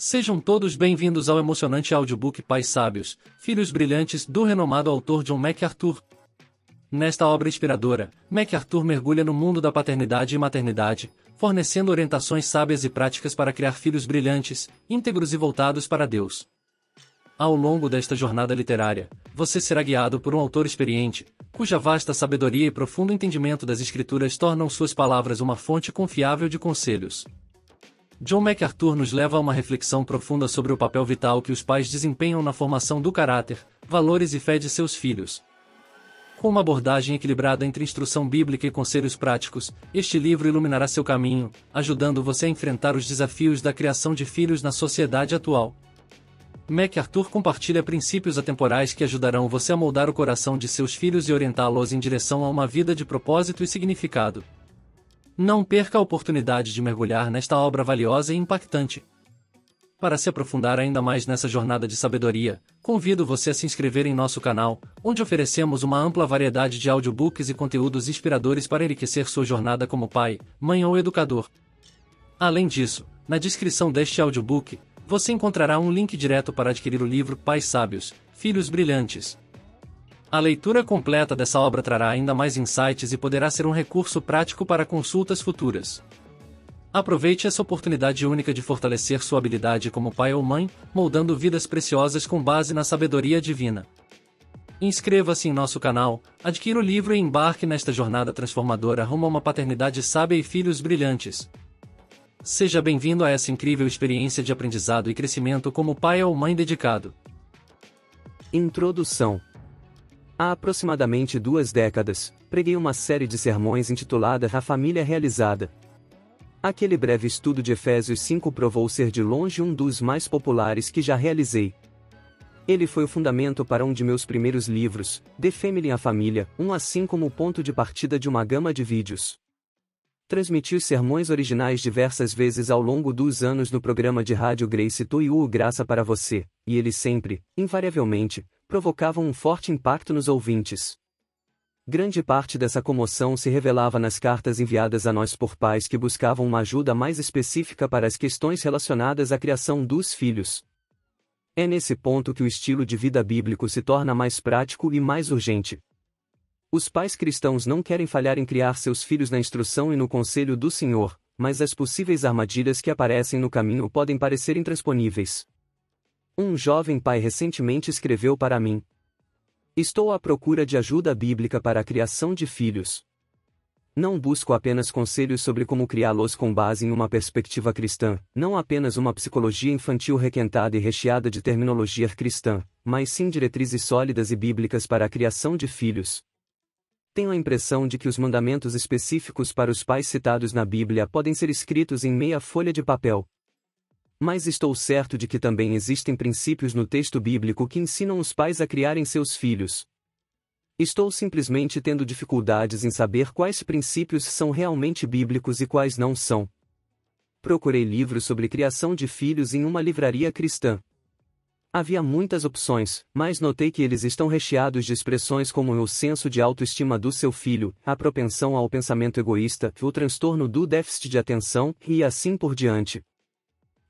Sejam todos bem-vindos ao emocionante audiobook Pais Sábios, Filhos Brilhantes do renomado autor John MacArthur. Nesta obra inspiradora, MacArthur mergulha no mundo da paternidade e maternidade, fornecendo orientações sábias e práticas para criar filhos brilhantes, íntegros e voltados para Deus. Ao longo desta jornada literária, você será guiado por um autor experiente, cuja vasta sabedoria e profundo entendimento das escrituras tornam suas palavras uma fonte confiável de conselhos. John MacArthur nos leva a uma reflexão profunda sobre o papel vital que os pais desempenham na formação do caráter, valores e fé de seus filhos. Com uma abordagem equilibrada entre instrução bíblica e conselhos práticos, este livro iluminará seu caminho, ajudando você a enfrentar os desafios da criação de filhos na sociedade atual. MacArthur compartilha princípios atemporais que ajudarão você a moldar o coração de seus filhos e orientá-los em direção a uma vida de propósito e significado. Não perca a oportunidade de mergulhar nesta obra valiosa e impactante. Para se aprofundar ainda mais nessa jornada de sabedoria, convido você a se inscrever em nosso canal, onde oferecemos uma ampla variedade de audiobooks e conteúdos inspiradores para enriquecer sua jornada como pai, mãe ou educador. Além disso, na descrição deste audiobook, você encontrará um link direto para adquirir o livro Pais Sábios, Filhos Brilhantes. A leitura completa dessa obra trará ainda mais insights e poderá ser um recurso prático para consultas futuras. Aproveite essa oportunidade única de fortalecer sua habilidade como pai ou mãe, moldando vidas preciosas com base na sabedoria divina. Inscreva-se em nosso canal, adquira o livro e embarque nesta jornada transformadora rumo a uma paternidade sábia e filhos brilhantes. Seja bem-vindo a essa incrível experiência de aprendizado e crescimento como pai ou mãe dedicado. Introdução Há aproximadamente duas décadas, preguei uma série de sermões intitulada A Família Realizada. Aquele breve estudo de Efésios 5 provou ser de longe um dos mais populares que já realizei. Ele foi o fundamento para um de meus primeiros livros, The Family a Família, um assim como o ponto de partida de uma gama de vídeos. Transmiti os sermões originais diversas vezes ao longo dos anos no programa de rádio Grace Toyu Graça para você, e ele sempre, invariavelmente, provocavam um forte impacto nos ouvintes. Grande parte dessa comoção se revelava nas cartas enviadas a nós por pais que buscavam uma ajuda mais específica para as questões relacionadas à criação dos filhos. É nesse ponto que o estilo de vida bíblico se torna mais prático e mais urgente. Os pais cristãos não querem falhar em criar seus filhos na instrução e no conselho do Senhor, mas as possíveis armadilhas que aparecem no caminho podem parecer intransponíveis. Um jovem pai recentemente escreveu para mim. Estou à procura de ajuda bíblica para a criação de filhos. Não busco apenas conselhos sobre como criá-los com base em uma perspectiva cristã, não apenas uma psicologia infantil requentada e recheada de terminologia cristã, mas sim diretrizes sólidas e bíblicas para a criação de filhos. Tenho a impressão de que os mandamentos específicos para os pais citados na Bíblia podem ser escritos em meia folha de papel, mas estou certo de que também existem princípios no texto bíblico que ensinam os pais a criarem seus filhos. Estou simplesmente tendo dificuldades em saber quais princípios são realmente bíblicos e quais não são. Procurei livros sobre criação de filhos em uma livraria cristã. Havia muitas opções, mas notei que eles estão recheados de expressões como o senso de autoestima do seu filho, a propensão ao pensamento egoísta, o transtorno do déficit de atenção, e assim por diante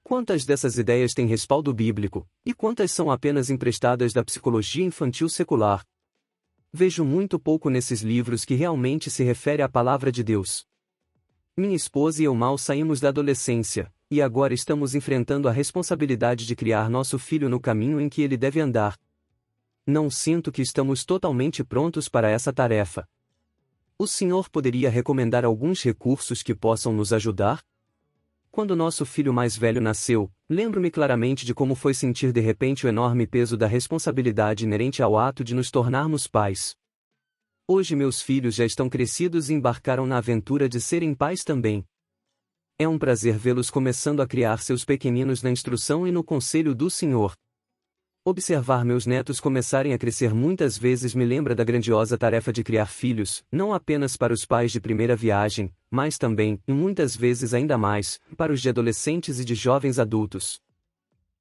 Quantas dessas ideias têm respaldo bíblico, e quantas são apenas emprestadas da psicologia infantil secular? Vejo muito pouco nesses livros que realmente se refere à palavra de Deus. Minha esposa e eu mal saímos da adolescência, e agora estamos enfrentando a responsabilidade de criar nosso filho no caminho em que ele deve andar. Não sinto que estamos totalmente prontos para essa tarefa. O senhor poderia recomendar alguns recursos que possam nos ajudar? Quando nosso filho mais velho nasceu, lembro-me claramente de como foi sentir de repente o enorme peso da responsabilidade inerente ao ato de nos tornarmos pais. Hoje meus filhos já estão crescidos e embarcaram na aventura de serem pais também. É um prazer vê-los começando a criar seus pequeninos na instrução e no conselho do Senhor. Observar meus netos começarem a crescer muitas vezes me lembra da grandiosa tarefa de criar filhos, não apenas para os pais de primeira viagem, mas também, e muitas vezes ainda mais, para os de adolescentes e de jovens adultos.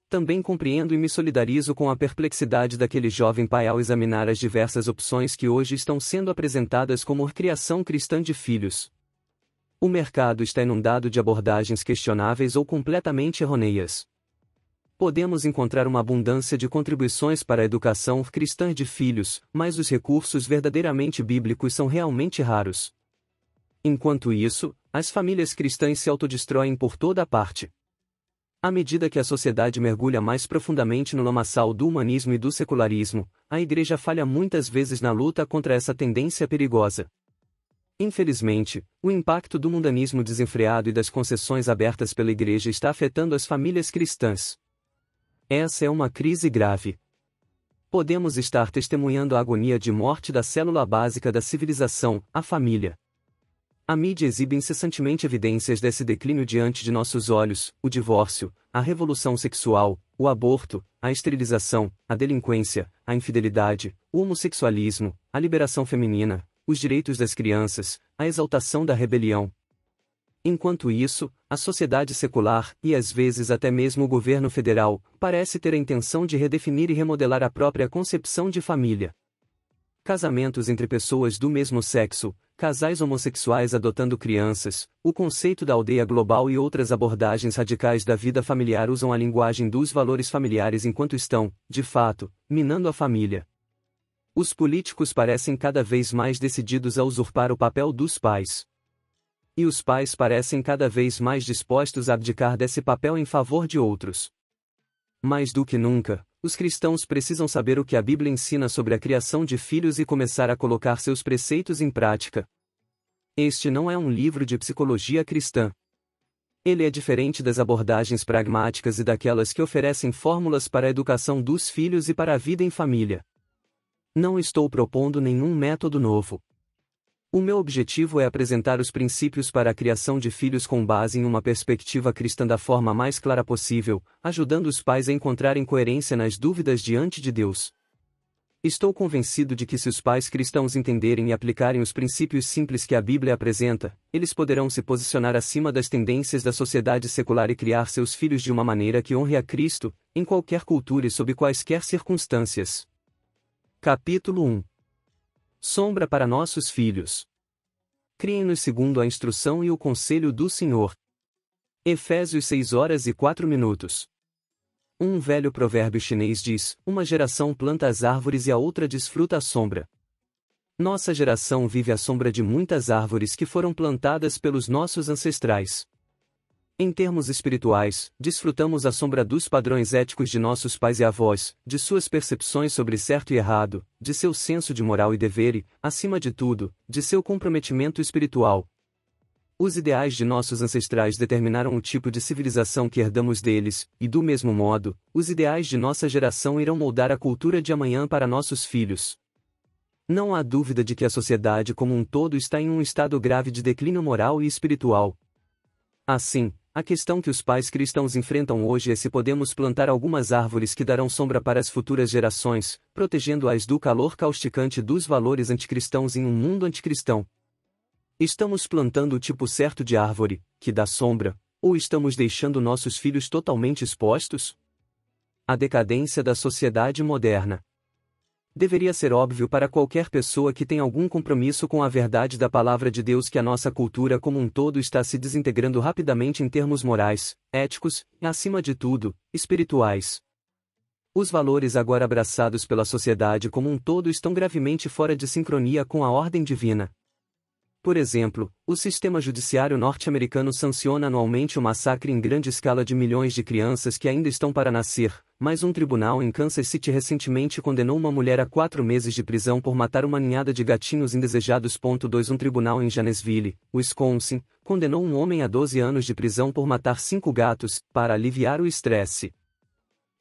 Também compreendo e me solidarizo com a perplexidade daquele jovem pai ao examinar as diversas opções que hoje estão sendo apresentadas como criação cristã de filhos. O mercado está inundado de abordagens questionáveis ou completamente errôneas. Podemos encontrar uma abundância de contribuições para a educação cristã de filhos, mas os recursos verdadeiramente bíblicos são realmente raros. Enquanto isso, as famílias cristãs se autodestroem por toda a parte. À medida que a sociedade mergulha mais profundamente no lamaçal do humanismo e do secularismo, a Igreja falha muitas vezes na luta contra essa tendência perigosa. Infelizmente, o impacto do mundanismo desenfreado e das concessões abertas pela Igreja está afetando as famílias cristãs. Essa é uma crise grave. Podemos estar testemunhando a agonia de morte da célula básica da civilização, a família. A mídia exibe incessantemente evidências desse declínio diante de nossos olhos: o divórcio, a revolução sexual, o aborto, a esterilização, a delinquência, a infidelidade, o homossexualismo, a liberação feminina, os direitos das crianças, a exaltação da rebelião. Enquanto isso, a sociedade secular, e às vezes até mesmo o governo federal, parece ter a intenção de redefinir e remodelar a própria concepção de família casamentos entre pessoas do mesmo sexo, casais homossexuais adotando crianças, o conceito da aldeia global e outras abordagens radicais da vida familiar usam a linguagem dos valores familiares enquanto estão, de fato, minando a família. Os políticos parecem cada vez mais decididos a usurpar o papel dos pais. E os pais parecem cada vez mais dispostos a abdicar desse papel em favor de outros. Mais do que nunca, os cristãos precisam saber o que a Bíblia ensina sobre a criação de filhos e começar a colocar seus preceitos em prática. Este não é um livro de psicologia cristã. Ele é diferente das abordagens pragmáticas e daquelas que oferecem fórmulas para a educação dos filhos e para a vida em família. Não estou propondo nenhum método novo. O meu objetivo é apresentar os princípios para a criação de filhos com base em uma perspectiva cristã da forma mais clara possível, ajudando os pais a encontrarem coerência nas dúvidas diante de Deus. Estou convencido de que se os pais cristãos entenderem e aplicarem os princípios simples que a Bíblia apresenta, eles poderão se posicionar acima das tendências da sociedade secular e criar seus filhos de uma maneira que honre a Cristo, em qualquer cultura e sob quaisquer circunstâncias. Capítulo 1 sombra para nossos filhos. Criem-nos segundo a instrução e o conselho do Senhor. Efésios 6 horas e 4 minutos. Um velho provérbio chinês diz: Uma geração planta as árvores e a outra desfruta a sombra. Nossa geração vive à sombra de muitas árvores que foram plantadas pelos nossos ancestrais. Em termos espirituais, desfrutamos a sombra dos padrões éticos de nossos pais e avós, de suas percepções sobre certo e errado, de seu senso de moral e dever e, acima de tudo, de seu comprometimento espiritual. Os ideais de nossos ancestrais determinaram o tipo de civilização que herdamos deles, e do mesmo modo, os ideais de nossa geração irão moldar a cultura de amanhã para nossos filhos. Não há dúvida de que a sociedade como um todo está em um estado grave de declínio moral e espiritual. Assim, a questão que os pais cristãos enfrentam hoje é se podemos plantar algumas árvores que darão sombra para as futuras gerações, protegendo-as do calor causticante dos valores anticristãos em um mundo anticristão. Estamos plantando o tipo certo de árvore, que dá sombra, ou estamos deixando nossos filhos totalmente expostos? A decadência da sociedade moderna deveria ser óbvio para qualquer pessoa que tem algum compromisso com a verdade da palavra de Deus que a nossa cultura como um todo está se desintegrando rapidamente em termos morais, éticos e, acima de tudo, espirituais. Os valores agora abraçados pela sociedade como um todo estão gravemente fora de sincronia com a ordem divina, por exemplo, o sistema judiciário norte-americano sanciona anualmente o massacre em grande escala de milhões de crianças que ainda estão para nascer, mas um tribunal em Kansas City recentemente condenou uma mulher a quatro meses de prisão por matar uma ninhada de gatinhos indesejados. 2 Um tribunal em Janesville, Wisconsin, condenou um homem a 12 anos de prisão por matar cinco gatos, para aliviar o estresse.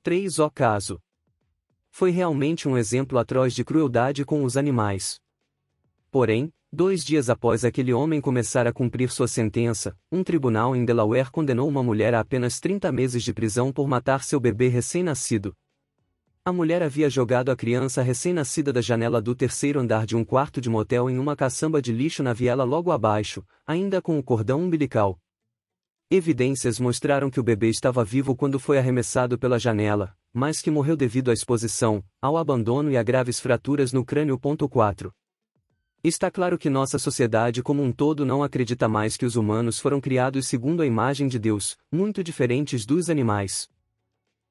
3. O caso. Foi realmente um exemplo atroz de crueldade com os animais. Porém, Dois dias após aquele homem começar a cumprir sua sentença, um tribunal em Delaware condenou uma mulher a apenas 30 meses de prisão por matar seu bebê recém-nascido. A mulher havia jogado a criança recém-nascida da janela do terceiro andar de um quarto de motel em uma caçamba de lixo na viela logo abaixo, ainda com o cordão umbilical. Evidências mostraram que o bebê estava vivo quando foi arremessado pela janela, mas que morreu devido à exposição, ao abandono e a graves fraturas no crânio. 4. Está claro que nossa sociedade como um todo não acredita mais que os humanos foram criados segundo a imagem de Deus, muito diferentes dos animais.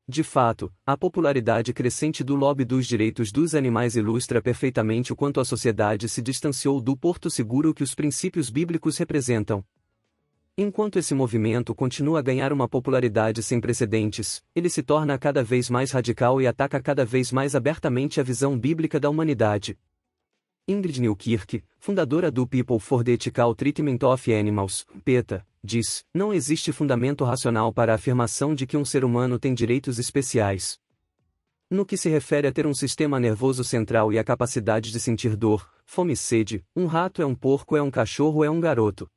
De fato, a popularidade crescente do lobby dos direitos dos animais ilustra perfeitamente o quanto a sociedade se distanciou do porto seguro que os princípios bíblicos representam. Enquanto esse movimento continua a ganhar uma popularidade sem precedentes, ele se torna cada vez mais radical e ataca cada vez mais abertamente a visão bíblica da humanidade. Ingrid Newkirk, fundadora do People for the Ethical Treatment of Animals, PETA, diz: Não existe fundamento racional para a afirmação de que um ser humano tem direitos especiais. No que se refere a ter um sistema nervoso central e a capacidade de sentir dor, fome e sede, um rato é um porco, é um cachorro, é um garoto.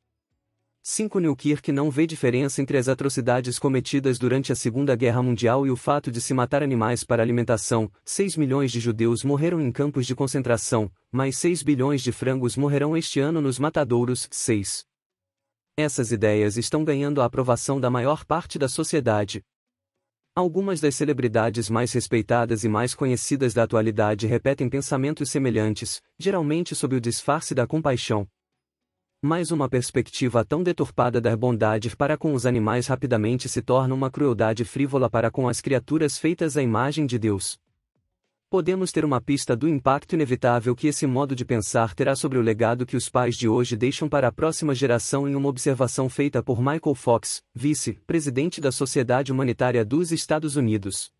5. Newkirk não vê diferença entre as atrocidades cometidas durante a Segunda Guerra Mundial e o fato de se matar animais para alimentação. 6 milhões de judeus morreram em campos de concentração, mais 6 bilhões de frangos morrerão este ano nos matadouros. 6. Essas ideias estão ganhando a aprovação da maior parte da sociedade. Algumas das celebridades mais respeitadas e mais conhecidas da atualidade repetem pensamentos semelhantes, geralmente sob o disfarce da compaixão. Mas uma perspectiva tão deturpada da bondade para com os animais rapidamente se torna uma crueldade frívola para com as criaturas feitas à imagem de Deus. Podemos ter uma pista do impacto inevitável que esse modo de pensar terá sobre o legado que os pais de hoje deixam para a próxima geração em uma observação feita por Michael Fox, vice-presidente da Sociedade Humanitária dos Estados Unidos.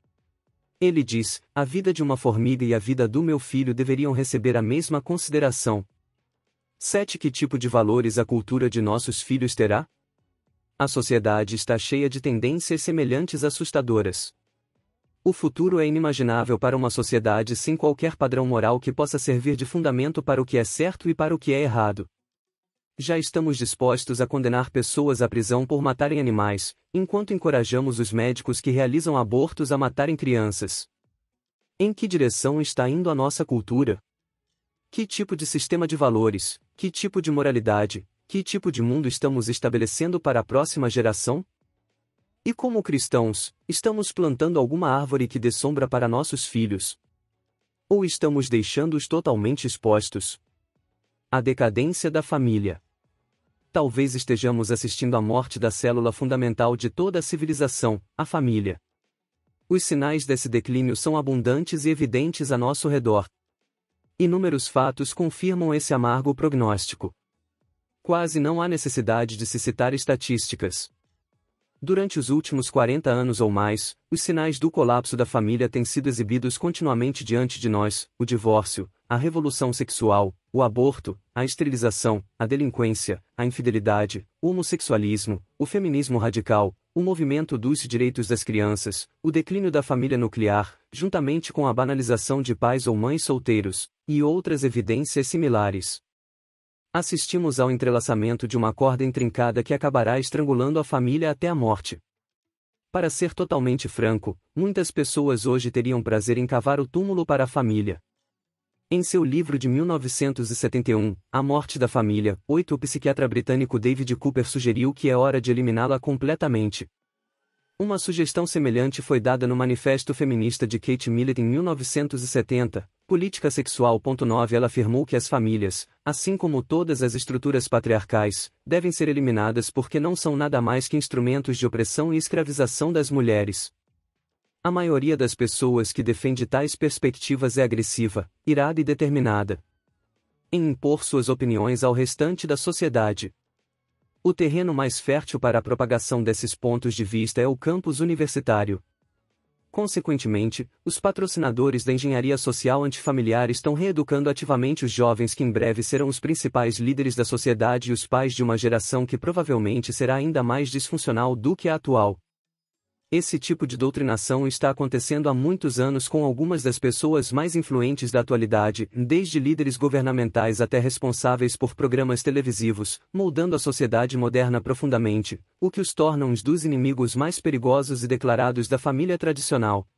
Ele diz: A vida de uma formiga e a vida do meu filho deveriam receber a mesma consideração, 7. Que tipo de valores a cultura de nossos filhos terá? A sociedade está cheia de tendências semelhantes assustadoras. O futuro é inimaginável para uma sociedade sem qualquer padrão moral que possa servir de fundamento para o que é certo e para o que é errado. Já estamos dispostos a condenar pessoas à prisão por matarem animais, enquanto encorajamos os médicos que realizam abortos a matarem crianças. Em que direção está indo a nossa cultura? Que tipo de sistema de valores, que tipo de moralidade, que tipo de mundo estamos estabelecendo para a próxima geração? E como cristãos, estamos plantando alguma árvore que dê sombra para nossos filhos? Ou estamos deixando-os totalmente expostos? A decadência da família. Talvez estejamos assistindo à morte da célula fundamental de toda a civilização, a família. Os sinais desse declínio são abundantes e evidentes a nosso redor, Inúmeros fatos confirmam esse amargo prognóstico. Quase não há necessidade de se citar estatísticas. Durante os últimos 40 anos ou mais, os sinais do colapso da família têm sido exibidos continuamente diante de nós: o divórcio, a revolução sexual, o aborto, a esterilização, a delinquência, a infidelidade, o homossexualismo, o feminismo radical, o movimento dos direitos das crianças, o declínio da família nuclear, juntamente com a banalização de pais ou mães solteiros, e outras evidências similares. Assistimos ao entrelaçamento de uma corda intrincada que acabará estrangulando a família até a morte. Para ser totalmente franco, muitas pessoas hoje teriam prazer em cavar o túmulo para a família, em seu livro de 1971, A Morte da Família, o psiquiatra britânico David Cooper sugeriu que é hora de eliminá-la completamente. Uma sugestão semelhante foi dada no Manifesto Feminista de Kate Millett em 1970, Política Sexual. 9 Ela afirmou que as famílias, assim como todas as estruturas patriarcais, devem ser eliminadas porque não são nada mais que instrumentos de opressão e escravização das mulheres. A maioria das pessoas que defende tais perspectivas é agressiva, irada e determinada em impor suas opiniões ao restante da sociedade. O terreno mais fértil para a propagação desses pontos de vista é o campus universitário. Consequentemente, os patrocinadores da engenharia social antifamiliar estão reeducando ativamente os jovens que em breve serão os principais líderes da sociedade e os pais de uma geração que provavelmente será ainda mais disfuncional do que a atual. Esse tipo de doutrinação está acontecendo há muitos anos com algumas das pessoas mais influentes da atualidade, desde líderes governamentais até responsáveis por programas televisivos, moldando a sociedade moderna profundamente, o que os torna uns dos inimigos mais perigosos e declarados da família tradicional.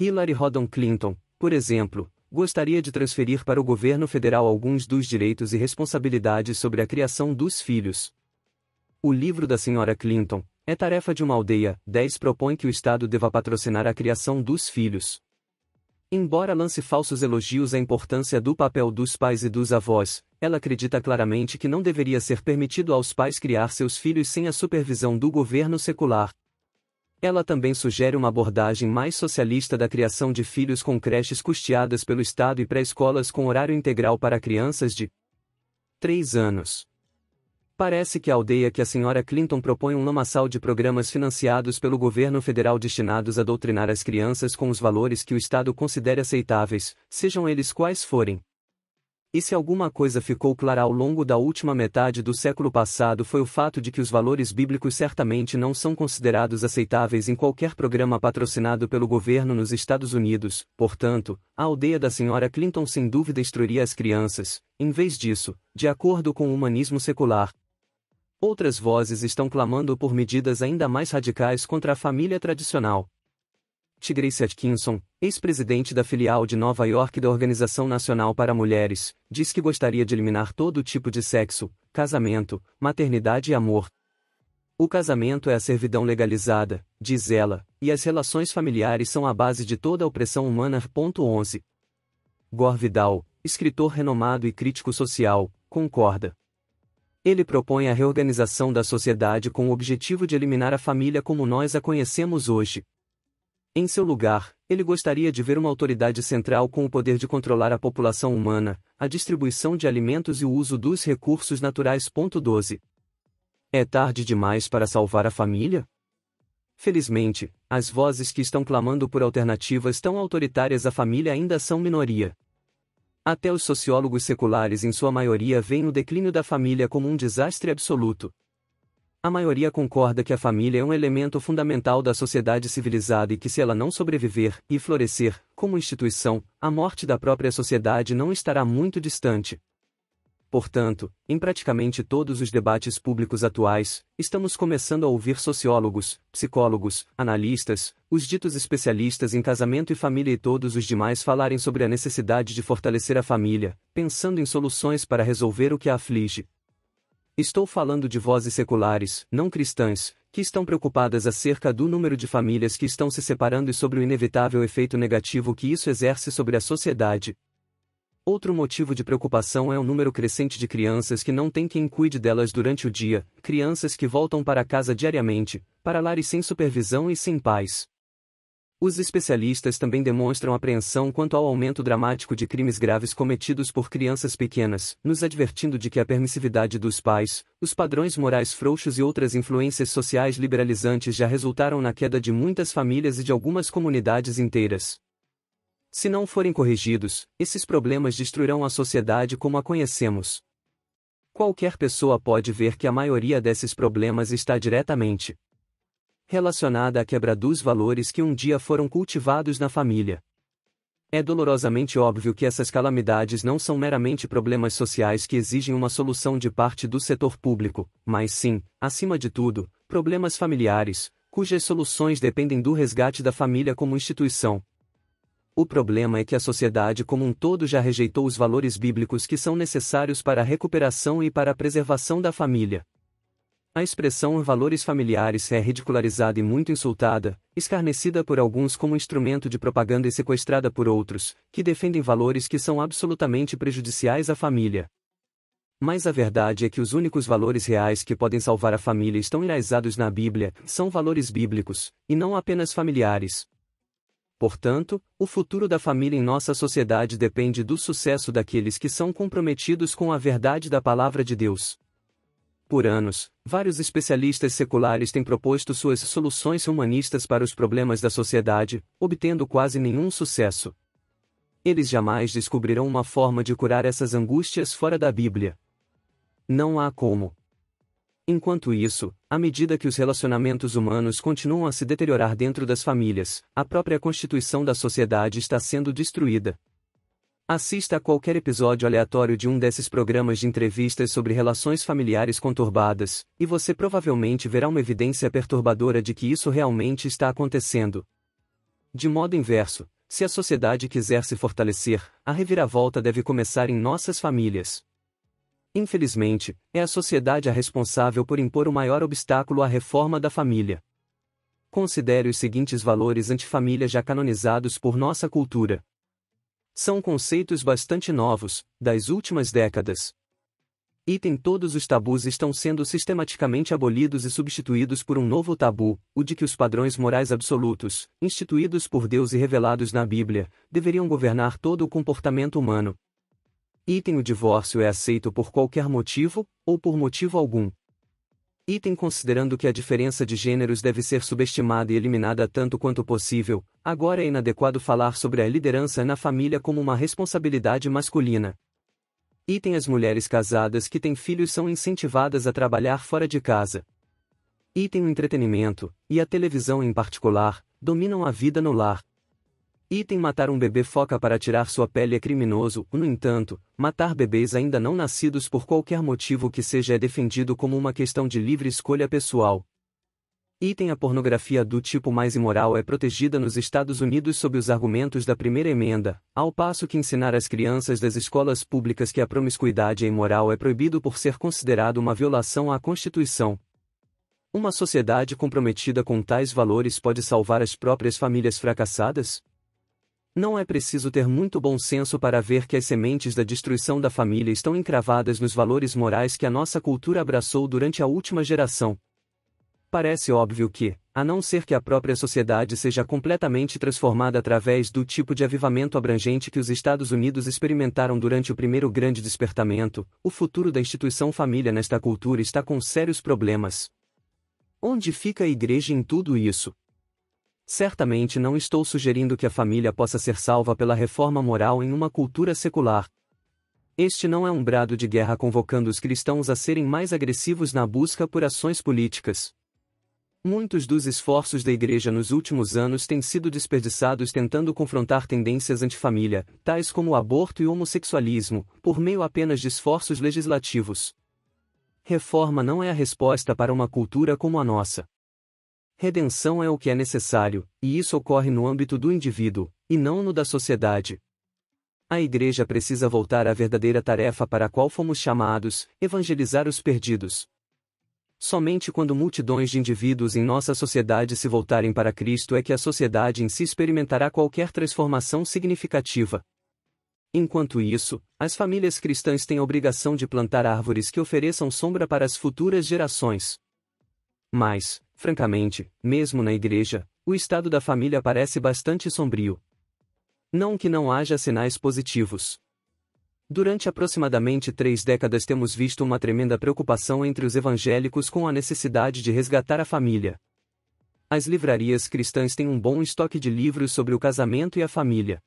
Hillary Rodham Clinton, por exemplo, gostaria de transferir para o governo federal alguns dos direitos e responsabilidades sobre a criação dos filhos. O livro da senhora Clinton, é tarefa de uma aldeia. 10 propõe que o Estado deva patrocinar a criação dos filhos. Embora lance falsos elogios à importância do papel dos pais e dos avós, ela acredita claramente que não deveria ser permitido aos pais criar seus filhos sem a supervisão do governo secular. Ela também sugere uma abordagem mais socialista da criação de filhos com creches custeadas pelo Estado e pré-escolas com horário integral para crianças de 3 anos. Parece que a aldeia que a senhora Clinton propõe um lamaçal de programas financiados pelo governo federal destinados a doutrinar as crianças com os valores que o Estado considere aceitáveis, sejam eles quais forem. E se alguma coisa ficou clara ao longo da última metade do século passado foi o fato de que os valores bíblicos certamente não são considerados aceitáveis em qualquer programa patrocinado pelo governo nos Estados Unidos, portanto, a aldeia da senhora Clinton sem dúvida instruiria as crianças, em vez disso, de acordo com o humanismo secular, outras vozes estão clamando por medidas ainda mais radicais contra a família tradicional. Tigrace Atkinson, ex-presidente da filial de Nova York da Organização Nacional para Mulheres, diz que gostaria de eliminar todo tipo de sexo, casamento, maternidade e amor. O casamento é a servidão legalizada, diz ela, e as relações familiares são a base de toda a opressão humana. 11. Gore Vidal, escritor renomado e crítico social, concorda. Ele propõe a reorganização da sociedade com o objetivo de eliminar a família como nós a conhecemos hoje. Em seu lugar, ele gostaria de ver uma autoridade central com o poder de controlar a população humana, a distribuição de alimentos e o uso dos recursos naturais. 12. É tarde demais para salvar a família? Felizmente, as vozes que estão clamando por alternativas tão autoritárias à família ainda são minoria. Até os sociólogos seculares, em sua maioria, veem o declínio da família como um desastre absoluto. A maioria concorda que a família é um elemento fundamental da sociedade civilizada e que, se ela não sobreviver e florescer, como instituição, a morte da própria sociedade não estará muito distante. Portanto, em praticamente todos os debates públicos atuais, estamos começando a ouvir sociólogos, psicólogos, analistas, os ditos especialistas em casamento e família e todos os demais falarem sobre a necessidade de fortalecer a família, pensando em soluções para resolver o que a aflige. Estou falando de vozes seculares, não cristãs, que estão preocupadas acerca do número de famílias que estão se separando e sobre o inevitável efeito negativo que isso exerce sobre a sociedade, Outro motivo de preocupação é o número crescente de crianças que não têm quem cuide delas durante o dia, crianças que voltam para casa diariamente, para lares sem supervisão e sem pais. Os especialistas também demonstram apreensão quanto ao aumento dramático de crimes graves cometidos por crianças pequenas, nos advertindo de que a permissividade dos pais, os padrões morais frouxos e outras influências sociais liberalizantes já resultaram na queda de muitas famílias e de algumas comunidades inteiras. Se não forem corrigidos, esses problemas destruirão a sociedade como a conhecemos. Qualquer pessoa pode ver que a maioria desses problemas está diretamente relacionada à quebra dos valores que um dia foram cultivados na família. É dolorosamente óbvio que essas calamidades não são meramente problemas sociais que exigem uma solução de parte do setor público, mas sim, acima de tudo, problemas familiares, cujas soluções dependem do resgate da família como instituição, o problema é que a sociedade como um todo já rejeitou os valores bíblicos que são necessários para a recuperação e para a preservação da família. A expressão valores familiares é ridicularizada e muito insultada, escarnecida por alguns como instrumento de propaganda e sequestrada por outros, que defendem valores que são absolutamente prejudiciais à família. Mas a verdade é que os únicos valores reais que podem salvar a família estão enraizados na Bíblia, são valores bíblicos, e não apenas familiares. Portanto, o futuro da família em nossa sociedade depende do sucesso daqueles que são comprometidos com a verdade da palavra de Deus. Por anos, vários especialistas seculares têm proposto suas soluções humanistas para os problemas da sociedade, obtendo quase nenhum sucesso. Eles jamais descobrirão uma forma de curar essas angústias fora da Bíblia. Não há como. Enquanto isso, à medida que os relacionamentos humanos continuam a se deteriorar dentro das famílias, a própria constituição da sociedade está sendo destruída. Assista a qualquer episódio aleatório de um desses programas de entrevistas sobre relações familiares conturbadas, e você provavelmente verá uma evidência perturbadora de que isso realmente está acontecendo. De modo inverso, se a sociedade quiser se fortalecer, a reviravolta deve começar em nossas famílias. Infelizmente, é a sociedade a responsável por impor o maior obstáculo à reforma da família. Considere os seguintes valores antifamília já canonizados por nossa cultura. São conceitos bastante novos, das últimas décadas. Item Todos os tabus estão sendo sistematicamente abolidos e substituídos por um novo tabu, o de que os padrões morais absolutos, instituídos por Deus e revelados na Bíblia, deveriam governar todo o comportamento humano, Item O divórcio é aceito por qualquer motivo, ou por motivo algum. Item Considerando que a diferença de gêneros deve ser subestimada e eliminada tanto quanto possível, agora é inadequado falar sobre a liderança na família como uma responsabilidade masculina. Item As mulheres casadas que têm filhos são incentivadas a trabalhar fora de casa. Item O entretenimento, e a televisão em particular, dominam a vida no lar. Item matar um bebê foca para tirar sua pele é criminoso, no entanto, matar bebês ainda não nascidos por qualquer motivo que seja é defendido como uma questão de livre escolha pessoal. Item a pornografia do tipo mais imoral é protegida nos Estados Unidos sob os argumentos da primeira emenda, ao passo que ensinar às crianças das escolas públicas que a promiscuidade é imoral é proibido por ser considerado uma violação à Constituição. Uma sociedade comprometida com tais valores pode salvar as próprias famílias fracassadas? Não é preciso ter muito bom senso para ver que as sementes da destruição da família estão encravadas nos valores morais que a nossa cultura abraçou durante a última geração. Parece óbvio que, a não ser que a própria sociedade seja completamente transformada através do tipo de avivamento abrangente que os Estados Unidos experimentaram durante o primeiro grande despertamento, o futuro da instituição família nesta cultura está com sérios problemas. Onde fica a igreja em tudo isso? Certamente não estou sugerindo que a família possa ser salva pela reforma moral em uma cultura secular. Este não é um brado de guerra convocando os cristãos a serem mais agressivos na busca por ações políticas. Muitos dos esforços da Igreja nos últimos anos têm sido desperdiçados tentando confrontar tendências antifamília, tais como o aborto e o homossexualismo, por meio apenas de esforços legislativos. Reforma não é a resposta para uma cultura como a nossa. Redenção é o que é necessário, e isso ocorre no âmbito do indivíduo, e não no da sociedade. A Igreja precisa voltar à verdadeira tarefa para a qual fomos chamados: evangelizar os perdidos. Somente quando multidões de indivíduos em nossa sociedade se voltarem para Cristo é que a sociedade em si experimentará qualquer transformação significativa. Enquanto isso, as famílias cristãs têm a obrigação de plantar árvores que ofereçam sombra para as futuras gerações. Mas, francamente, mesmo na igreja, o estado da família parece bastante sombrio. Não que não haja sinais positivos. Durante aproximadamente três décadas temos visto uma tremenda preocupação entre os evangélicos com a necessidade de resgatar a família. As livrarias cristãs têm um bom estoque de livros sobre o casamento e a família.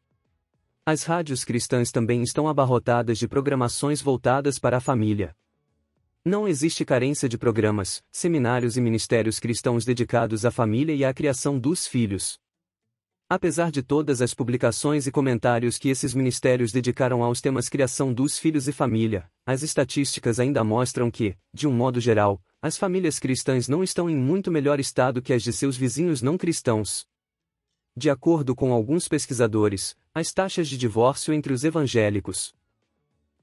As rádios cristãs também estão abarrotadas de programações voltadas para a família. Não existe carência de programas, seminários e ministérios cristãos dedicados à família e à criação dos filhos. Apesar de todas as publicações e comentários que esses ministérios dedicaram aos temas criação dos filhos e família, as estatísticas ainda mostram que, de um modo geral, as famílias cristãs não estão em muito melhor estado que as de seus vizinhos não cristãos. De acordo com alguns pesquisadores, as taxas de divórcio entre os evangélicos,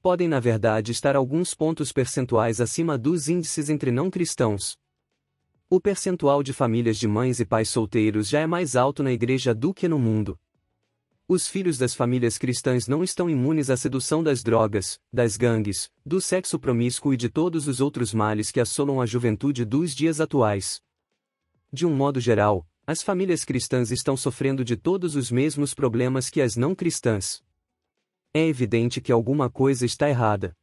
podem na verdade estar alguns pontos percentuais acima dos índices entre não cristãos. O percentual de famílias de mães e pais solteiros já é mais alto na igreja do que no mundo. Os filhos das famílias cristãs não estão imunes à sedução das drogas, das gangues, do sexo promíscuo e de todos os outros males que assolam a juventude dos dias atuais. De um modo geral, as famílias cristãs estão sofrendo de todos os mesmos problemas que as não cristãs. É evidente que alguma coisa está errada.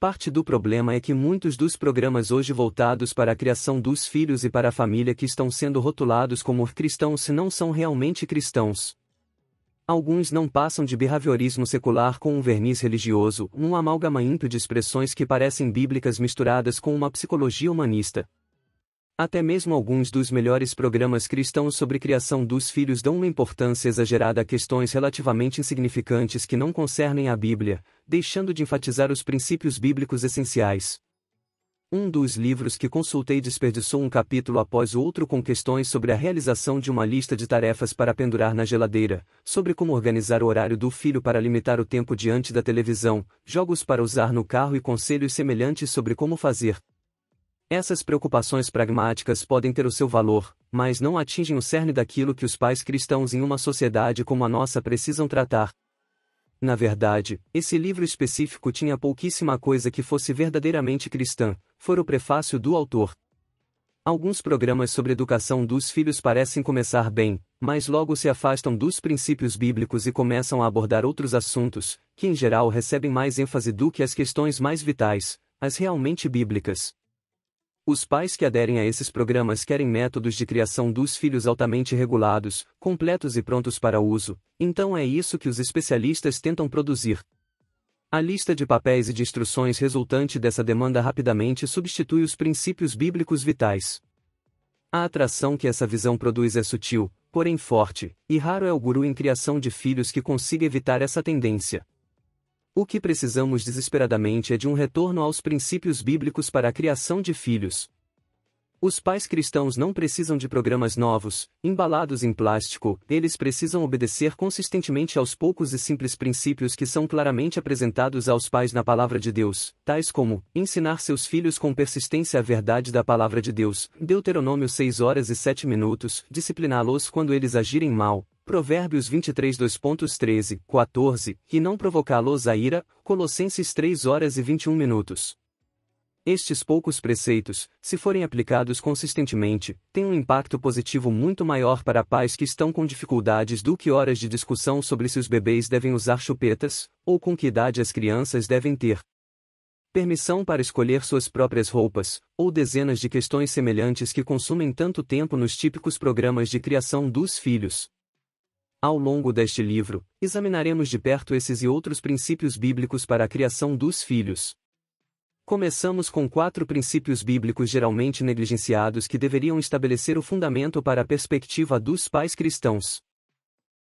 Parte do problema é que muitos dos programas hoje voltados para a criação dos filhos e para a família que estão sendo rotulados como cristãos não são realmente cristãos. Alguns não passam de behaviorismo secular com um verniz religioso, um amalgama ímpio de expressões que parecem bíblicas misturadas com uma psicologia humanista. Até mesmo alguns dos melhores programas cristãos sobre criação dos filhos dão uma importância exagerada a questões relativamente insignificantes que não concernem a Bíblia, deixando de enfatizar os princípios bíblicos essenciais. Um dos livros que consultei desperdiçou um capítulo após o outro com questões sobre a realização de uma lista de tarefas para pendurar na geladeira, sobre como organizar o horário do filho para limitar o tempo diante da televisão, jogos para usar no carro e conselhos semelhantes sobre como fazer essas preocupações pragmáticas podem ter o seu valor, mas não atingem o cerne daquilo que os pais cristãos em uma sociedade como a nossa precisam tratar. Na verdade, esse livro específico tinha pouquíssima coisa que fosse verdadeiramente cristã, fora o prefácio do autor. Alguns programas sobre educação dos filhos parecem começar bem, mas logo se afastam dos princípios bíblicos e começam a abordar outros assuntos, que em geral recebem mais ênfase do que as questões mais vitais, as realmente bíblicas. Os pais que aderem a esses programas querem métodos de criação dos filhos altamente regulados, completos e prontos para uso, então é isso que os especialistas tentam produzir. A lista de papéis e de instruções resultante dessa demanda rapidamente substitui os princípios bíblicos vitais. A atração que essa visão produz é sutil, porém forte, e raro é o guru em criação de filhos que consiga evitar essa tendência. O que precisamos desesperadamente é de um retorno aos princípios bíblicos para a criação de filhos. Os pais cristãos não precisam de programas novos, embalados em plástico, eles precisam obedecer consistentemente aos poucos e simples princípios que são claramente apresentados aos pais na Palavra de Deus, tais como ensinar seus filhos com persistência a verdade da Palavra de Deus, Deuteronômio 6 horas e 7 minutos, discipliná-los quando eles agirem mal, Provérbios 23 2.13, 14, e não provocá-los a ira, Colossenses 3 horas e 21 minutos. Estes poucos preceitos, se forem aplicados consistentemente, têm um impacto positivo muito maior para pais que estão com dificuldades do que horas de discussão sobre se os bebês devem usar chupetas, ou com que idade as crianças devem ter. Permissão para escolher suas próprias roupas, ou dezenas de questões semelhantes que consumem tanto tempo nos típicos programas de criação dos filhos. Ao longo deste livro, examinaremos de perto esses e outros princípios bíblicos para a criação dos filhos. Começamos com quatro princípios bíblicos geralmente negligenciados que deveriam estabelecer o fundamento para a perspectiva dos pais cristãos.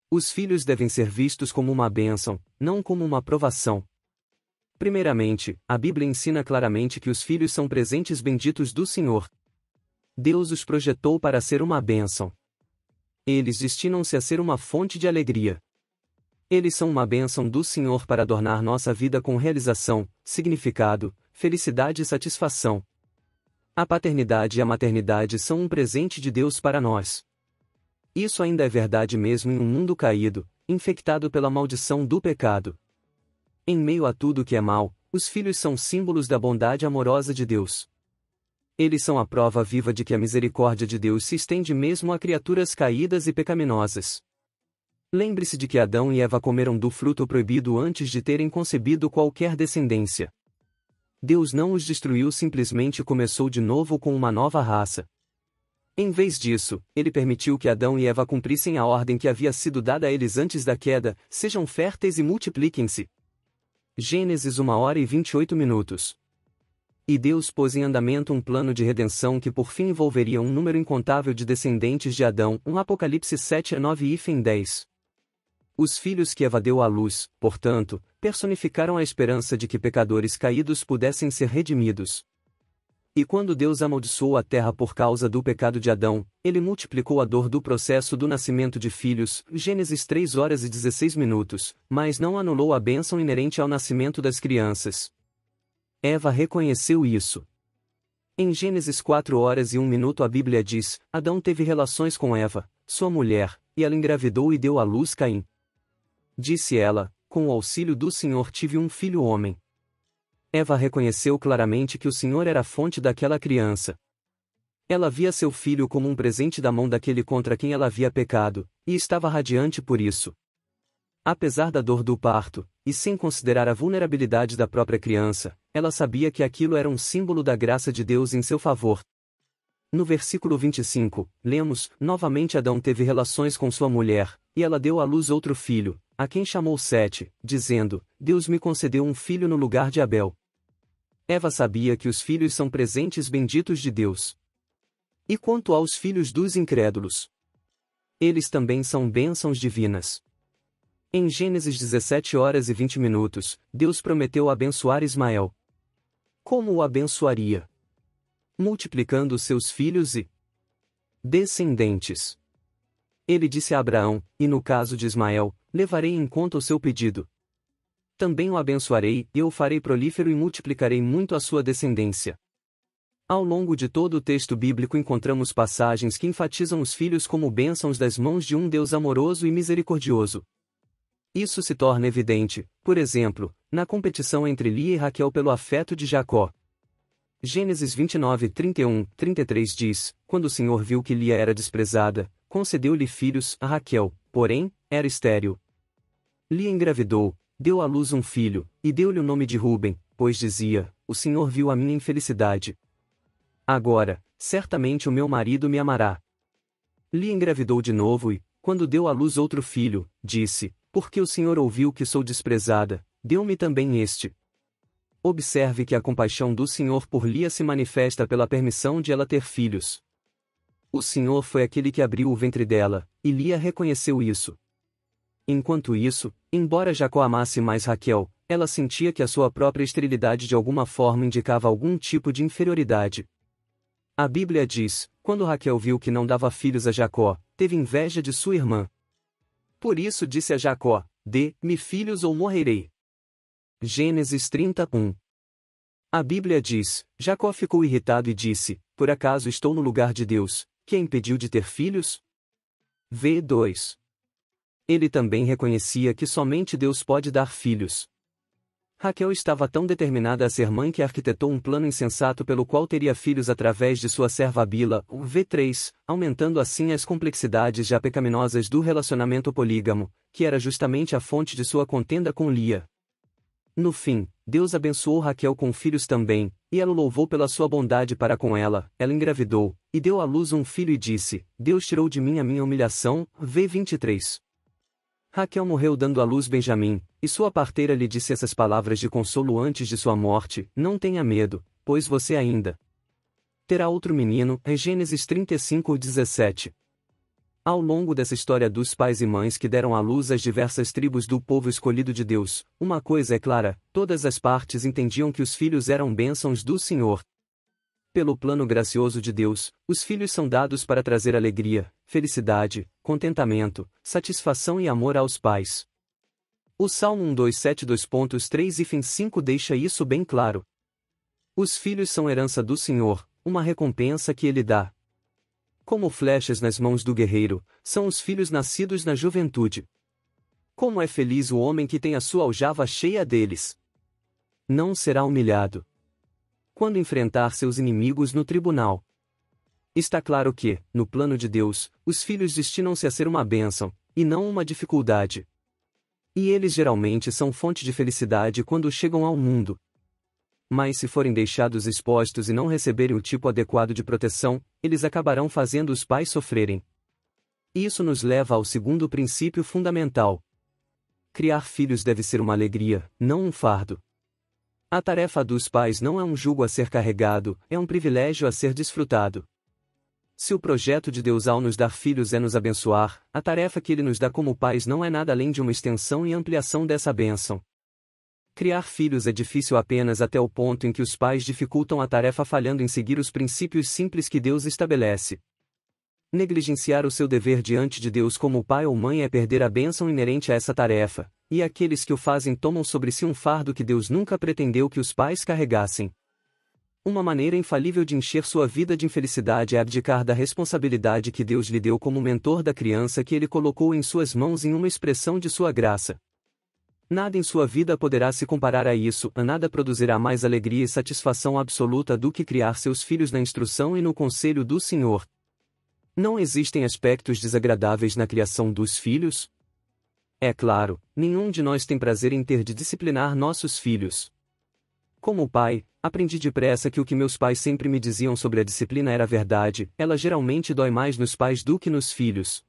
Os filhos devem ser vistos como uma bênção, não como uma provação. Primeiramente, a Bíblia ensina claramente que os filhos são presentes benditos do Senhor. Deus os projetou para ser uma bênção. Eles destinam-se a ser uma fonte de alegria. Eles são uma bênção do Senhor para adornar nossa vida com realização, significado, felicidade e satisfação. A paternidade e a maternidade são um presente de Deus para nós. Isso ainda é verdade mesmo em um mundo caído, infectado pela maldição do pecado. Em meio a tudo que é mal, os filhos são símbolos da bondade amorosa de Deus. Eles são a prova viva de que a misericórdia de Deus se estende mesmo a criaturas caídas e pecaminosas. Lembre-se de que Adão e Eva comeram do fruto proibido antes de terem concebido qualquer descendência. Deus não os destruiu simplesmente começou de novo com uma nova raça. Em vez disso, ele permitiu que Adão e Eva cumprissem a ordem que havia sido dada a eles antes da queda: sejam férteis e multipliquem-se. Gênesis 1 hora e 28 minutos. E Deus pôs em andamento um plano de redenção que por fim envolveria um número incontável de descendentes de Adão, um Apocalipse 7 a 9 e 10. Os filhos que Eva deu à luz, portanto, personificaram a esperança de que pecadores caídos pudessem ser redimidos. E quando Deus amaldiçoou a terra por causa do pecado de Adão, ele multiplicou a dor do processo do nascimento de filhos, Gênesis 3 horas e 16 minutos, mas não anulou a bênção inerente ao nascimento das crianças. Eva reconheceu isso. Em Gênesis 4 horas e 1 minuto a Bíblia diz: Adão teve relações com Eva, sua mulher, e ela engravidou e deu à luz Caim. Disse ela: Com o auxílio do Senhor tive um filho homem. Eva reconheceu claramente que o Senhor era a fonte daquela criança. Ela via seu filho como um presente da mão daquele contra quem ela havia pecado, e estava radiante por isso. Apesar da dor do parto, e sem considerar a vulnerabilidade da própria criança, ela sabia que aquilo era um símbolo da graça de Deus em seu favor. No versículo 25, lemos: Novamente Adão teve relações com sua mulher, e ela deu à luz outro filho, a quem chamou Sete, dizendo: Deus me concedeu um filho no lugar de Abel. Eva sabia que os filhos são presentes benditos de Deus. E quanto aos filhos dos incrédulos? Eles também são bênçãos divinas. Em Gênesis 17 horas e 20 minutos, Deus prometeu abençoar Ismael como o abençoaria? Multiplicando seus filhos e descendentes. Ele disse a Abraão: E no caso de Ismael, levarei em conta o seu pedido. Também o abençoarei e o farei prolífero e multiplicarei muito a sua descendência. Ao longo de todo o texto bíblico encontramos passagens que enfatizam os filhos como bênçãos das mãos de um Deus amoroso e misericordioso. Isso se torna evidente, por exemplo, na competição entre Lia e Raquel pelo afeto de Jacó. Gênesis 29, 31, 33 diz: Quando o Senhor viu que Lia era desprezada, concedeu-lhe filhos a Raquel, porém, era estéril. Lia engravidou, deu à luz um filho, e deu-lhe o nome de Ruben, pois dizia: O Senhor viu a minha infelicidade. Agora, certamente o meu marido me amará. Lia engravidou de novo e, quando deu à luz outro filho, disse: porque o Senhor ouviu que sou desprezada, deu-me também este. Observe que a compaixão do Senhor por Lia se manifesta pela permissão de ela ter filhos. O Senhor foi aquele que abriu o ventre dela, e Lia reconheceu isso. Enquanto isso, embora Jacó amasse mais Raquel, ela sentia que a sua própria esterilidade de alguma forma indicava algum tipo de inferioridade. A Bíblia diz: quando Raquel viu que não dava filhos a Jacó, teve inveja de sua irmã. Por isso disse a Jacó: Dê-me filhos ou morrerei. Gênesis 31. A Bíblia diz: Jacó ficou irritado e disse: Por acaso estou no lugar de Deus, que a impediu de ter filhos? V2. Ele também reconhecia que somente Deus pode dar filhos, Raquel estava tão determinada a ser mãe que arquitetou um plano insensato pelo qual teria filhos através de sua serva Bila, o V3, aumentando assim as complexidades já pecaminosas do relacionamento polígamo, que era justamente a fonte de sua contenda com Lia. No fim, Deus abençoou Raquel com filhos também, e ela o louvou pela sua bondade para com ela. Ela engravidou, e deu à luz um filho e disse: Deus tirou de mim a minha humilhação. V23. Raquel morreu dando à luz Benjamim, e sua parteira lhe disse essas palavras de consolo antes de sua morte: Não tenha medo, pois você ainda terá outro menino. Em Gênesis 35:17. Ao longo dessa história dos pais e mães que deram à luz as diversas tribos do povo escolhido de Deus, uma coisa é clara: todas as partes entendiam que os filhos eram bênçãos do Senhor, pelo plano gracioso de Deus, os filhos são dados para trazer alegria, felicidade, contentamento, satisfação e amor aos pais. O Salmo 127:2.3 e fim 5 deixa isso bem claro. Os filhos são herança do Senhor, uma recompensa que Ele dá. Como flechas nas mãos do guerreiro, são os filhos nascidos na juventude. Como é feliz o homem que tem a sua aljava cheia deles! Não será humilhado quando enfrentar seus inimigos no tribunal. Está claro que, no plano de Deus, os filhos destinam-se a ser uma bênção, e não uma dificuldade. E eles geralmente são fonte de felicidade quando chegam ao mundo. Mas se forem deixados expostos e não receberem o tipo adequado de proteção, eles acabarão fazendo os pais sofrerem. Isso nos leva ao segundo princípio fundamental. Criar filhos deve ser uma alegria, não um fardo. A tarefa dos pais não é um jugo a ser carregado, é um privilégio a ser desfrutado. Se o projeto de Deus ao nos dar filhos é nos abençoar, a tarefa que Ele nos dá como pais não é nada além de uma extensão e ampliação dessa bênção. Criar filhos é difícil apenas até o ponto em que os pais dificultam a tarefa falhando em seguir os princípios simples que Deus estabelece. Negligenciar o seu dever diante de Deus como pai ou mãe é perder a bênção inerente a essa tarefa, e aqueles que o fazem tomam sobre si um fardo que Deus nunca pretendeu que os pais carregassem. Uma maneira infalível de encher sua vida de infelicidade é abdicar da responsabilidade que Deus lhe deu como mentor da criança que ele colocou em suas mãos em uma expressão de sua graça. Nada em sua vida poderá se comparar a isso, a nada produzirá mais alegria e satisfação absoluta do que criar seus filhos na instrução e no conselho do Senhor. Não existem aspectos desagradáveis na criação dos filhos, é claro, nenhum de nós tem prazer em ter de disciplinar nossos filhos. Como pai, aprendi depressa que o que meus pais sempre me diziam sobre a disciplina era verdade, ela geralmente dói mais nos pais do que nos filhos.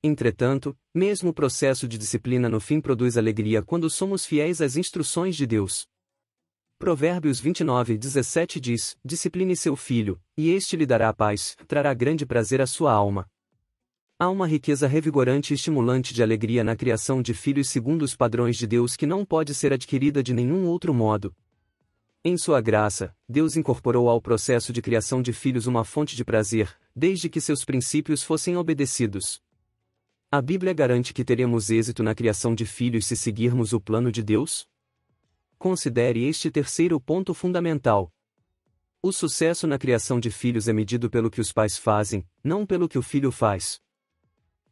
Entretanto, mesmo o processo de disciplina no fim produz alegria quando somos fiéis às instruções de Deus. Provérbios 29, 17 diz: Discipline seu filho, e este lhe dará paz, trará grande prazer à sua alma. Há uma riqueza revigorante e estimulante de alegria na criação de filhos segundo os padrões de Deus que não pode ser adquirida de nenhum outro modo. Em sua graça, Deus incorporou ao processo de criação de filhos uma fonte de prazer, desde que seus princípios fossem obedecidos. A Bíblia garante que teremos êxito na criação de filhos se seguirmos o plano de Deus? Considere este terceiro ponto fundamental. O sucesso na criação de filhos é medido pelo que os pais fazem, não pelo que o filho faz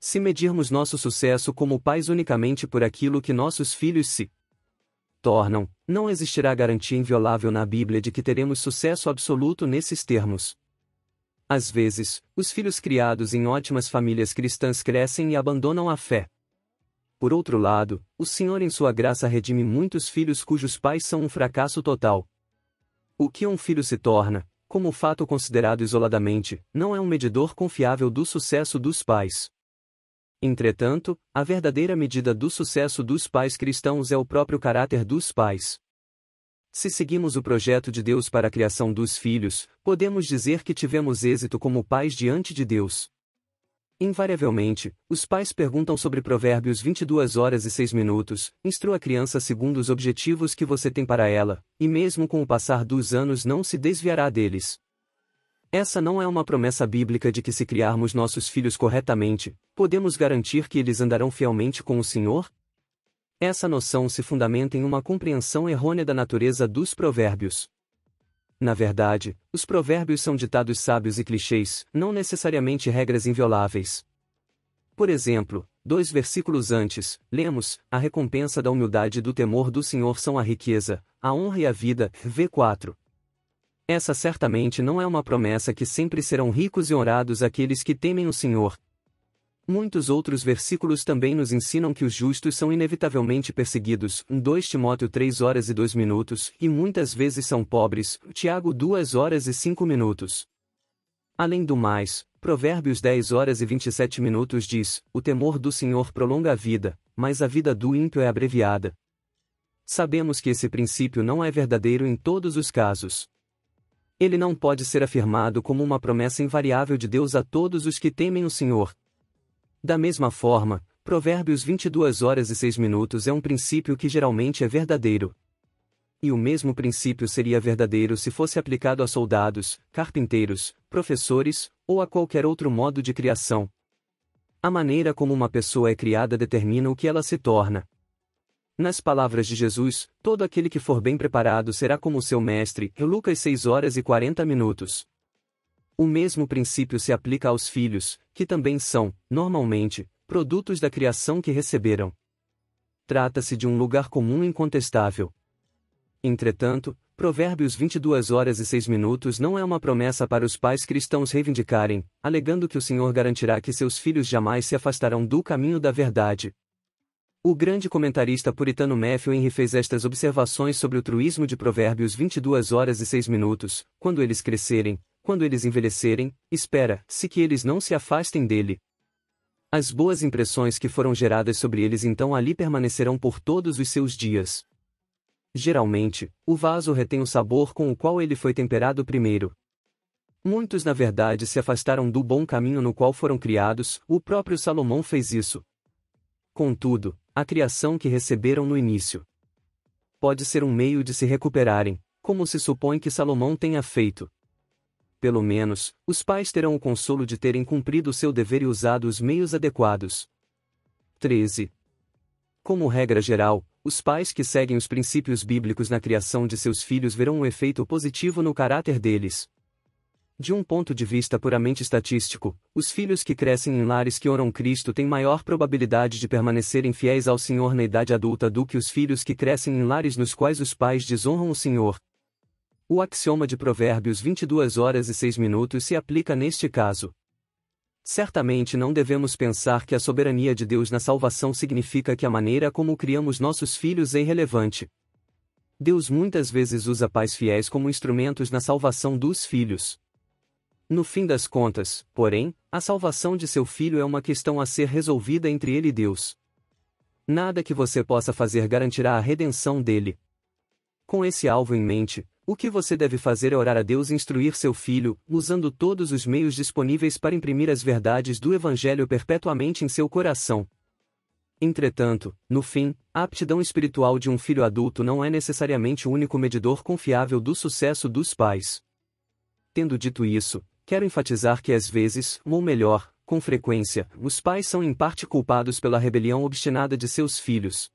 se medirmos nosso sucesso como pais unicamente por aquilo que nossos filhos se tornam, não existirá garantia inviolável na Bíblia de que teremos sucesso absoluto nesses termos. Às vezes, os filhos criados em ótimas famílias cristãs crescem e abandonam a fé. Por outro lado, o Senhor em sua graça redime muitos filhos cujos pais são um fracasso total. O que um filho se torna, como fato considerado isoladamente, não é um medidor confiável do sucesso dos pais. Entretanto, a verdadeira medida do sucesso dos pais cristãos é o próprio caráter dos pais. Se seguimos o projeto de Deus para a criação dos filhos, podemos dizer que tivemos êxito como pais diante de Deus. Invariavelmente, os pais perguntam sobre Provérbios 22 horas e 6 minutos, instrua a criança segundo os objetivos que você tem para ela, e mesmo com o passar dos anos não se desviará deles. Essa não é uma promessa bíblica de que, se criarmos nossos filhos corretamente, podemos garantir que eles andarão fielmente com o Senhor? Essa noção se fundamenta em uma compreensão errônea da natureza dos provérbios. Na verdade, os provérbios são ditados sábios e clichês, não necessariamente regras invioláveis. Por exemplo, dois versículos antes, lemos: A recompensa da humildade e do temor do Senhor são a riqueza, a honra e a vida. V4. Essa certamente não é uma promessa que sempre serão ricos e honrados aqueles que temem o Senhor. Muitos outros versículos também nos ensinam que os justos são inevitavelmente perseguidos, 2 Timóteo 3 horas e 2 minutos, e muitas vezes são pobres, Tiago 2 horas e 5 minutos. Além do mais, Provérbios 10 horas e 27 minutos diz: O temor do Senhor prolonga a vida, mas a vida do ímpio é abreviada. Sabemos que esse princípio não é verdadeiro em todos os casos ele não pode ser afirmado como uma promessa invariável de Deus a todos os que temem o Senhor. Da mesma forma, Provérbios 22 horas e 6 minutos é um princípio que geralmente é verdadeiro. E o mesmo princípio seria verdadeiro se fosse aplicado a soldados, carpinteiros, professores ou a qualquer outro modo de criação. A maneira como uma pessoa é criada determina o que ela se torna. Nas palavras de Jesus, todo aquele que for bem preparado será como seu mestre. Lucas 6 horas e 40 minutos. O mesmo princípio se aplica aos filhos, que também são, normalmente, produtos da criação que receberam. Trata-se de um lugar comum incontestável. Entretanto, Provérbios 22 horas e 6 minutos não é uma promessa para os pais cristãos reivindicarem, alegando que o Senhor garantirá que seus filhos jamais se afastarão do caminho da verdade, o grande comentarista puritano Matthew Henry fez estas observações sobre o truísmo de Provérbios 22 horas e 6 minutos: Quando eles crescerem, quando eles envelhecerem, espera-se que eles não se afastem dele. As boas impressões que foram geradas sobre eles então ali permanecerão por todos os seus dias. Geralmente, o vaso retém o sabor com o qual ele foi temperado primeiro. Muitos, na verdade, se afastaram do bom caminho no qual foram criados, o próprio Salomão fez isso. Contudo, a criação que receberam no início. Pode ser um meio de se recuperarem, como se supõe que Salomão tenha feito. Pelo menos, os pais terão o consolo de terem cumprido seu dever e usado os meios adequados. 13. Como regra geral, os pais que seguem os princípios bíblicos na criação de seus filhos verão um efeito positivo no caráter deles, de um ponto de vista puramente estatístico, os filhos que crescem em lares que oram Cristo têm maior probabilidade de permanecerem fiéis ao Senhor na idade adulta do que os filhos que crescem em lares nos quais os pais desonram o Senhor. O axioma de Provérbios 22 horas e 6 minutos se aplica neste caso. Certamente não devemos pensar que a soberania de Deus na salvação significa que a maneira como criamos nossos filhos é irrelevante. Deus muitas vezes usa pais fiéis como instrumentos na salvação dos filhos. No fim das contas, porém, a salvação de seu filho é uma questão a ser resolvida entre ele e Deus. Nada que você possa fazer garantirá a redenção dele. Com esse alvo em mente, o que você deve fazer é orar a Deus e instruir seu filho, usando todos os meios disponíveis para imprimir as verdades do Evangelho perpetuamente em seu coração. Entretanto, no fim, a aptidão espiritual de um filho adulto não é necessariamente o único medidor confiável do sucesso dos pais. Tendo dito isso, quero enfatizar que às vezes, ou melhor, com frequência, os pais são em parte culpados pela rebelião obstinada de seus filhos.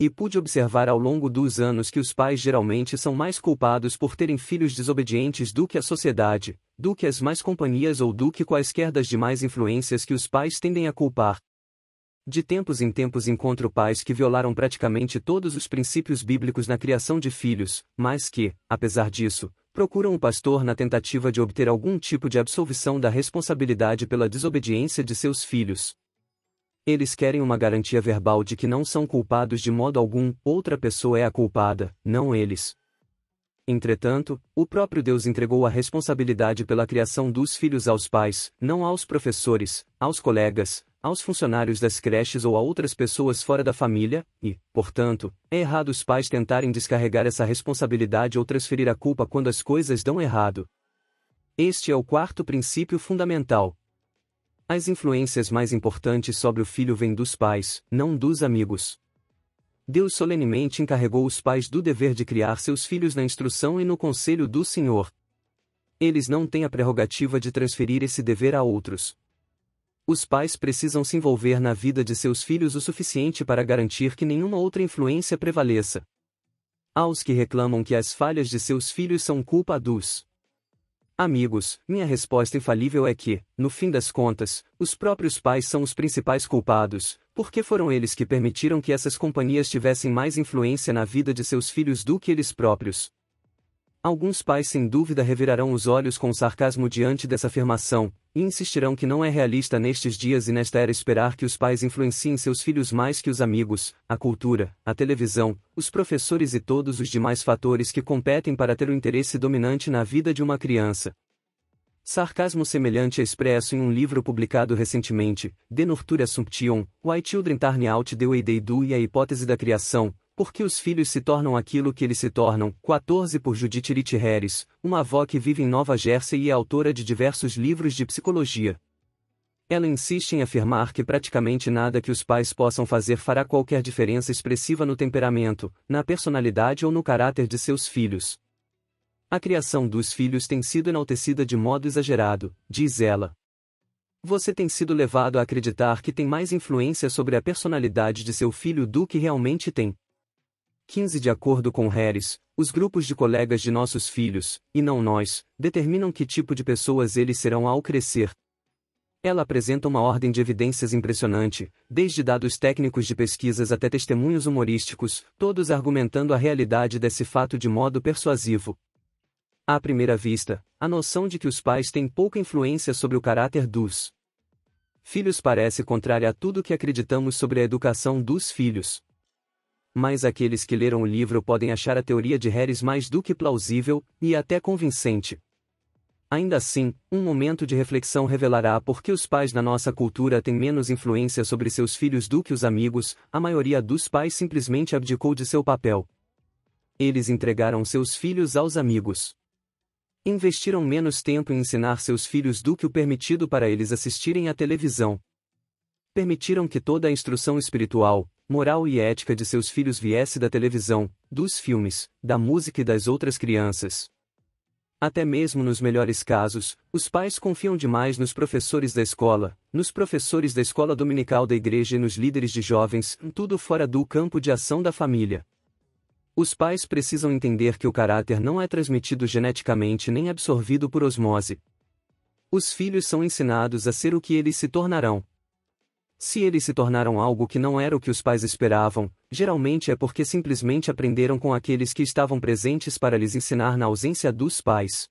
E pude observar ao longo dos anos que os pais geralmente são mais culpados por terem filhos desobedientes do que a sociedade, do que as mais companhias ou do que quaisquer das demais influências que os pais tendem a culpar. De tempos em tempos encontro pais que violaram praticamente todos os princípios bíblicos na criação de filhos, mas que, apesar disso, procuram o pastor na tentativa de obter algum tipo de absolvição da responsabilidade pela desobediência de seus filhos. Eles querem uma garantia verbal de que não são culpados de modo algum, outra pessoa é a culpada, não eles. Entretanto, o próprio Deus entregou a responsabilidade pela criação dos filhos aos pais, não aos professores, aos colegas, aos funcionários das creches ou a outras pessoas fora da família, e, portanto, é errado os pais tentarem descarregar essa responsabilidade ou transferir a culpa quando as coisas dão errado. Este é o quarto princípio fundamental. As influências mais importantes sobre o filho vêm dos pais, não dos amigos. Deus solenemente encarregou os pais do dever de criar seus filhos na instrução e no conselho do Senhor. Eles não têm a prerrogativa de transferir esse dever a outros, os pais precisam se envolver na vida de seus filhos o suficiente para garantir que nenhuma outra influência prevaleça. Há os que reclamam que as falhas de seus filhos são culpa dos amigos. Minha resposta infalível é que, no fim das contas, os próprios pais são os principais culpados, porque foram eles que permitiram que essas companhias tivessem mais influência na vida de seus filhos do que eles próprios. Alguns pais sem dúvida revirarão os olhos com sarcasmo diante dessa afirmação, e insistirão que não é realista nestes dias e nesta era esperar que os pais influenciem seus filhos mais que os amigos, a cultura, a televisão, os professores e todos os demais fatores que competem para ter o interesse dominante na vida de uma criança. Sarcasmo semelhante é expresso em um livro publicado recentemente, De Nortura Assumption, Why Children Turn Out the Way They Do e a Hipótese da Criação, porque os filhos se tornam aquilo que eles se tornam. 14 por Judith Rich Harris, uma avó que vive em Nova Jersey e é autora de diversos livros de psicologia. Ela insiste em afirmar que praticamente nada que os pais possam fazer fará qualquer diferença expressiva no temperamento, na personalidade ou no caráter de seus filhos. A criação dos filhos tem sido enaltecida de modo exagerado, diz ela. Você tem sido levado a acreditar que tem mais influência sobre a personalidade de seu filho do que realmente tem. 15 De acordo com Harris, os grupos de colegas de nossos filhos, e não nós, determinam que tipo de pessoas eles serão ao crescer. Ela apresenta uma ordem de evidências impressionante, desde dados técnicos de pesquisas até testemunhos humorísticos, todos argumentando a realidade desse fato de modo persuasivo. À primeira vista, a noção de que os pais têm pouca influência sobre o caráter dos filhos parece contrária a tudo que acreditamos sobre a educação dos filhos mas aqueles que leram o livro podem achar a teoria de Harris mais do que plausível, e até convincente. Ainda assim, um momento de reflexão revelará por que os pais na nossa cultura têm menos influência sobre seus filhos do que os amigos, a maioria dos pais simplesmente abdicou de seu papel. Eles entregaram seus filhos aos amigos. Investiram menos tempo em ensinar seus filhos do que o permitido para eles assistirem à televisão. Permitiram que toda a instrução espiritual, moral e ética de seus filhos viesse da televisão, dos filmes, da música e das outras crianças. Até mesmo nos melhores casos, os pais confiam demais nos professores da escola, nos professores da escola dominical da igreja e nos líderes de jovens, tudo fora do campo de ação da família. Os pais precisam entender que o caráter não é transmitido geneticamente nem absorvido por osmose. Os filhos são ensinados a ser o que eles se tornarão, se eles se tornaram algo que não era o que os pais esperavam, geralmente é porque simplesmente aprenderam com aqueles que estavam presentes para lhes ensinar na ausência dos pais.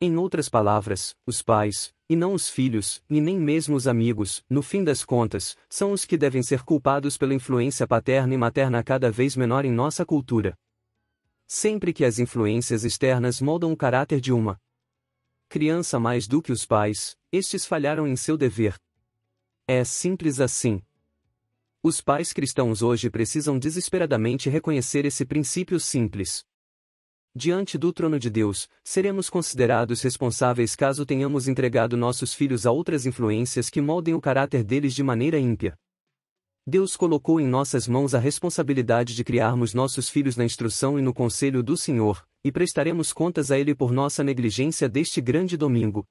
Em outras palavras, os pais, e não os filhos, e nem mesmo os amigos, no fim das contas, são os que devem ser culpados pela influência paterna e materna cada vez menor em nossa cultura. Sempre que as influências externas moldam o caráter de uma criança mais do que os pais, estes falharam em seu dever, é simples assim. Os pais cristãos hoje precisam desesperadamente reconhecer esse princípio simples. Diante do trono de Deus, seremos considerados responsáveis caso tenhamos entregado nossos filhos a outras influências que moldem o caráter deles de maneira ímpia. Deus colocou em nossas mãos a responsabilidade de criarmos nossos filhos na instrução e no conselho do Senhor, e prestaremos contas a Ele por nossa negligência deste grande domingo,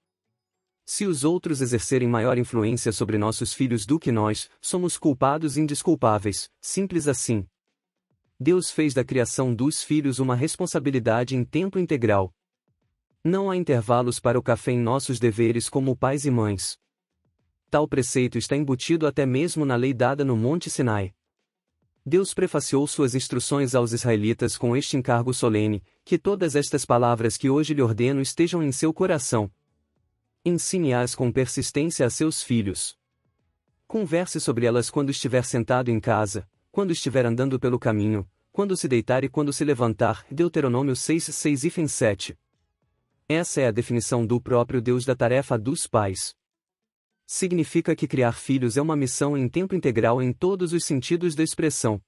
se os outros exercerem maior influência sobre nossos filhos do que nós, somos culpados e indesculpáveis, simples assim. Deus fez da criação dos filhos uma responsabilidade em tempo integral. Não há intervalos para o café em nossos deveres como pais e mães. Tal preceito está embutido até mesmo na lei dada no Monte Sinai. Deus prefaciou suas instruções aos israelitas com este encargo solene: que todas estas palavras que hoje lhe ordeno estejam em seu coração, Ensine-as com persistência a seus filhos. Converse sobre elas quando estiver sentado em casa, quando estiver andando pelo caminho, quando se deitar e quando se levantar. Deuteronômio 6, 6 e 7. Essa é a definição do próprio Deus da tarefa dos pais. Significa que criar filhos é uma missão em tempo integral em todos os sentidos da expressão.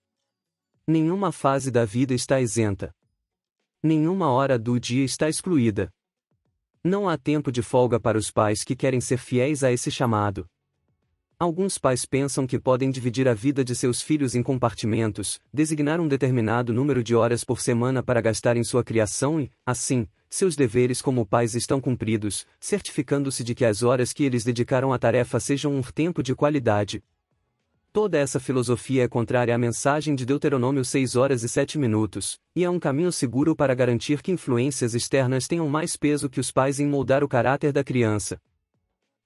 Nenhuma fase da vida está isenta. Nenhuma hora do dia está excluída. Não há tempo de folga para os pais que querem ser fiéis a esse chamado. Alguns pais pensam que podem dividir a vida de seus filhos em compartimentos, designar um determinado número de horas por semana para gastar em sua criação e, assim, seus deveres como pais estão cumpridos, certificando-se de que as horas que eles dedicaram à tarefa sejam um tempo de qualidade, Toda essa filosofia é contrária à mensagem de Deuteronômio 6 horas e 7 minutos, e é um caminho seguro para garantir que influências externas tenham mais peso que os pais em moldar o caráter da criança.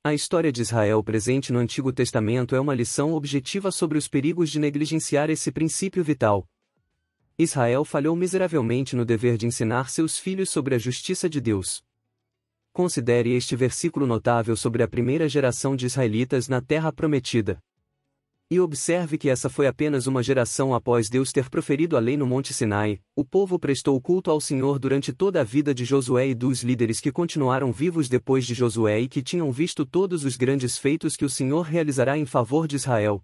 A história de Israel presente no Antigo Testamento é uma lição objetiva sobre os perigos de negligenciar esse princípio vital. Israel falhou miseravelmente no dever de ensinar seus filhos sobre a justiça de Deus. Considere este versículo notável sobre a primeira geração de israelitas na Terra Prometida. E observe que essa foi apenas uma geração após Deus ter proferido a lei no Monte Sinai, o povo prestou culto ao Senhor durante toda a vida de Josué e dos líderes que continuaram vivos depois de Josué e que tinham visto todos os grandes feitos que o Senhor realizará em favor de Israel.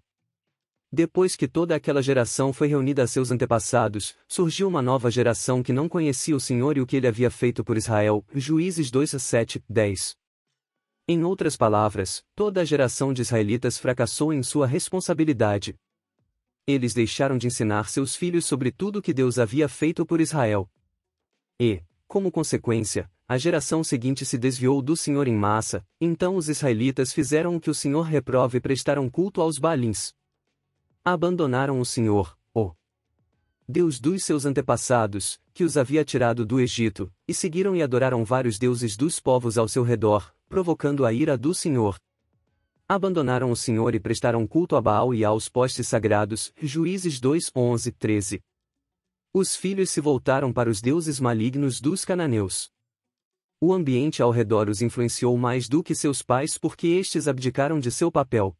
Depois que toda aquela geração foi reunida a seus antepassados, surgiu uma nova geração que não conhecia o Senhor e o que ele havia feito por Israel. Juízes 2 a 7, 10. Em outras palavras, toda a geração de israelitas fracassou em sua responsabilidade. Eles deixaram de ensinar seus filhos sobre tudo que Deus havia feito por Israel. E, como consequência, a geração seguinte se desviou do Senhor em massa, então os israelitas fizeram o que o Senhor reprova e prestaram culto aos balins. Abandonaram o Senhor, o oh. Deus dos seus antepassados, que os havia tirado do Egito, e seguiram e adoraram vários deuses dos povos ao seu redor, provocando a ira do Senhor. Abandonaram o Senhor e prestaram culto a Baal e aos postes sagrados, Juízes 2, 11, 13. Os filhos se voltaram para os deuses malignos dos cananeus. O ambiente ao redor os influenciou mais do que seus pais porque estes abdicaram de seu papel.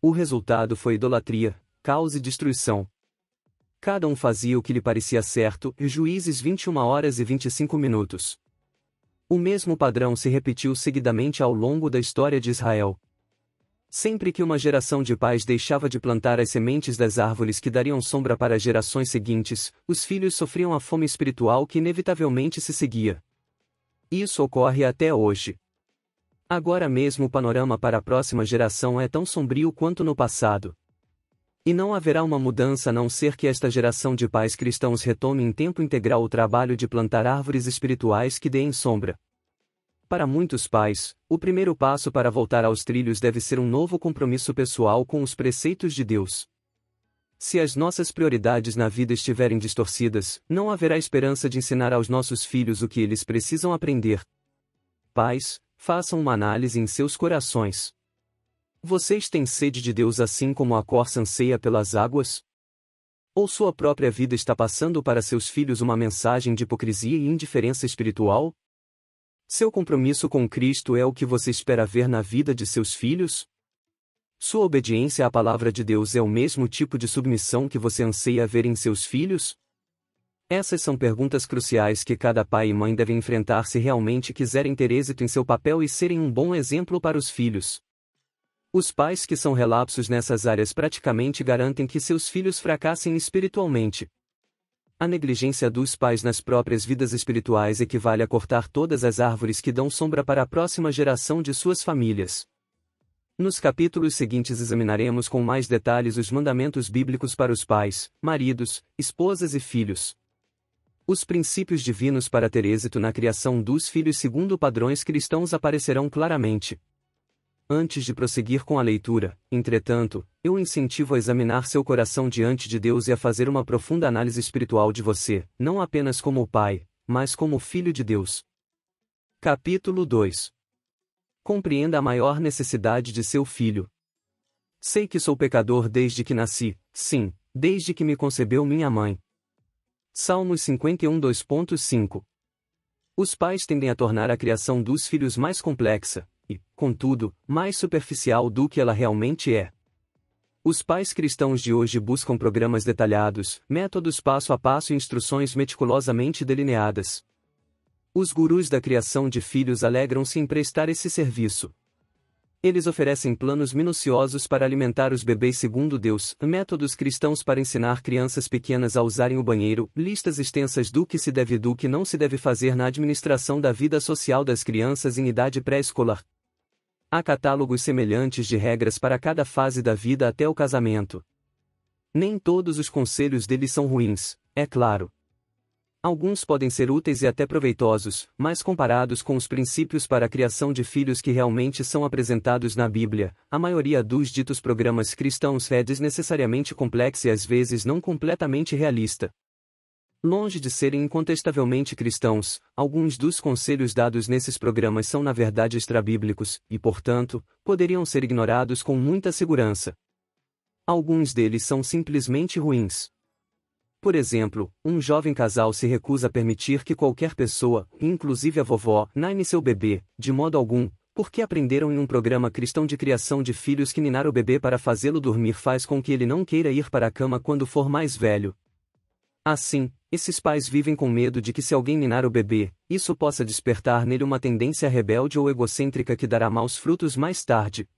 O resultado foi idolatria, caos e destruição. Cada um fazia o que lhe parecia certo, Juízes 21 horas e 25 minutos. O mesmo padrão se repetiu seguidamente ao longo da história de Israel. Sempre que uma geração de pais deixava de plantar as sementes das árvores que dariam sombra para as gerações seguintes, os filhos sofriam a fome espiritual que inevitavelmente se seguia. Isso ocorre até hoje. Agora mesmo o panorama para a próxima geração é tão sombrio quanto no passado. E não haverá uma mudança a não ser que esta geração de pais cristãos retome em tempo integral o trabalho de plantar árvores espirituais que deem sombra. Para muitos pais, o primeiro passo para voltar aos trilhos deve ser um novo compromisso pessoal com os preceitos de Deus. Se as nossas prioridades na vida estiverem distorcidas, não haverá esperança de ensinar aos nossos filhos o que eles precisam aprender. Pais, façam uma análise em seus corações. Vocês têm sede de Deus assim como a corça anseia pelas águas? Ou sua própria vida está passando para seus filhos uma mensagem de hipocrisia e indiferença espiritual? Seu compromisso com Cristo é o que você espera ver na vida de seus filhos? Sua obediência à palavra de Deus é o mesmo tipo de submissão que você anseia ver em seus filhos? Essas são perguntas cruciais que cada pai e mãe devem enfrentar se realmente quiserem ter êxito em seu papel e serem um bom exemplo para os filhos. Os pais que são relapsos nessas áreas praticamente garantem que seus filhos fracassem espiritualmente. A negligência dos pais nas próprias vidas espirituais equivale a cortar todas as árvores que dão sombra para a próxima geração de suas famílias. Nos capítulos seguintes examinaremos com mais detalhes os mandamentos bíblicos para os pais, maridos, esposas e filhos. Os princípios divinos para ter êxito na criação dos filhos segundo padrões cristãos aparecerão claramente. Antes de prosseguir com a leitura, entretanto, eu incentivo a examinar seu coração diante de Deus e a fazer uma profunda análise espiritual de você, não apenas como pai, mas como filho de Deus. Capítulo 2 Compreenda a maior necessidade de seu filho. Sei que sou pecador desde que nasci, sim, desde que me concebeu minha mãe. Salmos 51 2.5 Os pais tendem a tornar a criação dos filhos mais complexa, e, contudo, mais superficial do que ela realmente é. Os pais cristãos de hoje buscam programas detalhados, métodos passo a passo e instruções meticulosamente delineadas. Os gurus da criação de filhos alegram-se em prestar esse serviço. Eles oferecem planos minuciosos para alimentar os bebês segundo Deus, métodos cristãos para ensinar crianças pequenas a usarem o banheiro, listas extensas do que se deve e do que não se deve fazer na administração da vida social das crianças em idade pré-escolar, Há catálogos semelhantes de regras para cada fase da vida até o casamento. Nem todos os conselhos dele são ruins, é claro. Alguns podem ser úteis e até proveitosos, mas comparados com os princípios para a criação de filhos que realmente são apresentados na Bíblia, a maioria dos ditos programas cristãos é desnecessariamente complexa e às vezes não completamente realista. Longe de serem incontestavelmente cristãos, alguns dos conselhos dados nesses programas são na verdade extrabíblicos e, portanto, poderiam ser ignorados com muita segurança. Alguns deles são simplesmente ruins. Por exemplo, um jovem casal se recusa a permitir que qualquer pessoa, inclusive a vovó, nane seu bebê, de modo algum, porque aprenderam em um programa cristão de criação de filhos que ninar o bebê para fazê-lo dormir faz com que ele não queira ir para a cama quando for mais velho. Assim, esses pais vivem com medo de que se alguém minar o bebê, isso possa despertar nele uma tendência rebelde ou egocêntrica que dará maus frutos mais tarde.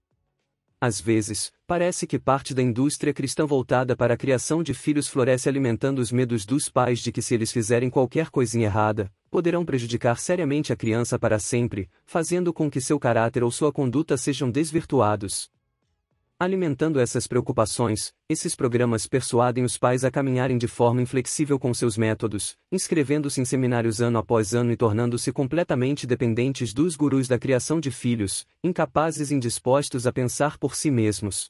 Às vezes, parece que parte da indústria cristã voltada para a criação de filhos floresce alimentando os medos dos pais de que se eles fizerem qualquer coisinha errada, poderão prejudicar seriamente a criança para sempre, fazendo com que seu caráter ou sua conduta sejam desvirtuados. Alimentando essas preocupações, esses programas persuadem os pais a caminharem de forma inflexível com seus métodos, inscrevendo-se em seminários ano após ano e tornando-se completamente dependentes dos gurus da criação de filhos, incapazes e indispostos a pensar por si mesmos.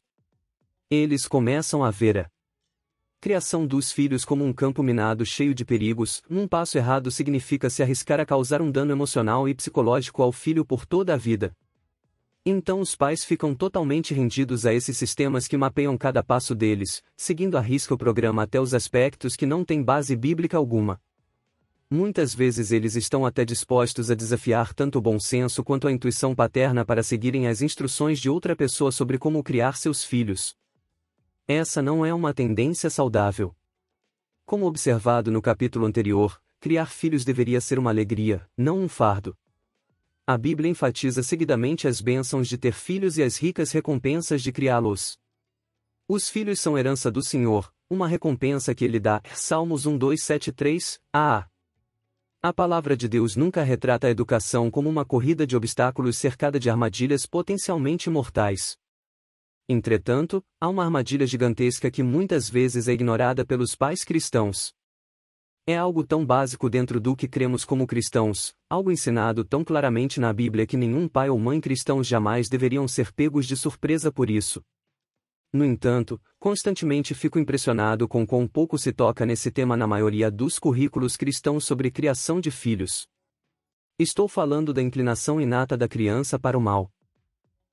Eles começam a ver a criação dos filhos como um campo minado cheio de perigos, um passo errado significa se arriscar a causar um dano emocional e psicológico ao filho por toda a vida, então os pais ficam totalmente rendidos a esses sistemas que mapeiam cada passo deles, seguindo a risca o programa até os aspectos que não têm base bíblica alguma. Muitas vezes eles estão até dispostos a desafiar tanto o bom senso quanto a intuição paterna para seguirem as instruções de outra pessoa sobre como criar seus filhos. Essa não é uma tendência saudável. Como observado no capítulo anterior, criar filhos deveria ser uma alegria, não um fardo. A Bíblia enfatiza seguidamente as bênçãos de ter filhos e as ricas recompensas de criá-los. Os filhos são herança do Senhor, uma recompensa que ele dá. Salmos 1273, a. A palavra de Deus nunca retrata a educação como uma corrida de obstáculos cercada de armadilhas potencialmente mortais. Entretanto, há uma armadilha gigantesca que muitas vezes é ignorada pelos pais cristãos. É algo tão básico dentro do que cremos como cristãos, algo ensinado tão claramente na Bíblia que nenhum pai ou mãe cristãos jamais deveriam ser pegos de surpresa por isso. No entanto, constantemente fico impressionado com quão pouco se toca nesse tema na maioria dos currículos cristãos sobre criação de filhos. Estou falando da inclinação inata da criança para o mal.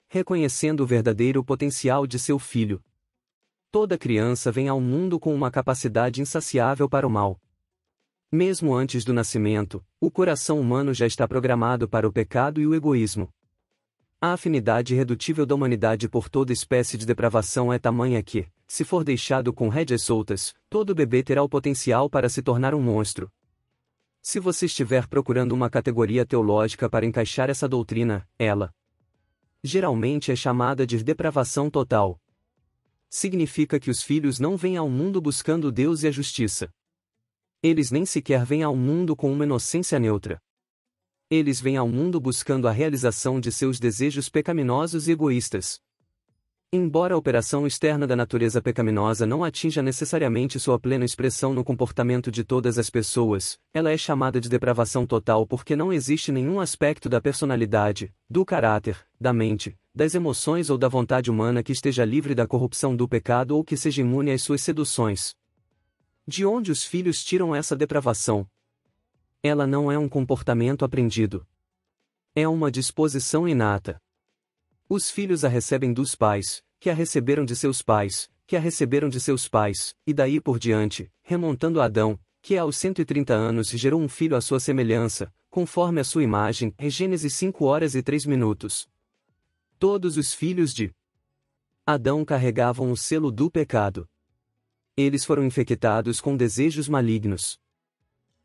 Reconhecendo o verdadeiro potencial de seu filho. Toda criança vem ao mundo com uma capacidade insaciável para o mal mesmo antes do nascimento, o coração humano já está programado para o pecado e o egoísmo. A afinidade irredutível da humanidade por toda espécie de depravação é tamanha que, se for deixado com rédeas soltas, todo bebê terá o potencial para se tornar um monstro. Se você estiver procurando uma categoria teológica para encaixar essa doutrina, ela geralmente é chamada de depravação total. Significa que os filhos não vêm ao mundo buscando Deus e a justiça. Eles nem sequer vêm ao mundo com uma inocência neutra. Eles vêm ao mundo buscando a realização de seus desejos pecaminosos e egoístas. Embora a operação externa da natureza pecaminosa não atinja necessariamente sua plena expressão no comportamento de todas as pessoas, ela é chamada de depravação total porque não existe nenhum aspecto da personalidade, do caráter, da mente, das emoções ou da vontade humana que esteja livre da corrupção do pecado ou que seja imune às suas seduções. De onde os filhos tiram essa depravação? Ela não é um comportamento aprendido. É uma disposição inata. Os filhos a recebem dos pais, que a receberam de seus pais, que a receberam de seus pais, e daí por diante, remontando a Adão, que aos 130 anos gerou um filho à sua semelhança, conforme a sua imagem, é Gênesis 5 horas e 3 minutos. Todos os filhos de Adão carregavam o selo do pecado. Eles foram infectados com desejos malignos.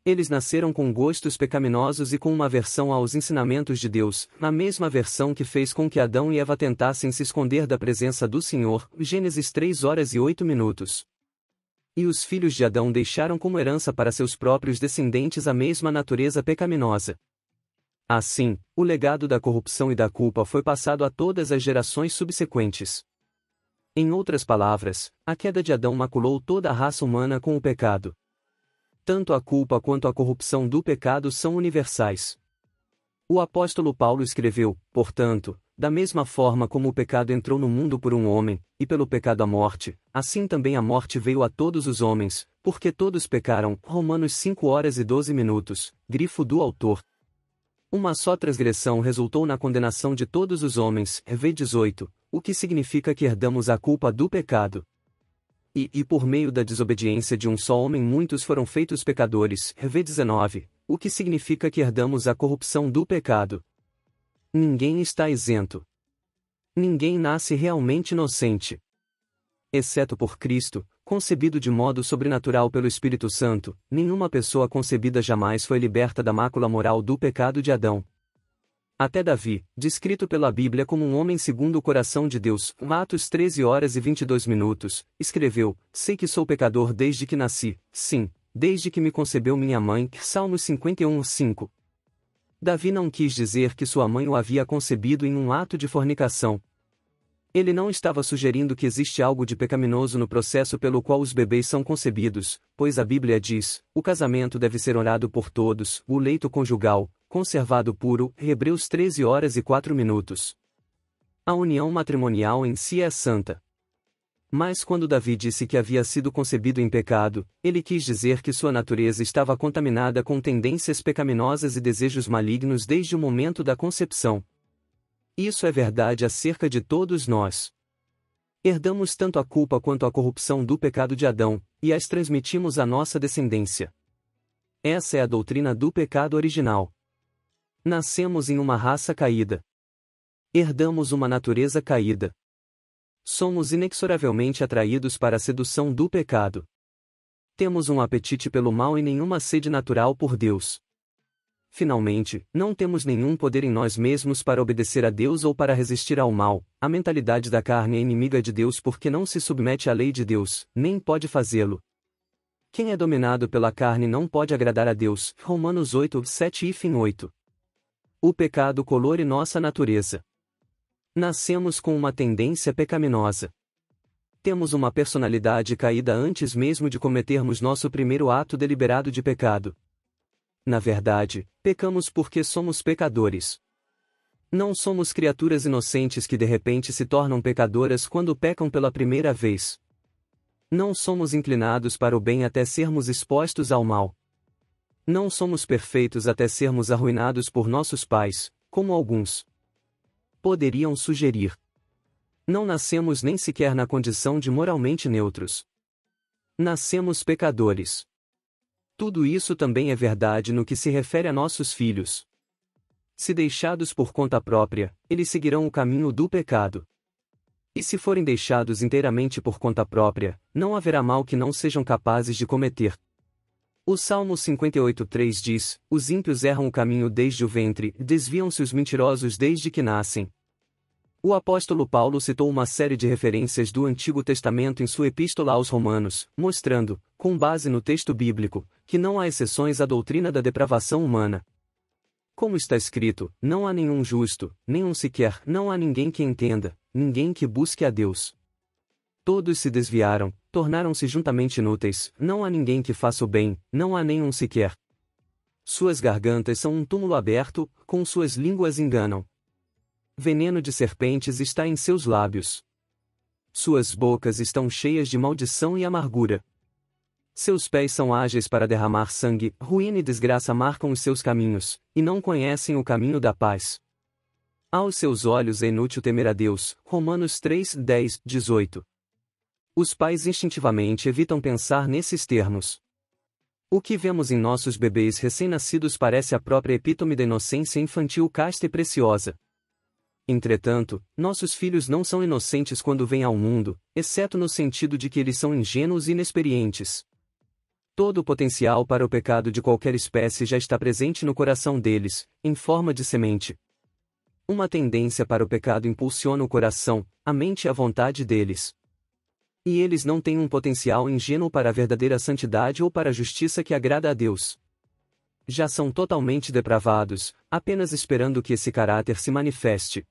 Eles nasceram com gostos pecaminosos e com uma aversão aos ensinamentos de Deus, a mesma aversão que fez com que Adão e Eva tentassem se esconder da presença do Senhor. Gênesis 3 horas e 8 minutos. E os filhos de Adão deixaram como herança para seus próprios descendentes a mesma natureza pecaminosa. Assim, o legado da corrupção e da culpa foi passado a todas as gerações subsequentes. Em outras palavras, a queda de Adão maculou toda a raça humana com o pecado. Tanto a culpa quanto a corrupção do pecado são universais. O apóstolo Paulo escreveu, portanto, da mesma forma como o pecado entrou no mundo por um homem, e pelo pecado a morte, assim também a morte veio a todos os homens, porque todos pecaram. Romanos 5 horas e 12 minutos, grifo do autor. Uma só transgressão resultou na condenação de todos os homens. V18 o que significa que herdamos a culpa do pecado. E, e por meio da desobediência de um só homem muitos foram feitos pecadores, Rev 19, o que significa que herdamos a corrupção do pecado. Ninguém está isento. Ninguém nasce realmente inocente. Exceto por Cristo, concebido de modo sobrenatural pelo Espírito Santo, nenhuma pessoa concebida jamais foi liberta da mácula moral do pecado de Adão, até Davi, descrito pela Bíblia como um homem segundo o coração de Deus, Atos 13 horas e 22 minutos, escreveu: Sei que sou pecador desde que nasci, sim, desde que me concebeu minha mãe. Salmos 51, 5. Davi não quis dizer que sua mãe o havia concebido em um ato de fornicação. Ele não estava sugerindo que existe algo de pecaminoso no processo pelo qual os bebês são concebidos, pois a Bíblia diz: o casamento deve ser orado por todos, o leito conjugal, conservado puro, Hebreus 13 horas e 4 minutos. A união matrimonial em si é santa. Mas quando Davi disse que havia sido concebido em pecado, ele quis dizer que sua natureza estava contaminada com tendências pecaminosas e desejos malignos desde o momento da concepção. Isso é verdade acerca de todos nós. Herdamos tanto a culpa quanto a corrupção do pecado de Adão, e as transmitimos à nossa descendência. Essa é a doutrina do pecado original. Nascemos em uma raça caída. Herdamos uma natureza caída. Somos inexoravelmente atraídos para a sedução do pecado. Temos um apetite pelo mal e nenhuma sede natural por Deus. Finalmente, não temos nenhum poder em nós mesmos para obedecer a Deus ou para resistir ao mal. A mentalidade da carne é inimiga de Deus porque não se submete à lei de Deus, nem pode fazê-lo. Quem é dominado pela carne não pode agradar a Deus. Romanos 8, 7 e fim 8. O pecado colore nossa natureza. Nascemos com uma tendência pecaminosa. Temos uma personalidade caída antes mesmo de cometermos nosso primeiro ato deliberado de pecado. Na verdade, pecamos porque somos pecadores. Não somos criaturas inocentes que de repente se tornam pecadoras quando pecam pela primeira vez. Não somos inclinados para o bem até sermos expostos ao mal. Não somos perfeitos até sermos arruinados por nossos pais, como alguns poderiam sugerir. Não nascemos nem sequer na condição de moralmente neutros. Nascemos pecadores. Tudo isso também é verdade no que se refere a nossos filhos. Se deixados por conta própria, eles seguirão o caminho do pecado. E se forem deixados inteiramente por conta própria, não haverá mal que não sejam capazes de cometer. O Salmo 58,3 diz: Os ímpios erram o caminho desde o ventre, desviam-se os mentirosos desde que nascem. O apóstolo Paulo citou uma série de referências do Antigo Testamento em sua Epístola aos Romanos, mostrando, com base no texto bíblico, que não há exceções à doutrina da depravação humana. Como está escrito, não há nenhum justo, nenhum sequer, não há ninguém que entenda, ninguém que busque a Deus. Todos se desviaram, tornaram-se juntamente inúteis, não há ninguém que faça o bem, não há nenhum sequer. Suas gargantas são um túmulo aberto, com suas línguas enganam. Veneno de serpentes está em seus lábios. Suas bocas estão cheias de maldição e amargura. Seus pés são ágeis para derramar sangue, ruína e desgraça marcam os seus caminhos, e não conhecem o caminho da paz. Aos seus olhos é inútil temer a Deus. Romanos 3, 10, 18. Os pais instintivamente evitam pensar nesses termos. O que vemos em nossos bebês recém-nascidos parece a própria epítome da inocência infantil casta e preciosa. Entretanto, nossos filhos não são inocentes quando vêm ao mundo, exceto no sentido de que eles são ingênuos e inexperientes. Todo o potencial para o pecado de qualquer espécie já está presente no coração deles, em forma de semente. Uma tendência para o pecado impulsiona o coração, a mente e a vontade deles. E eles não têm um potencial ingênuo para a verdadeira santidade ou para a justiça que agrada a Deus. Já são totalmente depravados, apenas esperando que esse caráter se manifeste.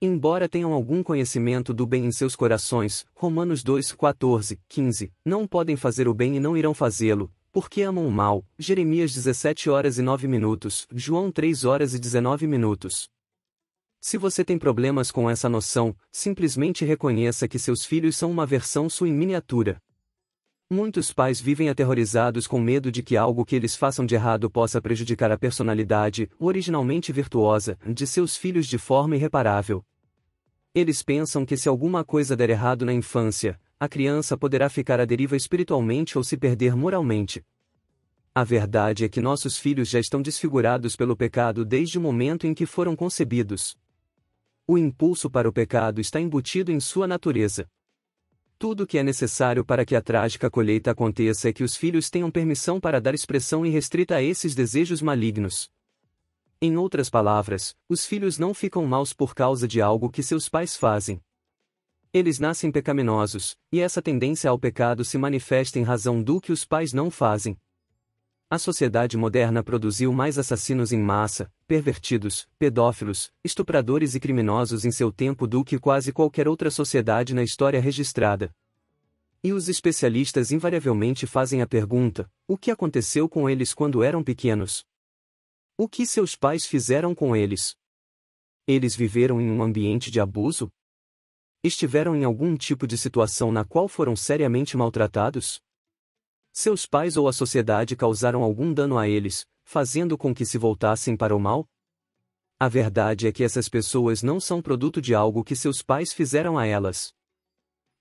Embora tenham algum conhecimento do bem em seus corações, Romanos 2, 14, 15, não podem fazer o bem e não irão fazê-lo, porque amam o mal, Jeremias 17 horas e 9 minutos, João 3 horas e 19 minutos. Se você tem problemas com essa noção, simplesmente reconheça que seus filhos são uma versão sua em miniatura. Muitos pais vivem aterrorizados com medo de que algo que eles façam de errado possa prejudicar a personalidade, originalmente virtuosa, de seus filhos de forma irreparável. Eles pensam que se alguma coisa der errado na infância, a criança poderá ficar à deriva espiritualmente ou se perder moralmente. A verdade é que nossos filhos já estão desfigurados pelo pecado desde o momento em que foram concebidos o impulso para o pecado está embutido em sua natureza. Tudo o que é necessário para que a trágica colheita aconteça é que os filhos tenham permissão para dar expressão irrestrita a esses desejos malignos. Em outras palavras, os filhos não ficam maus por causa de algo que seus pais fazem. Eles nascem pecaminosos, e essa tendência ao pecado se manifesta em razão do que os pais não fazem. A sociedade moderna produziu mais assassinos em massa, pervertidos, pedófilos, estupradores e criminosos em seu tempo do que quase qualquer outra sociedade na história registrada. E os especialistas invariavelmente fazem a pergunta: o que aconteceu com eles quando eram pequenos? O que seus pais fizeram com eles? Eles viveram em um ambiente de abuso? Estiveram em algum tipo de situação na qual foram seriamente maltratados? Seus pais ou a sociedade causaram algum dano a eles, fazendo com que se voltassem para o mal? A verdade é que essas pessoas não são produto de algo que seus pais fizeram a elas.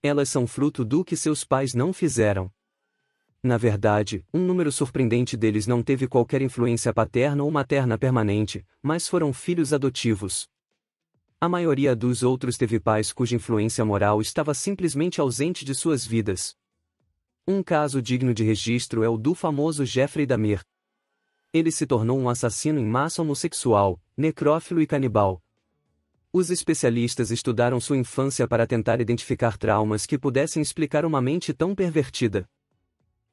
Elas são fruto do que seus pais não fizeram. Na verdade, um número surpreendente deles não teve qualquer influência paterna ou materna permanente, mas foram filhos adotivos. A maioria dos outros teve pais cuja influência moral estava simplesmente ausente de suas vidas. Um caso digno de registro é o do famoso Jeffrey Dahmer. Ele se tornou um assassino em massa homossexual, necrófilo e canibal. Os especialistas estudaram sua infância para tentar identificar traumas que pudessem explicar uma mente tão pervertida.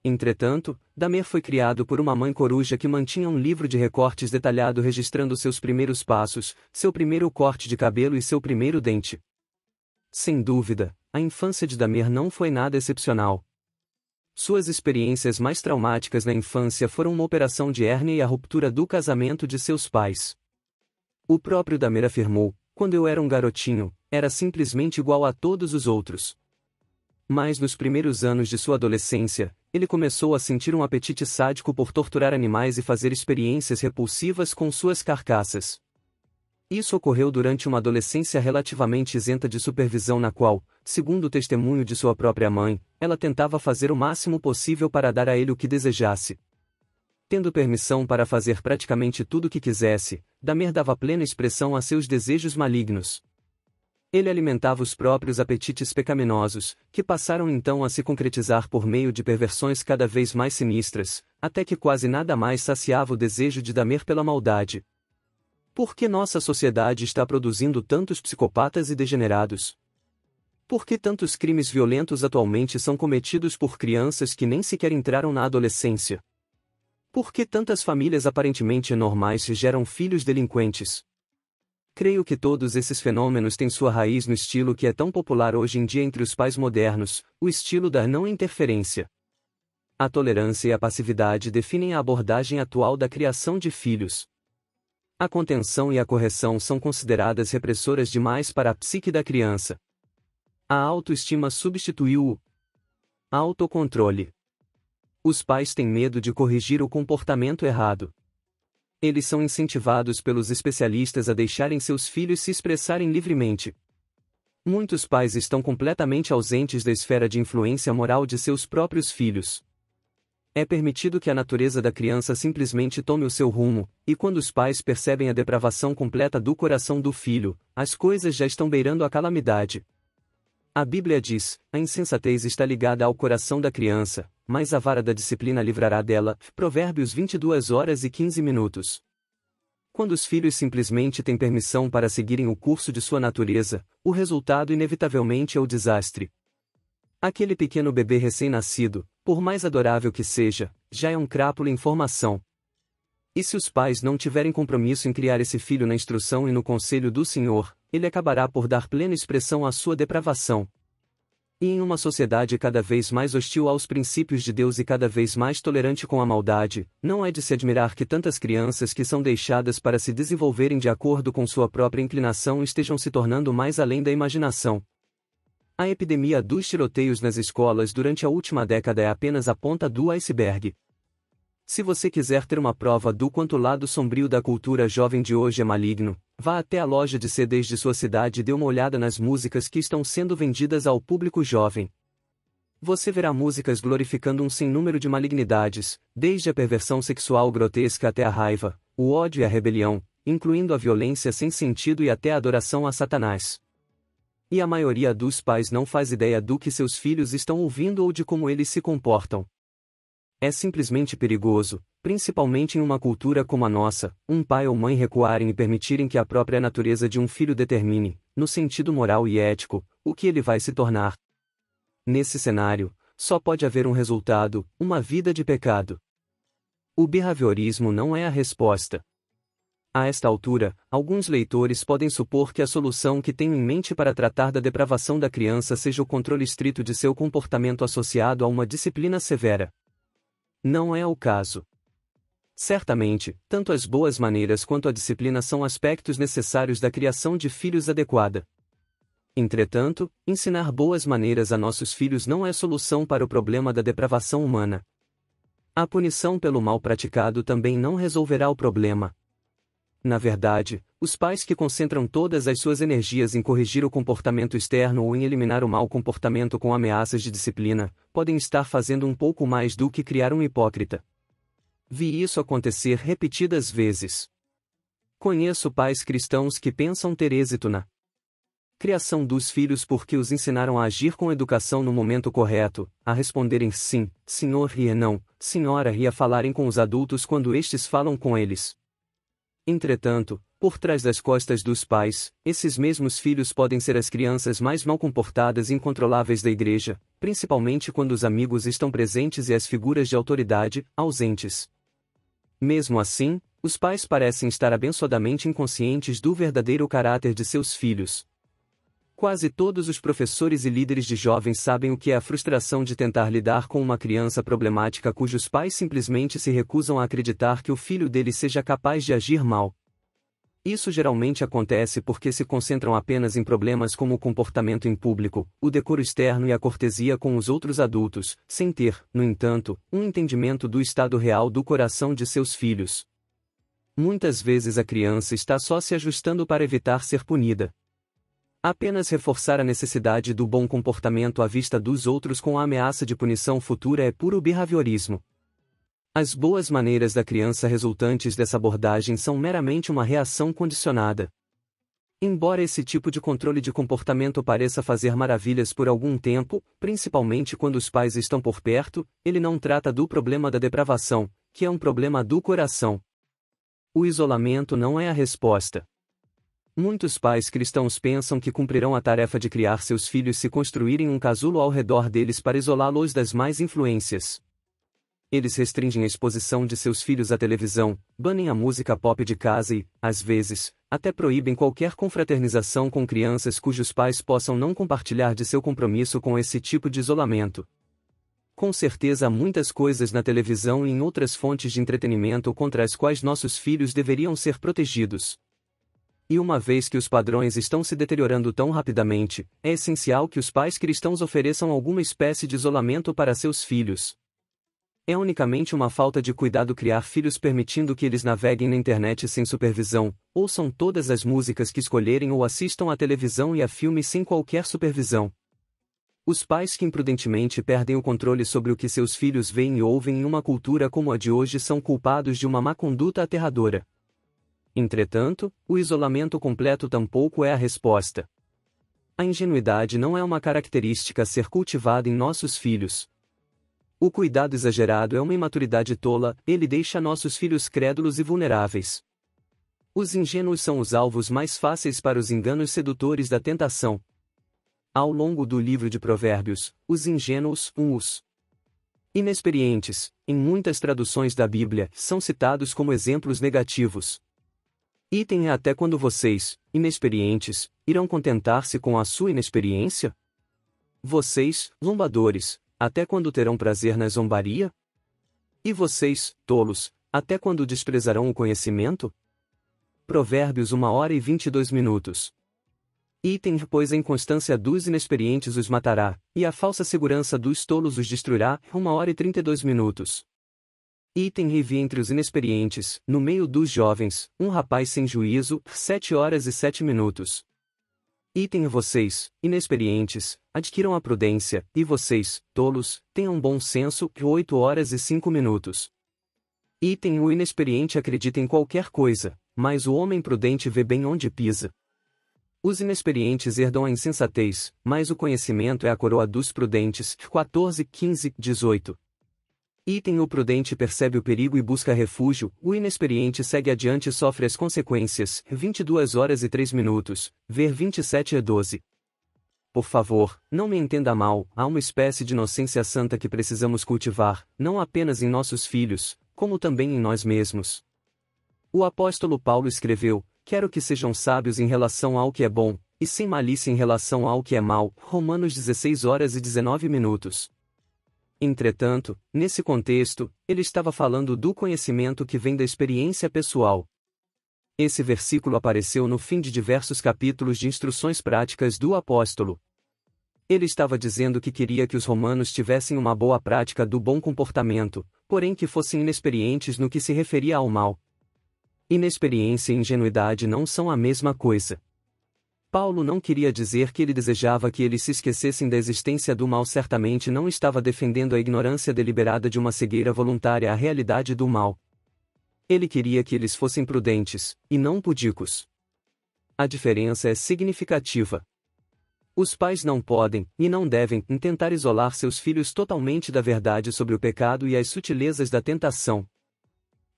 Entretanto, Dahmer foi criado por uma mãe coruja que mantinha um livro de recortes detalhado registrando seus primeiros passos, seu primeiro corte de cabelo e seu primeiro dente. Sem dúvida, a infância de Dahmer não foi nada excepcional. Suas experiências mais traumáticas na infância foram uma operação de hérnia e a ruptura do casamento de seus pais. O próprio Damer afirmou: quando eu era um garotinho, era simplesmente igual a todos os outros. Mas nos primeiros anos de sua adolescência, ele começou a sentir um apetite sádico por torturar animais e fazer experiências repulsivas com suas carcaças. Isso ocorreu durante uma adolescência relativamente isenta de supervisão, na qual, segundo o testemunho de sua própria mãe, ela tentava fazer o máximo possível para dar a ele o que desejasse. Tendo permissão para fazer praticamente tudo o que quisesse, Damer dava plena expressão a seus desejos malignos. Ele alimentava os próprios apetites pecaminosos, que passaram então a se concretizar por meio de perversões cada vez mais sinistras, até que quase nada mais saciava o desejo de Damer pela maldade. Por que nossa sociedade está produzindo tantos psicopatas e degenerados? Por que tantos crimes violentos atualmente são cometidos por crianças que nem sequer entraram na adolescência? Por que tantas famílias aparentemente normais geram filhos delinquentes? Creio que todos esses fenômenos têm sua raiz no estilo que é tão popular hoje em dia entre os pais modernos, o estilo da não interferência. A tolerância e a passividade definem a abordagem atual da criação de filhos. A contenção e a correção são consideradas repressoras demais para a psique da criança. A autoestima substituiu o autocontrole. Os pais têm medo de corrigir o comportamento errado. Eles são incentivados pelos especialistas a deixarem seus filhos se expressarem livremente. Muitos pais estão completamente ausentes da esfera de influência moral de seus próprios filhos. É permitido que a natureza da criança simplesmente tome o seu rumo, e quando os pais percebem a depravação completa do coração do filho, as coisas já estão beirando a calamidade. A Bíblia diz: a insensatez está ligada ao coração da criança, mas a vara da disciplina livrará dela. Provérbios 22 horas e 15 minutos. Quando os filhos simplesmente têm permissão para seguirem o curso de sua natureza, o resultado inevitavelmente é o desastre. Aquele pequeno bebê recém-nascido, por mais adorável que seja, já é um crápula em formação. E se os pais não tiverem compromisso em criar esse filho na instrução e no conselho do Senhor, ele acabará por dar plena expressão à sua depravação. E em uma sociedade cada vez mais hostil aos princípios de Deus e cada vez mais tolerante com a maldade, não é de se admirar que tantas crianças que são deixadas para se desenvolverem de acordo com sua própria inclinação estejam se tornando mais além da imaginação. A epidemia dos tiroteios nas escolas durante a última década é apenas a ponta do iceberg. Se você quiser ter uma prova do quanto o lado sombrio da cultura jovem de hoje é maligno, vá até a loja de CDs de sua cidade e dê uma olhada nas músicas que estão sendo vendidas ao público jovem. Você verá músicas glorificando um sem número de malignidades, desde a perversão sexual grotesca até a raiva, o ódio e a rebelião, incluindo a violência sem sentido e até a adoração a Satanás. E a maioria dos pais não faz ideia do que seus filhos estão ouvindo ou de como eles se comportam. É simplesmente perigoso, principalmente em uma cultura como a nossa, um pai ou mãe recuarem e permitirem que a própria natureza de um filho determine, no sentido moral e ético, o que ele vai se tornar. Nesse cenário, só pode haver um resultado, uma vida de pecado. O behaviorismo não é a resposta. A esta altura, alguns leitores podem supor que a solução que tenho em mente para tratar da depravação da criança seja o controle estrito de seu comportamento associado a uma disciplina severa. Não é o caso. Certamente, tanto as boas maneiras quanto a disciplina são aspectos necessários da criação de filhos adequada. Entretanto, ensinar boas maneiras a nossos filhos não é solução para o problema da depravação humana. A punição pelo mal praticado também não resolverá o problema. Na verdade, os pais que concentram todas as suas energias em corrigir o comportamento externo ou em eliminar o mau comportamento com ameaças de disciplina, podem estar fazendo um pouco mais do que criar um hipócrita. Vi isso acontecer repetidas vezes. Conheço pais cristãos que pensam ter êxito na criação dos filhos porque os ensinaram a agir com educação no momento correto, a responderem sim, senhor e não, senhora e a falarem com os adultos quando estes falam com eles. Entretanto, por trás das costas dos pais, esses mesmos filhos podem ser as crianças mais mal comportadas e incontroláveis da igreja, principalmente quando os amigos estão presentes e as figuras de autoridade, ausentes. Mesmo assim, os pais parecem estar abençoadamente inconscientes do verdadeiro caráter de seus filhos, Quase todos os professores e líderes de jovens sabem o que é a frustração de tentar lidar com uma criança problemática cujos pais simplesmente se recusam a acreditar que o filho dele seja capaz de agir mal. Isso geralmente acontece porque se concentram apenas em problemas como o comportamento em público, o decoro externo e a cortesia com os outros adultos, sem ter, no entanto, um entendimento do estado real do coração de seus filhos. Muitas vezes a criança está só se ajustando para evitar ser punida. Apenas reforçar a necessidade do bom comportamento à vista dos outros com a ameaça de punição futura é puro behaviorismo. As boas maneiras da criança resultantes dessa abordagem são meramente uma reação condicionada. Embora esse tipo de controle de comportamento pareça fazer maravilhas por algum tempo, principalmente quando os pais estão por perto, ele não trata do problema da depravação, que é um problema do coração. O isolamento não é a resposta. Muitos pais cristãos pensam que cumprirão a tarefa de criar seus filhos se construírem um casulo ao redor deles para isolá-los das mais influências. Eles restringem a exposição de seus filhos à televisão, banem a música pop de casa e, às vezes, até proíbem qualquer confraternização com crianças cujos pais possam não compartilhar de seu compromisso com esse tipo de isolamento. Com certeza há muitas coisas na televisão e em outras fontes de entretenimento contra as quais nossos filhos deveriam ser protegidos. E uma vez que os padrões estão se deteriorando tão rapidamente, é essencial que os pais cristãos ofereçam alguma espécie de isolamento para seus filhos. É unicamente uma falta de cuidado criar filhos permitindo que eles naveguem na internet sem supervisão, ouçam todas as músicas que escolherem ou assistam à televisão e a filmes sem qualquer supervisão. Os pais que imprudentemente perdem o controle sobre o que seus filhos veem e ouvem em uma cultura como a de hoje são culpados de uma má conduta aterradora. Entretanto, o isolamento completo tampouco é a resposta. A ingenuidade não é uma característica a ser cultivada em nossos filhos. O cuidado exagerado é uma imaturidade tola, ele deixa nossos filhos crédulos e vulneráveis. Os ingênuos são os alvos mais fáceis para os enganos sedutores da tentação. Ao longo do livro de Provérbios, os ingênuos, uns inexperientes, em muitas traduções da Bíblia, são citados como exemplos negativos. Item é até quando vocês, inexperientes, irão contentar-se com a sua inexperiência? Vocês, lombadores, até quando terão prazer na zombaria? E vocês, tolos, até quando desprezarão o conhecimento? Provérbios 1 hora e 22 minutos. Item pois a inconstância dos inexperientes os matará, e a falsa segurança dos tolos os destruirá, 1 hora e 32 minutos. Item revi entre os inexperientes, no meio dos jovens, um rapaz sem juízo, 7 horas e 7 minutos. Item vocês, inexperientes, adquiram a prudência, e vocês, tolos, tenham bom senso, 8 horas e 5 minutos. Item o inexperiente acredita em qualquer coisa, mas o homem prudente vê bem onde pisa. Os inexperientes herdam a insensatez, mas o conhecimento é a coroa dos prudentes. 14, 15, 18. Item O prudente percebe o perigo e busca refúgio, o inexperiente segue adiante e sofre as consequências. 22 horas e 3 minutos, ver 27 e 12. Por favor, não me entenda mal, há uma espécie de inocência santa que precisamos cultivar, não apenas em nossos filhos, como também em nós mesmos. O apóstolo Paulo escreveu: Quero que sejam sábios em relação ao que é bom, e sem malícia em relação ao que é mal. Romanos 16 horas e 19 minutos. Entretanto, nesse contexto, ele estava falando do conhecimento que vem da experiência pessoal. Esse versículo apareceu no fim de diversos capítulos de instruções práticas do apóstolo. Ele estava dizendo que queria que os romanos tivessem uma boa prática do bom comportamento, porém que fossem inexperientes no que se referia ao mal. Inexperiência e ingenuidade não são a mesma coisa. Paulo não queria dizer que ele desejava que eles se esquecessem da existência do mal, certamente não estava defendendo a ignorância deliberada de uma cegueira voluntária à realidade do mal. Ele queria que eles fossem prudentes, e não pudicos. A diferença é significativa. Os pais não podem, e não devem, tentar isolar seus filhos totalmente da verdade sobre o pecado e as sutilezas da tentação,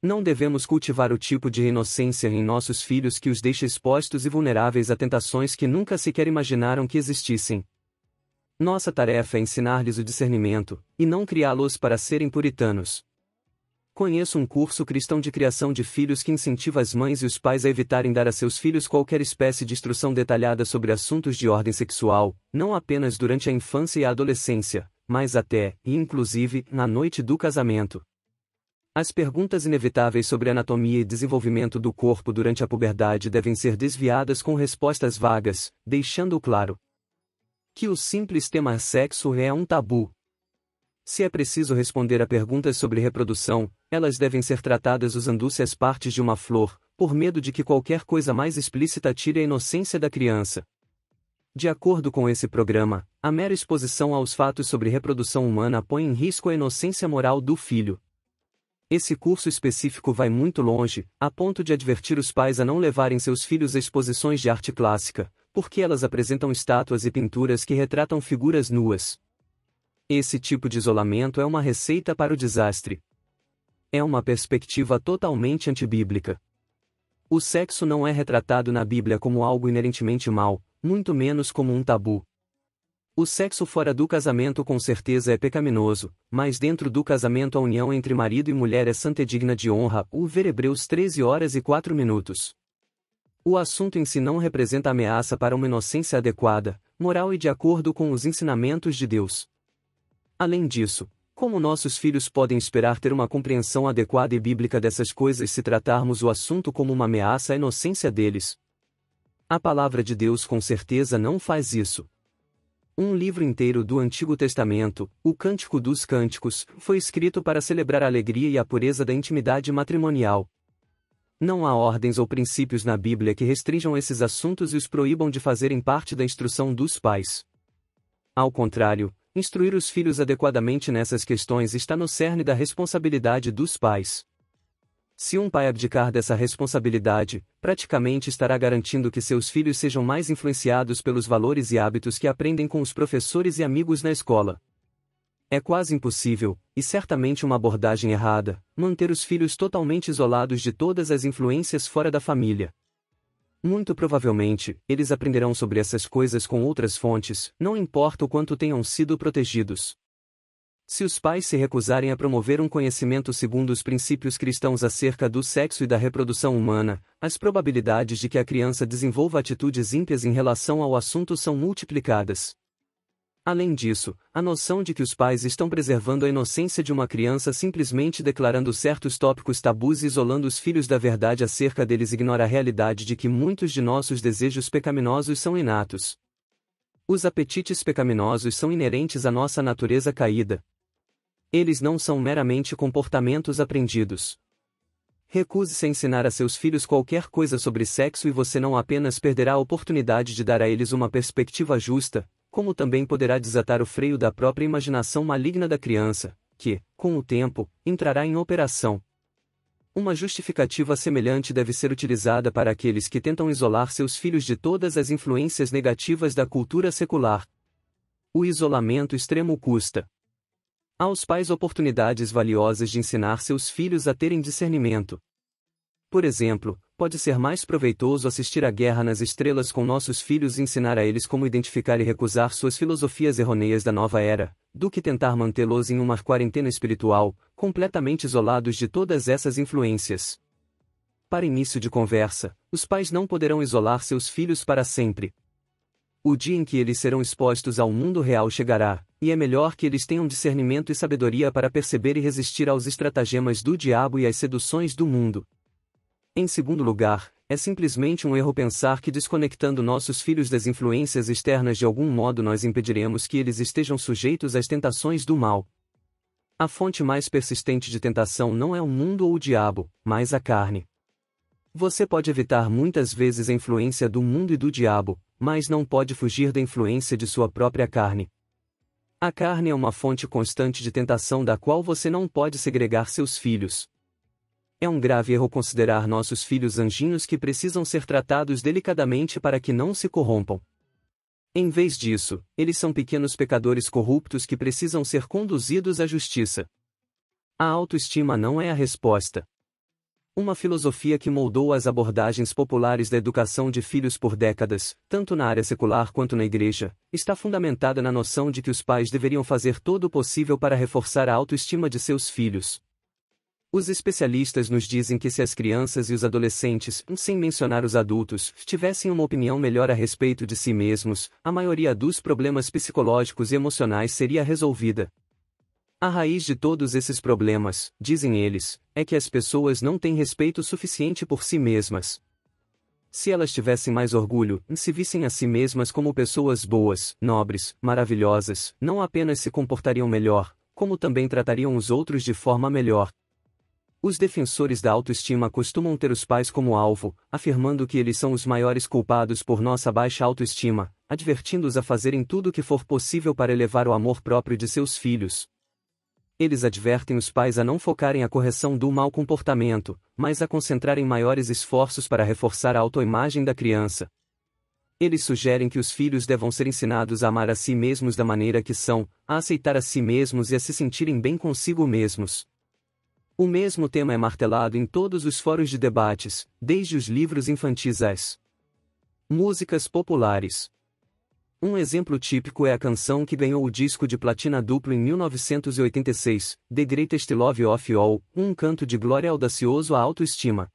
não devemos cultivar o tipo de inocência em nossos filhos que os deixa expostos e vulneráveis a tentações que nunca sequer imaginaram que existissem. Nossa tarefa é ensinar-lhes o discernimento, e não criá-los para serem puritanos. Conheço um curso cristão de criação de filhos que incentiva as mães e os pais a evitarem dar a seus filhos qualquer espécie de instrução detalhada sobre assuntos de ordem sexual, não apenas durante a infância e a adolescência, mas até, e inclusive, na noite do casamento. As perguntas inevitáveis sobre anatomia e desenvolvimento do corpo durante a puberdade devem ser desviadas com respostas vagas, deixando claro que o simples tema sexo é um tabu. Se é preciso responder a perguntas sobre reprodução, elas devem ser tratadas usando-se as partes de uma flor, por medo de que qualquer coisa mais explícita tire a inocência da criança. De acordo com esse programa, a mera exposição aos fatos sobre reprodução humana põe em risco a inocência moral do filho. Esse curso específico vai muito longe, a ponto de advertir os pais a não levarem seus filhos a exposições de arte clássica, porque elas apresentam estátuas e pinturas que retratam figuras nuas. Esse tipo de isolamento é uma receita para o desastre. É uma perspectiva totalmente antibíblica. O sexo não é retratado na Bíblia como algo inerentemente mal, muito menos como um tabu. O sexo fora do casamento com certeza é pecaminoso, mas dentro do casamento a união entre marido e mulher é santa e digna de honra, o ver Hebreus 13 horas e 4 minutos. O assunto em si não representa ameaça para uma inocência adequada, moral e de acordo com os ensinamentos de Deus. Além disso, como nossos filhos podem esperar ter uma compreensão adequada e bíblica dessas coisas se tratarmos o assunto como uma ameaça à inocência deles? A palavra de Deus com certeza não faz isso, um livro inteiro do Antigo Testamento, o Cântico dos Cânticos, foi escrito para celebrar a alegria e a pureza da intimidade matrimonial. Não há ordens ou princípios na Bíblia que restringam esses assuntos e os proíbam de fazerem parte da instrução dos pais. Ao contrário, instruir os filhos adequadamente nessas questões está no cerne da responsabilidade dos pais. Se um pai abdicar dessa responsabilidade, praticamente estará garantindo que seus filhos sejam mais influenciados pelos valores e hábitos que aprendem com os professores e amigos na escola. É quase impossível, e certamente uma abordagem errada, manter os filhos totalmente isolados de todas as influências fora da família. Muito provavelmente, eles aprenderão sobre essas coisas com outras fontes, não importa o quanto tenham sido protegidos. Se os pais se recusarem a promover um conhecimento segundo os princípios cristãos acerca do sexo e da reprodução humana, as probabilidades de que a criança desenvolva atitudes ímpias em relação ao assunto são multiplicadas. Além disso, a noção de que os pais estão preservando a inocência de uma criança simplesmente declarando certos tópicos tabus e isolando os filhos da verdade acerca deles ignora a realidade de que muitos de nossos desejos pecaminosos são inatos. Os apetites pecaminosos são inerentes à nossa natureza caída, eles não são meramente comportamentos aprendidos. Recuse-se a ensinar a seus filhos qualquer coisa sobre sexo e você não apenas perderá a oportunidade de dar a eles uma perspectiva justa, como também poderá desatar o freio da própria imaginação maligna da criança, que, com o tempo, entrará em operação. Uma justificativa semelhante deve ser utilizada para aqueles que tentam isolar seus filhos de todas as influências negativas da cultura secular. O isolamento extremo custa Há aos pais oportunidades valiosas de ensinar seus filhos a terem discernimento. Por exemplo, pode ser mais proveitoso assistir à Guerra nas Estrelas com nossos filhos e ensinar a eles como identificar e recusar suas filosofias errôneas da nova era, do que tentar mantê-los em uma quarentena espiritual, completamente isolados de todas essas influências. Para início de conversa, os pais não poderão isolar seus filhos para sempre, o dia em que eles serão expostos ao mundo real chegará, e é melhor que eles tenham discernimento e sabedoria para perceber e resistir aos estratagemas do diabo e às seduções do mundo. Em segundo lugar, é simplesmente um erro pensar que desconectando nossos filhos das influências externas de algum modo nós impediremos que eles estejam sujeitos às tentações do mal. A fonte mais persistente de tentação não é o mundo ou o diabo, mas a carne. Você pode evitar muitas vezes a influência do mundo e do diabo, mas não pode fugir da influência de sua própria carne. A carne é uma fonte constante de tentação da qual você não pode segregar seus filhos. É um grave erro considerar nossos filhos anjinhos que precisam ser tratados delicadamente para que não se corrompam. Em vez disso, eles são pequenos pecadores corruptos que precisam ser conduzidos à justiça. A autoestima não é a resposta. Uma filosofia que moldou as abordagens populares da educação de filhos por décadas, tanto na área secular quanto na igreja, está fundamentada na noção de que os pais deveriam fazer todo o possível para reforçar a autoestima de seus filhos. Os especialistas nos dizem que se as crianças e os adolescentes, sem mencionar os adultos, tivessem uma opinião melhor a respeito de si mesmos, a maioria dos problemas psicológicos e emocionais seria resolvida. A raiz de todos esses problemas, dizem eles, é que as pessoas não têm respeito suficiente por si mesmas. Se elas tivessem mais orgulho, se vissem a si mesmas como pessoas boas, nobres, maravilhosas, não apenas se comportariam melhor, como também tratariam os outros de forma melhor. Os defensores da autoestima costumam ter os pais como alvo, afirmando que eles são os maiores culpados por nossa baixa autoestima, advertindo-os a fazerem tudo o que for possível para elevar o amor próprio de seus filhos, eles advertem os pais a não focarem a correção do mau comportamento, mas a concentrarem maiores esforços para reforçar a autoimagem da criança. Eles sugerem que os filhos devam ser ensinados a amar a si mesmos da maneira que são, a aceitar a si mesmos e a se sentirem bem consigo mesmos. O mesmo tema é martelado em todos os fóruns de debates, desde os livros infantis às músicas populares. Um exemplo típico é a canção que ganhou o disco de platina duplo em 1986, The Greatest Love of All, um canto de glória audacioso à autoestima.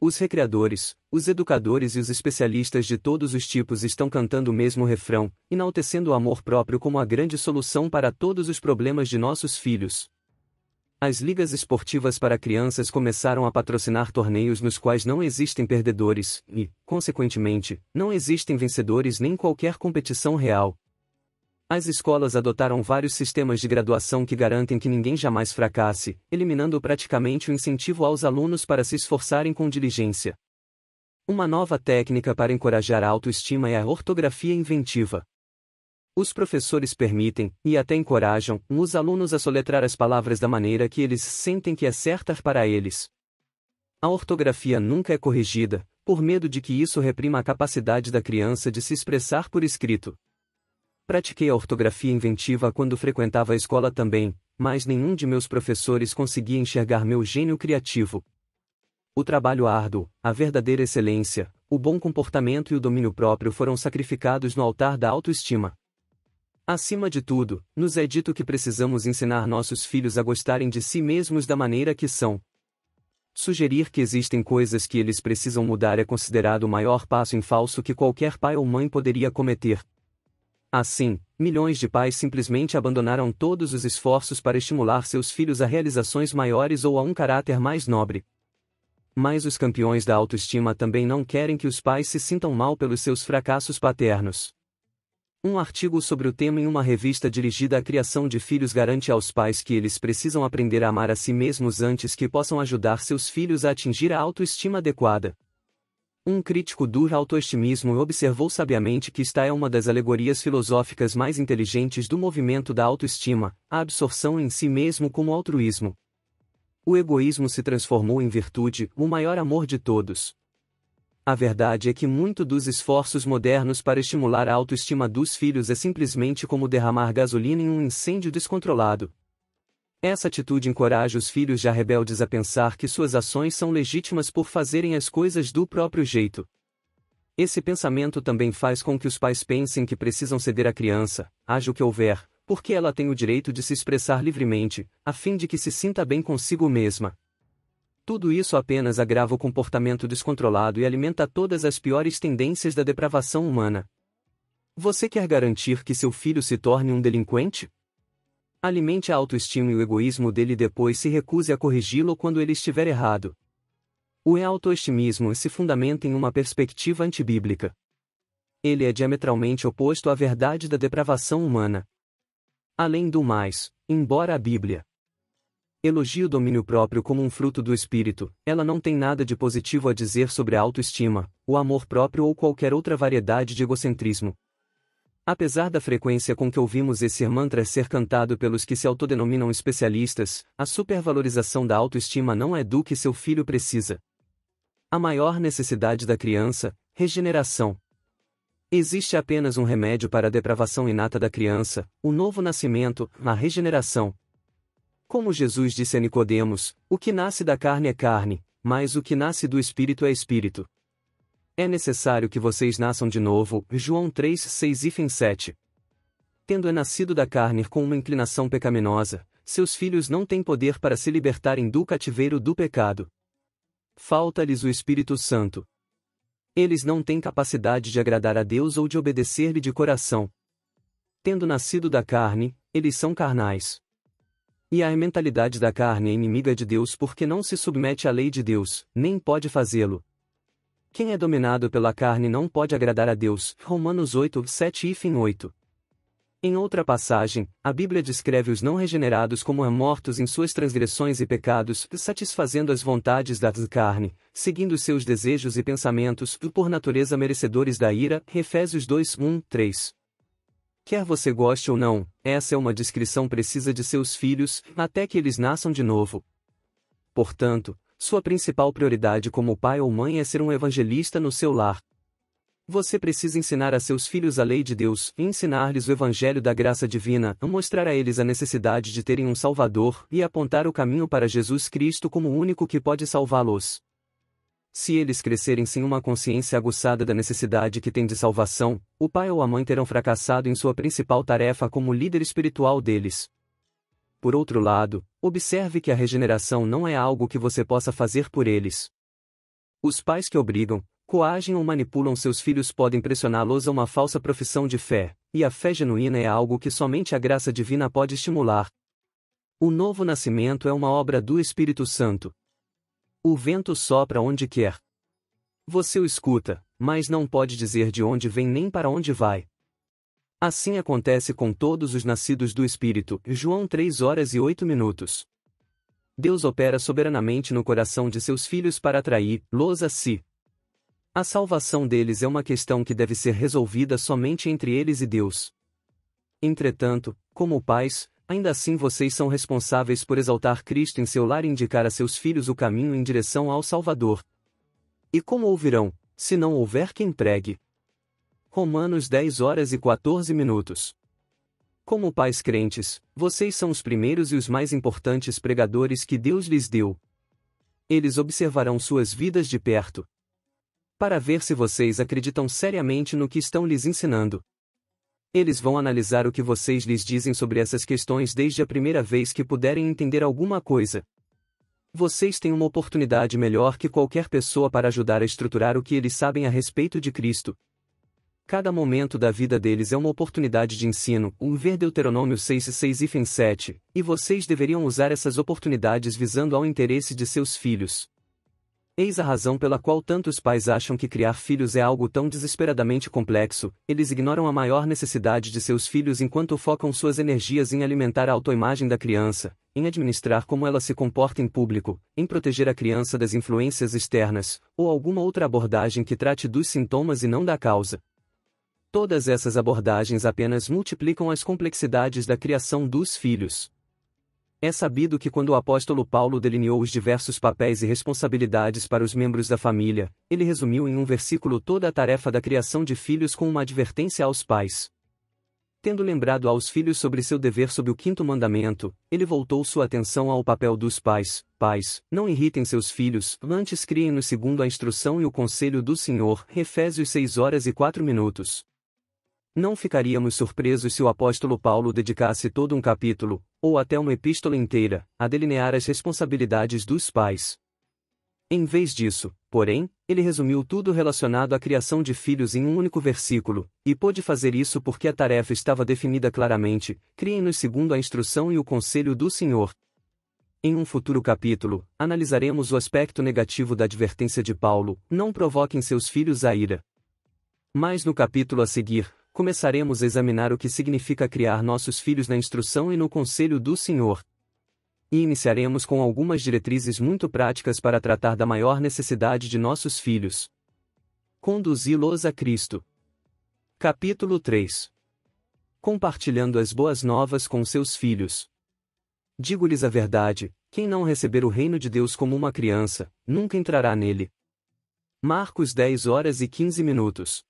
Os recreadores, os educadores e os especialistas de todos os tipos estão cantando o mesmo refrão, enaltecendo o amor próprio como a grande solução para todos os problemas de nossos filhos. As ligas esportivas para crianças começaram a patrocinar torneios nos quais não existem perdedores e, consequentemente, não existem vencedores nem qualquer competição real. As escolas adotaram vários sistemas de graduação que garantem que ninguém jamais fracasse, eliminando praticamente o incentivo aos alunos para se esforçarem com diligência. Uma nova técnica para encorajar a autoestima é a ortografia inventiva. Os professores permitem, e até encorajam, os alunos a soletrar as palavras da maneira que eles sentem que é certa para eles. A ortografia nunca é corrigida, por medo de que isso reprima a capacidade da criança de se expressar por escrito. Pratiquei a ortografia inventiva quando frequentava a escola também, mas nenhum de meus professores conseguia enxergar meu gênio criativo. O trabalho árduo, a verdadeira excelência, o bom comportamento e o domínio próprio foram sacrificados no altar da autoestima. Acima de tudo, nos é dito que precisamos ensinar nossos filhos a gostarem de si mesmos da maneira que são. Sugerir que existem coisas que eles precisam mudar é considerado o maior passo em falso que qualquer pai ou mãe poderia cometer. Assim, milhões de pais simplesmente abandonaram todos os esforços para estimular seus filhos a realizações maiores ou a um caráter mais nobre. Mas os campeões da autoestima também não querem que os pais se sintam mal pelos seus fracassos paternos. Um artigo sobre o tema em uma revista dirigida à criação de filhos garante aos pais que eles precisam aprender a amar a si mesmos antes que possam ajudar seus filhos a atingir a autoestima adequada. Um crítico do autoestimismo observou sabiamente que esta é uma das alegorias filosóficas mais inteligentes do movimento da autoestima, a absorção em si mesmo como altruísmo. O egoísmo se transformou em virtude, o maior amor de todos. A verdade é que muito dos esforços modernos para estimular a autoestima dos filhos é simplesmente como derramar gasolina em um incêndio descontrolado. Essa atitude encoraja os filhos já rebeldes a pensar que suas ações são legítimas por fazerem as coisas do próprio jeito. Esse pensamento também faz com que os pais pensem que precisam ceder à criança, haja o que houver, porque ela tem o direito de se expressar livremente, a fim de que se sinta bem consigo mesma. Tudo isso apenas agrava o comportamento descontrolado e alimenta todas as piores tendências da depravação humana. Você quer garantir que seu filho se torne um delinquente? Alimente a autoestima e o egoísmo dele e depois se recuse a corrigi-lo quando ele estiver errado. O autoestimismo se fundamenta em uma perspectiva antibíblica. Ele é diametralmente oposto à verdade da depravação humana. Além do mais, embora a Bíblia Elogia o domínio próprio como um fruto do espírito, ela não tem nada de positivo a dizer sobre a autoestima, o amor próprio ou qualquer outra variedade de egocentrismo. Apesar da frequência com que ouvimos esse mantra ser cantado pelos que se autodenominam especialistas, a supervalorização da autoestima não é do que seu filho precisa. A maior necessidade da criança, regeneração. Existe apenas um remédio para a depravação inata da criança, o novo nascimento, a regeneração, como Jesus disse a Nicodemos, o que nasce da carne é carne, mas o que nasce do espírito é espírito. É necessário que vocês nasçam de novo. João 3, 6 e 7. Tendo é nascido da carne com uma inclinação pecaminosa, seus filhos não têm poder para se libertarem do cativeiro do pecado. Falta-lhes o Espírito Santo. Eles não têm capacidade de agradar a Deus ou de obedecer-lhe de coração. Tendo nascido da carne, eles são carnais. E a mentalidade da carne é inimiga de Deus porque não se submete à lei de Deus, nem pode fazê-lo. Quem é dominado pela carne não pode agradar a Deus. Romanos 8, 7 e 8. Em outra passagem, a Bíblia descreve os não regenerados como mortos em suas transgressões e pecados, satisfazendo as vontades da carne, seguindo seus desejos e pensamentos, por natureza merecedores da ira. Efésios 2, 1, 3. Quer você goste ou não, essa é uma descrição precisa de seus filhos, até que eles nasçam de novo. Portanto, sua principal prioridade como pai ou mãe é ser um evangelista no seu lar. Você precisa ensinar a seus filhos a lei de Deus, ensinar-lhes o evangelho da graça divina, mostrar a eles a necessidade de terem um Salvador e apontar o caminho para Jesus Cristo como o único que pode salvá-los. Se eles crescerem sem uma consciência aguçada da necessidade que têm de salvação, o pai ou a mãe terão fracassado em sua principal tarefa como líder espiritual deles. Por outro lado, observe que a regeneração não é algo que você possa fazer por eles. Os pais que obrigam, coagem ou manipulam seus filhos podem pressioná-los a uma falsa profissão de fé, e a fé genuína é algo que somente a graça divina pode estimular. O novo nascimento é uma obra do Espírito Santo. O vento sopra onde quer. Você o escuta, mas não pode dizer de onde vem nem para onde vai. Assim acontece com todos os nascidos do Espírito, João 3 horas e 8 minutos. Deus opera soberanamente no coração de seus filhos para atraí-los a si. A salvação deles é uma questão que deve ser resolvida somente entre eles e Deus. Entretanto, como pais, Ainda assim vocês são responsáveis por exaltar Cristo em seu lar e indicar a seus filhos o caminho em direção ao Salvador. E como ouvirão, se não houver quem pregue? Romanos 10 horas e 14 minutos. Como pais crentes, vocês são os primeiros e os mais importantes pregadores que Deus lhes deu. Eles observarão suas vidas de perto. Para ver se vocês acreditam seriamente no que estão lhes ensinando. Eles vão analisar o que vocês lhes dizem sobre essas questões desde a primeira vez que puderem entender alguma coisa. Vocês têm uma oportunidade melhor que qualquer pessoa para ajudar a estruturar o que eles sabem a respeito de Cristo. Cada momento da vida deles é uma oportunidade de ensino, um ver Deuteronômio 6 e 6 e 7, e vocês deveriam usar essas oportunidades visando ao interesse de seus filhos. Eis a razão pela qual tantos pais acham que criar filhos é algo tão desesperadamente complexo, eles ignoram a maior necessidade de seus filhos enquanto focam suas energias em alimentar a autoimagem da criança, em administrar como ela se comporta em público, em proteger a criança das influências externas, ou alguma outra abordagem que trate dos sintomas e não da causa. Todas essas abordagens apenas multiplicam as complexidades da criação dos filhos. É sabido que quando o apóstolo Paulo delineou os diversos papéis e responsabilidades para os membros da família, ele resumiu em um versículo toda a tarefa da criação de filhos com uma advertência aos pais. Tendo lembrado aos filhos sobre seu dever sob o quinto mandamento, ele voltou sua atenção ao papel dos pais. Pais, não irritem seus filhos, antes criem-nos segundo a instrução e o conselho do Senhor. Efésios 6 horas e 4 minutos. Não ficaríamos surpresos se o apóstolo Paulo dedicasse todo um capítulo, ou até uma epístola inteira, a delinear as responsabilidades dos pais. Em vez disso, porém, ele resumiu tudo relacionado à criação de filhos em um único versículo, e pôde fazer isso porque a tarefa estava definida claramente: criem-nos segundo a instrução e o conselho do Senhor. Em um futuro capítulo, analisaremos o aspecto negativo da advertência de Paulo: não provoquem seus filhos a ira. Mas no capítulo a seguir, começaremos a examinar o que significa criar nossos filhos na instrução e no conselho do Senhor. E iniciaremos com algumas diretrizes muito práticas para tratar da maior necessidade de nossos filhos. Conduzi-los a Cristo. Capítulo 3 Compartilhando as boas novas com seus filhos. Digo-lhes a verdade: quem não receber o reino de Deus como uma criança, nunca entrará nele. Marcos 10 horas e 15 minutos.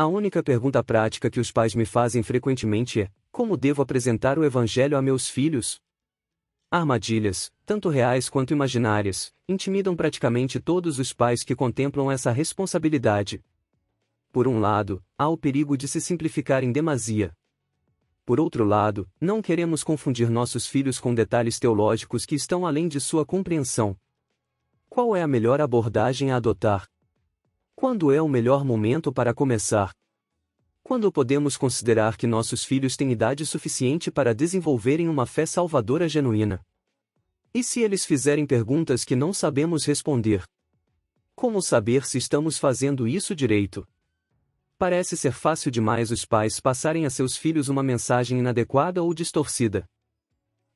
A única pergunta prática que os pais me fazem frequentemente é: como devo apresentar o Evangelho a meus filhos? Armadilhas, tanto reais quanto imaginárias, intimidam praticamente todos os pais que contemplam essa responsabilidade. Por um lado, há o perigo de se simplificar em demasia. Por outro lado, não queremos confundir nossos filhos com detalhes teológicos que estão além de sua compreensão. Qual é a melhor abordagem a adotar? Quando é o melhor momento para começar? Quando podemos considerar que nossos filhos têm idade suficiente para desenvolverem uma fé salvadora genuína? E se eles fizerem perguntas que não sabemos responder? Como saber se estamos fazendo isso direito? Parece ser fácil demais os pais passarem a seus filhos uma mensagem inadequada ou distorcida.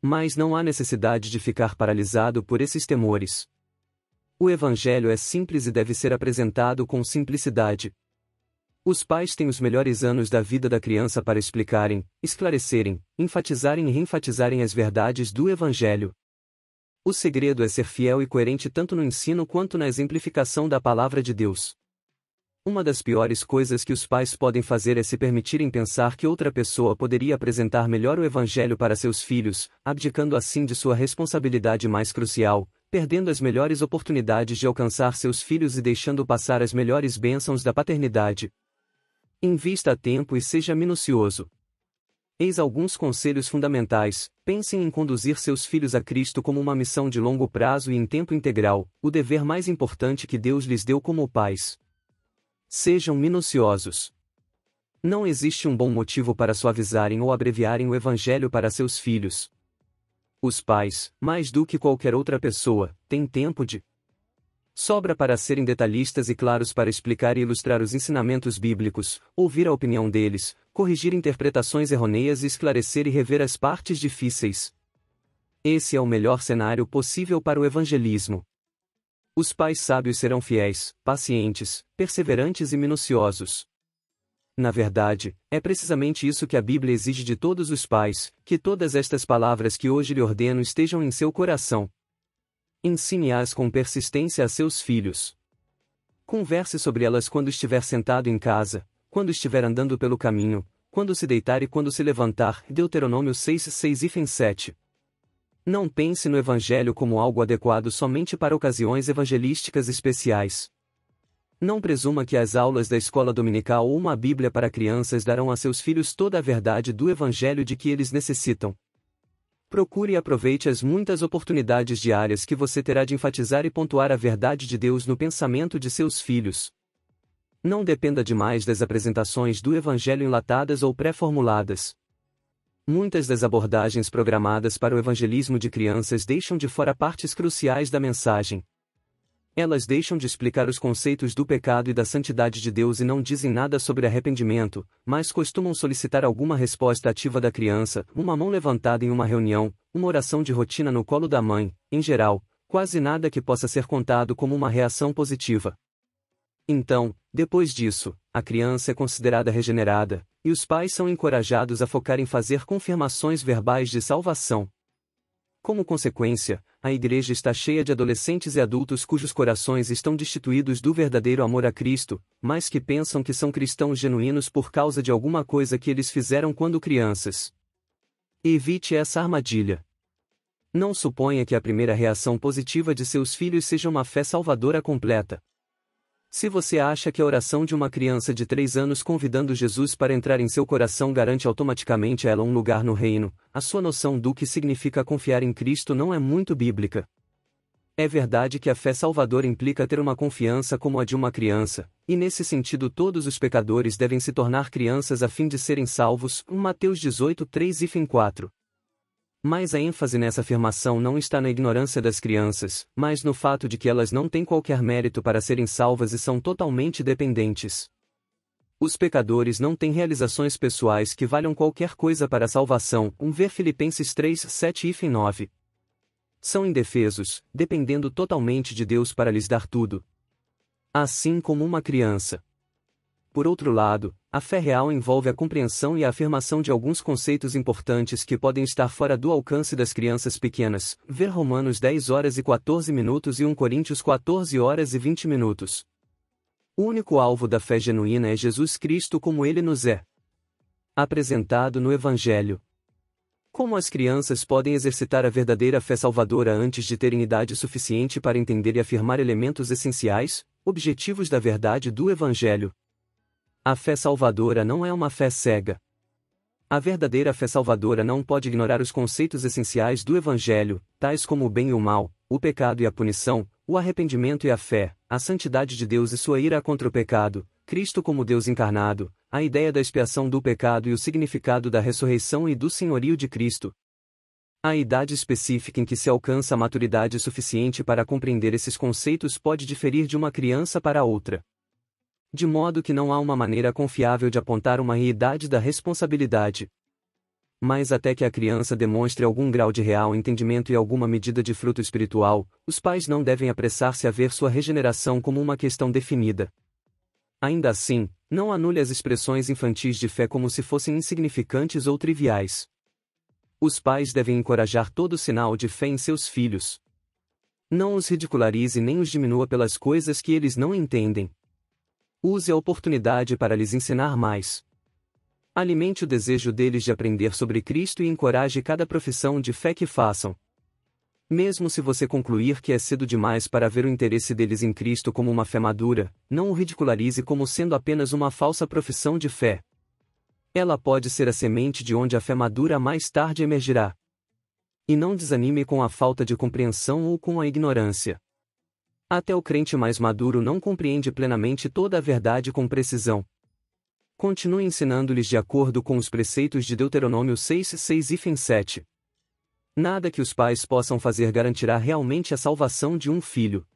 Mas não há necessidade de ficar paralisado por esses temores. O Evangelho é simples e deve ser apresentado com simplicidade. Os pais têm os melhores anos da vida da criança para explicarem, esclarecerem, enfatizarem e reenfatizarem as verdades do Evangelho. O segredo é ser fiel e coerente tanto no ensino quanto na exemplificação da palavra de Deus. Uma das piores coisas que os pais podem fazer é se permitirem pensar que outra pessoa poderia apresentar melhor o Evangelho para seus filhos, abdicando assim de sua responsabilidade mais crucial, perdendo as melhores oportunidades de alcançar seus filhos e deixando passar as melhores bênçãos da paternidade. Invista a tempo e seja minucioso. Eis alguns conselhos fundamentais: pensem em conduzir seus filhos a Cristo como uma missão de longo prazo e em tempo integral, o dever mais importante que Deus lhes deu como pais. Sejam minuciosos. Não existe um bom motivo para suavizarem ou abreviarem o Evangelho para seus filhos. Os pais, mais do que qualquer outra pessoa, têm tempo de sobra para serem detalhistas e claros para explicar e ilustrar os ensinamentos bíblicos, ouvir a opinião deles, corrigir interpretações errôneas e esclarecer e rever as partes difíceis. Esse é o melhor cenário possível para o evangelismo. Os pais sábios serão fiéis, pacientes, perseverantes e minuciosos. Na verdade, é precisamente isso que a Bíblia exige de todos os pais: que todas estas palavras que hoje lhe ordeno estejam em seu coração. Ensine-as com persistência a seus filhos. Converse sobre elas quando estiver sentado em casa, quando estiver andando pelo caminho, quando se deitar e quando se levantar. Deuteronômio 6, 6 e 7. Não pense no Evangelho como algo adequado somente para ocasiões evangelísticas especiais. Não presuma que as aulas da escola dominical ou uma Bíblia para crianças darão a seus filhos toda a verdade do Evangelho de que eles necessitam. Procure e aproveite as muitas oportunidades diárias que você terá de enfatizar e pontuar a verdade de Deus no pensamento de seus filhos. Não dependa demais das apresentações do Evangelho enlatadas ou pré-formuladas. Muitas das abordagens programadas para o evangelismo de crianças deixam de fora partes cruciais da mensagem. Elas deixam de explicar os conceitos do pecado e da santidade de Deus e não dizem nada sobre arrependimento, mas costumam solicitar alguma resposta ativa da criança, uma mão levantada em uma reunião, uma oração de rotina no colo da mãe, em geral, quase nada que possa ser contado como uma reação positiva. Então, depois disso, a criança é considerada regenerada, e os pais são encorajados a focar em fazer confirmações verbais de salvação, como consequência, a igreja está cheia de adolescentes e adultos cujos corações estão destituídos do verdadeiro amor a Cristo, mas que pensam que são cristãos genuínos por causa de alguma coisa que eles fizeram quando crianças. Evite essa armadilha. Não suponha que a primeira reação positiva de seus filhos seja uma fé salvadora completa, se você acha que a oração de uma criança de três anos convidando Jesus para entrar em seu coração garante automaticamente a ela um lugar no reino, a sua noção do que significa confiar em Cristo não é muito bíblica. É verdade que a fé salvadora implica ter uma confiança como a de uma criança, e nesse sentido todos os pecadores devem se tornar crianças a fim de serem salvos. Mateus 18, 3 e 4. Mas a ênfase nessa afirmação não está na ignorância das crianças, mas no fato de que elas não têm qualquer mérito para serem salvas e são totalmente dependentes. Os pecadores não têm realizações pessoais que valham qualquer coisa para a salvação, um ver Filipenses 3, 7 e 9. São indefesos, dependendo totalmente de Deus para lhes dar tudo. Assim como uma criança. Por outro lado, a fé real envolve a compreensão e a afirmação de alguns conceitos importantes que podem estar fora do alcance das crianças pequenas. Ver Romanos 10 horas e 14 minutos e 1 Coríntios 14 horas e 20 minutos. O único alvo da fé genuína é Jesus Cristo como ele nos é apresentado no evangelho. Como as crianças podem exercitar a verdadeira fé salvadora antes de terem idade suficiente para entender e afirmar elementos essenciais, objetivos da verdade do evangelho, a fé salvadora não é uma fé cega. A verdadeira fé salvadora não pode ignorar os conceitos essenciais do Evangelho, tais como o bem e o mal, o pecado e a punição, o arrependimento e a fé, a santidade de Deus e sua ira contra o pecado, Cristo como Deus encarnado, a ideia da expiação do pecado e o significado da ressurreição e do senhorio de Cristo. A idade específica em que se alcança a maturidade suficiente para compreender esses conceitos pode diferir de uma criança para outra de modo que não há uma maneira confiável de apontar uma idade da responsabilidade. Mas até que a criança demonstre algum grau de real entendimento e alguma medida de fruto espiritual, os pais não devem apressar-se a ver sua regeneração como uma questão definida. Ainda assim, não anule as expressões infantis de fé como se fossem insignificantes ou triviais. Os pais devem encorajar todo sinal de fé em seus filhos. Não os ridicularize nem os diminua pelas coisas que eles não entendem, Use a oportunidade para lhes ensinar mais. Alimente o desejo deles de aprender sobre Cristo e encoraje cada profissão de fé que façam. Mesmo se você concluir que é cedo demais para ver o interesse deles em Cristo como uma fé madura, não o ridicularize como sendo apenas uma falsa profissão de fé. Ela pode ser a semente de onde a fé madura mais tarde emergirá. E não desanime com a falta de compreensão ou com a ignorância. Até o crente mais maduro não compreende plenamente toda a verdade com precisão. Continue ensinando-lhes de acordo com os preceitos de Deuteronômio 6, 6 e 7. Nada que os pais possam fazer garantirá realmente a salvação de um filho.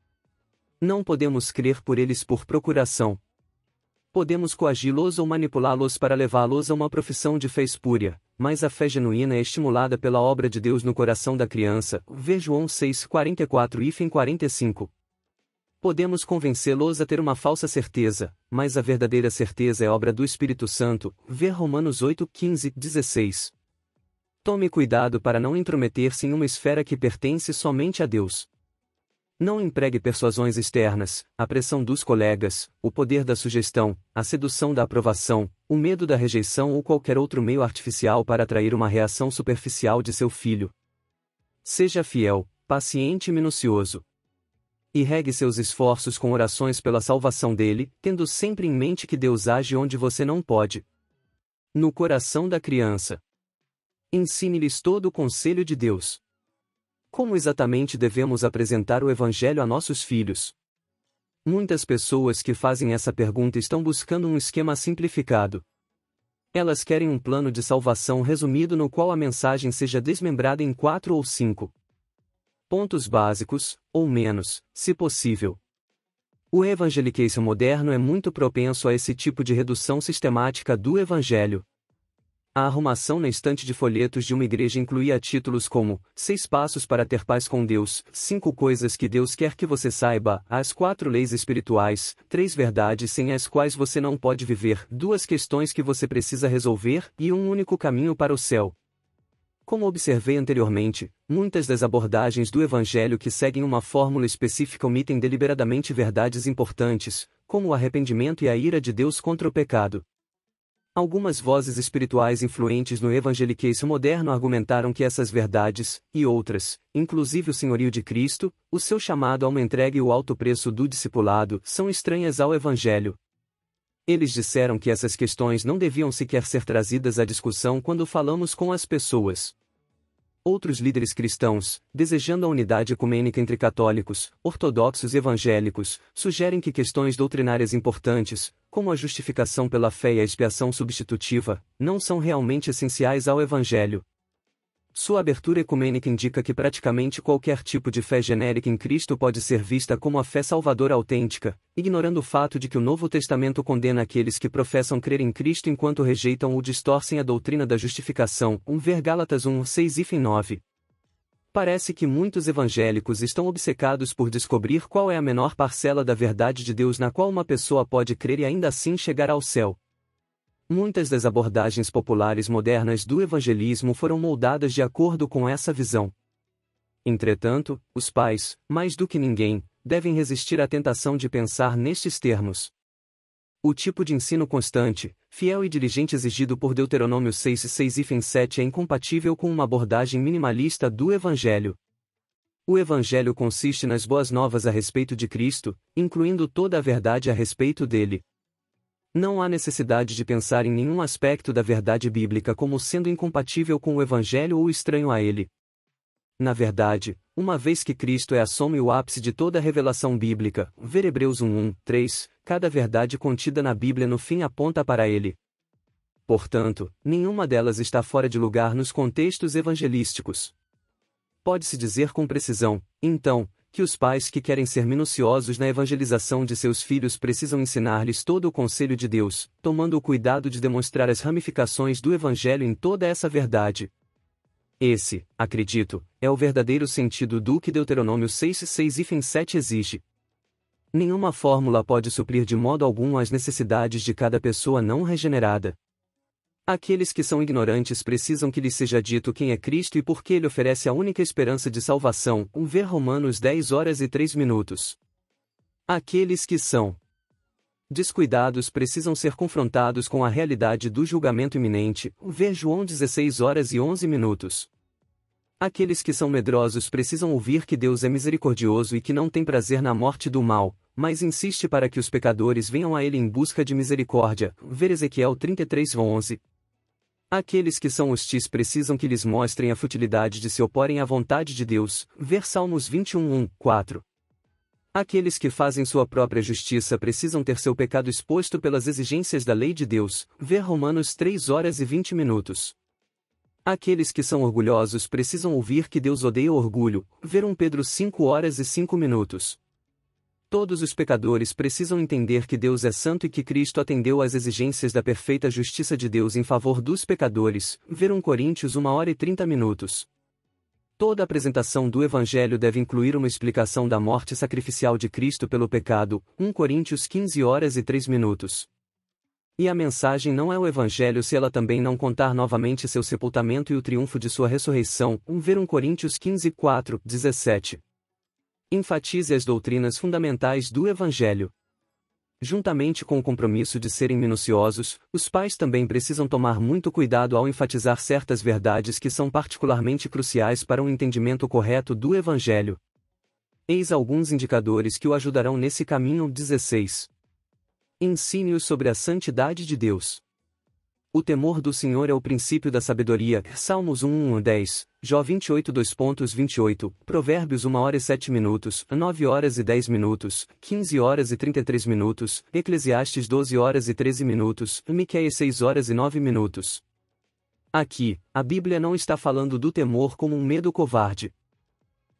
Não podemos crer por eles por procuração. Podemos coagi-los ou manipulá-los para levá-los a uma profissão de fé espúria, mas a fé genuína é estimulada pela obra de Deus no coração da criança. Veja João 6, 44 e 45. Podemos convencê-los a ter uma falsa certeza, mas a verdadeira certeza é obra do Espírito Santo, ver Romanos 8, 15, 16. Tome cuidado para não intrometer-se em uma esfera que pertence somente a Deus. Não empregue persuasões externas, a pressão dos colegas, o poder da sugestão, a sedução da aprovação, o medo da rejeição ou qualquer outro meio artificial para atrair uma reação superficial de seu filho. Seja fiel, paciente e minucioso, e regue seus esforços com orações pela salvação dele, tendo sempre em mente que Deus age onde você não pode. No coração da criança. Ensine-lhes todo o conselho de Deus. Como exatamente devemos apresentar o Evangelho a nossos filhos? Muitas pessoas que fazem essa pergunta estão buscando um esquema simplificado. Elas querem um plano de salvação resumido no qual a mensagem seja desmembrada em quatro ou cinco pontos básicos, ou menos, se possível. O evangeliqueismo moderno é muito propenso a esse tipo de redução sistemática do evangelho. A arrumação na estante de folhetos de uma igreja incluía títulos como Seis Passos para Ter Paz com Deus, Cinco Coisas que Deus Quer que Você Saiba, As Quatro Leis Espirituais, Três Verdades Sem as Quais Você Não Pode Viver, Duas Questões que Você Precisa Resolver e Um Único Caminho para o Céu. Como observei anteriormente, muitas das abordagens do Evangelho que seguem uma fórmula específica omitem deliberadamente verdades importantes, como o arrependimento e a ira de Deus contra o pecado. Algumas vozes espirituais influentes no evangeliqueismo moderno argumentaram que essas verdades, e outras, inclusive o senhorio de Cristo, o seu chamado a uma entrega e o alto preço do discipulado, são estranhas ao Evangelho, eles disseram que essas questões não deviam sequer ser trazidas à discussão quando falamos com as pessoas. Outros líderes cristãos, desejando a unidade ecumênica entre católicos, ortodoxos e evangélicos, sugerem que questões doutrinárias importantes, como a justificação pela fé e a expiação substitutiva, não são realmente essenciais ao Evangelho, sua abertura ecumênica indica que praticamente qualquer tipo de fé genérica em Cristo pode ser vista como a fé salvadora autêntica, ignorando o fato de que o Novo Testamento condena aqueles que professam crer em Cristo enquanto rejeitam ou distorcem a doutrina da justificação. 1 ver Gálatas 1, 6 e 9. Parece que muitos evangélicos estão obcecados por descobrir qual é a menor parcela da verdade de Deus na qual uma pessoa pode crer e ainda assim chegar ao céu, Muitas das abordagens populares modernas do evangelismo foram moldadas de acordo com essa visão. Entretanto, os pais, mais do que ninguém, devem resistir à tentação de pensar nestes termos. O tipo de ensino constante, fiel e diligente exigido por Deuteronômio 6 e 6 7 é incompatível com uma abordagem minimalista do Evangelho. O Evangelho consiste nas boas novas a respeito de Cristo, incluindo toda a verdade a respeito dele, não há necessidade de pensar em nenhum aspecto da verdade bíblica como sendo incompatível com o Evangelho ou estranho a ele. Na verdade, uma vez que Cristo é a soma e o ápice de toda a revelação bíblica, ver Hebreus 1, 1, 3, cada verdade contida na Bíblia no fim aponta para ele. Portanto, nenhuma delas está fora de lugar nos contextos evangelísticos. Pode-se dizer com precisão, então, que os pais que querem ser minuciosos na evangelização de seus filhos precisam ensinar-lhes todo o conselho de Deus, tomando o cuidado de demonstrar as ramificações do Evangelho em toda essa verdade. Esse, acredito, é o verdadeiro sentido do que Deuteronômio 66 e e 7 exige. Nenhuma fórmula pode suprir de modo algum as necessidades de cada pessoa não regenerada. Aqueles que são ignorantes precisam que lhes seja dito quem é Cristo e por que ele oferece a única esperança de salvação. Um ver Romanos 10 horas e 3 minutos. Aqueles que são descuidados precisam ser confrontados com a realidade do julgamento iminente. Um ver João 16 horas e 11 minutos. Aqueles que são medrosos precisam ouvir que Deus é misericordioso e que não tem prazer na morte do mal, mas insiste para que os pecadores venham a ele em busca de misericórdia. Ver Ezequiel 33:11. Aqueles que são hostis precisam que lhes mostrem a futilidade de se oporem à vontade de Deus, ver Salmos 21, 1, 4. Aqueles que fazem sua própria justiça precisam ter seu pecado exposto pelas exigências da lei de Deus, ver Romanos 3 horas e 20 minutos. Aqueles que são orgulhosos precisam ouvir que Deus odeia o orgulho, ver 1 Pedro 5 horas e 5 minutos. Todos os pecadores precisam entender que Deus é santo e que Cristo atendeu às exigências da perfeita justiça de Deus em favor dos pecadores. Ver 1 Coríntios 1 hora e 30 minutos. Toda apresentação do Evangelho deve incluir uma explicação da morte sacrificial de Cristo pelo pecado. 1 Coríntios 15 horas e 3 minutos. E a mensagem não é o Evangelho se ela também não contar novamente seu sepultamento e o triunfo de sua ressurreição. 1 Ver 1 Coríntios 15 17 enfatize as doutrinas fundamentais do Evangelho. Juntamente com o compromisso de serem minuciosos, os pais também precisam tomar muito cuidado ao enfatizar certas verdades que são particularmente cruciais para um entendimento correto do Evangelho. Eis alguns indicadores que o ajudarão nesse caminho. 16. Ensine-os sobre a santidade de Deus. O temor do Senhor é o princípio da sabedoria. Salmos 1:10. Jó 28 2 Provérbios 1 hora e 7 minutos, 9 horas e 10 minutos, 15 horas e 33 minutos, Eclesiastes 12 horas e 13 minutos, Miquéias 6 horas e 9 minutos. Aqui, a Bíblia não está falando do temor como um medo covarde.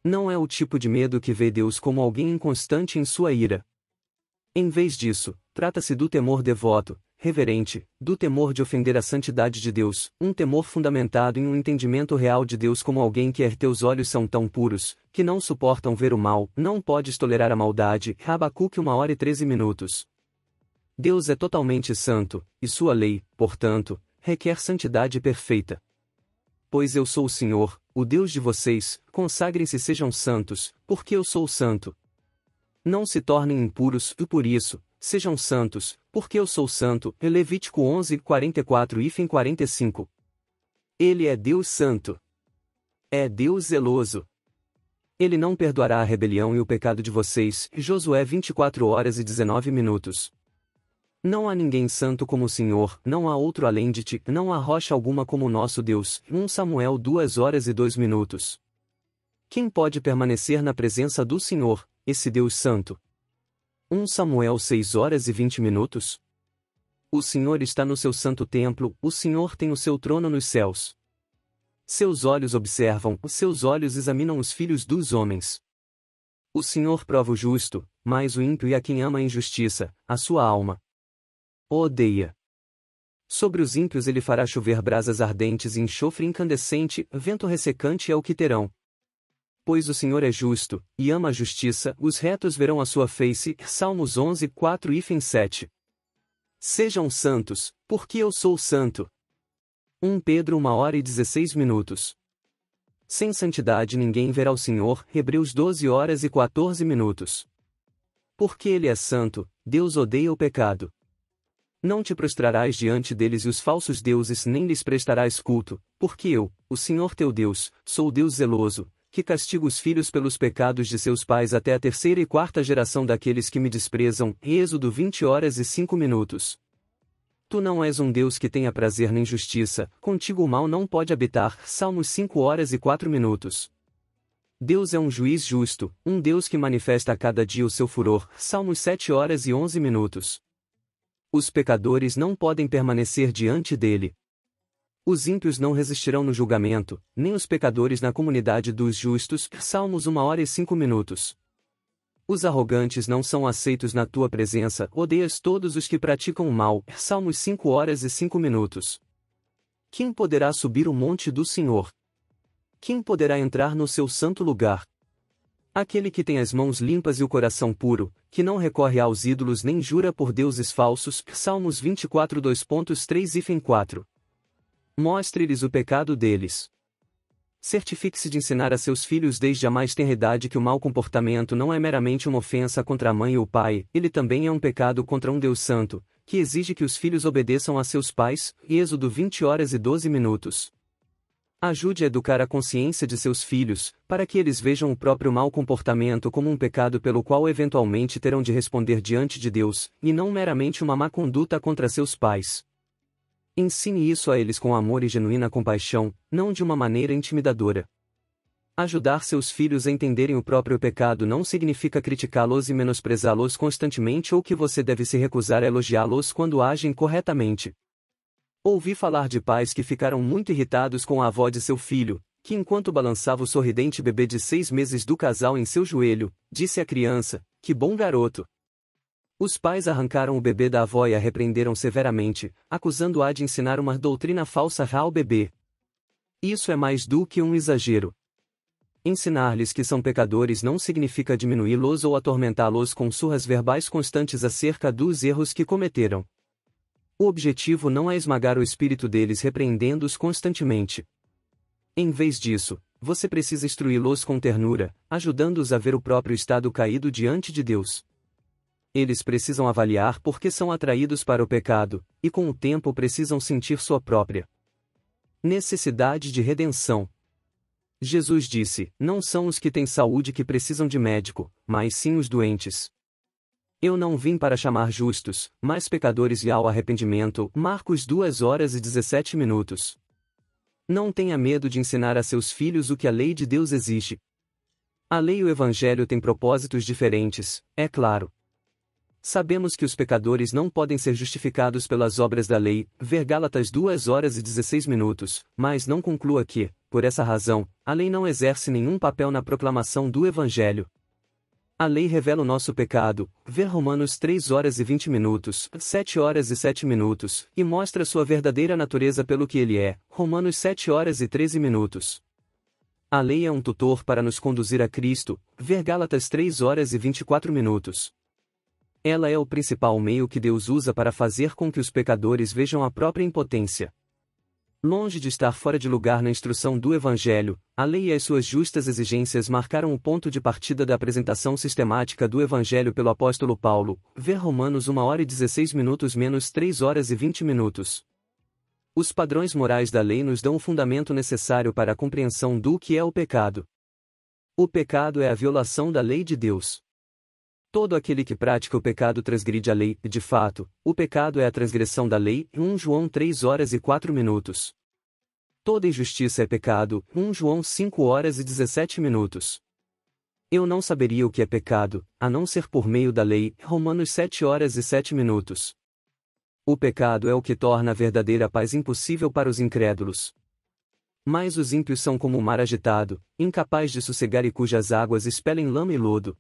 Não é o tipo de medo que vê Deus como alguém inconstante em sua ira. Em vez disso, trata-se do temor devoto, reverente, do temor de ofender a santidade de Deus, um temor fundamentado em um entendimento real de Deus como alguém que é, teus olhos são tão puros, que não suportam ver o mal, não podes tolerar a maldade. Rabacuque 1 hora e 13 minutos. Deus é totalmente santo, e sua lei, portanto, requer santidade perfeita. Pois eu sou o Senhor, o Deus de vocês, consagrem-se e sejam santos, porque eu sou santo. Não se tornem impuros, e por isso, sejam santos, porque eu sou santo, é Levítico 11, 44 e 45. Ele é Deus santo. É Deus zeloso. Ele não perdoará a rebelião e o pecado de vocês, Josué 24 horas e 19 minutos. Não há ninguém santo como o Senhor, não há outro além de ti, não há rocha alguma como nosso Deus, 1 Samuel 2 horas e 2 minutos. Quem pode permanecer na presença do Senhor, esse Deus santo? 1 Samuel 6 horas e 20 minutos. O Senhor está no seu santo templo, o Senhor tem o seu trono nos céus. Seus olhos observam, os seus olhos examinam os filhos dos homens. O Senhor prova o justo, mas o ímpio e é a quem ama a injustiça, a sua alma. odeia. Sobre os ímpios ele fará chover brasas ardentes e enxofre incandescente, vento ressecante é o que terão pois o Senhor é justo, e ama a justiça, os retos verão a sua face. Salmos 11, 4 e 7. Sejam santos, porque eu sou santo. 1 Pedro 1 hora e 16 minutos. Sem santidade ninguém verá o Senhor. Hebreus 12 horas e 14 minutos. Porque ele é santo, Deus odeia o pecado. Não te prostrarás diante deles e os falsos deuses nem lhes prestarás culto, porque eu, o Senhor teu Deus, sou Deus zeloso, que castiga os filhos pelos pecados de seus pais até a terceira e quarta geração daqueles que me desprezam. Êxodo 20 horas e 5 minutos. Tu não és um Deus que tenha prazer nem justiça, contigo o mal não pode habitar. Salmos 5 horas e 4 minutos. Deus é um juiz justo, um Deus que manifesta a cada dia o seu furor. Salmos 7 horas e 11 minutos. Os pecadores não podem permanecer diante dele, os ímpios não resistirão no julgamento, nem os pecadores na comunidade dos justos. Salmos 1 hora e 5 minutos. Os arrogantes não são aceitos na tua presença, odeias todos os que praticam o mal. Salmos 5 horas e 5 minutos. Quem poderá subir o monte do Senhor? Quem poderá entrar no seu santo lugar? Aquele que tem as mãos limpas e o coração puro, que não recorre aos ídolos nem jura por deuses falsos. Salmos 24 2.3 4 Mostre-lhes o pecado deles. Certifique-se de ensinar a seus filhos desde a mais tenra idade que o mau comportamento não é meramente uma ofensa contra a mãe ou o pai, ele também é um pecado contra um Deus santo, que exige que os filhos obedeçam a seus pais, Êxodo 20 horas e 12 minutos. Ajude a educar a consciência de seus filhos, para que eles vejam o próprio mau comportamento como um pecado pelo qual eventualmente terão de responder diante de Deus, e não meramente uma má conduta contra seus pais. Ensine isso a eles com amor e genuína compaixão, não de uma maneira intimidadora. Ajudar seus filhos a entenderem o próprio pecado não significa criticá-los e menosprezá-los constantemente ou que você deve se recusar a elogiá-los quando agem corretamente. Ouvi falar de pais que ficaram muito irritados com a avó de seu filho, que enquanto balançava o sorridente bebê de seis meses do casal em seu joelho, disse à criança: Que bom garoto! Os pais arrancaram o bebê da avó e a repreenderam severamente, acusando-a de ensinar uma doutrina falsa ao bebê. Isso é mais do que um exagero. Ensinar-lhes que são pecadores não significa diminuí-los ou atormentá-los com surras verbais constantes acerca dos erros que cometeram. O objetivo não é esmagar o espírito deles repreendendo-os constantemente. Em vez disso, você precisa instruí-los com ternura, ajudando-os a ver o próprio estado caído diante de Deus. Eles precisam avaliar porque são atraídos para o pecado, e com o tempo precisam sentir sua própria necessidade de redenção. Jesus disse: Não são os que têm saúde que precisam de médico, mas sim os doentes. Eu não vim para chamar justos, mas pecadores e ao arrependimento. Marcos 2 horas e 17 minutos. Não tenha medo de ensinar a seus filhos o que a lei de Deus exige. A lei e o evangelho têm propósitos diferentes, é claro. Sabemos que os pecadores não podem ser justificados pelas obras da lei, ver Gálatas 2 horas e 16 minutos, mas não conclua que, por essa razão, a lei não exerce nenhum papel na proclamação do Evangelho. A lei revela o nosso pecado, ver Romanos 3 horas e 20 minutos, 7 horas e 7 minutos, e mostra sua verdadeira natureza pelo que ele é, Romanos 7 horas e 13 minutos. A lei é um tutor para nos conduzir a Cristo, ver Gálatas 3 horas e 24 minutos. Ela é o principal meio que Deus usa para fazer com que os pecadores vejam a própria impotência. Longe de estar fora de lugar na instrução do Evangelho, a lei e as suas justas exigências marcaram o ponto de partida da apresentação sistemática do Evangelho pelo apóstolo Paulo, ver Romanos 1 hora e 16 minutos menos 3 horas e 20 minutos. Os padrões morais da lei nos dão o fundamento necessário para a compreensão do que é o pecado. O pecado é a violação da lei de Deus. Todo aquele que pratica o pecado transgride a lei, de fato, o pecado é a transgressão da lei, 1 João 3 horas e 4 minutos. Toda injustiça é pecado, 1 João 5 horas e 17 minutos. Eu não saberia o que é pecado, a não ser por meio da lei, Romanos 7 horas e 7 minutos. O pecado é o que torna a verdadeira paz impossível para os incrédulos. Mas os ímpios são como o mar agitado, incapaz de sossegar e cujas águas espelhem lama e lodo,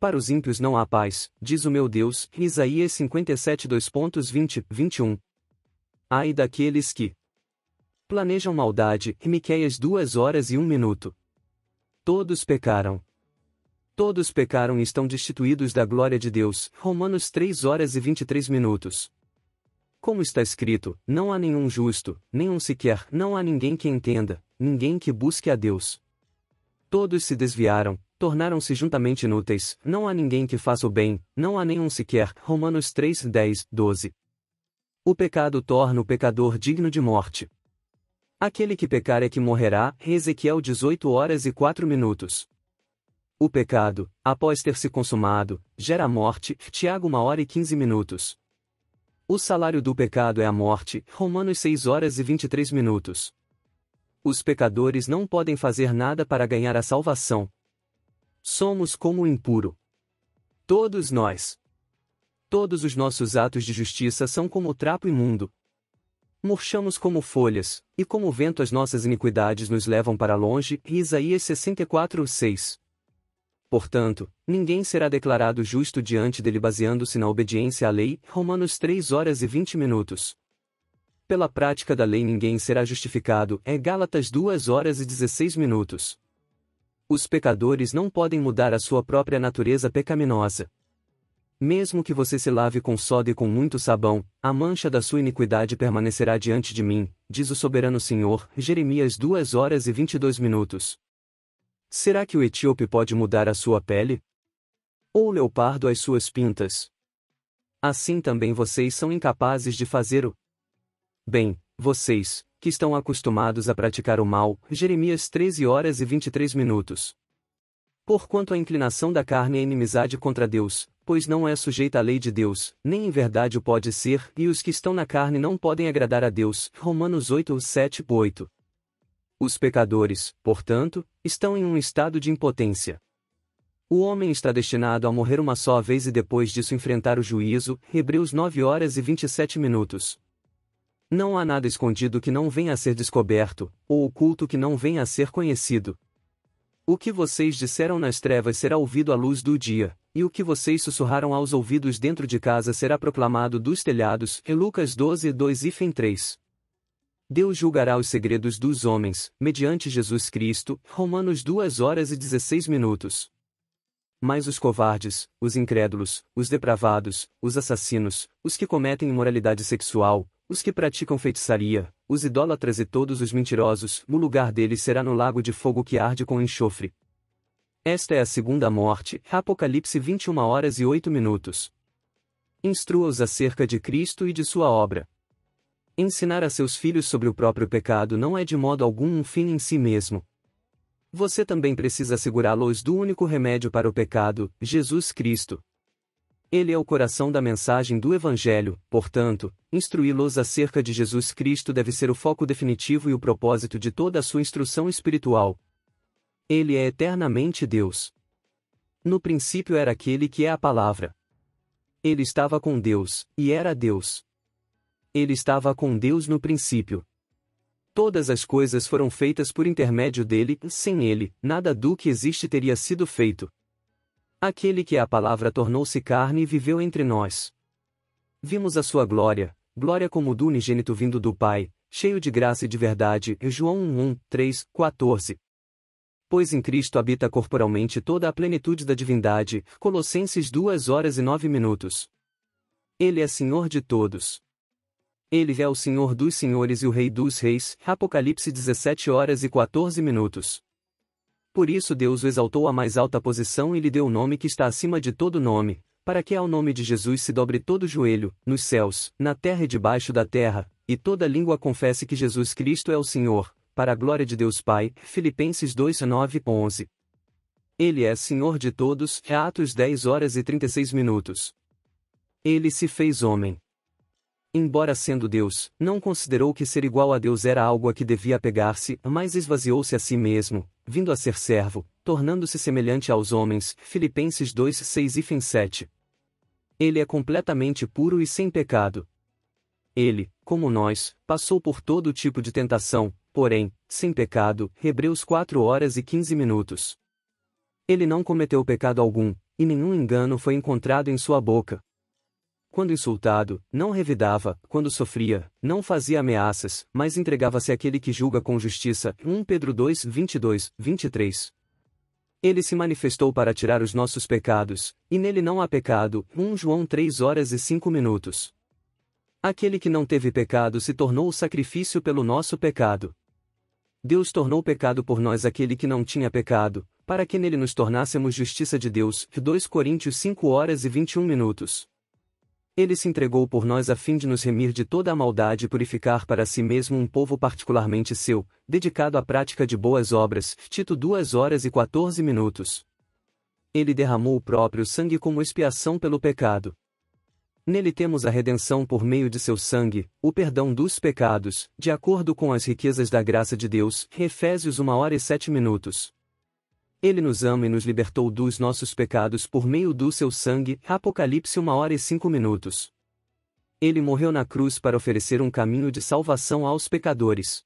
para os ímpios não há paz, diz o meu Deus, Isaías 57 2.20, 21. Ai daqueles que planejam maldade, Miqueias 2 horas e 1 minuto. Todos pecaram. Todos pecaram e estão destituídos da glória de Deus, Romanos 3 horas e 23 minutos. Como está escrito, não há nenhum justo, nenhum sequer, não há ninguém que entenda, ninguém que busque a Deus. Todos se desviaram, tornaram-se juntamente inúteis, não há ninguém que faça o bem, não há nenhum sequer. Romanos 3, 10, 12. O pecado torna o pecador digno de morte. Aquele que pecar é que morrerá, Ezequiel 18 horas e 4 minutos. O pecado, após ter se consumado, gera a morte, Tiago 1 hora e 15 minutos. O salário do pecado é a morte, Romanos 6 horas e 23 minutos. Os pecadores não podem fazer nada para ganhar a salvação, Somos como o impuro. Todos nós. Todos os nossos atos de justiça são como o trapo imundo. Murchamos como folhas, e como o vento as nossas iniquidades nos levam para longe. Isaías 64, 6. Portanto, ninguém será declarado justo diante dele baseando-se na obediência à lei. Romanos 3 horas e 20 minutos. Pela prática da lei ninguém será justificado. É Gálatas 2 horas e 16 minutos. Os pecadores não podem mudar a sua própria natureza pecaminosa. Mesmo que você se lave com soda e com muito sabão, a mancha da sua iniquidade permanecerá diante de mim, diz o soberano Senhor, Jeremias 2 horas e 22 minutos. Será que o etíope pode mudar a sua pele? Ou o leopardo as suas pintas? Assim também vocês são incapazes de fazer o bem, vocês, que estão acostumados a praticar o mal. Jeremias 13 horas e 23 minutos. Porquanto a inclinação da carne é inimizade contra Deus, pois não é sujeita à lei de Deus, nem em verdade o pode ser, e os que estão na carne não podem agradar a Deus. Romanos 8, 7, 8. Os pecadores, portanto, estão em um estado de impotência. O homem está destinado a morrer uma só vez e depois disso enfrentar o juízo. Hebreus 9 horas e 27 minutos. Não há nada escondido que não venha a ser descoberto, ou oculto que não venha a ser conhecido. O que vocês disseram nas trevas será ouvido à luz do dia, e o que vocês sussurraram aos ouvidos dentro de casa será proclamado dos telhados. Em Lucas 12, 2 e 3. Deus julgará os segredos dos homens, mediante Jesus Cristo. Romanos 2 horas e 16 minutos. Mas os covardes, os incrédulos, os depravados, os assassinos, os que cometem imoralidade sexual, os que praticam feitiçaria, os idólatras e todos os mentirosos, no lugar deles será no lago de fogo que arde com enxofre. Esta é a segunda morte, Apocalipse 21 horas e 8 minutos. Instrua-os acerca de Cristo e de sua obra. Ensinar a seus filhos sobre o próprio pecado não é de modo algum um fim em si mesmo. Você também precisa assegurá los do único remédio para o pecado, Jesus Cristo. Ele é o coração da mensagem do Evangelho, portanto, instruí-los acerca de Jesus Cristo deve ser o foco definitivo e o propósito de toda a sua instrução espiritual. Ele é eternamente Deus. No princípio era aquele que é a palavra. Ele estava com Deus, e era Deus. Ele estava com Deus no princípio. Todas as coisas foram feitas por intermédio dele, sem ele, nada do que existe teria sido feito. Aquele que a palavra tornou-se carne e viveu entre nós. Vimos a sua glória, glória como do unigênito vindo do Pai, cheio de graça e de verdade. João 1, 1 3, 14. Pois em Cristo habita corporalmente toda a plenitude da divindade. Colossenses 2 horas e 9 minutos. Ele é Senhor de todos. Ele é o Senhor dos senhores e o Rei dos reis. Apocalipse 17 horas e 14 minutos. Por isso Deus o exaltou à mais alta posição e lhe deu o nome que está acima de todo nome, para que ao nome de Jesus se dobre todo joelho, nos céus, na terra e debaixo da terra, e toda língua confesse que Jesus Cristo é o Senhor, para a glória de Deus Pai. Filipenses 2, 9, 11. Ele é Senhor de todos, Atos 10 horas e 36 minutos. Ele se fez homem embora sendo Deus, não considerou que ser igual a Deus era algo a que devia apegar-se, mas esvaziou-se a si mesmo, vindo a ser servo, tornando-se semelhante aos homens. Filipenses 2, 6 e fim 7. Ele é completamente puro e sem pecado. Ele, como nós, passou por todo tipo de tentação, porém, sem pecado. Hebreus 4 horas e 15 minutos. Ele não cometeu pecado algum, e nenhum engano foi encontrado em sua boca. Quando insultado, não revidava, quando sofria, não fazia ameaças, mas entregava-se àquele que julga com justiça. 1 Pedro 2, 22, 23. Ele se manifestou para tirar os nossos pecados, e nele não há pecado. 1 João 3 horas e 5 minutos. Aquele que não teve pecado se tornou o sacrifício pelo nosso pecado. Deus tornou pecado por nós aquele que não tinha pecado, para que nele nos tornássemos justiça de Deus. 2 Coríntios 5 horas e 21 minutos. Ele se entregou por nós a fim de nos remir de toda a maldade e purificar para si mesmo um povo particularmente seu, dedicado à prática de boas obras. Tito 2 horas e 14 minutos. Ele derramou o próprio sangue como expiação pelo pecado. Nele temos a redenção por meio de seu sangue, o perdão dos pecados, de acordo com as riquezas da graça de Deus. Efésios 1 hora e 7 minutos. Ele nos ama e nos libertou dos nossos pecados por meio do seu sangue. Apocalipse 1 hora e 5 minutos. Ele morreu na cruz para oferecer um caminho de salvação aos pecadores.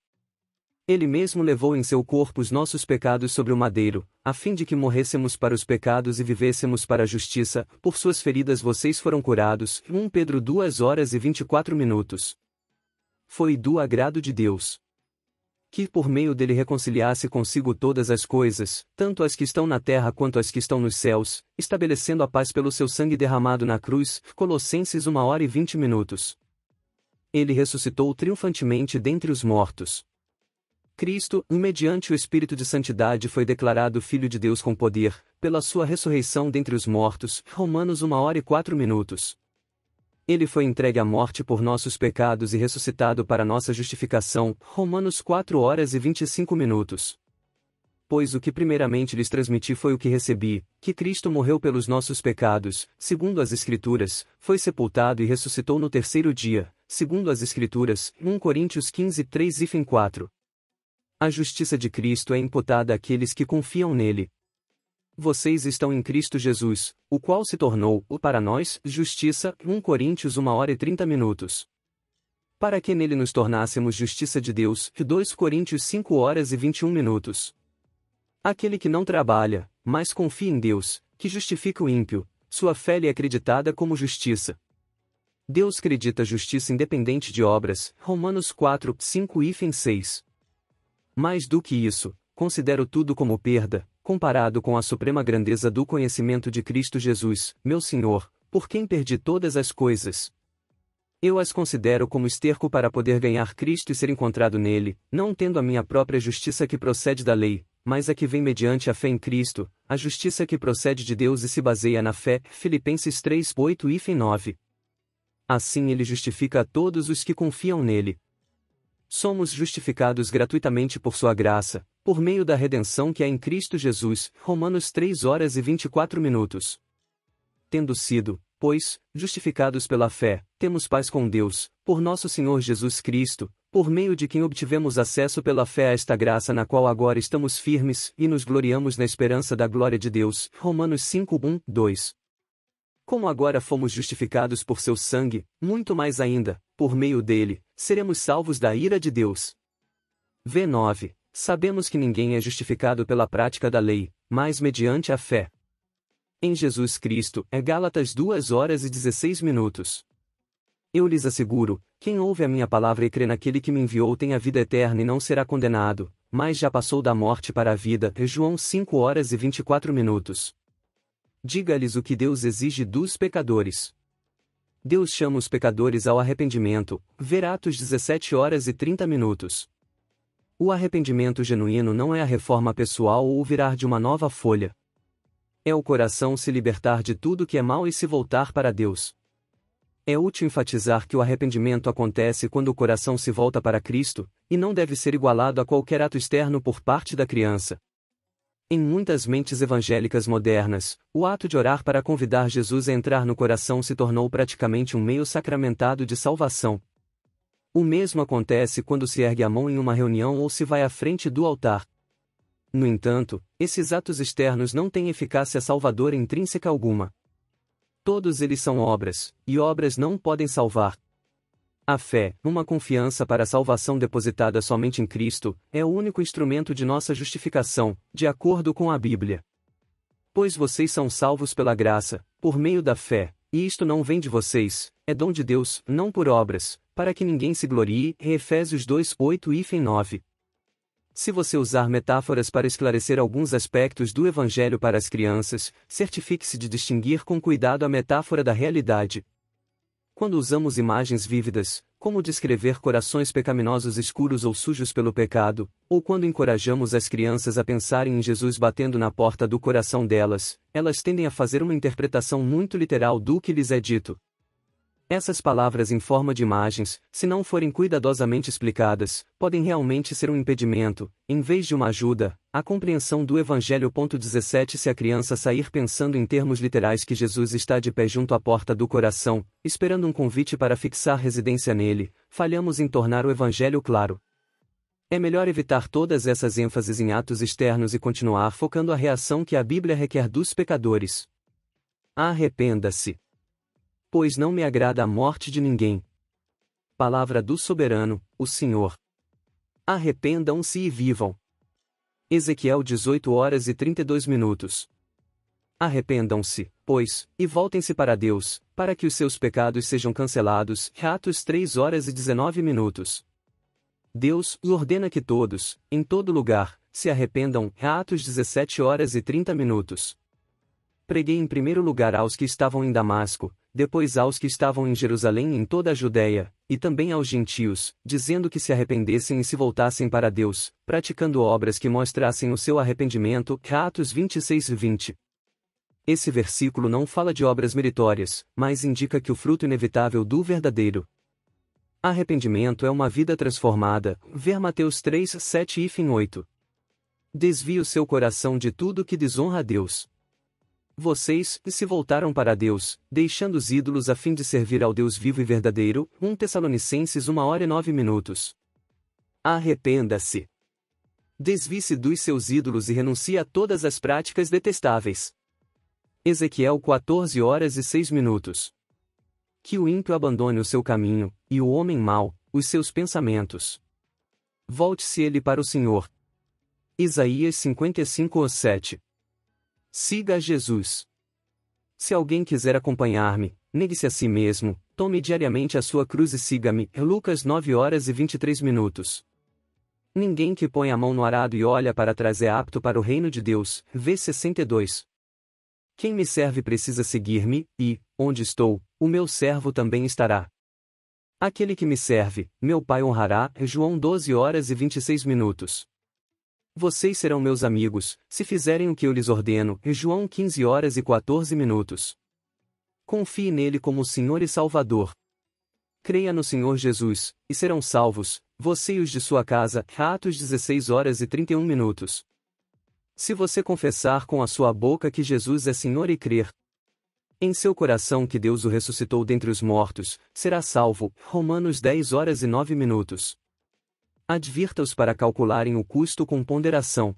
Ele mesmo levou em seu corpo os nossos pecados sobre o madeiro, a fim de que morrêssemos para os pecados e vivêssemos para a justiça. Por suas feridas vocês foram curados. 1 Pedro 2 horas e 24 minutos. Foi do agrado de Deus que por meio dele reconciliasse consigo todas as coisas, tanto as que estão na terra quanto as que estão nos céus, estabelecendo a paz pelo seu sangue derramado na cruz. Colossenses 1 hora e 20 minutos. Ele ressuscitou triunfantemente dentre os mortos. Cristo, mediante o Espírito de Santidade, foi declarado Filho de Deus com poder, pela sua ressurreição dentre os mortos. Romanos 1 hora e 4 minutos. Ele foi entregue à morte por nossos pecados e ressuscitado para nossa justificação. Romanos 4 horas e 25 minutos. Pois o que primeiramente lhes transmiti foi o que recebi, que Cristo morreu pelos nossos pecados, segundo as Escrituras, foi sepultado e ressuscitou no terceiro dia, segundo as Escrituras, 1 Coríntios 15 3 e 4. A justiça de Cristo é imputada àqueles que confiam nele, vocês estão em Cristo Jesus, o qual se tornou, o para nós, justiça, 1 Coríntios 1 hora e 30 minutos. Para que nele nos tornássemos justiça de Deus, 2 Coríntios 5 horas e 21 minutos. Aquele que não trabalha, mas confia em Deus, que justifica o ímpio, sua fé lhe é acreditada como justiça. Deus acredita justiça independente de obras, Romanos 4, 5 e 6. Mais do que isso, considero tudo como perda, comparado com a suprema grandeza do conhecimento de Cristo Jesus, meu Senhor, por quem perdi todas as coisas. Eu as considero como esterco para poder ganhar Cristo e ser encontrado nele, não tendo a minha própria justiça que procede da lei, mas a que vem mediante a fé em Cristo, a justiça que procede de Deus e se baseia na fé. Filipenses 3, 8 e 9. Assim ele justifica a todos os que confiam nele. Somos justificados gratuitamente por sua graça, por meio da redenção que há em Cristo Jesus. Romanos 3 horas e 24 minutos. Tendo sido, pois, justificados pela fé, temos paz com Deus, por nosso Senhor Jesus Cristo, por meio de quem obtivemos acesso pela fé a esta graça na qual agora estamos firmes e nos gloriamos na esperança da glória de Deus. Romanos 5, 1, 2. Como agora fomos justificados por seu sangue, muito mais ainda, por meio dele, seremos salvos da ira de Deus. V9. Sabemos que ninguém é justificado pela prática da lei, mas mediante a fé. Em Jesus Cristo, é Gálatas 2 horas e 16 minutos. Eu lhes asseguro: quem ouve a minha palavra e crê naquele que me enviou tem a vida eterna e não será condenado, mas já passou da morte para a vida. É João 5 horas e 24 minutos. Diga-lhes o que Deus exige dos pecadores. Deus chama os pecadores ao arrependimento. Ver Atos 17 horas e 30 minutos. O arrependimento genuíno não é a reforma pessoal ou o virar de uma nova folha. É o coração se libertar de tudo que é mal e se voltar para Deus. É útil enfatizar que o arrependimento acontece quando o coração se volta para Cristo, e não deve ser igualado a qualquer ato externo por parte da criança. Em muitas mentes evangélicas modernas, o ato de orar para convidar Jesus a entrar no coração se tornou praticamente um meio sacramentado de salvação, o mesmo acontece quando se ergue a mão em uma reunião ou se vai à frente do altar. No entanto, esses atos externos não têm eficácia salvadora intrínseca alguma. Todos eles são obras, e obras não podem salvar. A fé, uma confiança para a salvação depositada somente em Cristo, é o único instrumento de nossa justificação, de acordo com a Bíblia. Pois vocês são salvos pela graça, por meio da fé, e isto não vem de vocês, é dom de Deus, não por obras, para que ninguém se glorie, Efésios 2, 8 e 9. Se você usar metáforas para esclarecer alguns aspectos do Evangelho para as crianças, certifique-se de distinguir com cuidado a metáfora da realidade. Quando usamos imagens vívidas, como descrever corações pecaminosos escuros ou sujos pelo pecado, ou quando encorajamos as crianças a pensarem em Jesus batendo na porta do coração delas, elas tendem a fazer uma interpretação muito literal do que lhes é dito. Essas palavras em forma de imagens, se não forem cuidadosamente explicadas, podem realmente ser um impedimento, em vez de uma ajuda, à compreensão do Evangelho. 17 Se a criança sair pensando em termos literais que Jesus está de pé junto à porta do coração, esperando um convite para fixar residência nele, falhamos em tornar o Evangelho claro. É melhor evitar todas essas ênfases em atos externos e continuar focando a reação que a Bíblia requer dos pecadores. Arrependa-se pois não me agrada a morte de ninguém. Palavra do Soberano, o Senhor. Arrependam-se e vivam. Ezequiel 18 horas e 32 minutos. Arrependam-se, pois, e voltem-se para Deus, para que os seus pecados sejam cancelados. Reatos 3 horas e 19 minutos. Deus ordena que todos, em todo lugar, se arrependam. Reatos 17 horas e 30 minutos. Preguei em primeiro lugar aos que estavam em Damasco, depois aos que estavam em Jerusalém e em toda a Judéia, e também aos gentios, dizendo que se arrependessem e se voltassem para Deus, praticando obras que mostrassem o seu arrependimento. Atos 26 e 20. Esse versículo não fala de obras meritórias, mas indica que o fruto inevitável do verdadeiro arrependimento é uma vida transformada. Ver Mateus 3, 7 e 8. Desvie o seu coração de tudo que desonra a Deus. Vocês, se voltaram para Deus, deixando os ídolos a fim de servir ao Deus vivo e verdadeiro, 1 Tessalonicenses 1 hora e 9 minutos. Arrependa-se. Desvie-se dos seus ídolos e renuncie a todas as práticas detestáveis. Ezequiel 14 horas e 6 minutos. Que o ímpio abandone o seu caminho, e o homem mau, os seus pensamentos. Volte-se ele para o Senhor. Isaías 55 ou 7. Siga a Jesus. Se alguém quiser acompanhar-me, negue-se a si mesmo, tome diariamente a sua cruz e siga-me. Lucas 9 horas e 23 minutos. Ninguém que põe a mão no arado e olha para trás é apto para o reino de Deus. V 62. Quem me serve precisa seguir-me, e, onde estou, o meu servo também estará. Aquele que me serve, meu Pai honrará. João 12 horas e 26 minutos. Vocês serão meus amigos, se fizerem o que eu lhes ordeno. E João 15 horas e 14 minutos. Confie nele como Senhor e Salvador. Creia no Senhor Jesus, e serão salvos, você e os de sua casa. Atos 16 horas e 31 minutos. Se você confessar com a sua boca que Jesus é Senhor e crer em seu coração que Deus o ressuscitou dentre os mortos, será salvo. Romanos 10 horas e 9 minutos. Advirta-os para calcularem o custo com ponderação.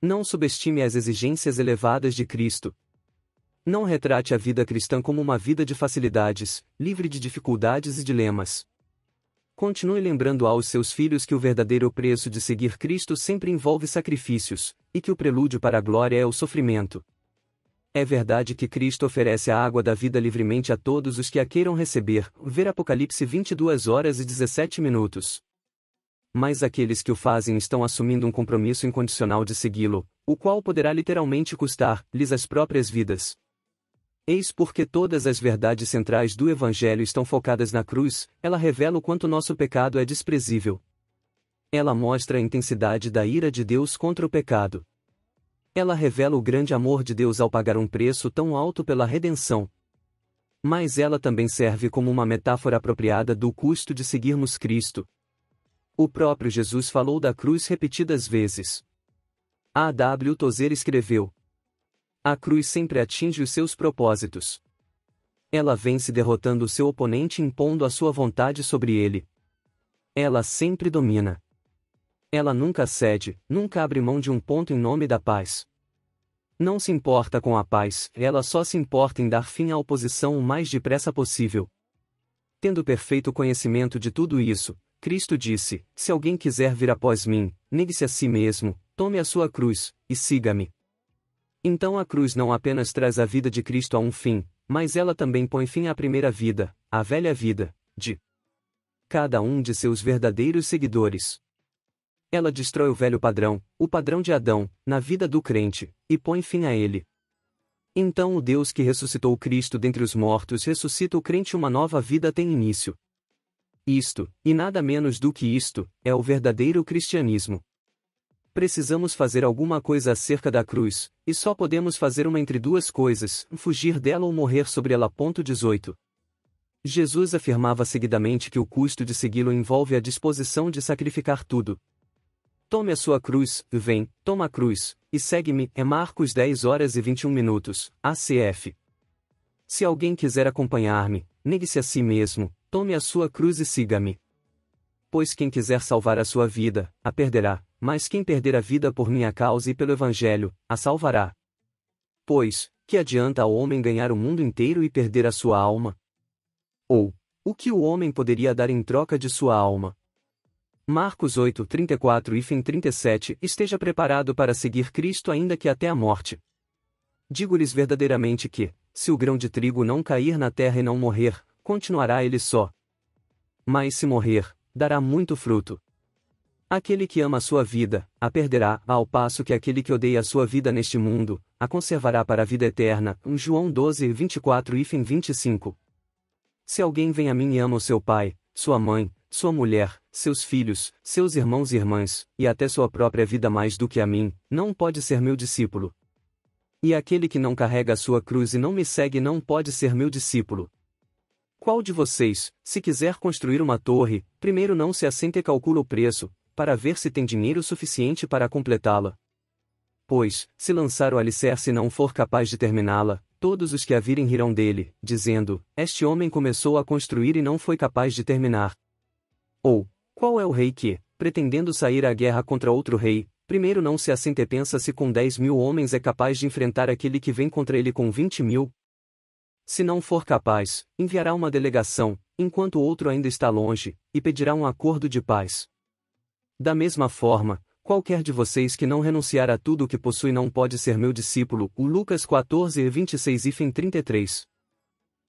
Não subestime as exigências elevadas de Cristo. Não retrate a vida cristã como uma vida de facilidades, livre de dificuldades e dilemas. Continue lembrando aos seus filhos que o verdadeiro preço de seguir Cristo sempre envolve sacrifícios, e que o prelúdio para a glória é o sofrimento. É verdade que Cristo oferece a água da vida livremente a todos os que a queiram receber. Ver Apocalipse 22 horas e 17 minutos mas aqueles que o fazem estão assumindo um compromisso incondicional de segui-lo, o qual poderá literalmente custar-lhes as próprias vidas. Eis porque todas as verdades centrais do Evangelho estão focadas na cruz, ela revela o quanto nosso pecado é desprezível. Ela mostra a intensidade da ira de Deus contra o pecado. Ela revela o grande amor de Deus ao pagar um preço tão alto pela redenção. Mas ela também serve como uma metáfora apropriada do custo de seguirmos Cristo, o próprio Jesus falou da cruz repetidas vezes. A. W. Tozer escreveu: A cruz sempre atinge os seus propósitos. Ela vence derrotando o seu oponente impondo a sua vontade sobre ele. Ela sempre domina. Ela nunca cede, nunca abre mão de um ponto em nome da paz. Não se importa com a paz, ela só se importa em dar fim à oposição o mais depressa possível. Tendo perfeito conhecimento de tudo isso, Cristo disse: Se alguém quiser vir após mim, negue-se a si mesmo, tome a sua cruz, e siga-me. Então a cruz não apenas traz a vida de Cristo a um fim, mas ela também põe fim à primeira vida, à velha vida, de cada um de seus verdadeiros seguidores. Ela destrói o velho padrão, o padrão de Adão, na vida do crente, e põe fim a ele. Então o Deus que ressuscitou Cristo dentre os mortos ressuscita o crente uma nova vida tem início. Isto, e nada menos do que isto, é o verdadeiro cristianismo. Precisamos fazer alguma coisa acerca da cruz, e só podemos fazer uma entre duas coisas: fugir dela ou morrer sobre ela. Ponto 18. Jesus afirmava seguidamente que o custo de segui-lo envolve a disposição de sacrificar tudo. Tome a sua cruz, vem, toma a cruz, e segue-me, é Marcos 10 horas e 21 minutos, ACF. Se alguém quiser acompanhar-me, negue-se a si mesmo, Tome a sua cruz e siga-me. Pois quem quiser salvar a sua vida, a perderá, mas quem perder a vida por minha causa e pelo Evangelho, a salvará. Pois, que adianta ao homem ganhar o mundo inteiro e perder a sua alma? Ou, o que o homem poderia dar em troca de sua alma? Marcos 8, 34 e fim 37 Esteja preparado para seguir Cristo ainda que até a morte. Digo-lhes verdadeiramente que, se o grão de trigo não cair na terra e não morrer, continuará ele só. Mas se morrer, dará muito fruto. Aquele que ama a sua vida, a perderá, ao passo que aquele que odeia a sua vida neste mundo, a conservará para a vida eterna. 1 João 12, 24 e 25. Se alguém vem a mim e ama o seu pai, sua mãe, sua mulher, seus filhos, seus irmãos e irmãs, e até sua própria vida mais do que a mim, não pode ser meu discípulo. E aquele que não carrega a sua cruz e não me segue não pode ser meu discípulo. Qual de vocês, se quiser construir uma torre, primeiro não se assenta e calcula o preço, para ver se tem dinheiro suficiente para completá-la? Pois, se lançar o alicerce e não for capaz de terminá-la, todos os que a virem rirão dele, dizendo: Este homem começou a construir e não foi capaz de terminar. Ou, qual é o rei que, pretendendo sair à guerra contra outro rei, primeiro não se assenta e pensa se com 10 mil homens é capaz de enfrentar aquele que vem contra ele com 20 mil, se não for capaz, enviará uma delegação, enquanto o outro ainda está longe, e pedirá um acordo de paz. Da mesma forma, qualquer de vocês que não renunciar a tudo o que possui não pode ser meu discípulo. O Lucas 14, 26 e 33.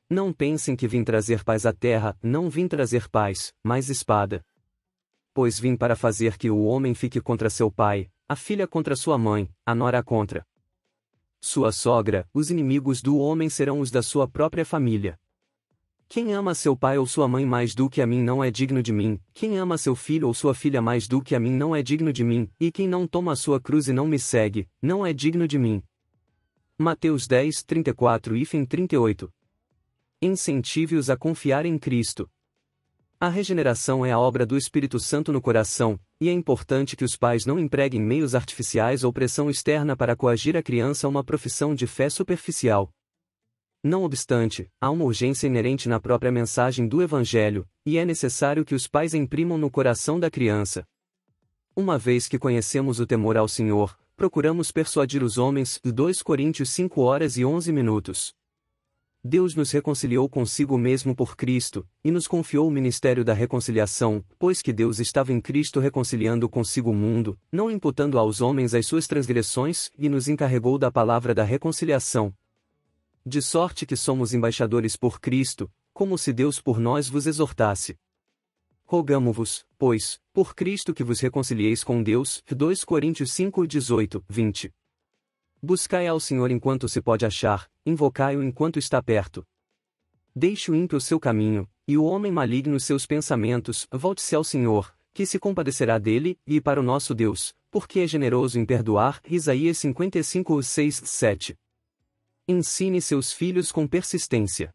Não pensem que vim trazer paz à terra, não vim trazer paz, mas espada. Pois vim para fazer que o homem fique contra seu pai, a filha contra sua mãe, a nora contra sua sogra, os inimigos do homem serão os da sua própria família. Quem ama seu pai ou sua mãe mais do que a mim não é digno de mim, quem ama seu filho ou sua filha mais do que a mim não é digno de mim, e quem não toma a sua cruz e não me segue, não é digno de mim. Mateus 10, 34 e 38 Incentive-os a confiar em Cristo. A regeneração é a obra do Espírito Santo no coração, e é importante que os pais não empreguem meios artificiais ou pressão externa para coagir a criança a uma profissão de fé superficial. Não obstante, há uma urgência inerente na própria mensagem do Evangelho, e é necessário que os pais imprimam no coração da criança. Uma vez que conhecemos o temor ao Senhor, procuramos persuadir os homens. 2 Coríntios 5 horas e 11 minutos. Deus nos reconciliou consigo mesmo por Cristo, e nos confiou o ministério da reconciliação, pois que Deus estava em Cristo reconciliando consigo o mundo, não imputando aos homens as suas transgressões, e nos encarregou da palavra da reconciliação. De sorte que somos embaixadores por Cristo, como se Deus por nós vos exortasse. Rogamo-vos, pois, por Cristo que vos reconcilieis com Deus. 2 Coríntios 5, 18, 20. Buscai ao Senhor enquanto se pode achar, invocai-o enquanto está perto. Deixe o ímpio seu caminho, e o homem maligno seus pensamentos, volte-se ao Senhor, que se compadecerá dele, e para o nosso Deus, porque é generoso em perdoar. Isaías 55, 6, 7. Ensine seus filhos com persistência.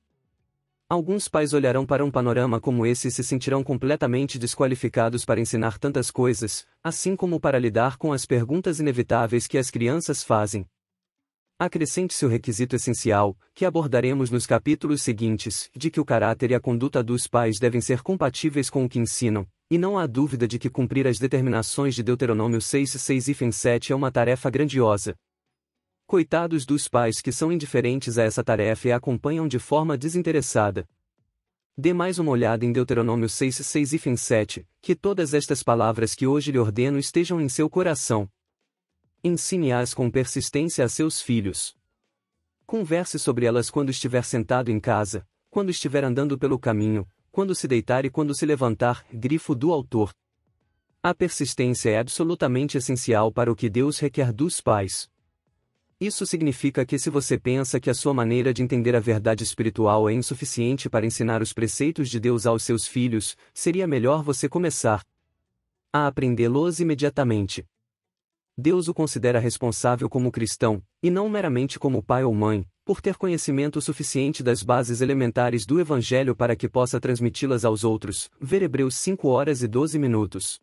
Alguns pais olharão para um panorama como esse e se sentirão completamente desqualificados para ensinar tantas coisas, assim como para lidar com as perguntas inevitáveis que as crianças fazem. Acrescente-se o requisito essencial, que abordaremos nos capítulos seguintes, de que o caráter e a conduta dos pais devem ser compatíveis com o que ensinam, e não há dúvida de que cumprir as determinações de Deuteronômio 6 6 e 7 é uma tarefa grandiosa, Coitados dos pais que são indiferentes a essa tarefa e a acompanham de forma desinteressada. Dê mais uma olhada em Deuteronômio 6, 6 e 7, que todas estas palavras que hoje lhe ordeno estejam em seu coração. Ensine-as com persistência a seus filhos. Converse sobre elas quando estiver sentado em casa, quando estiver andando pelo caminho, quando se deitar e quando se levantar, grifo do autor. A persistência é absolutamente essencial para o que Deus requer dos pais. Isso significa que se você pensa que a sua maneira de entender a verdade espiritual é insuficiente para ensinar os preceitos de Deus aos seus filhos, seria melhor você começar a aprendê-los imediatamente. Deus o considera responsável como cristão, e não meramente como pai ou mãe, por ter conhecimento suficiente das bases elementares do Evangelho para que possa transmiti-las aos outros. Ver Hebreus 5 horas e 12 minutos.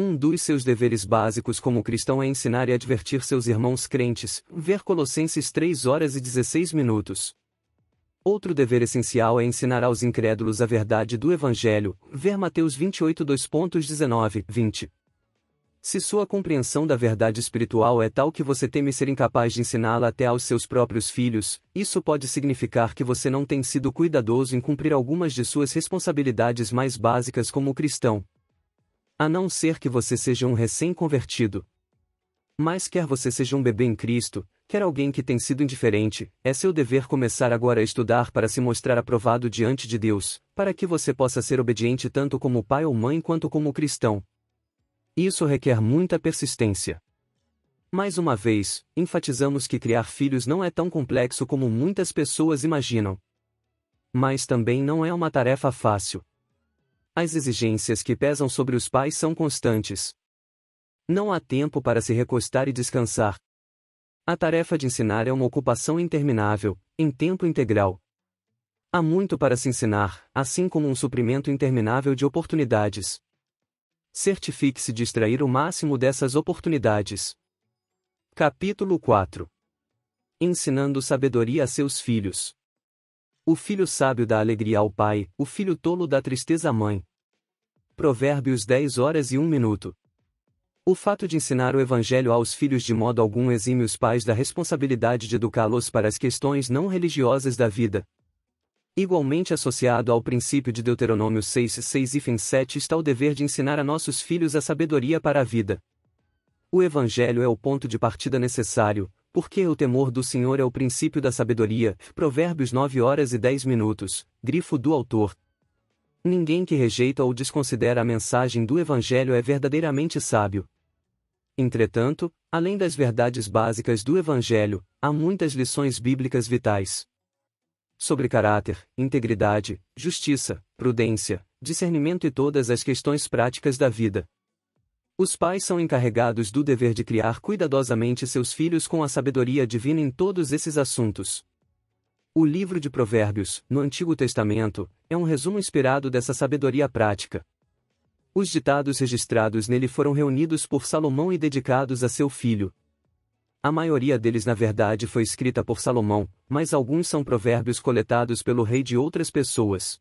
Um dos seus deveres básicos como cristão é ensinar e advertir seus irmãos crentes, ver Colossenses 3 horas e 16 minutos. Outro dever essencial é ensinar aos incrédulos a verdade do Evangelho, ver Mateus 28 2.19, 20. Se sua compreensão da verdade espiritual é tal que você teme ser incapaz de ensiná-la até aos seus próprios filhos, isso pode significar que você não tem sido cuidadoso em cumprir algumas de suas responsabilidades mais básicas como cristão, a não ser que você seja um recém-convertido. Mas quer você seja um bebê em Cristo, quer alguém que tem sido indiferente, é seu dever começar agora a estudar para se mostrar aprovado diante de Deus, para que você possa ser obediente tanto como pai ou mãe quanto como cristão. Isso requer muita persistência. Mais uma vez, enfatizamos que criar filhos não é tão complexo como muitas pessoas imaginam. Mas também não é uma tarefa fácil. As exigências que pesam sobre os pais são constantes. Não há tempo para se recostar e descansar. A tarefa de ensinar é uma ocupação interminável, em tempo integral. Há muito para se ensinar, assim como um suprimento interminável de oportunidades. Certifique-se de extrair o máximo dessas oportunidades. Capítulo 4 Ensinando sabedoria a seus filhos. O filho sábio dá alegria ao pai, o filho tolo dá tristeza à mãe. Provérbios 10 horas e 1 minuto. O fato de ensinar o Evangelho aos filhos de modo algum exime os pais da responsabilidade de educá-los para as questões não religiosas da vida. Igualmente associado ao princípio de Deuteronômio 6, 6 e 7 está o dever de ensinar a nossos filhos a sabedoria para a vida. O Evangelho é o ponto de partida necessário, porque o temor do Senhor é o princípio da sabedoria. Provérbios 9 horas e 10 minutos. Grifo do autor. Ninguém que rejeita ou desconsidera a mensagem do Evangelho é verdadeiramente sábio. Entretanto, além das verdades básicas do Evangelho, há muitas lições bíblicas vitais. Sobre caráter, integridade, justiça, prudência, discernimento e todas as questões práticas da vida. Os pais são encarregados do dever de criar cuidadosamente seus filhos com a sabedoria divina em todos esses assuntos. O livro de Provérbios, no Antigo Testamento, é um resumo inspirado dessa sabedoria prática. Os ditados registrados nele foram reunidos por Salomão e dedicados a seu filho. A maioria deles, na verdade, foi escrita por Salomão, mas alguns são provérbios coletados pelo rei de outras pessoas.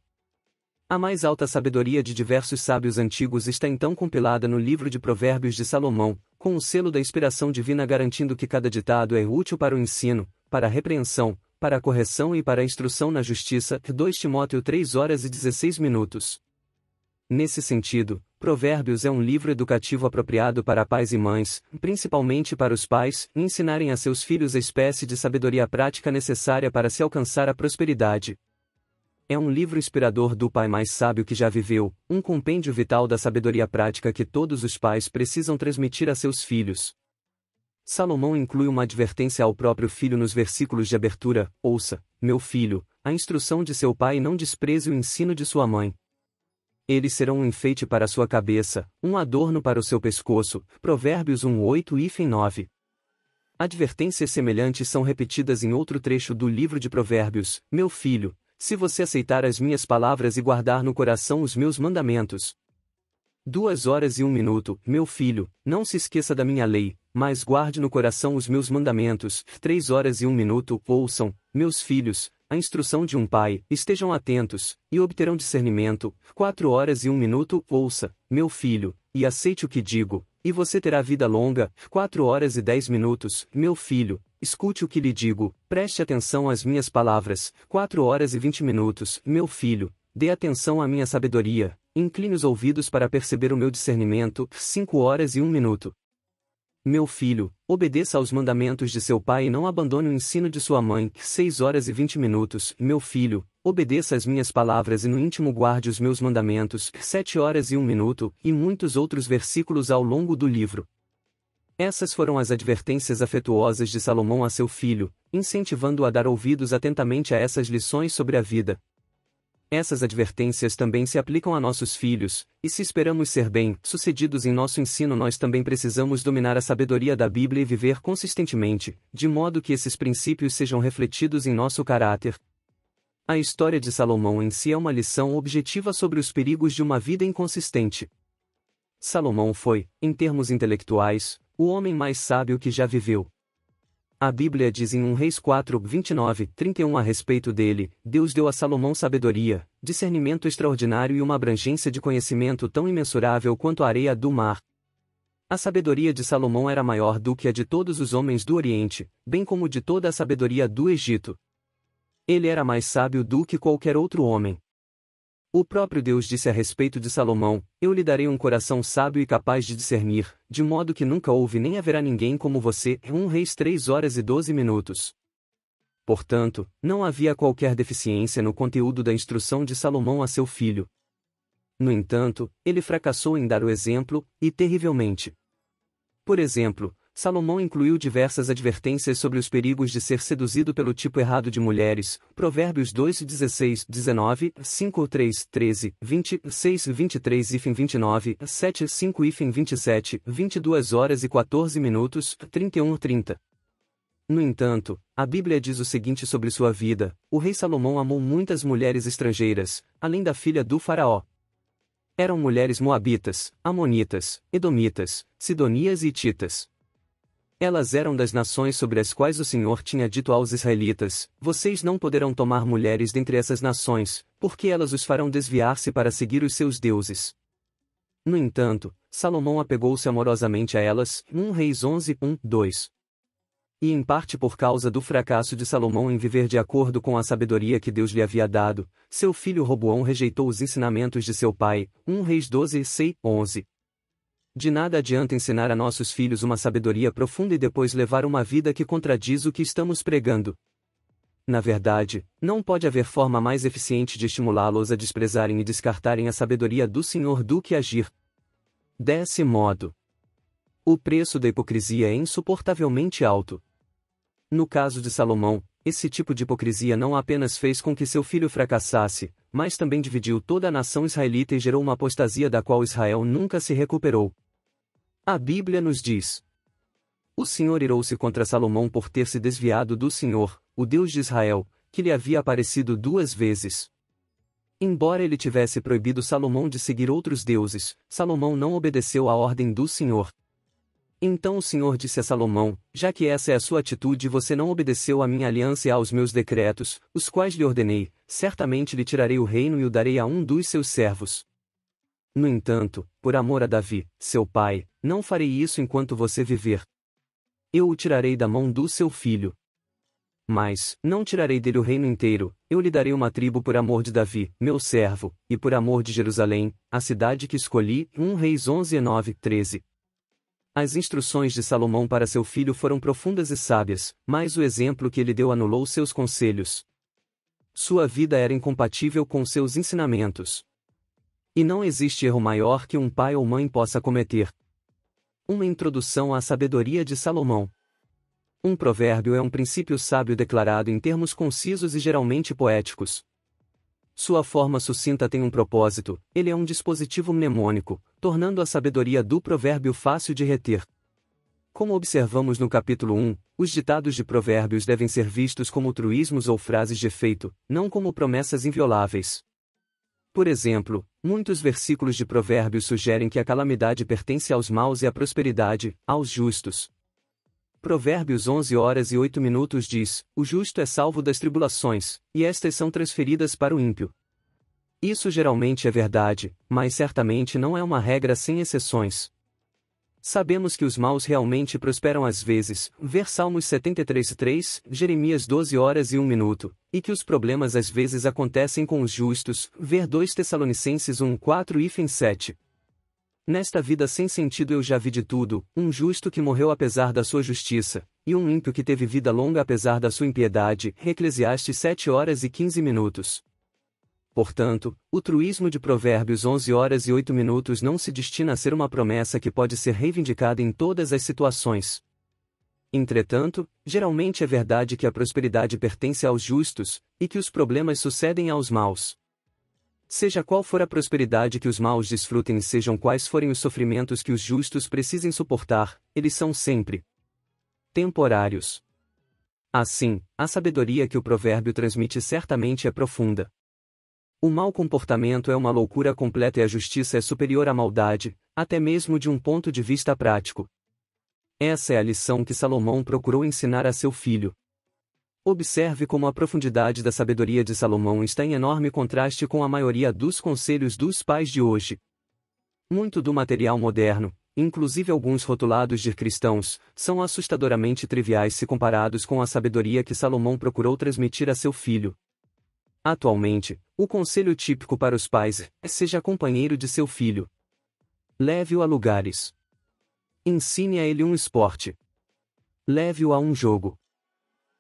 A mais alta sabedoria de diversos sábios antigos está então compilada no livro de Provérbios de Salomão, com o selo da inspiração divina garantindo que cada ditado é útil para o ensino, para a repreensão, para a correção e para a instrução na justiça. 2 Timóteo 3 horas e 16 minutos. Nesse sentido, Provérbios é um livro educativo apropriado para pais e mães, principalmente para os pais, ensinarem a seus filhos a espécie de sabedoria prática necessária para se alcançar a prosperidade, é um livro inspirador do pai mais sábio que já viveu, um compêndio vital da sabedoria prática que todos os pais precisam transmitir a seus filhos. Salomão inclui uma advertência ao próprio filho nos versículos de abertura: Ouça, meu filho, a instrução de seu pai e não despreze o ensino de sua mãe. Eles serão um enfeite para sua cabeça, um adorno para o seu pescoço. Provérbios 1:8 e 9. Advertências semelhantes são repetidas em outro trecho do livro de Provérbios: Meu filho, se você aceitar as minhas palavras e guardar no coração os meus mandamentos. Duas horas e um minuto, meu filho, não se esqueça da minha lei, mas guarde no coração os meus mandamentos. Três horas e um minuto, ouçam, meus filhos, a instrução de um pai, estejam atentos, e obterão discernimento. Quatro horas e um minuto, ouça, meu filho, e aceite o que digo, e você terá vida longa. Quatro horas e dez minutos, meu filho, Escute o que lhe digo, preste atenção às minhas palavras, quatro horas e vinte minutos, meu filho, dê atenção à minha sabedoria, incline os ouvidos para perceber o meu discernimento, cinco horas e um minuto. Meu filho, obedeça aos mandamentos de seu pai e não abandone o ensino de sua mãe, 6 horas e 20 minutos. Meu filho, obedeça às minhas palavras e no íntimo guarde os meus mandamentos, 7 horas e 1 minuto, e muitos outros versículos ao longo do livro. Essas foram as advertências afetuosas de Salomão a seu filho, incentivando-o a dar ouvidos atentamente a essas lições sobre a vida. Essas advertências também se aplicam a nossos filhos, e se esperamos ser bem-sucedidos em nosso ensino, nós também precisamos dominar a sabedoria da Bíblia e viver consistentemente, de modo que esses princípios sejam refletidos em nosso caráter. A história de Salomão em si é uma lição objetiva sobre os perigos de uma vida inconsistente. Salomão foi, em termos intelectuais, o homem mais sábio que já viveu. A Bíblia diz em 1 Reis 4, 29, 31 a respeito dele: Deus deu a Salomão sabedoria, discernimento extraordinário e uma abrangência de conhecimento tão imensurável quanto a areia do mar. A sabedoria de Salomão era maior do que a de todos os homens do Oriente, bem como de toda a sabedoria do Egito. Ele era mais sábio do que qualquer outro homem. O próprio Deus disse a respeito de Salomão: Eu lhe darei um coração sábio e capaz de discernir, de modo que nunca houve nem haverá ninguém como você. um Reis Três horas e doze minutos. Portanto, não havia qualquer deficiência no conteúdo da instrução de Salomão a seu filho. No entanto, ele fracassou em dar o exemplo, e terrivelmente. Por exemplo, Salomão incluiu diversas advertências sobre os perigos de ser seduzido pelo tipo errado de mulheres, Provérbios 2, 16, 19, 5, 3, 13, 20, 6, 23, 29, 7, 5, 27, 22 horas e 14 minutos, 31, 30. No entanto, a Bíblia diz o seguinte sobre sua vida: o rei Salomão amou muitas mulheres estrangeiras, além da filha do faraó, eram mulheres moabitas, amonitas, edomitas, sidonias e titas. Elas eram das nações sobre as quais o Senhor tinha dito aos israelitas: Vocês não poderão tomar mulheres dentre essas nações, porque elas os farão desviar-se para seguir os seus deuses. No entanto, Salomão apegou-se amorosamente a elas, 1 Reis 11, 1, 2. E em parte por causa do fracasso de Salomão em viver de acordo com a sabedoria que Deus lhe havia dado, seu filho Roboão rejeitou os ensinamentos de seu pai, 1 Reis 12, 6, 11. De nada adianta ensinar a nossos filhos uma sabedoria profunda e depois levar uma vida que contradiz o que estamos pregando. Na verdade, não pode haver forma mais eficiente de estimulá-los a desprezarem e descartarem a sabedoria do Senhor do que agir. Desse modo, o preço da hipocrisia é insuportavelmente alto. No caso de Salomão, esse tipo de hipocrisia não apenas fez com que seu filho fracassasse, mas também dividiu toda a nação israelita e gerou uma apostasia da qual Israel nunca se recuperou. A Bíblia nos diz: O Senhor irou-se contra Salomão por ter se desviado do Senhor, o Deus de Israel, que lhe havia aparecido duas vezes. Embora ele tivesse proibido Salomão de seguir outros deuses, Salomão não obedeceu à ordem do Senhor. Então o Senhor disse a Salomão: Já que essa é a sua atitude e você não obedeceu à minha aliança e aos meus decretos, os quais lhe ordenei, certamente lhe tirarei o reino e o darei a um dos seus servos. No entanto, por amor a Davi, seu pai, não farei isso enquanto você viver. Eu o tirarei da mão do seu filho. Mas, não tirarei dele o reino inteiro, eu lhe darei uma tribo por amor de Davi, meu servo, e por amor de Jerusalém, a cidade que escolhi, 1 Reis 11 e 9, 13. As instruções de Salomão para seu filho foram profundas e sábias, mas o exemplo que ele deu anulou seus conselhos. Sua vida era incompatível com seus ensinamentos. E não existe erro maior que um pai ou mãe possa cometer. Uma introdução à sabedoria de Salomão. Um provérbio é um princípio sábio declarado em termos concisos e geralmente poéticos. Sua forma sucinta tem um propósito, ele é um dispositivo mnemônico, tornando a sabedoria do provérbio fácil de reter. Como observamos no capítulo 1, os ditados de provérbios devem ser vistos como truísmos ou frases de efeito, não como promessas invioláveis. Por exemplo, muitos versículos de Provérbios sugerem que a calamidade pertence aos maus e a prosperidade, aos justos. Provérbios 11 horas e 8 minutos diz: O justo é salvo das tribulações, e estas são transferidas para o ímpio. Isso geralmente é verdade, mas certamente não é uma regra sem exceções, Sabemos que os maus realmente prosperam às vezes, ver Salmos 73:3, Jeremias 12 horas e 1 minuto, e que os problemas às vezes acontecem com os justos, ver 2 Tessalonicenses 1:4 e 7. Nesta vida sem sentido eu já vi de tudo, um justo que morreu apesar da sua justiça, e um ímpio que teve vida longa apesar da sua impiedade, Eclesiastes 7 horas e 15 minutos. Portanto, o truísmo de Provérbios 11 horas e 8 minutos não se destina a ser uma promessa que pode ser reivindicada em todas as situações. Entretanto, geralmente é verdade que a prosperidade pertence aos justos, e que os problemas sucedem aos maus. Seja qual for a prosperidade que os maus desfrutem sejam quais forem os sofrimentos que os justos precisem suportar, eles são sempre temporários. Assim, a sabedoria que o provérbio transmite certamente é profunda. O mau comportamento é uma loucura completa e a justiça é superior à maldade, até mesmo de um ponto de vista prático. Essa é a lição que Salomão procurou ensinar a seu filho. Observe como a profundidade da sabedoria de Salomão está em enorme contraste com a maioria dos conselhos dos pais de hoje. Muito do material moderno, inclusive alguns rotulados de cristãos, são assustadoramente triviais se comparados com a sabedoria que Salomão procurou transmitir a seu filho. Atualmente, o conselho típico para os pais é seja companheiro de seu filho. Leve-o a lugares. Ensine a ele um esporte. Leve-o a um jogo.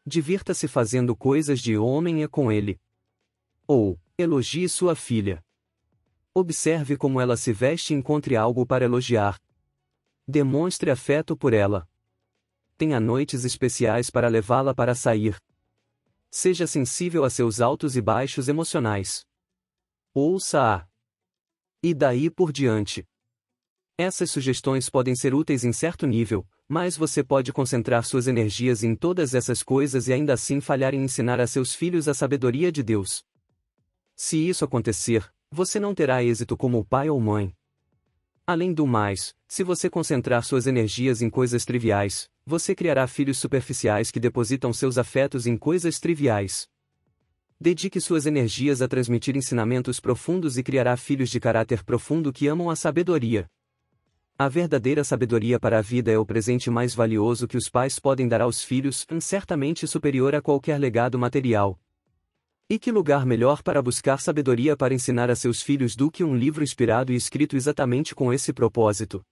Divirta-se fazendo coisas de homem é com ele. Ou, elogie sua filha. Observe como ela se veste e encontre algo para elogiar. Demonstre afeto por ela. Tenha noites especiais para levá-la para sair. Seja sensível a seus altos e baixos emocionais. Ouça-a. E daí por diante. Essas sugestões podem ser úteis em certo nível, mas você pode concentrar suas energias em todas essas coisas e ainda assim falhar em ensinar a seus filhos a sabedoria de Deus. Se isso acontecer, você não terá êxito como pai ou mãe, Além do mais, se você concentrar suas energias em coisas triviais, você criará filhos superficiais que depositam seus afetos em coisas triviais. Dedique suas energias a transmitir ensinamentos profundos e criará filhos de caráter profundo que amam a sabedoria. A verdadeira sabedoria para a vida é o presente mais valioso que os pais podem dar aos filhos, certamente superior a qualquer legado material, e que lugar melhor para buscar sabedoria para ensinar a seus filhos do que um livro inspirado e escrito exatamente com esse propósito?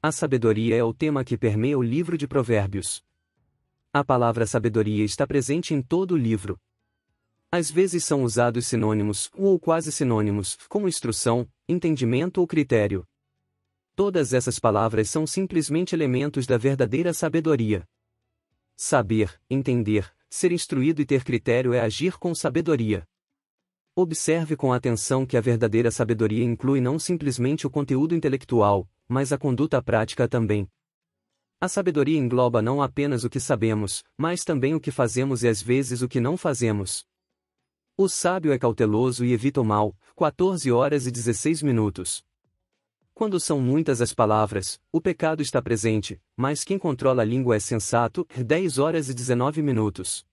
A sabedoria é o tema que permeia o livro de Provérbios. A palavra sabedoria está presente em todo o livro. Às vezes são usados sinônimos, ou quase sinônimos, como instrução, entendimento ou critério. Todas essas palavras são simplesmente elementos da verdadeira sabedoria. Saber, entender, Ser instruído e ter critério é agir com sabedoria. Observe com atenção que a verdadeira sabedoria inclui não simplesmente o conteúdo intelectual, mas a conduta prática também. A sabedoria engloba não apenas o que sabemos, mas também o que fazemos e às vezes o que não fazemos. O sábio é cauteloso e evita o mal. 14 horas e 16 minutos. Quando são muitas as palavras, o pecado está presente, mas quem controla a língua é sensato. 10 horas e 19 minutos.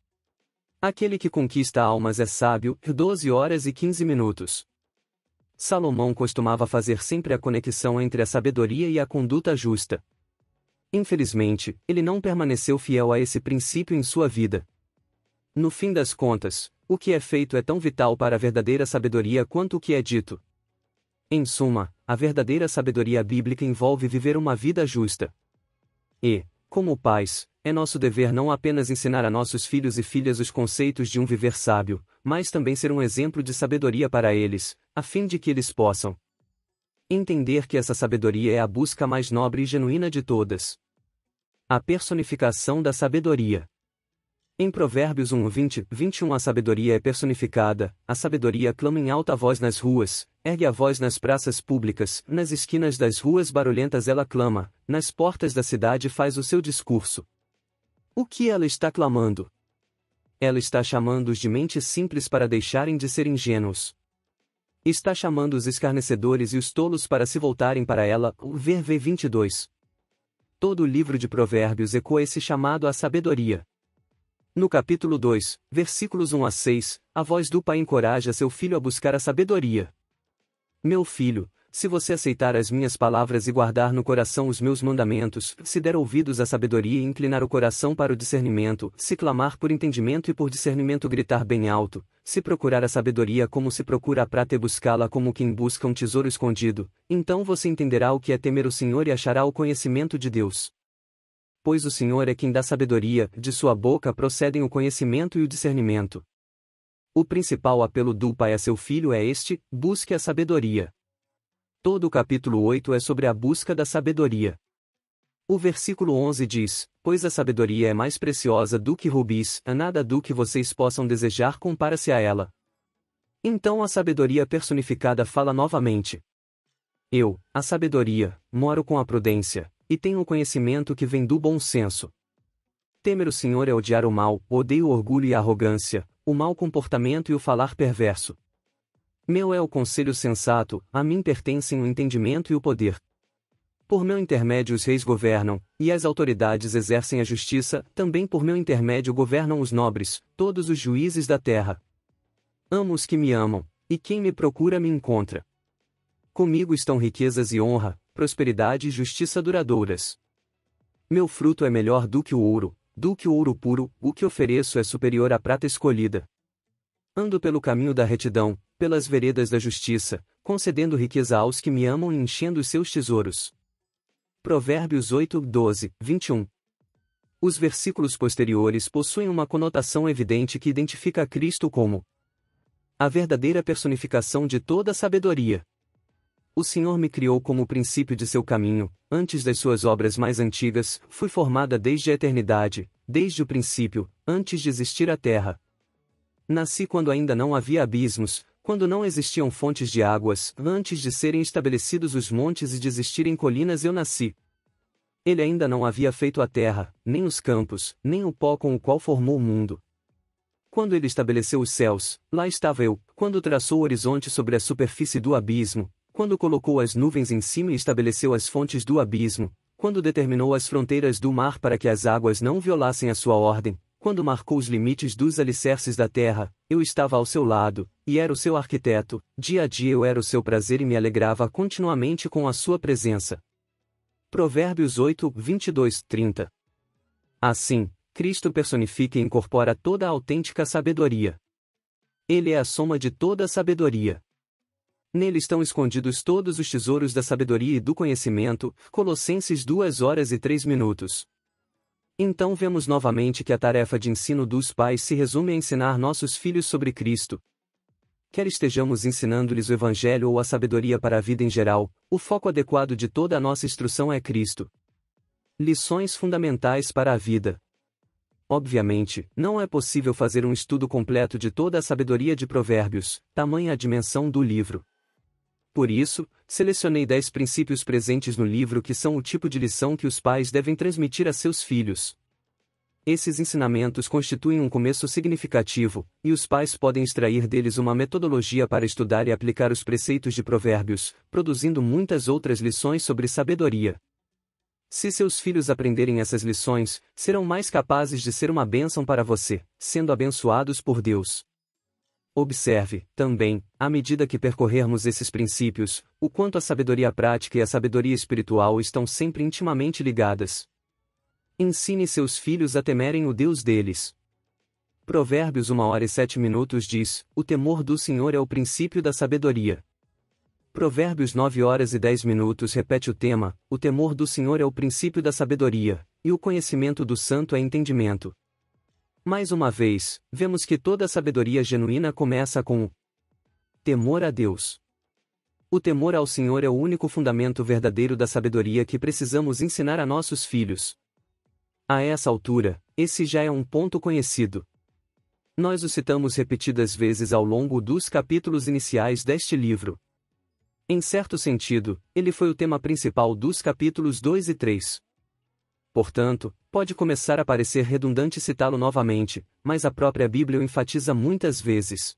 Aquele que conquista almas é sábio. 12 horas e 15 minutos. Salomão costumava fazer sempre a conexão entre a sabedoria e a conduta justa. Infelizmente, ele não permaneceu fiel a esse princípio em sua vida. No fim das contas, o que é feito é tão vital para a verdadeira sabedoria quanto o que é dito. Em suma, a verdadeira sabedoria bíblica envolve viver uma vida justa. E, como pais, é nosso dever não apenas ensinar a nossos filhos e filhas os conceitos de um viver sábio, mas também ser um exemplo de sabedoria para eles, a fim de que eles possam entender que essa sabedoria é a busca mais nobre e genuína de todas. A personificação da sabedoria. Em Provérbios 1, 20, 21 a sabedoria é personificada, a sabedoria clama em alta voz nas ruas, ergue a voz nas praças públicas, nas esquinas das ruas barulhentas ela clama, nas portas da cidade faz o seu discurso. O que ela está clamando? Ela está chamando os de mente simples para deixarem de ser ingênuos. Está chamando os escarnecedores e os tolos para se voltarem para ela, o VV 22. Todo o livro de Provérbios ecoa esse chamado à sabedoria. No capítulo 2, versículos 1 a 6, a voz do pai encoraja seu filho a buscar a sabedoria. Meu filho, se você aceitar as minhas palavras e guardar no coração os meus mandamentos, se der ouvidos à sabedoria e inclinar o coração para o discernimento, se clamar por entendimento e por discernimento gritar bem alto, se procurar a sabedoria como se procura a prata e buscá-la como quem busca um tesouro escondido, então você entenderá o que é temer o Senhor e achará o conhecimento de Deus pois o Senhor é quem dá sabedoria, de sua boca procedem o conhecimento e o discernimento. O principal apelo do pai a seu filho é este: busque a sabedoria. Todo o capítulo 8 é sobre a busca da sabedoria. O versículo 11 diz: Pois a sabedoria é mais preciosa do que rubis, a nada do que vocês possam desejar compara-se a ela. Então a sabedoria personificada fala novamente: Eu, a sabedoria, moro com a prudência, e o conhecimento que vem do bom senso. Temer o Senhor é odiar o mal, odeio o orgulho e a arrogância, o mau comportamento e o falar perverso. Meu é o conselho sensato, a mim pertencem o entendimento e o poder. Por meu intermédio os reis governam, e as autoridades exercem a justiça, também por meu intermédio governam os nobres, todos os juízes da terra. Amo os que me amam, e quem me procura me encontra. Comigo estão riquezas e honra, prosperidade e justiça duradouras. Meu fruto é melhor do que o ouro, do que o ouro puro, o que ofereço é superior à prata escolhida. Ando pelo caminho da retidão, pelas veredas da justiça, concedendo riqueza aos que me amam e enchendo os seus tesouros. Provérbios 8, 12, 21. Os versículos posteriores possuem uma conotação evidente que identifica Cristo como a verdadeira personificação de toda a sabedoria. O Senhor me criou como princípio de seu caminho, antes das suas obras mais antigas, fui formada desde a eternidade, desde o princípio, antes de existir a terra. Nasci quando ainda não havia abismos, quando não existiam fontes de águas, antes de serem estabelecidos os montes e de existirem colinas eu nasci. Ele ainda não havia feito a terra, nem os campos, nem o pó com o qual formou o mundo. Quando ele estabeleceu os céus, lá estava eu, quando traçou o horizonte sobre a superfície do abismo, quando colocou as nuvens em cima e estabeleceu as fontes do abismo, quando determinou as fronteiras do mar para que as águas não violassem a sua ordem, quando marcou os limites dos alicerces da terra, eu estava ao seu lado, e era o seu arquiteto, dia a dia eu era o seu prazer e me alegrava continuamente com a sua presença. Provérbios 8, 22, 30 Assim, Cristo personifica e incorpora toda a autêntica sabedoria. Ele é a soma de toda a sabedoria. Nele estão escondidos todos os tesouros da sabedoria e do conhecimento. Colossenses 2 horas e 3 minutos. Então vemos novamente que a tarefa de ensino dos pais se resume a ensinar nossos filhos sobre Cristo. Quer estejamos ensinando-lhes o Evangelho ou a sabedoria para a vida em geral, o foco adequado de toda a nossa instrução é Cristo. Lições fundamentais para a vida. Obviamente, não é possível fazer um estudo completo de toda a sabedoria de Provérbios, tamanha a dimensão do livro. Por isso, selecionei 10 princípios presentes no livro que são o tipo de lição que os pais devem transmitir a seus filhos. Esses ensinamentos constituem um começo significativo, e os pais podem extrair deles uma metodologia para estudar e aplicar os preceitos de Provérbios, produzindo muitas outras lições sobre sabedoria. Se seus filhos aprenderem essas lições, serão mais capazes de ser uma bênção para você, sendo abençoados por Deus. Observe, também, à medida que percorrermos esses princípios, o quanto a sabedoria prática e a sabedoria espiritual estão sempre intimamente ligadas. Ensine seus filhos a temerem o Deus deles. Provérbios 1 hora e 7 minutos diz: O temor do Senhor é o princípio da sabedoria. Provérbios 9 horas e 10 minutos repete o tema: O temor do Senhor é o princípio da sabedoria, e o conhecimento do santo é entendimento. Mais uma vez, vemos que toda sabedoria genuína começa com o temor a Deus. O temor ao Senhor é o único fundamento verdadeiro da sabedoria que precisamos ensinar a nossos filhos. A essa altura, esse já é um ponto conhecido. Nós o citamos repetidas vezes ao longo dos capítulos iniciais deste livro. Em certo sentido, ele foi o tema principal dos capítulos 2 e 3. Portanto, Pode começar a parecer redundante citá-lo novamente, mas a própria Bíblia o enfatiza muitas vezes.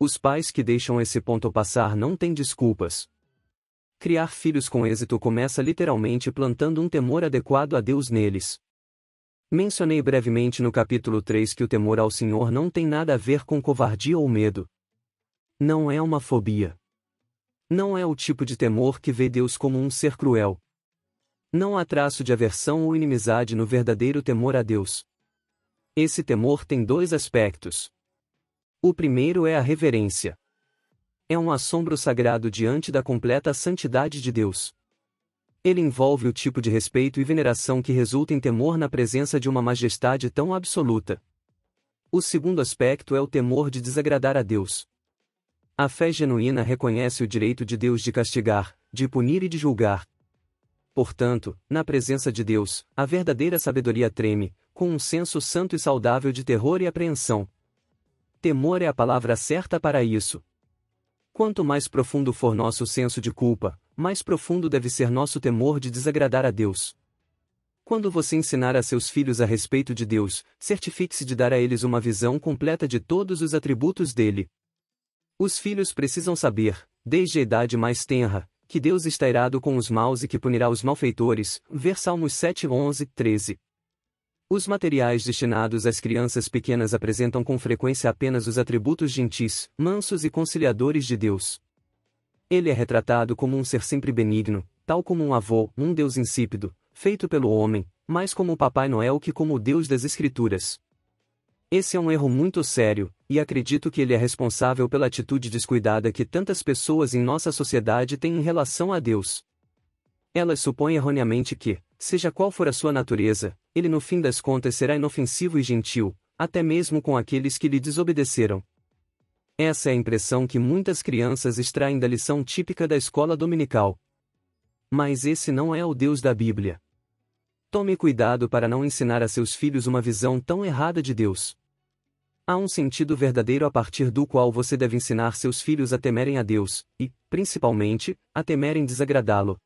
Os pais que deixam esse ponto passar não têm desculpas. Criar filhos com êxito começa literalmente plantando um temor adequado a Deus neles. Mencionei brevemente no capítulo 3 que o temor ao Senhor não tem nada a ver com covardia ou medo. Não é uma fobia. Não é o tipo de temor que vê Deus como um ser cruel, não há traço de aversão ou inimizade no verdadeiro temor a Deus. Esse temor tem dois aspectos. O primeiro é a reverência. É um assombro sagrado diante da completa santidade de Deus. Ele envolve o tipo de respeito e veneração que resulta em temor na presença de uma majestade tão absoluta. O segundo aspecto é o temor de desagradar a Deus. A fé genuína reconhece o direito de Deus de castigar, de punir e de julgar, Portanto, na presença de Deus, a verdadeira sabedoria treme, com um senso santo e saudável de terror e apreensão. Temor é a palavra certa para isso. Quanto mais profundo for nosso senso de culpa, mais profundo deve ser nosso temor de desagradar a Deus. Quando você ensinar a seus filhos a respeito de Deus, certifique-se de dar a eles uma visão completa de todos os atributos dele. Os filhos precisam saber, desde a idade mais tenra, que Deus está irado com os maus e que punirá os malfeitores, ver Salmos 7, 11, 13. Os materiais destinados às crianças pequenas apresentam com frequência apenas os atributos gentis, mansos e conciliadores de Deus. Ele é retratado como um ser sempre benigno, tal como um avô, um Deus insípido, feito pelo homem, mais como o Papai Noel que como o Deus das Escrituras. Esse é um erro muito sério, e acredito que ele é responsável pela atitude descuidada que tantas pessoas em nossa sociedade têm em relação a Deus. Elas supõem erroneamente que, seja qual for a sua natureza, ele no fim das contas será inofensivo e gentil, até mesmo com aqueles que lhe desobedeceram. Essa é a impressão que muitas crianças extraem da lição típica da escola dominical. Mas esse não é o Deus da Bíblia. Tome cuidado para não ensinar a seus filhos uma visão tão errada de Deus. Há um sentido verdadeiro a partir do qual você deve ensinar seus filhos a temerem a Deus, e, principalmente, a temerem desagradá-lo.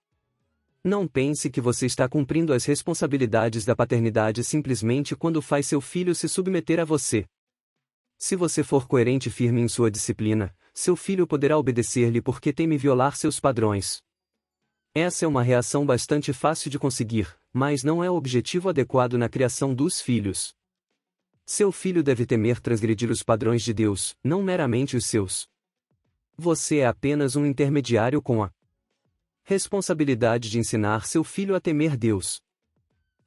Não pense que você está cumprindo as responsabilidades da paternidade simplesmente quando faz seu filho se submeter a você. Se você for coerente e firme em sua disciplina, seu filho poderá obedecer-lhe porque teme violar seus padrões. Essa é uma reação bastante fácil de conseguir, mas não é o objetivo adequado na criação dos filhos. Seu filho deve temer transgredir os padrões de Deus, não meramente os seus. Você é apenas um intermediário com a responsabilidade de ensinar seu filho a temer Deus.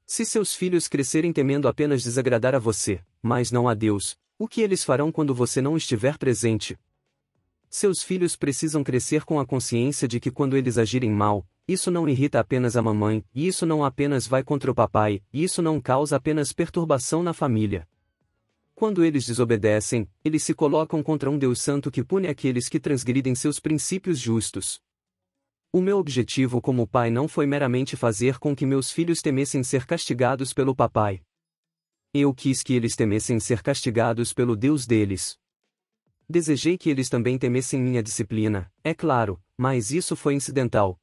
Se seus filhos crescerem temendo apenas desagradar a você, mas não a Deus, o que eles farão quando você não estiver presente? Seus filhos precisam crescer com a consciência de que quando eles agirem mal, isso não irrita apenas a mamãe, isso não apenas vai contra o papai, isso não causa apenas perturbação na família. Quando eles desobedecem, eles se colocam contra um Deus Santo que pune aqueles que transgridem seus princípios justos. O meu objetivo como pai não foi meramente fazer com que meus filhos temessem ser castigados pelo papai. Eu quis que eles temessem ser castigados pelo Deus deles. Desejei que eles também temessem minha disciplina, é claro, mas isso foi incidental.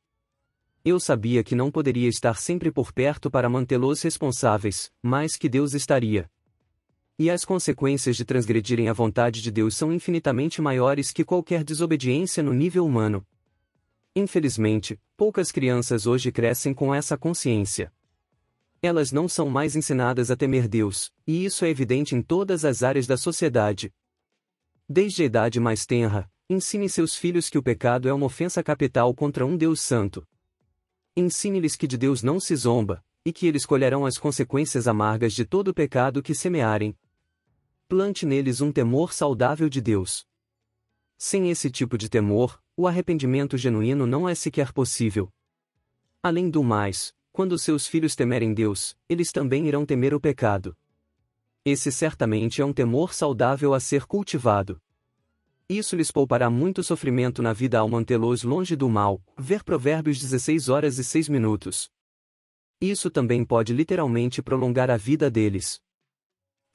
Eu sabia que não poderia estar sempre por perto para mantê-los responsáveis, mas que Deus estaria e as consequências de transgredirem a vontade de Deus são infinitamente maiores que qualquer desobediência no nível humano. Infelizmente, poucas crianças hoje crescem com essa consciência. Elas não são mais ensinadas a temer Deus, e isso é evidente em todas as áreas da sociedade. Desde a idade mais tenra, ensine seus filhos que o pecado é uma ofensa capital contra um Deus santo. Ensine-lhes que de Deus não se zomba, e que eles colherão as consequências amargas de todo o pecado que semearem plante neles um temor saudável de Deus. Sem esse tipo de temor, o arrependimento genuíno não é sequer possível. Além do mais, quando seus filhos temerem Deus, eles também irão temer o pecado. Esse certamente é um temor saudável a ser cultivado. Isso lhes poupará muito sofrimento na vida ao mantê-los longe do mal, ver Provérbios 16 horas e 6 minutos. Isso também pode literalmente prolongar a vida deles.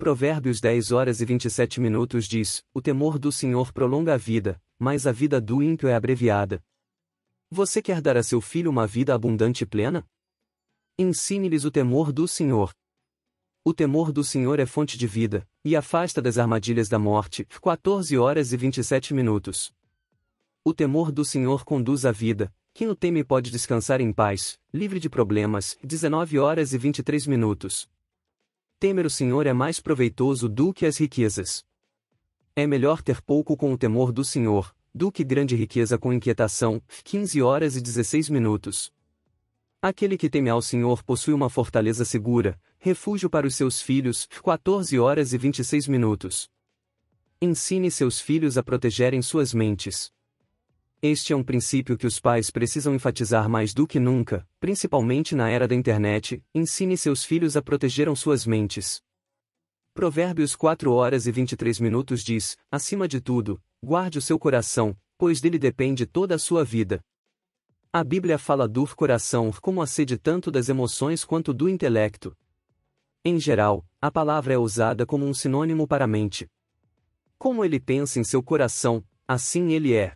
Provérbios 10 horas e 27 minutos diz: O temor do Senhor prolonga a vida, mas a vida do ímpio é abreviada. Você quer dar a seu filho uma vida abundante e plena? Ensine-lhes o temor do Senhor. O temor do Senhor é fonte de vida, e afasta das armadilhas da morte. 14 horas e 27 minutos. O temor do Senhor conduz à vida, quem o teme pode descansar em paz, livre de problemas. 19 horas e 23 minutos. Temer o Senhor é mais proveitoso do que as riquezas. É melhor ter pouco com o temor do Senhor, do que grande riqueza com inquietação. 15 horas e 16 minutos. Aquele que teme ao Senhor possui uma fortaleza segura, refúgio para os seus filhos. 14 horas e 26 minutos. Ensine seus filhos a protegerem suas mentes. Este é um princípio que os pais precisam enfatizar mais do que nunca, principalmente na era da internet. Ensine seus filhos a protegeram suas mentes. Provérbios 4 horas e 23 minutos diz: Acima de tudo, guarde o seu coração, pois dele depende toda a sua vida. A Bíblia fala do coração como a sede tanto das emoções quanto do intelecto. Em geral, a palavra é usada como um sinônimo para a mente. Como ele pensa em seu coração, assim ele é.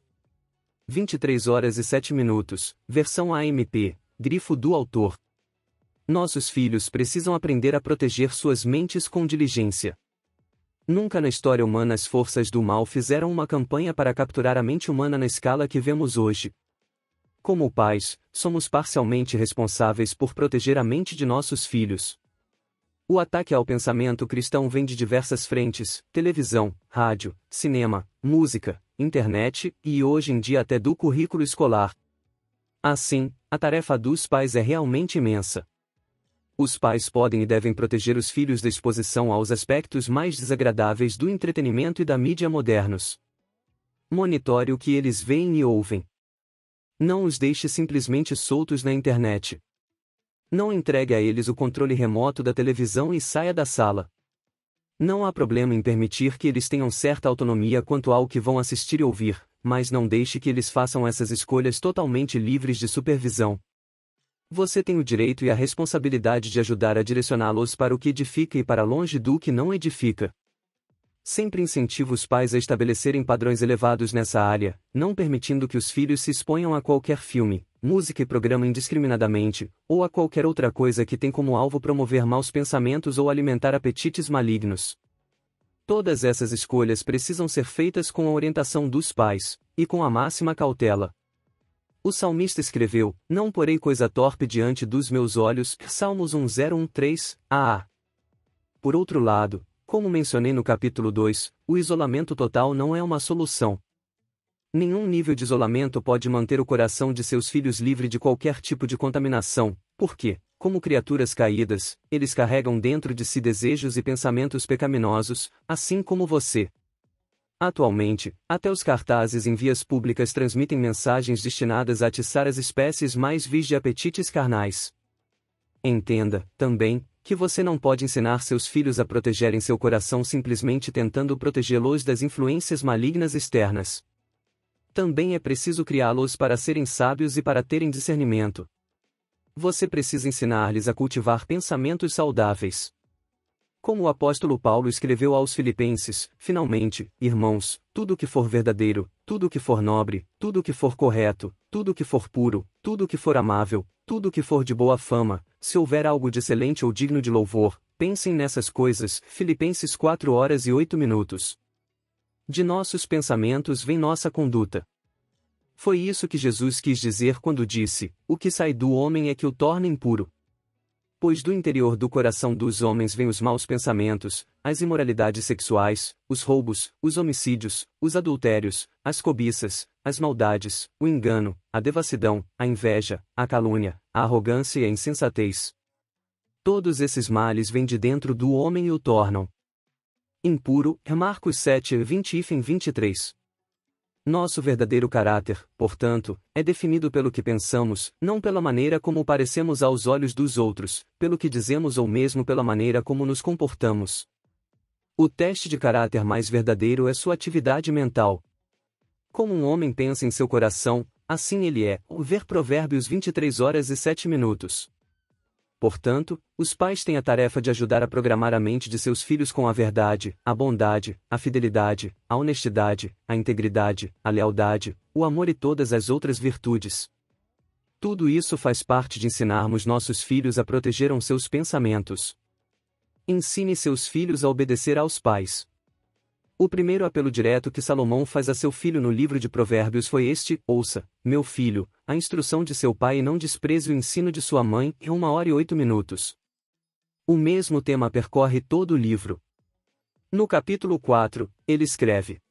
23 horas e 7 minutos, versão AMP, grifo do autor. Nossos filhos precisam aprender a proteger suas mentes com diligência. Nunca na história humana as forças do mal fizeram uma campanha para capturar a mente humana na escala que vemos hoje. Como pais, somos parcialmente responsáveis por proteger a mente de nossos filhos. O ataque ao pensamento cristão vem de diversas frentes: televisão, rádio, cinema, música, internet e hoje em dia até do currículo escolar. Assim, a tarefa dos pais é realmente imensa. Os pais podem e devem proteger os filhos da exposição aos aspectos mais desagradáveis do entretenimento e da mídia modernos. Monitore o que eles veem e ouvem. Não os deixe simplesmente soltos na internet. Não entregue a eles o controle remoto da televisão e saia da sala. Não há problema em permitir que eles tenham certa autonomia quanto ao que vão assistir e ouvir, mas não deixe que eles façam essas escolhas totalmente livres de supervisão. Você tem o direito e a responsabilidade de ajudar a direcioná-los para o que edifica e para longe do que não edifica. Sempre incentiva os pais a estabelecerem padrões elevados nessa área, não permitindo que os filhos se exponham a qualquer filme, música e programa indiscriminadamente, ou a qualquer outra coisa que tem como alvo promover maus pensamentos ou alimentar apetites malignos. Todas essas escolhas precisam ser feitas com a orientação dos pais, e com a máxima cautela. O salmista escreveu: Não porei coisa torpe diante dos meus olhos. Salmos 1013, a. Por outro lado, como mencionei no capítulo 2, o isolamento total não é uma solução, Nenhum nível de isolamento pode manter o coração de seus filhos livre de qualquer tipo de contaminação, porque, como criaturas caídas, eles carregam dentro de si desejos e pensamentos pecaminosos, assim como você. Atualmente, até os cartazes em vias públicas transmitem mensagens destinadas a atiçar as espécies mais vis de apetites carnais. Entenda, também, que você não pode ensinar seus filhos a protegerem seu coração simplesmente tentando protegê-los das influências malignas externas também é preciso criá-los para serem sábios e para terem discernimento. Você precisa ensinar-lhes a cultivar pensamentos saudáveis. Como o apóstolo Paulo escreveu aos Filipenses: Finalmente, irmãos, tudo que for verdadeiro, tudo que for nobre, tudo que for correto, tudo que for puro, tudo que for amável, tudo que for de boa fama, se houver algo de excelente ou digno de louvor, pensem nessas coisas. Filipenses 4 horas e 8 minutos. De nossos pensamentos vem nossa conduta. Foi isso que Jesus quis dizer quando disse: O que sai do homem é que o torna impuro. Pois do interior do coração dos homens vêm os maus pensamentos, as imoralidades sexuais, os roubos, os homicídios, os adultérios, as cobiças, as maldades, o engano, a devassidão, a inveja, a calúnia, a arrogância e a insensatez. Todos esses males vêm de dentro do homem e o tornam impuro, é Marcos 7, 20 23. Nosso verdadeiro caráter, portanto, é definido pelo que pensamos, não pela maneira como parecemos aos olhos dos outros, pelo que dizemos ou mesmo pela maneira como nos comportamos. O teste de caráter mais verdadeiro é sua atividade mental. Como um homem pensa em seu coração, assim ele é, ver Provérbios 23 horas e 7 minutos. Portanto, os pais têm a tarefa de ajudar a programar a mente de seus filhos com a verdade, a bondade, a fidelidade, a honestidade, a integridade, a lealdade, o amor e todas as outras virtudes. Tudo isso faz parte de ensinarmos nossos filhos a protegeram seus pensamentos. Ensine seus filhos a obedecer aos pais. O primeiro apelo direto que Salomão faz a seu filho no livro de Provérbios foi este: Ouça, meu filho, a instrução de seu pai e é não despreze o ensino de sua mãe, em uma hora e oito minutos. O mesmo tema percorre todo o livro. No capítulo 4, ele escreve: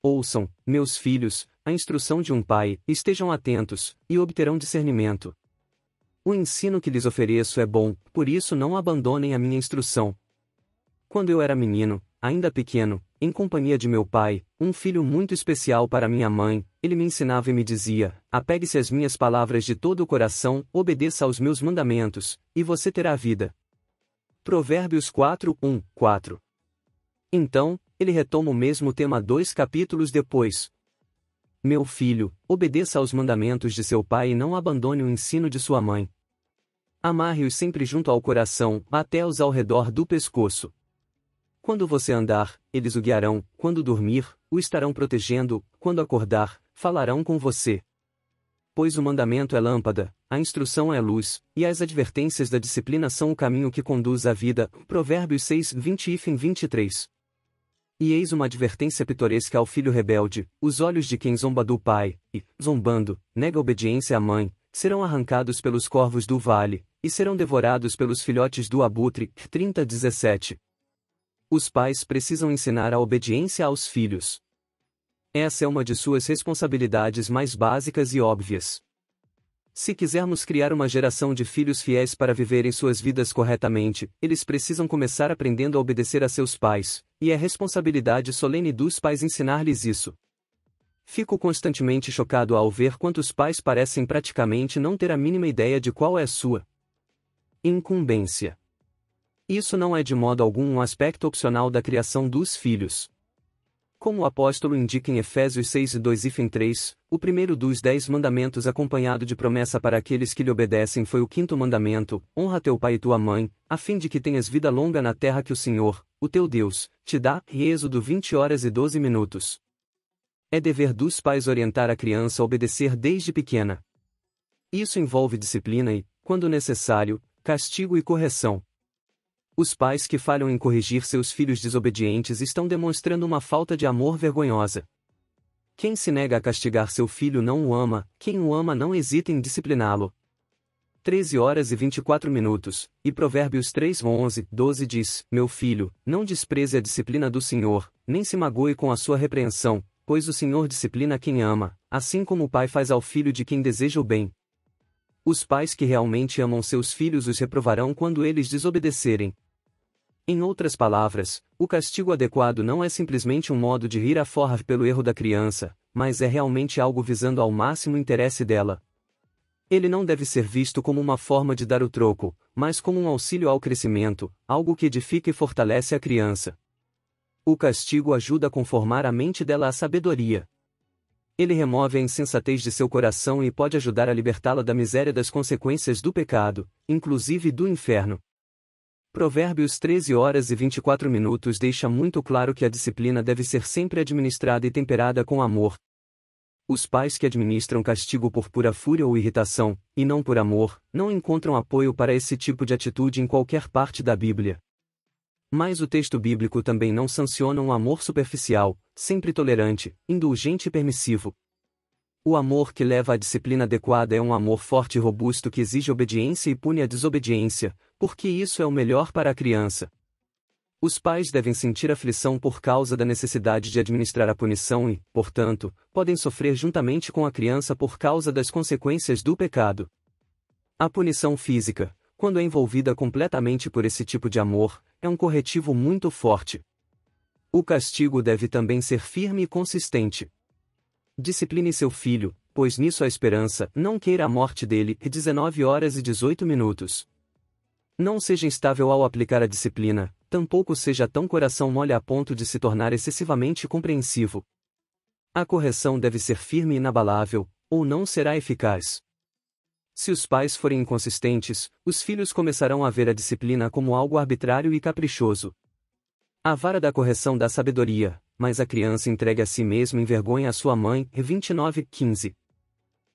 Ouçam, meus filhos, a instrução de um pai, estejam atentos, e obterão discernimento. O ensino que lhes ofereço é bom, por isso não abandonem a minha instrução. Quando eu era menino, ainda pequeno, em companhia de meu pai, um filho muito especial para minha mãe, ele me ensinava e me dizia: apegue-se às minhas palavras de todo o coração, obedeça aos meus mandamentos, e você terá vida. Provérbios 4, 1, 4. Então, ele retoma o mesmo tema dois capítulos depois. Meu filho, obedeça aos mandamentos de seu pai e não abandone o ensino de sua mãe. Amarre-os sempre junto ao coração, até os ao redor do pescoço. Quando você andar, eles o guiarão, quando dormir, o estarão protegendo, quando acordar, falarão com você. Pois o mandamento é lâmpada, a instrução é luz, e as advertências da disciplina são o caminho que conduz à vida. Provérbios 6, 20 e 23. E eis uma advertência pitoresca ao filho rebelde, os olhos de quem zomba do pai, e, zombando, nega obediência à mãe, serão arrancados pelos corvos do vale, e serão devorados pelos filhotes do abutre. 30:17. Os pais precisam ensinar a obediência aos filhos. Essa é uma de suas responsabilidades mais básicas e óbvias. Se quisermos criar uma geração de filhos fiéis para viverem suas vidas corretamente, eles precisam começar aprendendo a obedecer a seus pais, e é responsabilidade solene dos pais ensinar-lhes isso. Fico constantemente chocado ao ver quantos pais parecem praticamente não ter a mínima ideia de qual é a sua incumbência. Isso não é de modo algum um aspecto opcional da criação dos filhos. Como o apóstolo indica em Efésios 6 e 2 e 3, o primeiro dos dez mandamentos acompanhado de promessa para aqueles que lhe obedecem foi o quinto mandamento, honra teu pai e tua mãe, a fim de que tenhas vida longa na terra que o Senhor, o teu Deus, te dá, e Êxodo 20 horas e 12 minutos. É dever dos pais orientar a criança a obedecer desde pequena. Isso envolve disciplina e, quando necessário, castigo e correção, os pais que falham em corrigir seus filhos desobedientes estão demonstrando uma falta de amor vergonhosa. Quem se nega a castigar seu filho não o ama, quem o ama não hesita em discipliná-lo. 13 horas e 24 minutos, e Provérbios 3, 11, 12 diz: Meu filho, não despreze a disciplina do Senhor, nem se magoe com a sua repreensão, pois o Senhor disciplina quem ama, assim como o pai faz ao filho de quem deseja o bem. Os pais que realmente amam seus filhos os reprovarão quando eles desobedecerem, em outras palavras, o castigo adequado não é simplesmente um modo de rir a forra pelo erro da criança, mas é realmente algo visando ao máximo interesse dela. Ele não deve ser visto como uma forma de dar o troco, mas como um auxílio ao crescimento, algo que edifica e fortalece a criança. O castigo ajuda a conformar a mente dela à sabedoria. Ele remove a insensatez de seu coração e pode ajudar a libertá-la da miséria das consequências do pecado, inclusive do inferno. Provérbios 13 horas e 24 minutos deixa muito claro que a disciplina deve ser sempre administrada e temperada com amor. Os pais que administram castigo por pura fúria ou irritação, e não por amor, não encontram apoio para esse tipo de atitude em qualquer parte da Bíblia. Mas o texto bíblico também não sanciona um amor superficial, sempre tolerante, indulgente e permissivo, o amor que leva à disciplina adequada é um amor forte e robusto que exige obediência e pune a desobediência, porque isso é o melhor para a criança. Os pais devem sentir aflição por causa da necessidade de administrar a punição e, portanto, podem sofrer juntamente com a criança por causa das consequências do pecado. A punição física, quando é envolvida completamente por esse tipo de amor, é um corretivo muito forte. O castigo deve também ser firme e consistente. Discipline seu filho, pois nisso há esperança, não queira a morte dele. 19 horas e 18 minutos. Não seja instável ao aplicar a disciplina, tampouco seja tão coração mole a ponto de se tornar excessivamente compreensivo. A correção deve ser firme e inabalável, ou não será eficaz. Se os pais forem inconsistentes, os filhos começarão a ver a disciplina como algo arbitrário e caprichoso. A vara da correção da sabedoria, mas a criança entregue a si mesma envergonha a sua mãe. 29, 15.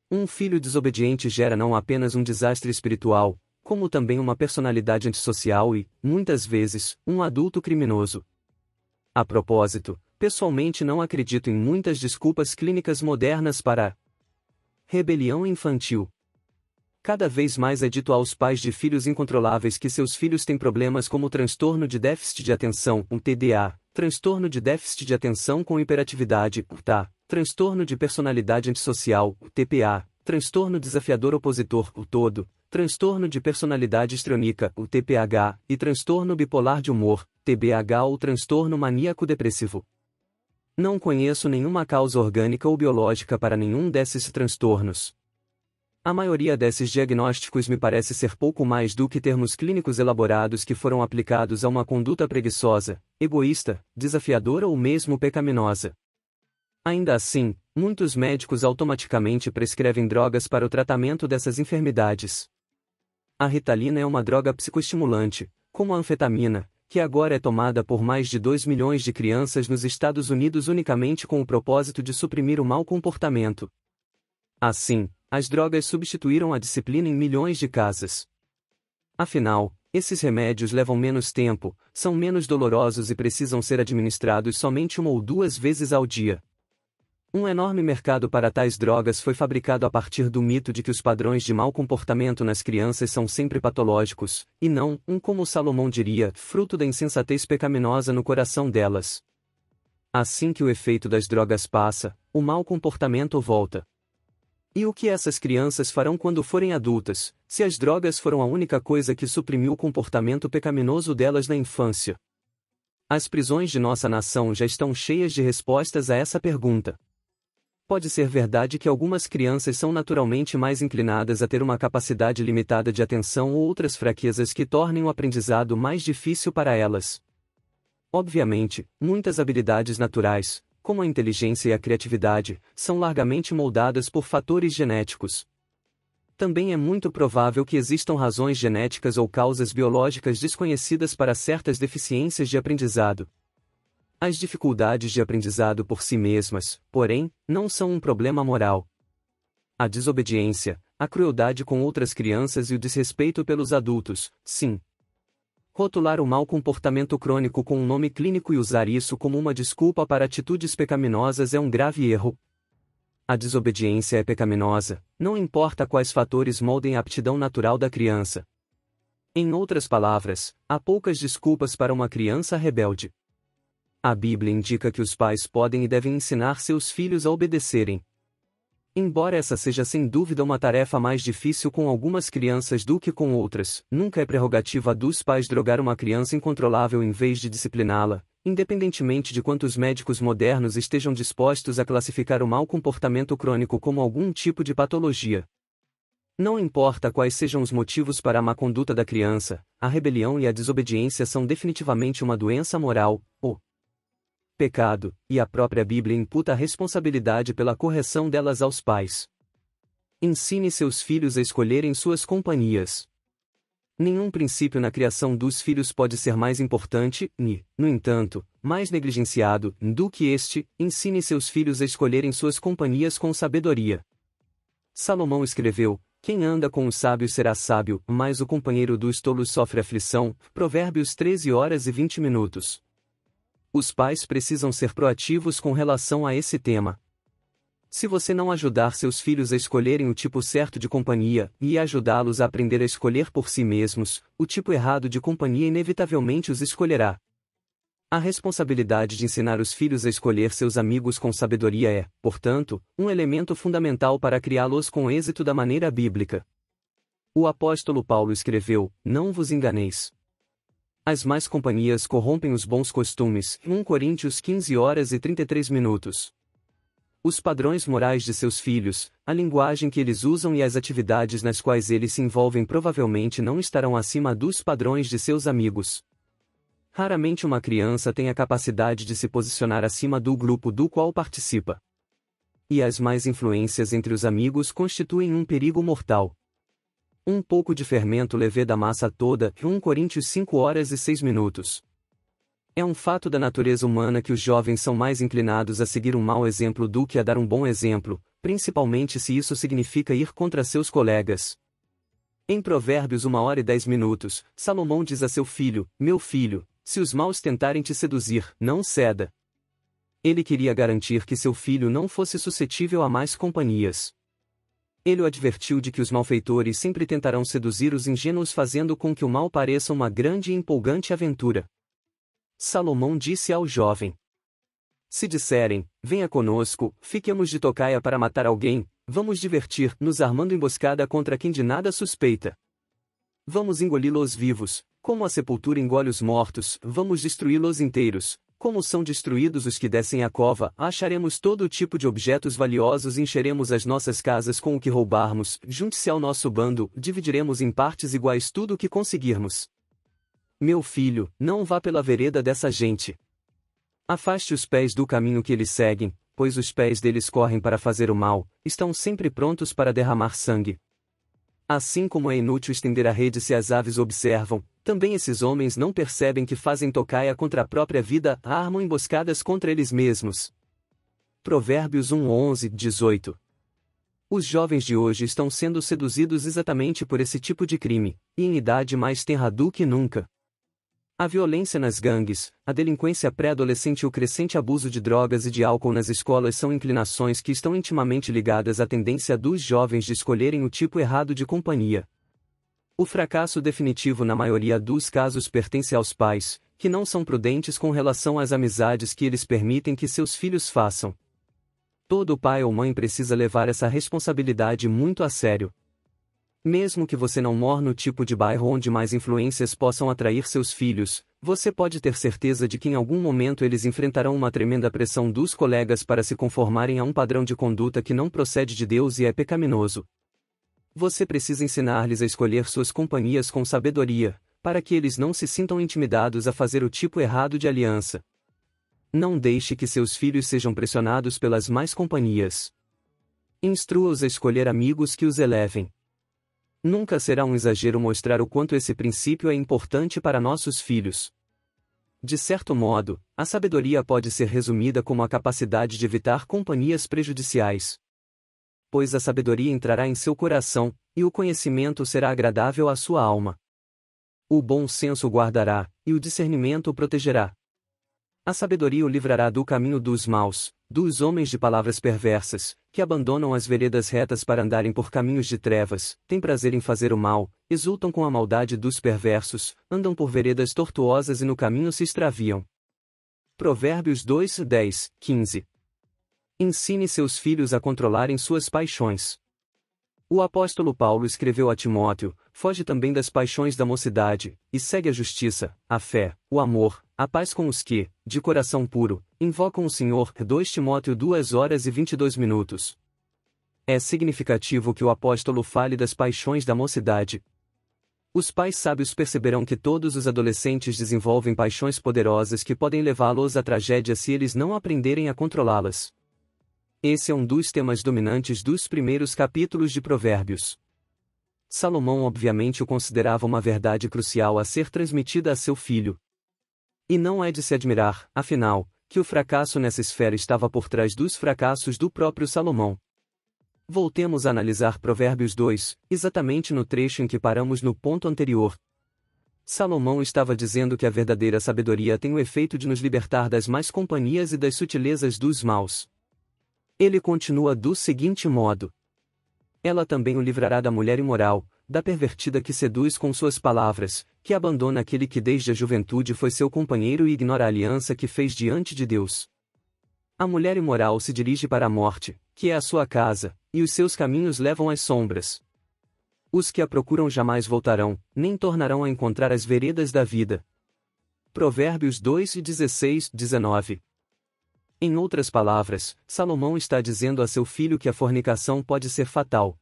Um filho desobediente gera não apenas um desastre espiritual, como também uma personalidade antissocial e, muitas vezes, um adulto criminoso. A propósito, pessoalmente não acredito em muitas desculpas clínicas modernas para a rebelião infantil. Cada vez mais é dito aos pais de filhos incontroláveis que seus filhos têm problemas como transtorno de déficit de atenção, um TDA, transtorno de déficit de atenção com hiperatividade, TA, transtorno de personalidade antissocial, TPA, transtorno desafiador opositor, o todo, transtorno de personalidade histriônica, o TPH, e transtorno bipolar de humor, TBH ou transtorno maníaco depressivo. Não conheço nenhuma causa orgânica ou biológica para nenhum desses transtornos. A maioria desses diagnósticos me parece ser pouco mais do que termos clínicos elaborados que foram aplicados a uma conduta preguiçosa, egoísta, desafiadora ou mesmo pecaminosa. Ainda assim, muitos médicos automaticamente prescrevem drogas para o tratamento dessas enfermidades. A ritalina é uma droga psicoestimulante, como a anfetamina, que agora é tomada por mais de 2 milhões de crianças nos Estados Unidos unicamente com o propósito de suprimir o mau comportamento. Assim, as drogas substituíram a disciplina em milhões de casas. Afinal, esses remédios levam menos tempo, são menos dolorosos e precisam ser administrados somente uma ou duas vezes ao dia. Um enorme mercado para tais drogas foi fabricado a partir do mito de que os padrões de mau comportamento nas crianças são sempre patológicos, e não, um como Salomão diria, fruto da insensatez pecaminosa no coração delas. Assim que o efeito das drogas passa, o mau comportamento volta. E o que essas crianças farão quando forem adultas, se as drogas foram a única coisa que suprimiu o comportamento pecaminoso delas na infância? As prisões de nossa nação já estão cheias de respostas a essa pergunta. Pode ser verdade que algumas crianças são naturalmente mais inclinadas a ter uma capacidade limitada de atenção ou outras fraquezas que tornem o aprendizado mais difícil para elas. Obviamente, muitas habilidades naturais, como a inteligência e a criatividade, são largamente moldadas por fatores genéticos. Também é muito provável que existam razões genéticas ou causas biológicas desconhecidas para certas deficiências de aprendizado. As dificuldades de aprendizado por si mesmas, porém, não são um problema moral. A desobediência, a crueldade com outras crianças e o desrespeito pelos adultos, sim, rotular o mau comportamento crônico com um nome clínico e usar isso como uma desculpa para atitudes pecaminosas é um grave erro. A desobediência é pecaminosa, não importa quais fatores moldem a aptidão natural da criança. Em outras palavras, há poucas desculpas para uma criança rebelde. A Bíblia indica que os pais podem e devem ensinar seus filhos a obedecerem, Embora essa seja sem dúvida uma tarefa mais difícil com algumas crianças do que com outras, nunca é prerrogativa dos pais drogar uma criança incontrolável em vez de discipliná-la, independentemente de quantos médicos modernos estejam dispostos a classificar o mau comportamento crônico como algum tipo de patologia. Não importa quais sejam os motivos para a má conduta da criança, a rebelião e a desobediência são definitivamente uma doença moral, ou, pecado, e a própria Bíblia imputa a responsabilidade pela correção delas aos pais. Ensine seus filhos a escolherem suas companhias. Nenhum princípio na criação dos filhos pode ser mais importante, e, no entanto, mais negligenciado, do que este, ensine seus filhos a escolherem suas companhias com sabedoria. Salomão escreveu: Quem anda com o sábio será sábio, mas o companheiro dos tolos sofre aflição. Provérbios 13 horas e 20 minutos. Os pais precisam ser proativos com relação a esse tema. Se você não ajudar seus filhos a escolherem o tipo certo de companhia e ajudá-los a aprender a escolher por si mesmos, o tipo errado de companhia inevitavelmente os escolherá. A responsabilidade de ensinar os filhos a escolher seus amigos com sabedoria é, portanto, um elemento fundamental para criá-los com êxito da maneira bíblica. O apóstolo Paulo escreveu: Não vos enganeis. As más companhias corrompem os bons costumes. 1 Coríntios 15 horas e 33 minutos. Os padrões morais de seus filhos, a linguagem que eles usam e as atividades nas quais eles se envolvem provavelmente não estarão acima dos padrões de seus amigos. Raramente uma criança tem a capacidade de se posicionar acima do grupo do qual participa. E as más influências entre os amigos constituem um perigo mortal. Um pouco de fermento leve da massa toda, 1 Coríntios 5 horas e 6 minutos. É um fato da natureza humana que os jovens são mais inclinados a seguir um mau exemplo do que a dar um bom exemplo, principalmente se isso significa ir contra seus colegas. Em Provérbios 1 hora e 10 minutos, Salomão diz a seu filho: Meu filho, se os maus tentarem te seduzir, não ceda. Ele queria garantir que seu filho não fosse suscetível a mais companhias. Ele o advertiu de que os malfeitores sempre tentarão seduzir os ingênuos fazendo com que o mal pareça uma grande e empolgante aventura. Salomão disse ao jovem: Se disserem, venha conosco, fiquemos de tocaia para matar alguém, vamos divertir-nos armando emboscada contra quem de nada suspeita. Vamos engoli-los vivos, como a sepultura engole os mortos, vamos destruí-los inteiros, como são destruídos os que descem a cova, acharemos todo tipo de objetos valiosos e encheremos as nossas casas com o que roubarmos, junte-se ao nosso bando, dividiremos em partes iguais tudo o que conseguirmos. Meu filho, não vá pela vereda dessa gente. Afaste os pés do caminho que eles seguem, pois os pés deles correm para fazer o mal, estão sempre prontos para derramar sangue, Assim como é inútil estender a rede se as aves observam, também esses homens não percebem que fazem tocaia contra a própria vida, armam emboscadas contra eles mesmos. Provérbios 1 11, 18 Os jovens de hoje estão sendo seduzidos exatamente por esse tipo de crime, e em idade mais tenra do que nunca. A violência nas gangues, a delinquência pré-adolescente e o crescente abuso de drogas e de álcool nas escolas são inclinações que estão intimamente ligadas à tendência dos jovens de escolherem o tipo errado de companhia. O fracasso definitivo na maioria dos casos pertence aos pais, que não são prudentes com relação às amizades que eles permitem que seus filhos façam. Todo pai ou mãe precisa levar essa responsabilidade muito a sério. Mesmo que você não mora no tipo de bairro onde mais influências possam atrair seus filhos, você pode ter certeza de que em algum momento eles enfrentarão uma tremenda pressão dos colegas para se conformarem a um padrão de conduta que não procede de Deus e é pecaminoso. Você precisa ensinar-lhes a escolher suas companhias com sabedoria, para que eles não se sintam intimidados a fazer o tipo errado de aliança. Não deixe que seus filhos sejam pressionados pelas mais companhias. Instrua-os a escolher amigos que os elevem. Nunca será um exagero mostrar o quanto esse princípio é importante para nossos filhos. De certo modo, a sabedoria pode ser resumida como a capacidade de evitar companhias prejudiciais. Pois a sabedoria entrará em seu coração, e o conhecimento será agradável à sua alma. O bom senso guardará, e o discernimento o protegerá. A sabedoria o livrará do caminho dos maus, dos homens de palavras perversas, que abandonam as veredas retas para andarem por caminhos de trevas, têm prazer em fazer o mal, exultam com a maldade dos perversos, andam por veredas tortuosas e no caminho se extraviam. Provérbios 2, 10, 15 Ensine seus filhos a controlarem suas paixões. O apóstolo Paulo escreveu a Timóteo, foge também das paixões da mocidade, e segue a justiça, a fé, o amor, a paz com os que, de coração puro, invocam o Senhor. 2 Timóteo 2 horas e 22 minutos. É significativo que o apóstolo fale das paixões da mocidade. Os pais sábios perceberão que todos os adolescentes desenvolvem paixões poderosas que podem levá-los à tragédia se eles não aprenderem a controlá-las. Esse é um dos temas dominantes dos primeiros capítulos de Provérbios. Salomão obviamente o considerava uma verdade crucial a ser transmitida a seu filho. E não é de se admirar, afinal, que o fracasso nessa esfera estava por trás dos fracassos do próprio Salomão. Voltemos a analisar Provérbios 2, exatamente no trecho em que paramos no ponto anterior. Salomão estava dizendo que a verdadeira sabedoria tem o efeito de nos libertar das más companhias e das sutilezas dos maus. Ele continua do seguinte modo: ela também o livrará da mulher imoral, da pervertida que seduz com suas palavras, que abandona aquele que desde a juventude foi seu companheiro e ignora a aliança que fez diante de Deus. A mulher imoral se dirige para a morte, que é a sua casa, e os seus caminhos levam às sombras. Os que a procuram jamais voltarão, nem tornarão a encontrar as veredas da vida. Provérbios 2 e 16, 19 em outras palavras, Salomão está dizendo a seu filho que a fornicação pode ser fatal.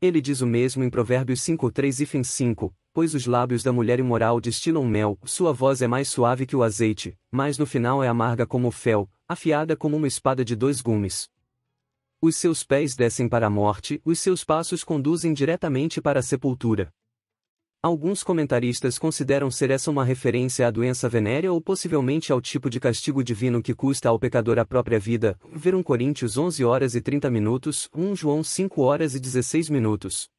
Ele diz o mesmo em Provérbios 5:3 e fim 5, pois os lábios da mulher imoral destilam mel, sua voz é mais suave que o azeite, mas no final é amarga como o fel, afiada como uma espada de dois gumes. Os seus pés descem para a morte, os seus passos conduzem diretamente para a sepultura. Alguns comentaristas consideram ser essa uma referência à doença venérea ou possivelmente ao tipo de castigo divino que custa ao pecador a própria vida. Ver 1 Coríntios 11 horas e 30 minutos, 1 João 5 horas e 16 minutos.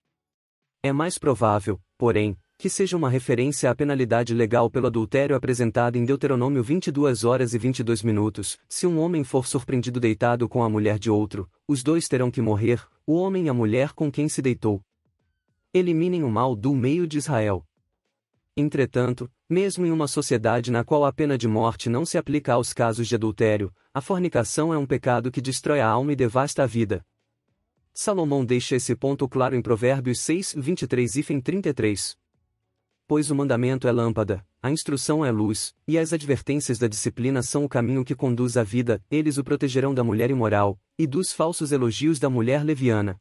É mais provável, porém, que seja uma referência à penalidade legal pelo adultério apresentada em Deuteronômio 22 horas e 22 minutos. Se um homem for surpreendido deitado com a mulher de outro, os dois terão que morrer, o homem e a mulher com quem se deitou eliminem o mal do meio de Israel. Entretanto, mesmo em uma sociedade na qual a pena de morte não se aplica aos casos de adultério, a fornicação é um pecado que destrói a alma e devasta a vida. Salomão deixa esse ponto claro em Provérbios 6, 23 e 33. Pois o mandamento é lâmpada, a instrução é luz, e as advertências da disciplina são o caminho que conduz à vida, eles o protegerão da mulher imoral, e dos falsos elogios da mulher leviana.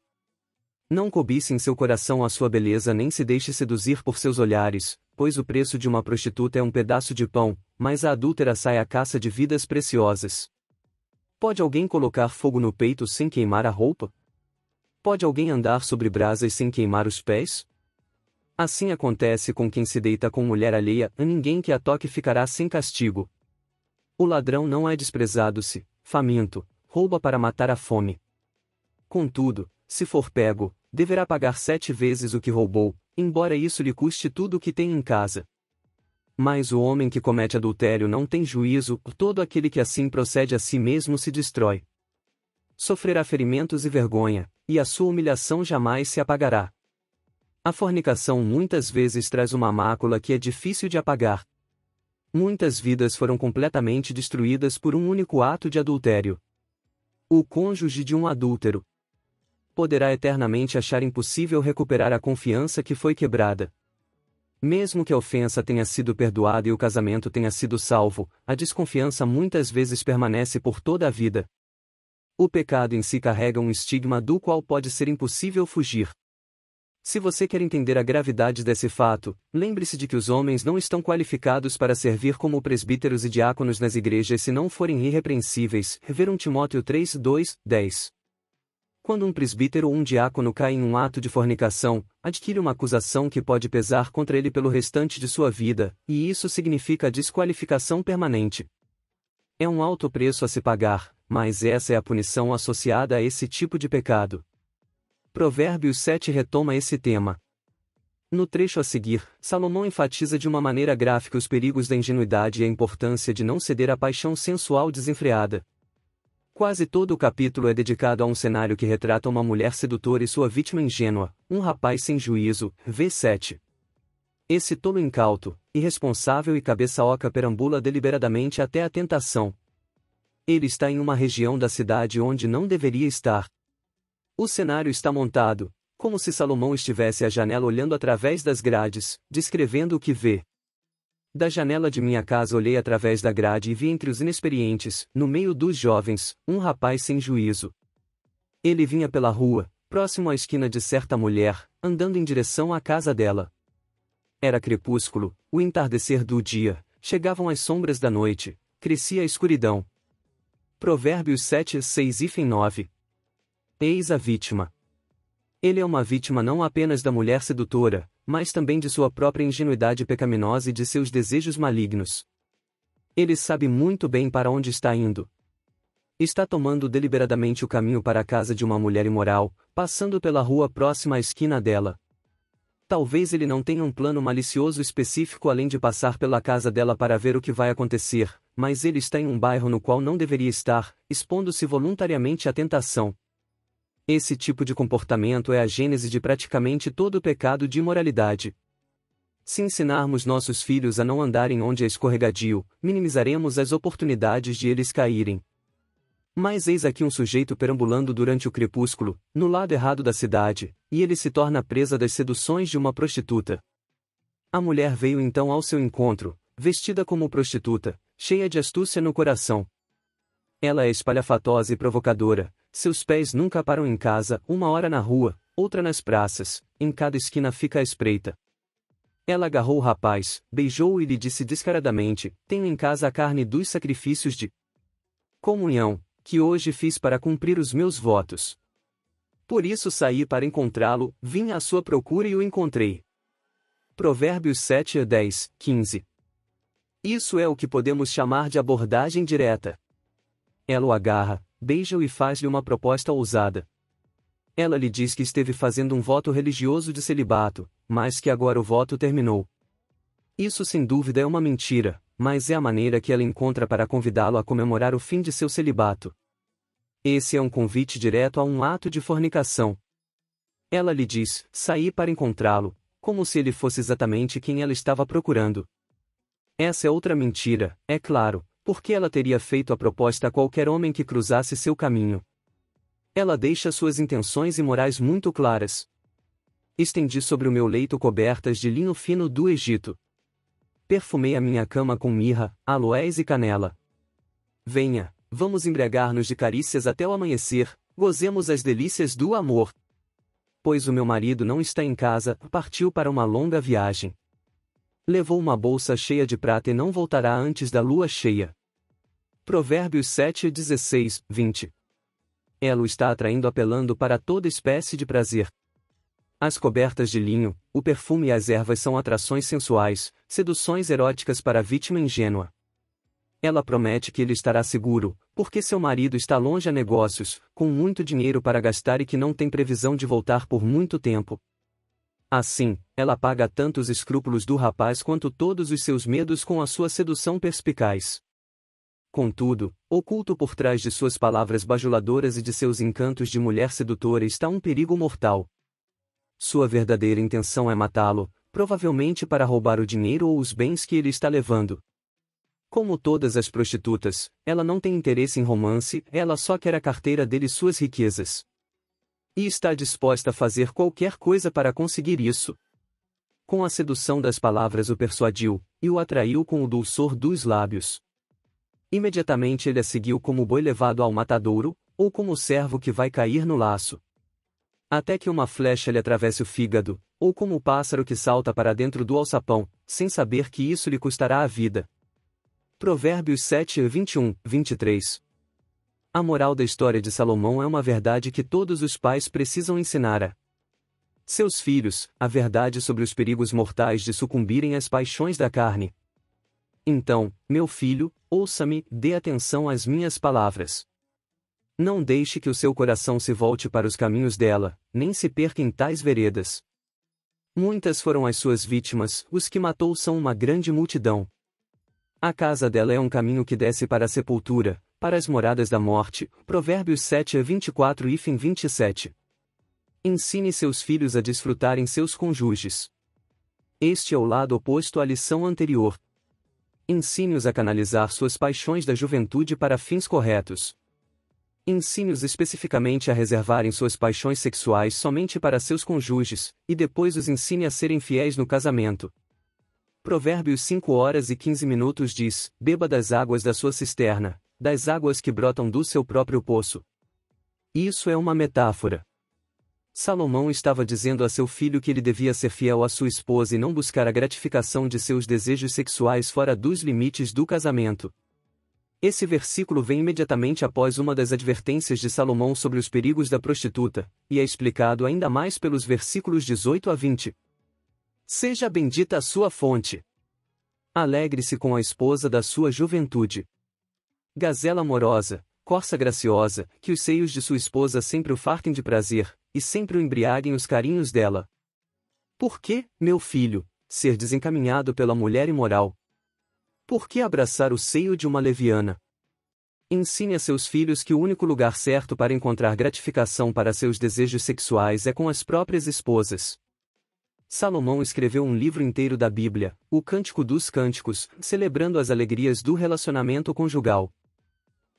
Não cobice em seu coração a sua beleza nem se deixe seduzir por seus olhares, pois o preço de uma prostituta é um pedaço de pão, mas a adúltera sai à caça de vidas preciosas. Pode alguém colocar fogo no peito sem queimar a roupa? Pode alguém andar sobre brasas sem queimar os pés? Assim acontece com quem se deita com mulher alheia, a ninguém que a toque ficará sem castigo. O ladrão não é desprezado se, faminto, rouba para matar a fome. Contudo, se for pego, deverá pagar sete vezes o que roubou, embora isso lhe custe tudo o que tem em casa. Mas o homem que comete adultério não tem juízo, todo aquele que assim procede a si mesmo se destrói. Sofrerá ferimentos e vergonha, e a sua humilhação jamais se apagará. A fornicação muitas vezes traz uma mácula que é difícil de apagar. Muitas vidas foram completamente destruídas por um único ato de adultério. O cônjuge de um adúltero, poderá eternamente achar impossível recuperar a confiança que foi quebrada. Mesmo que a ofensa tenha sido perdoada e o casamento tenha sido salvo, a desconfiança muitas vezes permanece por toda a vida. O pecado em si carrega um estigma do qual pode ser impossível fugir. Se você quer entender a gravidade desse fato, lembre-se de que os homens não estão qualificados para servir como presbíteros e diáconos nas igrejas se não forem irrepreensíveis. Rever 1 Timóteo 3, 2, 10. Quando um presbítero ou um diácono cai em um ato de fornicação, adquire uma acusação que pode pesar contra ele pelo restante de sua vida, e isso significa desqualificação permanente. É um alto preço a se pagar, mas essa é a punição associada a esse tipo de pecado. Provérbios 7 retoma esse tema. No trecho a seguir, Salomão enfatiza de uma maneira gráfica os perigos da ingenuidade e a importância de não ceder à paixão sensual desenfreada, Quase todo o capítulo é dedicado a um cenário que retrata uma mulher sedutora e sua vítima ingênua, um rapaz sem juízo, V7. Esse tolo incauto, irresponsável e cabeça oca perambula deliberadamente até a tentação. Ele está em uma região da cidade onde não deveria estar. O cenário está montado, como se Salomão estivesse à janela olhando através das grades, descrevendo o que vê. Da janela de minha casa olhei através da grade e vi entre os inexperientes, no meio dos jovens, um rapaz sem juízo. Ele vinha pela rua, próximo à esquina de certa mulher, andando em direção à casa dela. Era crepúsculo, o entardecer do dia, chegavam as sombras da noite, crescia a escuridão. Provérbios 7, 6 e 9. Eis a vítima. Ele é uma vítima não apenas da mulher sedutora, mas também de sua própria ingenuidade pecaminosa e de seus desejos malignos. Ele sabe muito bem para onde está indo. Está tomando deliberadamente o caminho para a casa de uma mulher imoral, passando pela rua próxima à esquina dela. Talvez ele não tenha um plano malicioso específico além de passar pela casa dela para ver o que vai acontecer, mas ele está em um bairro no qual não deveria estar, expondo-se voluntariamente à tentação. Esse tipo de comportamento é a gênese de praticamente todo o pecado de imoralidade. Se ensinarmos nossos filhos a não andarem onde é escorregadio, minimizaremos as oportunidades de eles caírem. Mas eis aqui um sujeito perambulando durante o crepúsculo, no lado errado da cidade, e ele se torna presa das seduções de uma prostituta. A mulher veio então ao seu encontro, vestida como prostituta, cheia de astúcia no coração. Ela é espalhafatosa e provocadora, seus pés nunca param em casa, uma hora na rua, outra nas praças, em cada esquina fica à espreita. Ela agarrou o rapaz, beijou-o e lhe disse descaradamente: Tenho em casa a carne dos sacrifícios de comunhão, que hoje fiz para cumprir os meus votos. Por isso saí para encontrá-lo, vim à sua procura e o encontrei. Provérbios 7 a 10, 15. Isso é o que podemos chamar de abordagem direta. Ela o agarra, beija-o e faz-lhe uma proposta ousada. Ela lhe diz que esteve fazendo um voto religioso de celibato, mas que agora o voto terminou. Isso sem dúvida é uma mentira, mas é a maneira que ela encontra para convidá-lo a comemorar o fim de seu celibato. Esse é um convite direto a um ato de fornicação. Ela lhe diz: saí para encontrá-lo, como se ele fosse exatamente quem ela estava procurando. Essa é outra mentira, é claro, por que ela teria feito a proposta a qualquer homem que cruzasse seu caminho? Ela deixa suas intenções e morais muito claras. Estendi sobre o meu leito cobertas de linho fino do Egito. Perfumei a minha cama com mirra, aloés e canela. Venha, vamos embriagar-nos de carícias até o amanhecer, gozemos as delícias do amor. Pois o meu marido não está em casa, partiu para uma longa viagem levou uma bolsa cheia de prata e não voltará antes da lua cheia. Provérbios 7, 16, 20. Ela o está atraindo apelando para toda espécie de prazer. As cobertas de linho, o perfume e as ervas são atrações sensuais, seduções eróticas para a vítima ingênua. Ela promete que ele estará seguro, porque seu marido está longe a negócios, com muito dinheiro para gastar e que não tem previsão de voltar por muito tempo, Assim, ela paga tantos escrúpulos do rapaz quanto todos os seus medos com a sua sedução perspicaz. Contudo, oculto por trás de suas palavras bajuladoras e de seus encantos de mulher sedutora está um perigo mortal. Sua verdadeira intenção é matá-lo, provavelmente para roubar o dinheiro ou os bens que ele está levando. Como todas as prostitutas, ela não tem interesse em romance, ela só quer a carteira dele e suas riquezas. E está disposta a fazer qualquer coisa para conseguir isso. Com a sedução das palavras o persuadiu, e o atraiu com o dulçor dos lábios. Imediatamente ele a seguiu como boi levado ao matadouro, ou como servo que vai cair no laço. Até que uma flecha lhe atravesse o fígado, ou como o pássaro que salta para dentro do alçapão, sem saber que isso lhe custará a vida. Provérbios 7, 21, 23 a moral da história de Salomão é uma verdade que todos os pais precisam ensinar a seus filhos, a verdade sobre os perigos mortais de sucumbirem às paixões da carne. Então, meu filho, ouça-me, dê atenção às minhas palavras. Não deixe que o seu coração se volte para os caminhos dela, nem se perca em tais veredas. Muitas foram as suas vítimas, os que matou são uma grande multidão. A casa dela é um caminho que desce para a sepultura, para as moradas da morte, Provérbios 7 a 24 e fim 27. Ensine seus filhos a desfrutarem seus cônjuges. Este é o lado oposto à lição anterior. Ensine-os a canalizar suas paixões da juventude para fins corretos. Ensine-os especificamente a reservarem suas paixões sexuais somente para seus cônjuges, e depois os ensine a serem fiéis no casamento. Provérbios 5 horas e 15 minutos diz: Beba das águas da sua cisterna, das águas que brotam do seu próprio poço. Isso é uma metáfora. Salomão estava dizendo a seu filho que ele devia ser fiel à sua esposa e não buscar a gratificação de seus desejos sexuais fora dos limites do casamento. Esse versículo vem imediatamente após uma das advertências de Salomão sobre os perigos da prostituta, e é explicado ainda mais pelos versículos 18 a 20. Seja bendita a sua fonte. Alegre-se com a esposa da sua juventude. Gazela amorosa, corça graciosa, que os seios de sua esposa sempre o fartem de prazer, e sempre o embriaguem os carinhos dela. Por que, meu filho, ser desencaminhado pela mulher imoral? Por que abraçar o seio de uma leviana? Ensine a seus filhos que o único lugar certo para encontrar gratificação para seus desejos sexuais é com as próprias esposas. Salomão escreveu um livro inteiro da Bíblia, o Cântico dos Cânticos, celebrando as alegrias do relacionamento conjugal.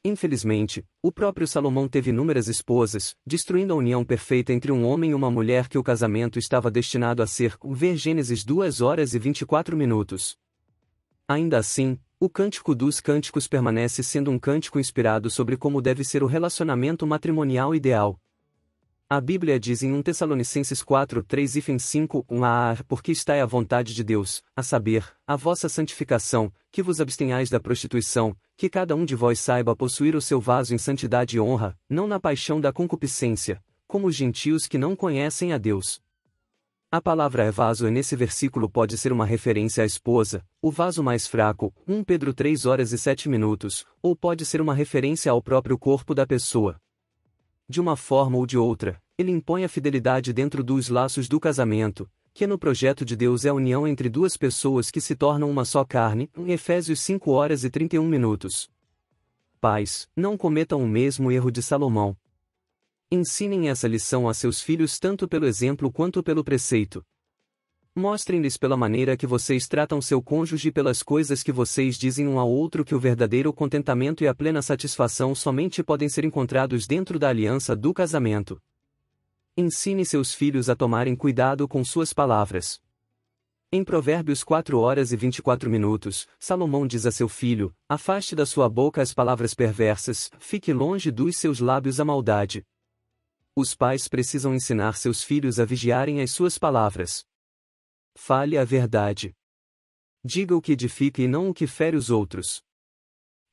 Infelizmente, o próprio Salomão teve inúmeras esposas, destruindo a união perfeita entre um homem e uma mulher que o casamento estava destinado a ser, ver Gênesis 2 horas e 24 minutos. Ainda assim, o Cântico dos Cânticos permanece sendo um cântico inspirado sobre como deve ser o relacionamento matrimonial ideal, a Bíblia diz em 1 Tessalonicenses 4, 3 e 5, 1 a porque está é a vontade de Deus, a saber, a vossa santificação, que vos abstenhais da prostituição, que cada um de vós saiba possuir o seu vaso em santidade e honra, não na paixão da concupiscência, como os gentios que não conhecem a Deus. A palavra é vaso e nesse versículo pode ser uma referência à esposa, o vaso mais fraco, 1 Pedro 3 horas e 7 minutos, ou pode ser uma referência ao próprio corpo da pessoa, de uma forma ou de outra, ele impõe a fidelidade dentro dos laços do casamento, que no projeto de Deus é a união entre duas pessoas que se tornam uma só carne, em Efésios 5 horas e 31 minutos. Pais, não cometam o mesmo erro de Salomão. Ensinem essa lição a seus filhos tanto pelo exemplo quanto pelo preceito. Mostrem-lhes pela maneira que vocês tratam seu cônjuge e pelas coisas que vocês dizem um ao outro que o verdadeiro contentamento e a plena satisfação somente podem ser encontrados dentro da aliança do casamento. Ensine seus filhos a tomarem cuidado com suas palavras. Em Provérbios 4 horas e 24 minutos, Salomão diz a seu filho: Afaste da sua boca as palavras perversas, fique longe dos seus lábios a maldade. Os pais precisam ensinar seus filhos a vigiarem as suas palavras. Fale a verdade. Diga o que edifica e não o que fere os outros.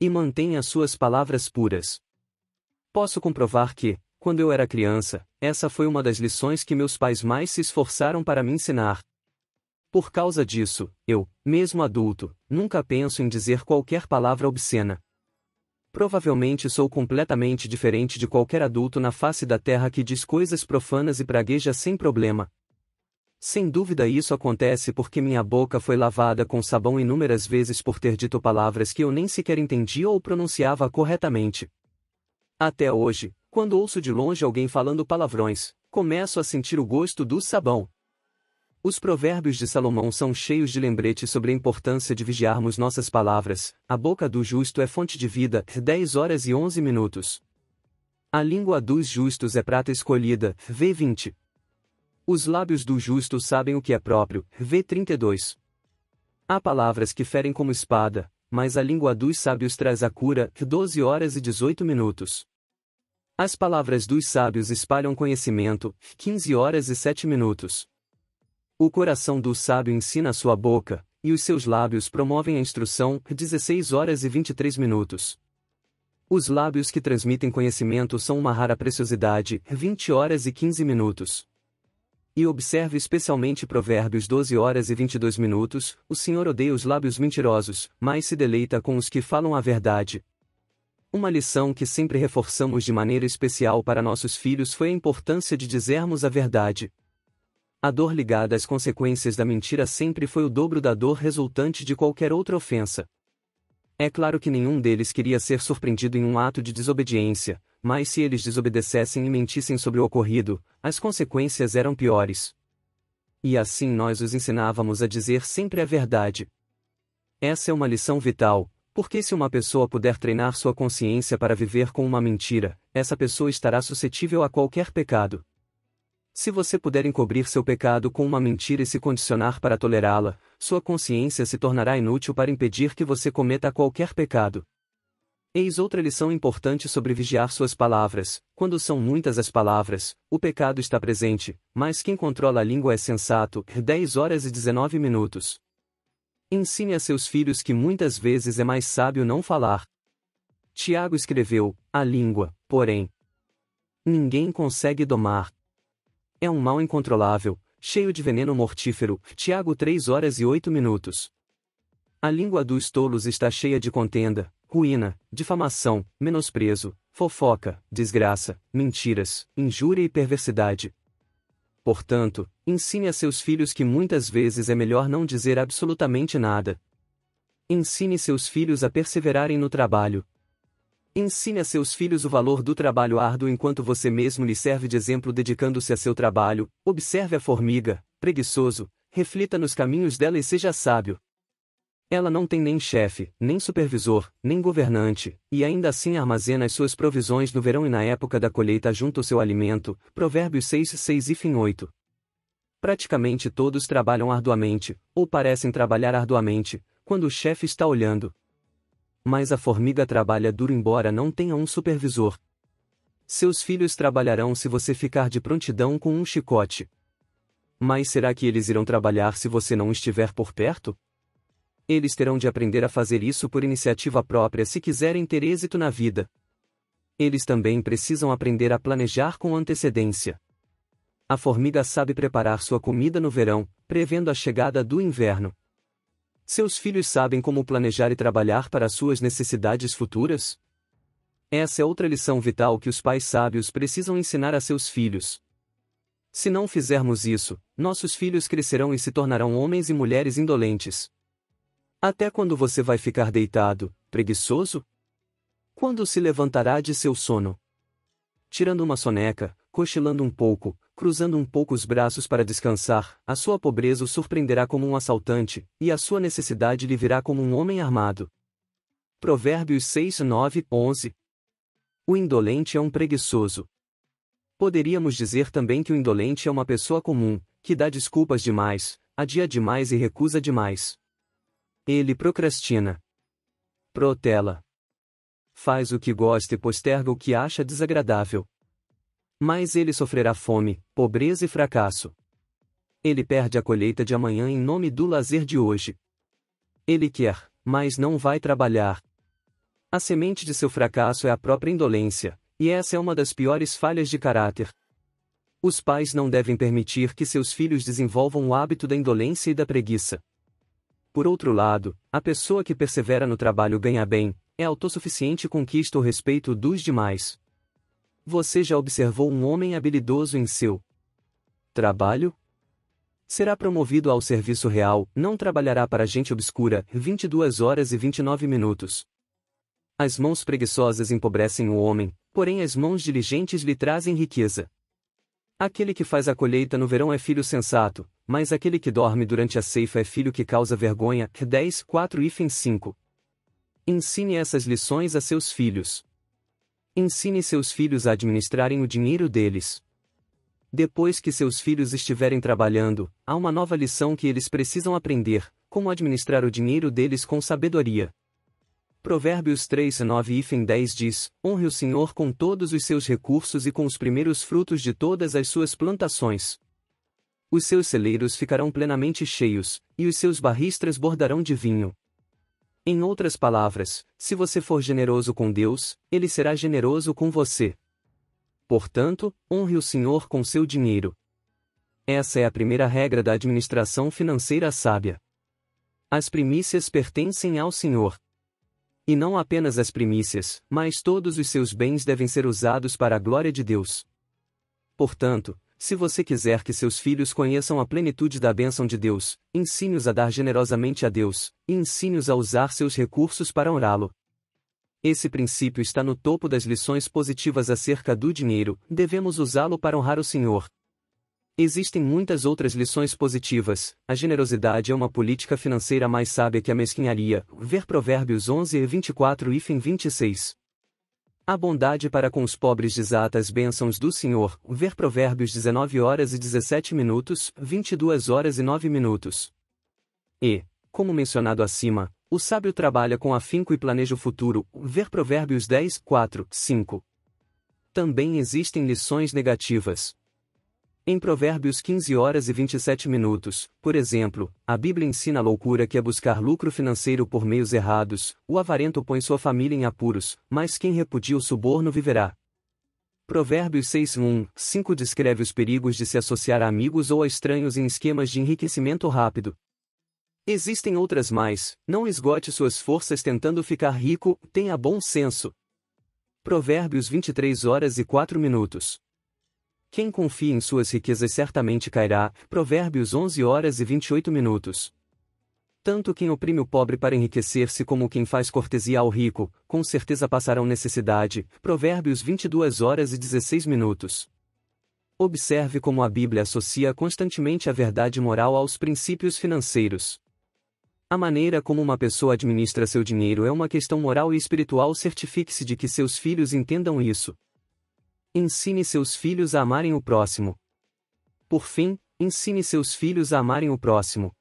E mantenha suas palavras puras. Posso comprovar que, quando eu era criança, essa foi uma das lições que meus pais mais se esforçaram para me ensinar. Por causa disso, eu, mesmo adulto, nunca penso em dizer qualquer palavra obscena. Provavelmente sou completamente diferente de qualquer adulto na face da terra que diz coisas profanas e pragueja sem problema, sem dúvida isso acontece porque minha boca foi lavada com sabão inúmeras vezes por ter dito palavras que eu nem sequer entendia ou pronunciava corretamente. Até hoje, quando ouço de longe alguém falando palavrões, começo a sentir o gosto do sabão. Os provérbios de Salomão são cheios de lembretes sobre a importância de vigiarmos nossas palavras. A boca do justo é fonte de vida, 10 horas e 11 minutos. A língua dos justos é prata escolhida, V20. Os lábios do justo sabem o que é próprio. V32. Há palavras que ferem como espada, mas a língua dos sábios traz a cura. 12 horas e 18 minutos. As palavras dos sábios espalham conhecimento. 15 horas e 7 minutos. O coração do sábio ensina a sua boca, e os seus lábios promovem a instrução. 16 horas e 23 minutos. Os lábios que transmitem conhecimento são uma rara preciosidade. 20 horas e 15 minutos. E observe especialmente Provérbios 12 horas e 22 minutos: O Senhor odeia os lábios mentirosos, mas se deleita com os que falam a verdade. Uma lição que sempre reforçamos de maneira especial para nossos filhos foi a importância de dizermos a verdade. A dor ligada às consequências da mentira sempre foi o dobro da dor resultante de qualquer outra ofensa. É claro que nenhum deles queria ser surpreendido em um ato de desobediência, mas se eles desobedecessem e mentissem sobre o ocorrido, as consequências eram piores. E assim nós os ensinávamos a dizer sempre a verdade. Essa é uma lição vital, porque se uma pessoa puder treinar sua consciência para viver com uma mentira, essa pessoa estará suscetível a qualquer pecado. Se você puder encobrir seu pecado com uma mentira e se condicionar para tolerá-la, sua consciência se tornará inútil para impedir que você cometa qualquer pecado. Eis outra lição importante sobre vigiar suas palavras: quando são muitas as palavras, o pecado está presente, mas quem controla a língua é sensato. 10 horas e 19 minutos. Ensine a seus filhos que muitas vezes é mais sábio não falar. Tiago escreveu: a língua, porém, ninguém consegue domar. É um mal incontrolável, cheio de veneno mortífero, Tiago 3 horas e 8 minutos. A língua dos tolos está cheia de contenda, ruína, difamação, menosprezo, fofoca, desgraça, mentiras, injúria e perversidade. Portanto, ensine a seus filhos que muitas vezes é melhor não dizer absolutamente nada. Ensine seus filhos a perseverarem no trabalho, Ensine a seus filhos o valor do trabalho árduo enquanto você mesmo lhe serve de exemplo dedicando-se a seu trabalho, observe a formiga, preguiçoso, reflita nos caminhos dela e seja sábio. Ela não tem nem chefe, nem supervisor, nem governante, e ainda assim armazena as suas provisões no verão e na época da colheita junto ao seu alimento. Provérbios 6, 6 e fim 8. Praticamente todos trabalham arduamente, ou parecem trabalhar arduamente, quando o chefe está olhando, mas a formiga trabalha duro embora não tenha um supervisor. Seus filhos trabalharão se você ficar de prontidão com um chicote. Mas será que eles irão trabalhar se você não estiver por perto? Eles terão de aprender a fazer isso por iniciativa própria se quiserem ter êxito na vida. Eles também precisam aprender a planejar com antecedência. A formiga sabe preparar sua comida no verão, prevendo a chegada do inverno. Seus filhos sabem como planejar e trabalhar para suas necessidades futuras? Essa é outra lição vital que os pais sábios precisam ensinar a seus filhos. Se não fizermos isso, nossos filhos crescerão e se tornarão homens e mulheres indolentes. Até quando você vai ficar deitado, preguiçoso? Quando se levantará de seu sono? Tirando uma soneca, cochilando um pouco, cruzando um pouco os braços para descansar, a sua pobreza o surpreenderá como um assaltante, e a sua necessidade lhe virá como um homem armado. Provérbios 6, 9, 11 O indolente é um preguiçoso. Poderíamos dizer também que o indolente é uma pessoa comum, que dá desculpas demais, adia demais e recusa demais. Ele procrastina. Protela. Faz o que gosta e posterga o que acha desagradável. Mas ele sofrerá fome, pobreza e fracasso. Ele perde a colheita de amanhã em nome do lazer de hoje. Ele quer, mas não vai trabalhar. A semente de seu fracasso é a própria indolência, e essa é uma das piores falhas de caráter. Os pais não devem permitir que seus filhos desenvolvam o hábito da indolência e da preguiça. Por outro lado, a pessoa que persevera no trabalho ganha bem, é autossuficiente e conquista o respeito dos demais. Você já observou um homem habilidoso em seu trabalho? Será promovido ao serviço real, não trabalhará para gente obscura, 22 horas e 29 minutos. As mãos preguiçosas empobrecem o homem, porém as mãos diligentes lhe trazem riqueza. Aquele que faz a colheita no verão é filho sensato, mas aquele que dorme durante a ceifa é filho que causa vergonha. 10, 4 e 5. Ensine essas lições a seus filhos. Ensine seus filhos a administrarem o dinheiro deles. Depois que seus filhos estiverem trabalhando, há uma nova lição que eles precisam aprender: como administrar o dinheiro deles com sabedoria. Provérbios 3 9 10 diz: Honre o Senhor com todos os seus recursos e com os primeiros frutos de todas as suas plantações. Os seus celeiros ficarão plenamente cheios, e os seus barris transbordarão de vinho. Em outras palavras, se você for generoso com Deus, Ele será generoso com você. Portanto, honre o Senhor com seu dinheiro. Essa é a primeira regra da administração financeira sábia. As primícias pertencem ao Senhor. E não apenas as primícias, mas todos os seus bens devem ser usados para a glória de Deus. Portanto, se você quiser que seus filhos conheçam a plenitude da bênção de Deus, ensine-os a dar generosamente a Deus, e ensine-os a usar seus recursos para honrá-lo. Esse princípio está no topo das lições positivas acerca do dinheiro, devemos usá-lo para honrar o Senhor. Existem muitas outras lições positivas, a generosidade é uma política financeira mais sábia que a mesquinharia, ver Provérbios 11 e 24 e 26. A bondade para com os pobres desata as bênçãos do Senhor. Ver Provérbios 19 horas e 17 minutos, 22 horas e 9 minutos. E, como mencionado acima, o sábio trabalha com afinco e planeja o futuro. Ver Provérbios 10, 4, 5. Também existem lições negativas. Em Provérbios 15 horas e 27 minutos, por exemplo, a Bíblia ensina a loucura que é buscar lucro financeiro por meios errados, o avarento põe sua família em apuros, mas quem repudia o suborno viverá. Provérbios 1, 5 descreve os perigos de se associar a amigos ou a estranhos em esquemas de enriquecimento rápido. Existem outras mais, não esgote suas forças tentando ficar rico, tenha bom senso. Provérbios 23 horas e 4 minutos. Quem confia em suas riquezas certamente cairá. Provérbios 11 horas e 28 minutos. Tanto quem oprime o pobre para enriquecer-se como quem faz cortesia ao rico, com certeza passarão necessidade. Provérbios 22 horas e 16 minutos. Observe como a Bíblia associa constantemente a verdade moral aos princípios financeiros. A maneira como uma pessoa administra seu dinheiro é uma questão moral e espiritual. Certifique-se de que seus filhos entendam isso. Ensine seus filhos a amarem o próximo. Por fim, ensine seus filhos a amarem o próximo.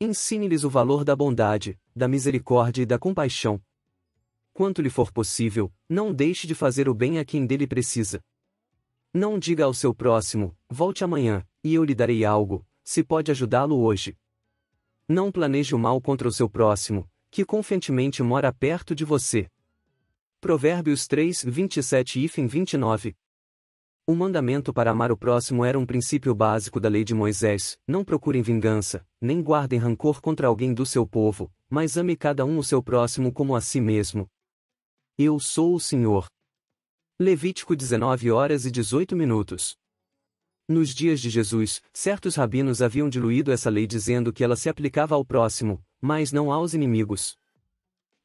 Ensine-lhes o valor da bondade, da misericórdia e da compaixão. Quanto lhe for possível, não deixe de fazer o bem a quem dele precisa. Não diga ao seu próximo, volte amanhã, e eu lhe darei algo, se pode ajudá-lo hoje. Não planeje o mal contra o seu próximo, que confiantemente mora perto de você. Provérbios 3, 27 e 29. O mandamento para amar o próximo era um princípio básico da lei de Moisés: não procurem vingança, nem guardem rancor contra alguém do seu povo, mas ame cada um o seu próximo como a si mesmo. Eu sou o Senhor. Levítico 19 horas e 18 minutos. Nos dias de Jesus, certos rabinos haviam diluído essa lei dizendo que ela se aplicava ao próximo, mas não aos inimigos.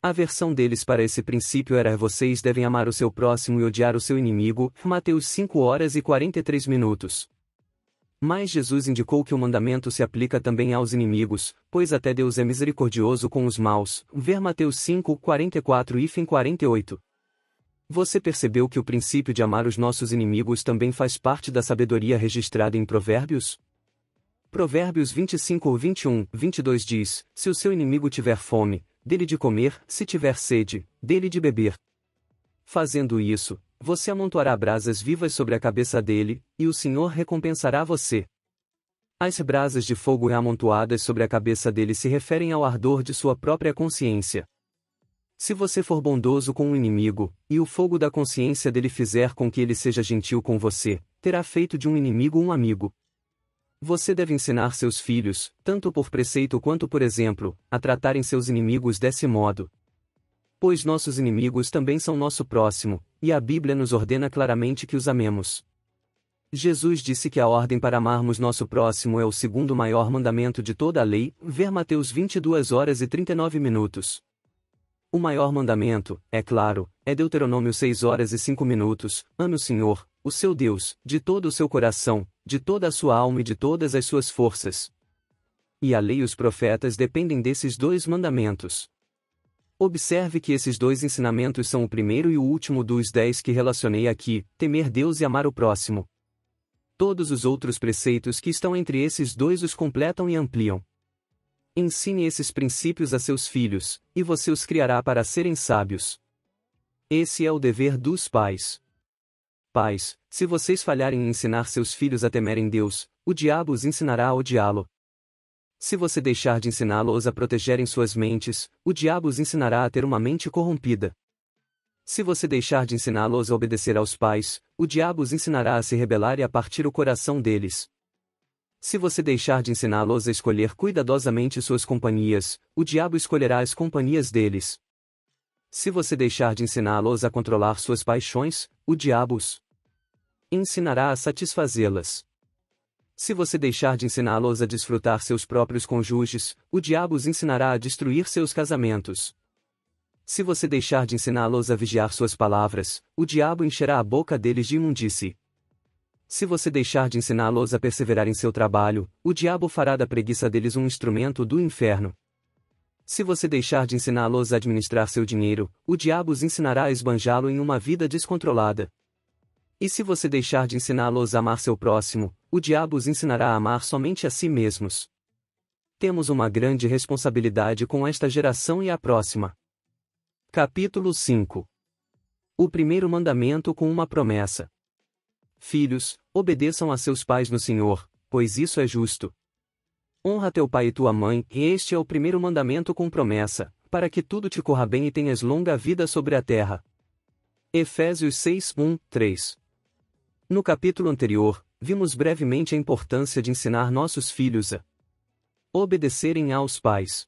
A versão deles para esse princípio era vocês devem amar o seu próximo e odiar o seu inimigo, Mateus 5 horas e 43 minutos. Mas Jesus indicou que o mandamento se aplica também aos inimigos, pois até Deus é misericordioso com os maus, ver Mateus 5, 44 e 48. Você percebeu que o princípio de amar os nossos inimigos também faz parte da sabedoria registrada em Provérbios? Provérbios 25 ou 21, 22 diz: Se o seu inimigo tiver fome, dele de comer, se tiver sede, dele de beber. Fazendo isso, você amontoará brasas vivas sobre a cabeça dele, e o Senhor recompensará você. As brasas de fogo amontoadas sobre a cabeça dele se referem ao ardor de sua própria consciência. Se você for bondoso com o um inimigo, e o fogo da consciência dele fizer com que ele seja gentil com você, terá feito de um inimigo um amigo. Você deve ensinar seus filhos, tanto por preceito quanto por exemplo, a tratarem seus inimigos desse modo. Pois nossos inimigos também são nosso próximo, e a Bíblia nos ordena claramente que os amemos. Jesus disse que a ordem para amarmos nosso próximo é o segundo maior mandamento de toda a lei, ver Mateus 22 horas e 39 minutos. O maior mandamento, é claro, é Deuteronômio 6 horas e 5 minutos: Ame o Senhor, o seu Deus, de todo o seu coração, de toda a sua alma e de todas as suas forças. E a lei e os profetas dependem desses dois mandamentos. Observe que esses dois ensinamentos são o primeiro e o último dos dez que relacionei aqui: temer Deus e amar o próximo. Todos os outros preceitos que estão entre esses dois os completam e ampliam. Ensine esses princípios a seus filhos, e você os criará para serem sábios. Esse é o dever dos pais. Pais, se vocês falharem em ensinar seus filhos a temerem Deus, o diabo os ensinará a odiá-lo. Se você deixar de ensiná-los a protegerem suas mentes, o diabo os ensinará a ter uma mente corrompida. Se você deixar de ensiná-los a obedecer aos pais, o diabo os ensinará a se rebelar e a partir o coração deles. Se você deixar de ensiná-los a escolher cuidadosamente suas companhias, o diabo escolherá as companhias deles. Se você deixar de ensiná-los a controlar suas paixões, o diabo os ensinará a satisfazê-las. Se você deixar de ensiná-los a desfrutar seus próprios cônjuges, o diabo os ensinará a destruir seus casamentos. Se você deixar de ensiná-los a vigiar suas palavras, o diabo encherá a boca deles de imundície. Se você deixar de ensiná-los a perseverar em seu trabalho, o diabo fará da preguiça deles um instrumento do inferno. Se você deixar de ensiná-los a administrar seu dinheiro, o diabo os ensinará a esbanjá-lo em uma vida descontrolada. E se você deixar de ensiná-los a amar seu próximo, o diabo os ensinará a amar somente a si mesmos. Temos uma grande responsabilidade com esta geração e a próxima. Capítulo 5 O primeiro mandamento com uma promessa. Filhos, obedeçam a seus pais no Senhor, pois isso é justo, Honra teu pai e tua mãe, e este é o primeiro mandamento com promessa, para que tudo te corra bem e tenhas longa vida sobre a terra. Efésios 6, 1, 3. No capítulo anterior, vimos brevemente a importância de ensinar nossos filhos a obedecerem aos pais.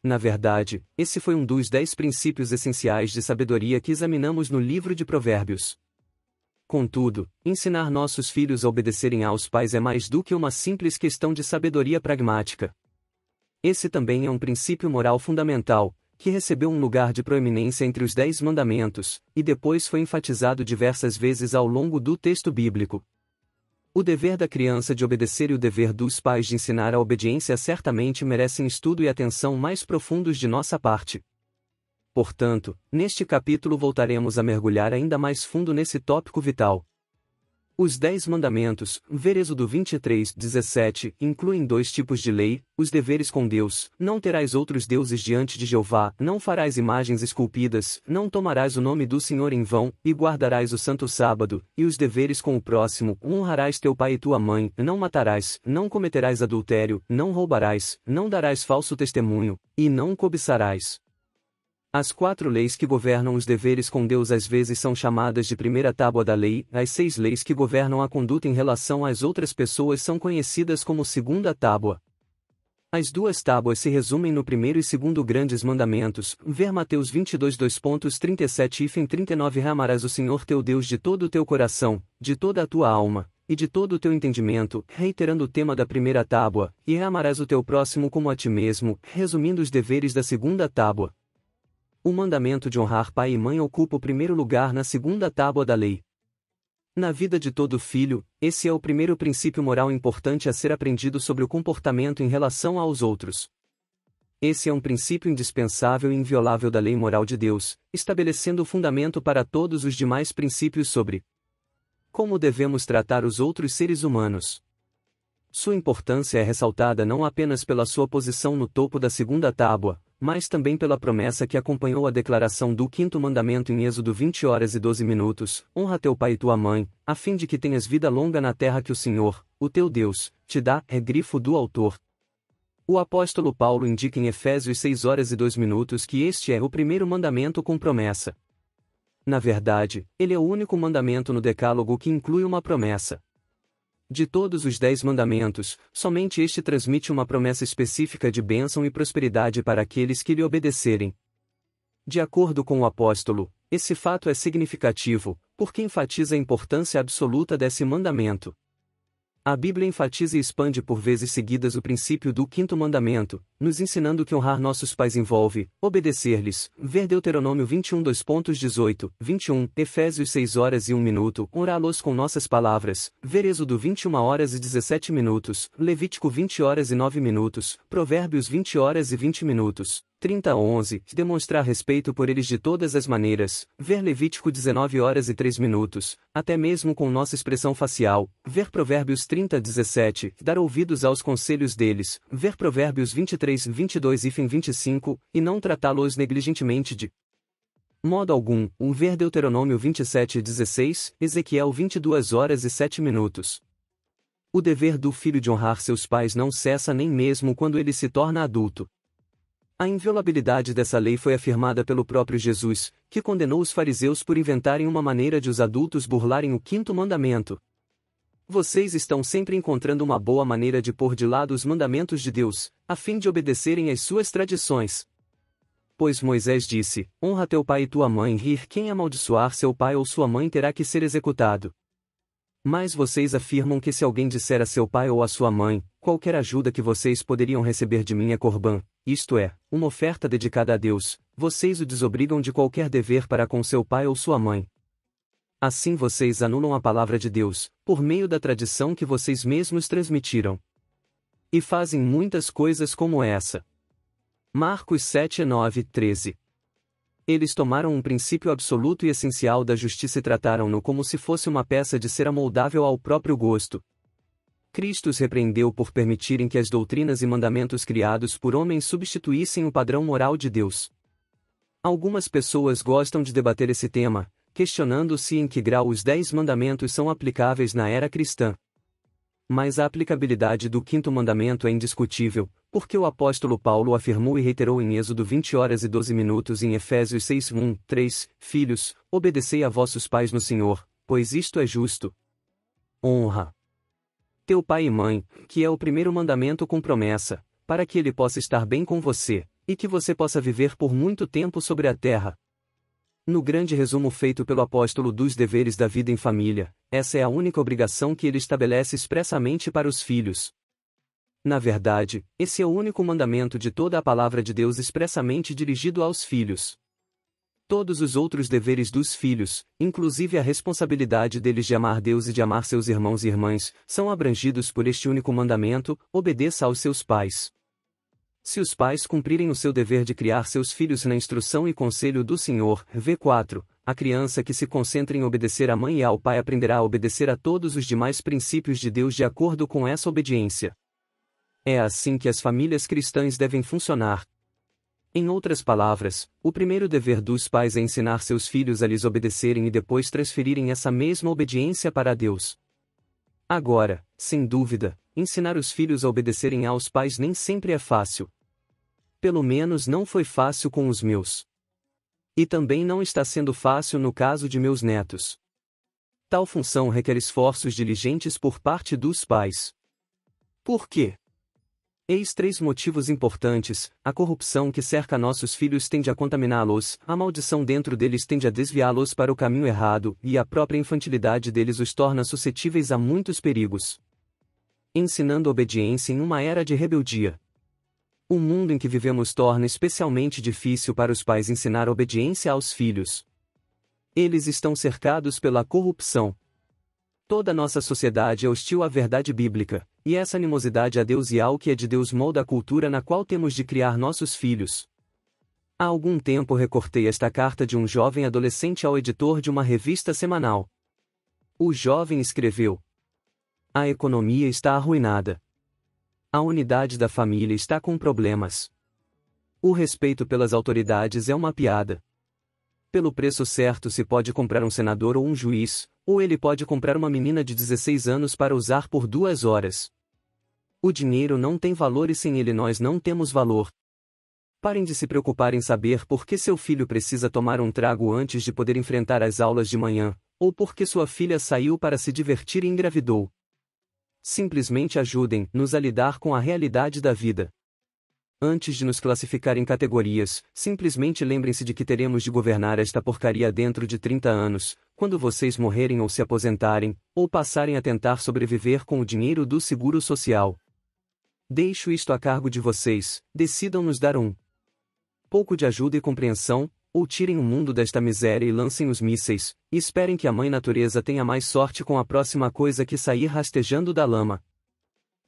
Na verdade, esse foi um dos dez princípios essenciais de sabedoria que examinamos no livro de Provérbios. Contudo, ensinar nossos filhos a obedecerem aos pais é mais do que uma simples questão de sabedoria pragmática. Esse também é um princípio moral fundamental, que recebeu um lugar de proeminência entre os Dez Mandamentos, e depois foi enfatizado diversas vezes ao longo do texto bíblico. O dever da criança de obedecer e o dever dos pais de ensinar a obediência certamente merecem estudo e atenção mais profundos de nossa parte portanto, neste capítulo voltaremos a mergulhar ainda mais fundo nesse tópico vital. Os Dez Mandamentos, ver Êxodo 23, 17, incluem dois tipos de lei, os deveres com Deus, não terás outros deuses diante de Jeová, não farás imagens esculpidas, não tomarás o nome do Senhor em vão, e guardarás o santo sábado, e os deveres com o próximo, honrarás teu pai e tua mãe, não matarás, não cometerás adultério, não roubarás, não darás falso testemunho, e não cobiçarás. As quatro leis que governam os deveres com Deus às vezes são chamadas de primeira tábua da lei, as seis leis que governam a conduta em relação às outras pessoas são conhecidas como segunda tábua. As duas tábuas se resumem no primeiro e segundo grandes mandamentos, ver Mateus 22 2.37 e 39 Amarás o Senhor teu Deus de todo o teu coração, de toda a tua alma, e de todo o teu entendimento, reiterando o tema da primeira tábua, e amarás o teu próximo como a ti mesmo, resumindo os deveres da segunda tábua. O mandamento de honrar pai e mãe ocupa o primeiro lugar na segunda tábua da lei. Na vida de todo filho, esse é o primeiro princípio moral importante a ser aprendido sobre o comportamento em relação aos outros. Esse é um princípio indispensável e inviolável da lei moral de Deus, estabelecendo o fundamento para todos os demais princípios sobre como devemos tratar os outros seres humanos. Sua importância é ressaltada não apenas pela sua posição no topo da segunda tábua, mas também pela promessa que acompanhou a declaração do quinto mandamento em Êxodo 20 horas e 12 minutos: Honra teu pai e tua mãe, a fim de que tenhas vida longa na terra que o Senhor, o teu Deus, te dá, é grifo do autor. O apóstolo Paulo indica em Efésios 6 horas e 2 minutos que este é o primeiro mandamento com promessa. Na verdade, ele é o único mandamento no Decálogo que inclui uma promessa. De todos os dez mandamentos, somente este transmite uma promessa específica de bênção e prosperidade para aqueles que lhe obedecerem. De acordo com o apóstolo, esse fato é significativo, porque enfatiza a importância absoluta desse mandamento. A Bíblia enfatiza e expande por vezes seguidas o princípio do quinto mandamento, nos ensinando que honrar nossos pais envolve obedecer-lhes. Ver Deuteronômio 21 2.18, 21, Efésios 6 horas e 1 minuto, orá los com nossas palavras. Ver Êxodo 21 horas e 17 minutos, Levítico 20 horas e 9 minutos, Provérbios 20 horas e 20 minutos. 30 a 11, demonstrar respeito por eles de todas as maneiras, ver Levítico 19 horas e 3 minutos, até mesmo com nossa expressão facial, ver Provérbios 30 a 17, dar ouvidos aos conselhos deles, ver Provérbios 23 23, 22 e 25, e não tratá-los negligentemente de modo algum, um ver Deuteronômio 27 16, Ezequiel 22 horas e 7 minutos. O dever do filho de honrar seus pais não cessa nem mesmo quando ele se torna adulto. A inviolabilidade dessa lei foi afirmada pelo próprio Jesus, que condenou os fariseus por inventarem uma maneira de os adultos burlarem o quinto mandamento. Vocês estão sempre encontrando uma boa maneira de pôr de lado os mandamentos de Deus, a fim de obedecerem às suas tradições. Pois Moisés disse: Honra teu pai e tua mãe, rir quem amaldiçoar seu pai ou sua mãe terá que ser executado. Mas vocês afirmam que se alguém disser a seu pai ou a sua mãe, qualquer ajuda que vocês poderiam receber de mim é corban, isto é, uma oferta dedicada a Deus, vocês o desobrigam de qualquer dever para com seu pai ou sua mãe, Assim vocês anulam a palavra de Deus, por meio da tradição que vocês mesmos transmitiram. E fazem muitas coisas como essa. Marcos 7, 9, 13. Eles tomaram um princípio absoluto e essencial da justiça e trataram-no como se fosse uma peça de ser amoldável ao próprio gosto. Cristo os repreendeu por permitirem que as doutrinas e mandamentos criados por homens substituíssem o padrão moral de Deus. Algumas pessoas gostam de debater esse tema, questionando-se em que grau os Dez Mandamentos são aplicáveis na era cristã. Mas a aplicabilidade do Quinto Mandamento é indiscutível, porque o apóstolo Paulo afirmou e reiterou em Êxodo 20 horas e 12 minutos em Efésios 6, 1, 3, Filhos, obedecei a vossos pais no Senhor, pois isto é justo. Honra teu pai e mãe, que é o primeiro mandamento com promessa, para que ele possa estar bem com você, e que você possa viver por muito tempo sobre a terra. No grande resumo feito pelo apóstolo dos deveres da vida em família, essa é a única obrigação que ele estabelece expressamente para os filhos. Na verdade, esse é o único mandamento de toda a palavra de Deus expressamente dirigido aos filhos. Todos os outros deveres dos filhos, inclusive a responsabilidade deles de amar Deus e de amar seus irmãos e irmãs, são abrangidos por este único mandamento: obedeça aos seus pais. Se os pais cumprirem o seu dever de criar seus filhos na instrução e conselho do Senhor, V4, a criança que se concentra em obedecer à mãe e ao pai aprenderá a obedecer a todos os demais princípios de Deus de acordo com essa obediência. É assim que as famílias cristãs devem funcionar. Em outras palavras, o primeiro dever dos pais é ensinar seus filhos a lhes obedecerem e depois transferirem essa mesma obediência para Deus. Agora, sem dúvida, ensinar os filhos a obedecerem aos pais nem sempre é fácil pelo menos não foi fácil com os meus. E também não está sendo fácil no caso de meus netos. Tal função requer esforços diligentes por parte dos pais. Por quê? Eis três motivos importantes: a corrupção que cerca nossos filhos tende a contaminá-los, a maldição dentro deles tende a desviá-los para o caminho errado, e a própria infantilidade deles os torna suscetíveis a muitos perigos. Ensinando obediência em uma era de rebeldia. O mundo em que vivemos torna especialmente difícil para os pais ensinar obediência aos filhos. Eles estão cercados pela corrupção. Toda nossa sociedade é hostil à verdade bíblica, e essa animosidade a Deus e ao que é de Deus molda a cultura na qual temos de criar nossos filhos. Há algum tempo recortei esta carta de um jovem adolescente ao editor de uma revista semanal. O jovem escreveu: A economia está arruinada. A unidade da família está com problemas. O respeito pelas autoridades é uma piada. Pelo preço certo se pode comprar um senador ou um juiz, ou ele pode comprar uma menina de 16 anos para usar por duas horas. O dinheiro não tem valor e sem ele nós não temos valor. Parem de se preocupar em saber por que seu filho precisa tomar um trago antes de poder enfrentar as aulas de manhã, ou por que sua filha saiu para se divertir e engravidou simplesmente ajudem-nos a lidar com a realidade da vida. Antes de nos classificar em categorias, simplesmente lembrem-se de que teremos de governar esta porcaria dentro de 30 anos, quando vocês morrerem ou se aposentarem, ou passarem a tentar sobreviver com o dinheiro do seguro social. Deixo isto a cargo de vocês, decidam nos dar um pouco de ajuda e compreensão, ou tirem o mundo desta miséria e lancem os mísseis, e esperem que a mãe natureza tenha mais sorte com a próxima coisa que sair rastejando da lama.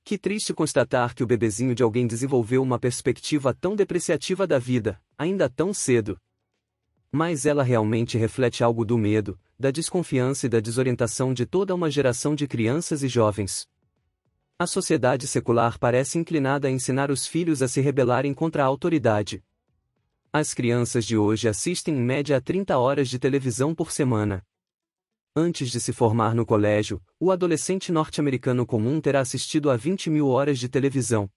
Que triste constatar que o bebezinho de alguém desenvolveu uma perspectiva tão depreciativa da vida, ainda tão cedo. Mas ela realmente reflete algo do medo, da desconfiança e da desorientação de toda uma geração de crianças e jovens. A sociedade secular parece inclinada a ensinar os filhos a se rebelarem contra a autoridade, as crianças de hoje assistem em média a 30 horas de televisão por semana. Antes de se formar no colégio, o adolescente norte-americano comum terá assistido a 20 mil horas de televisão.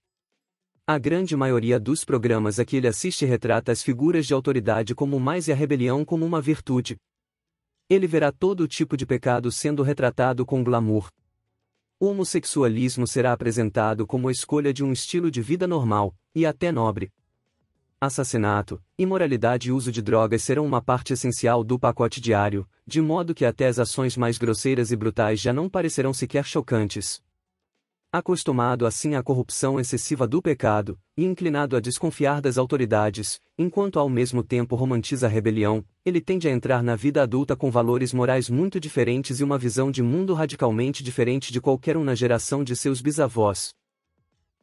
A grande maioria dos programas a que ele assiste retrata as figuras de autoridade como mais e a rebelião como uma virtude. Ele verá todo tipo de pecado sendo retratado com glamour. O homossexualismo será apresentado como a escolha de um estilo de vida normal, e até nobre assassinato, imoralidade e uso de drogas serão uma parte essencial do pacote diário, de modo que até as ações mais grosseiras e brutais já não parecerão sequer chocantes. Acostumado assim à corrupção excessiva do pecado, e inclinado a desconfiar das autoridades, enquanto ao mesmo tempo romantiza a rebelião, ele tende a entrar na vida adulta com valores morais muito diferentes e uma visão de mundo radicalmente diferente de qualquer um na geração de seus bisavós.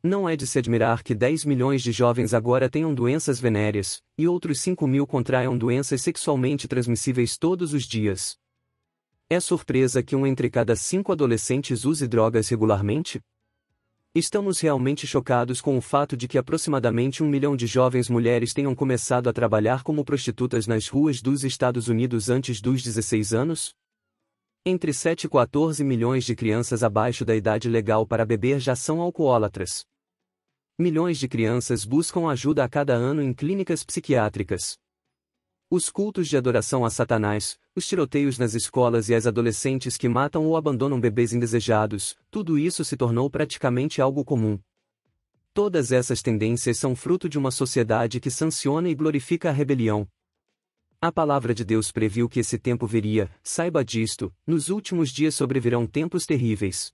Não é de se admirar que 10 milhões de jovens agora tenham doenças venéreas, e outros 5 mil contraiam doenças sexualmente transmissíveis todos os dias. É surpresa que um entre cada cinco adolescentes use drogas regularmente? Estamos realmente chocados com o fato de que aproximadamente um milhão de jovens mulheres tenham começado a trabalhar como prostitutas nas ruas dos Estados Unidos antes dos 16 anos? Entre 7 e 14 milhões de crianças abaixo da idade legal para beber já são alcoólatras. Milhões de crianças buscam ajuda a cada ano em clínicas psiquiátricas. Os cultos de adoração a Satanás, os tiroteios nas escolas e as adolescentes que matam ou abandonam bebês indesejados, tudo isso se tornou praticamente algo comum. Todas essas tendências são fruto de uma sociedade que sanciona e glorifica a rebelião, a palavra de Deus previu que esse tempo viria, saiba disto, nos últimos dias sobrevirão tempos terríveis.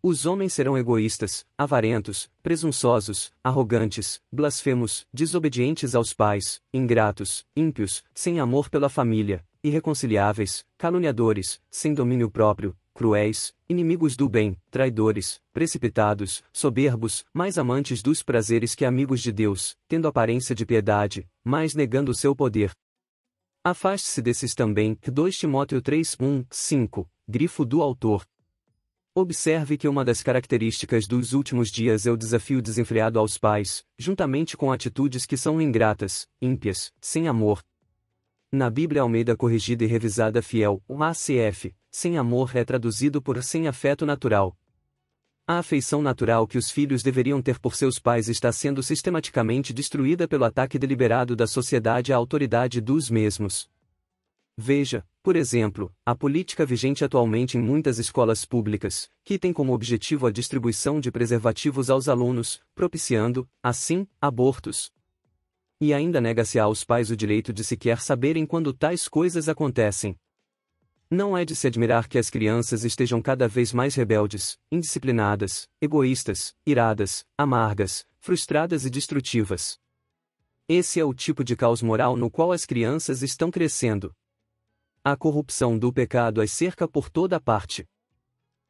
Os homens serão egoístas, avarentos, presunçosos, arrogantes, blasfemos, desobedientes aos pais, ingratos, ímpios, sem amor pela família, irreconciliáveis, caluniadores, sem domínio próprio, cruéis, inimigos do bem, traidores, precipitados, soberbos, mais amantes dos prazeres que amigos de Deus, tendo aparência de piedade, mas negando o seu poder. Afaste-se desses também. 2 Timóteo 3, 1, 5, grifo do autor. Observe que uma das características dos últimos dias é o desafio desenfreado aos pais, juntamente com atitudes que são ingratas, ímpias, sem amor. Na Bíblia Almeida Corrigida e Revisada Fiel, o ACF, sem amor é traduzido por sem afeto natural, a afeição natural que os filhos deveriam ter por seus pais está sendo sistematicamente destruída pelo ataque deliberado da sociedade à autoridade dos mesmos. Veja, por exemplo, a política vigente atualmente em muitas escolas públicas, que tem como objetivo a distribuição de preservativos aos alunos, propiciando, assim, abortos. E ainda nega-se aos pais o direito de sequer saberem quando tais coisas acontecem, não é de se admirar que as crianças estejam cada vez mais rebeldes, indisciplinadas, egoístas, iradas, amargas, frustradas e destrutivas. Esse é o tipo de caos moral no qual as crianças estão crescendo. A corrupção do pecado as é cerca por toda parte.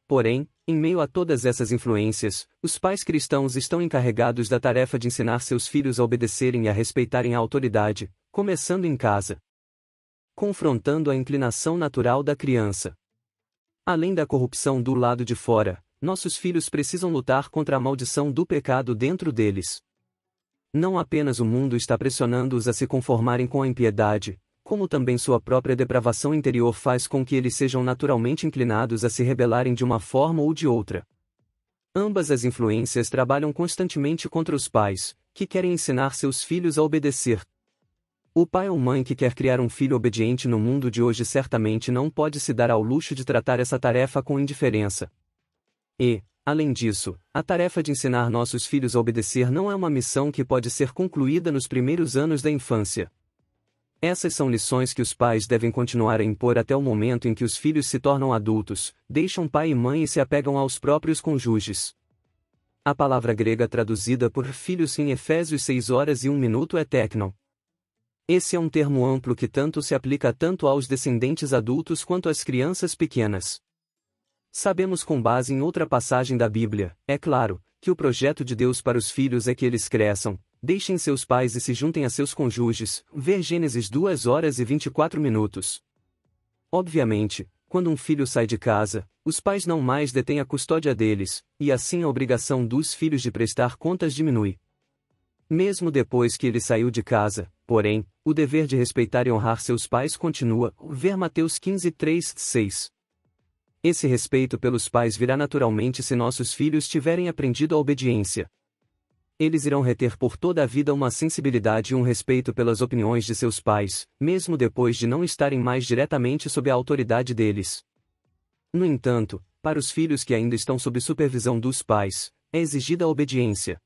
Porém, em meio a todas essas influências, os pais cristãos estão encarregados da tarefa de ensinar seus filhos a obedecerem e a respeitarem a autoridade, começando em casa confrontando a inclinação natural da criança. Além da corrupção do lado de fora, nossos filhos precisam lutar contra a maldição do pecado dentro deles. Não apenas o mundo está pressionando-os a se conformarem com a impiedade, como também sua própria depravação interior faz com que eles sejam naturalmente inclinados a se rebelarem de uma forma ou de outra. Ambas as influências trabalham constantemente contra os pais, que querem ensinar seus filhos a obedecer, o pai ou mãe que quer criar um filho obediente no mundo de hoje certamente não pode se dar ao luxo de tratar essa tarefa com indiferença. E, além disso, a tarefa de ensinar nossos filhos a obedecer não é uma missão que pode ser concluída nos primeiros anos da infância. Essas são lições que os pais devem continuar a impor até o momento em que os filhos se tornam adultos, deixam pai e mãe e se apegam aos próprios cônjuges. A palavra grega traduzida por filhos em Efésios 6 horas e 1 minuto é tecnon. Esse é um termo amplo que tanto se aplica tanto aos descendentes adultos quanto às crianças pequenas. Sabemos com base em outra passagem da Bíblia, é claro, que o projeto de Deus para os filhos é que eles cresçam, deixem seus pais e se juntem a seus cônjuges, ver Gênesis 2 horas e 24 minutos. Obviamente, quando um filho sai de casa, os pais não mais detêm a custódia deles, e assim a obrigação dos filhos de prestar contas diminui, mesmo depois que ele saiu de casa, porém, o dever de respeitar e honrar seus pais continua, ver Mateus 15, 3, 6. Esse respeito pelos pais virá naturalmente se nossos filhos tiverem aprendido a obediência. Eles irão reter por toda a vida uma sensibilidade e um respeito pelas opiniões de seus pais, mesmo depois de não estarem mais diretamente sob a autoridade deles. No entanto, para os filhos que ainda estão sob supervisão dos pais, é exigida a obediência.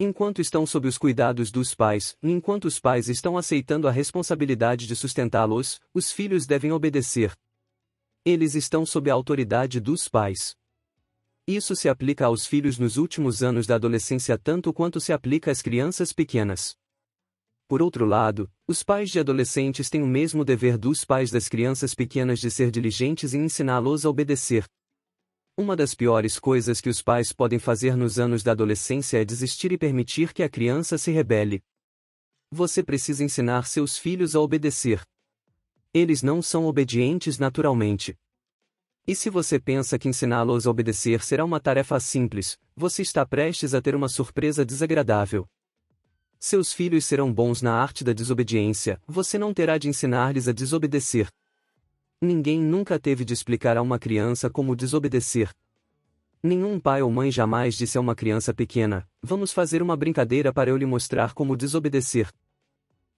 Enquanto estão sob os cuidados dos pais, enquanto os pais estão aceitando a responsabilidade de sustentá-los, os filhos devem obedecer. Eles estão sob a autoridade dos pais. Isso se aplica aos filhos nos últimos anos da adolescência tanto quanto se aplica às crianças pequenas. Por outro lado, os pais de adolescentes têm o mesmo dever dos pais das crianças pequenas de ser diligentes e ensiná-los a obedecer. Uma das piores coisas que os pais podem fazer nos anos da adolescência é desistir e permitir que a criança se rebele. Você precisa ensinar seus filhos a obedecer. Eles não são obedientes naturalmente. E se você pensa que ensiná-los a obedecer será uma tarefa simples, você está prestes a ter uma surpresa desagradável. Seus filhos serão bons na arte da desobediência, você não terá de ensinar-lhes a desobedecer. Ninguém nunca teve de explicar a uma criança como desobedecer. Nenhum pai ou mãe jamais disse a uma criança pequena: Vamos fazer uma brincadeira para eu lhe mostrar como desobedecer.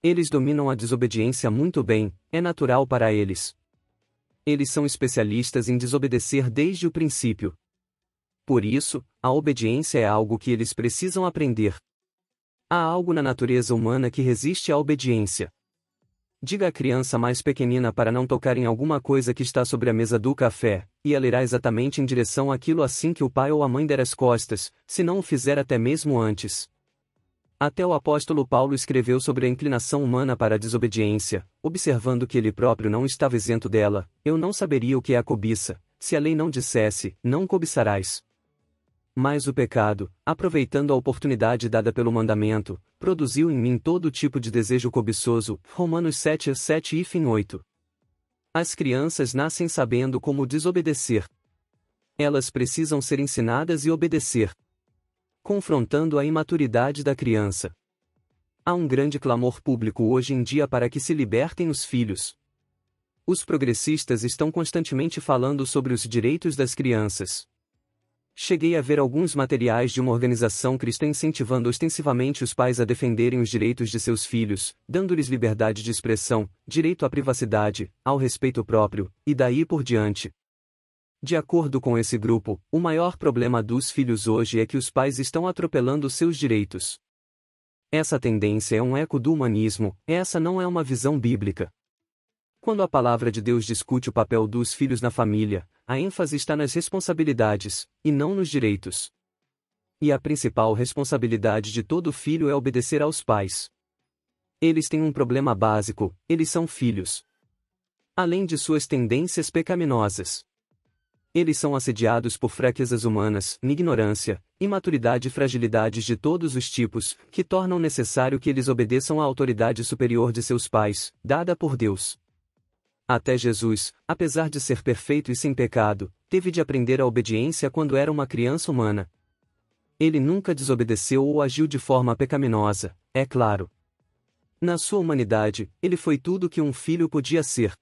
Eles dominam a desobediência muito bem, é natural para eles. Eles são especialistas em desobedecer desde o princípio. Por isso, a obediência é algo que eles precisam aprender. Há algo na natureza humana que resiste à obediência. Diga à criança mais pequenina para não tocar em alguma coisa que está sobre a mesa do café, e ela irá exatamente em direção àquilo assim que o pai ou a mãe der as costas, se não o fizer até mesmo antes. Até o apóstolo Paulo escreveu sobre a inclinação humana para a desobediência, observando que ele próprio não estava isento dela, eu não saberia o que é a cobiça, se a lei não dissesse, não cobiçarás. Mas o pecado, aproveitando a oportunidade dada pelo mandamento, produziu em mim todo tipo de desejo cobiçoso. Romanos 7, 7 e fim 8. As crianças nascem sabendo como desobedecer. Elas precisam ser ensinadas e obedecer. Confrontando a imaturidade da criança. Há um grande clamor público hoje em dia para que se libertem os filhos. Os progressistas estão constantemente falando sobre os direitos das crianças. Cheguei a ver alguns materiais de uma organização cristã incentivando ostensivamente os pais a defenderem os direitos de seus filhos, dando-lhes liberdade de expressão, direito à privacidade, ao respeito próprio, e daí por diante. De acordo com esse grupo, o maior problema dos filhos hoje é que os pais estão atropelando seus direitos. Essa tendência é um eco do humanismo, essa não é uma visão bíblica. Quando a palavra de Deus discute o papel dos filhos na família, a ênfase está nas responsabilidades, e não nos direitos. E a principal responsabilidade de todo filho é obedecer aos pais. Eles têm um problema básico: eles são filhos. Além de suas tendências pecaminosas, eles são assediados por fraquezas humanas, ignorância, imaturidade e fragilidades de todos os tipos, que tornam necessário que eles obedeçam à autoridade superior de seus pais, dada por Deus. Até Jesus, apesar de ser perfeito e sem pecado, teve de aprender a obediência quando era uma criança humana. Ele nunca desobedeceu ou agiu de forma pecaminosa, é claro. Na sua humanidade, ele foi tudo que um filho podia ser.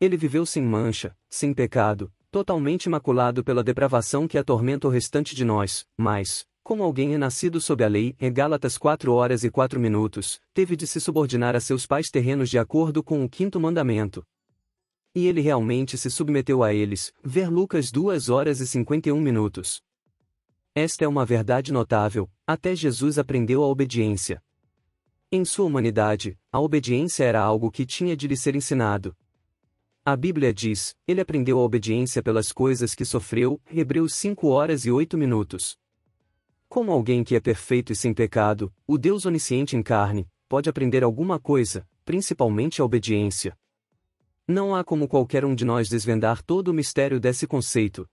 Ele viveu sem mancha, sem pecado, totalmente maculado pela depravação que atormenta o restante de nós, mas, como alguém é nascido sob a lei, em Gálatas 4 horas e 4 minutos, teve de se subordinar a seus pais terrenos de acordo com o quinto mandamento. E ele realmente se submeteu a eles, ver Lucas 2 horas e 51 minutos. Esta é uma verdade notável, até Jesus aprendeu a obediência. Em sua humanidade, a obediência era algo que tinha de lhe ser ensinado. A Bíblia diz, ele aprendeu a obediência pelas coisas que sofreu, Hebreus 5 horas e 8 minutos. Como alguém que é perfeito e sem pecado, o Deus onisciente em carne, pode aprender alguma coisa, principalmente a obediência? Não há como qualquer um de nós desvendar todo o mistério desse conceito.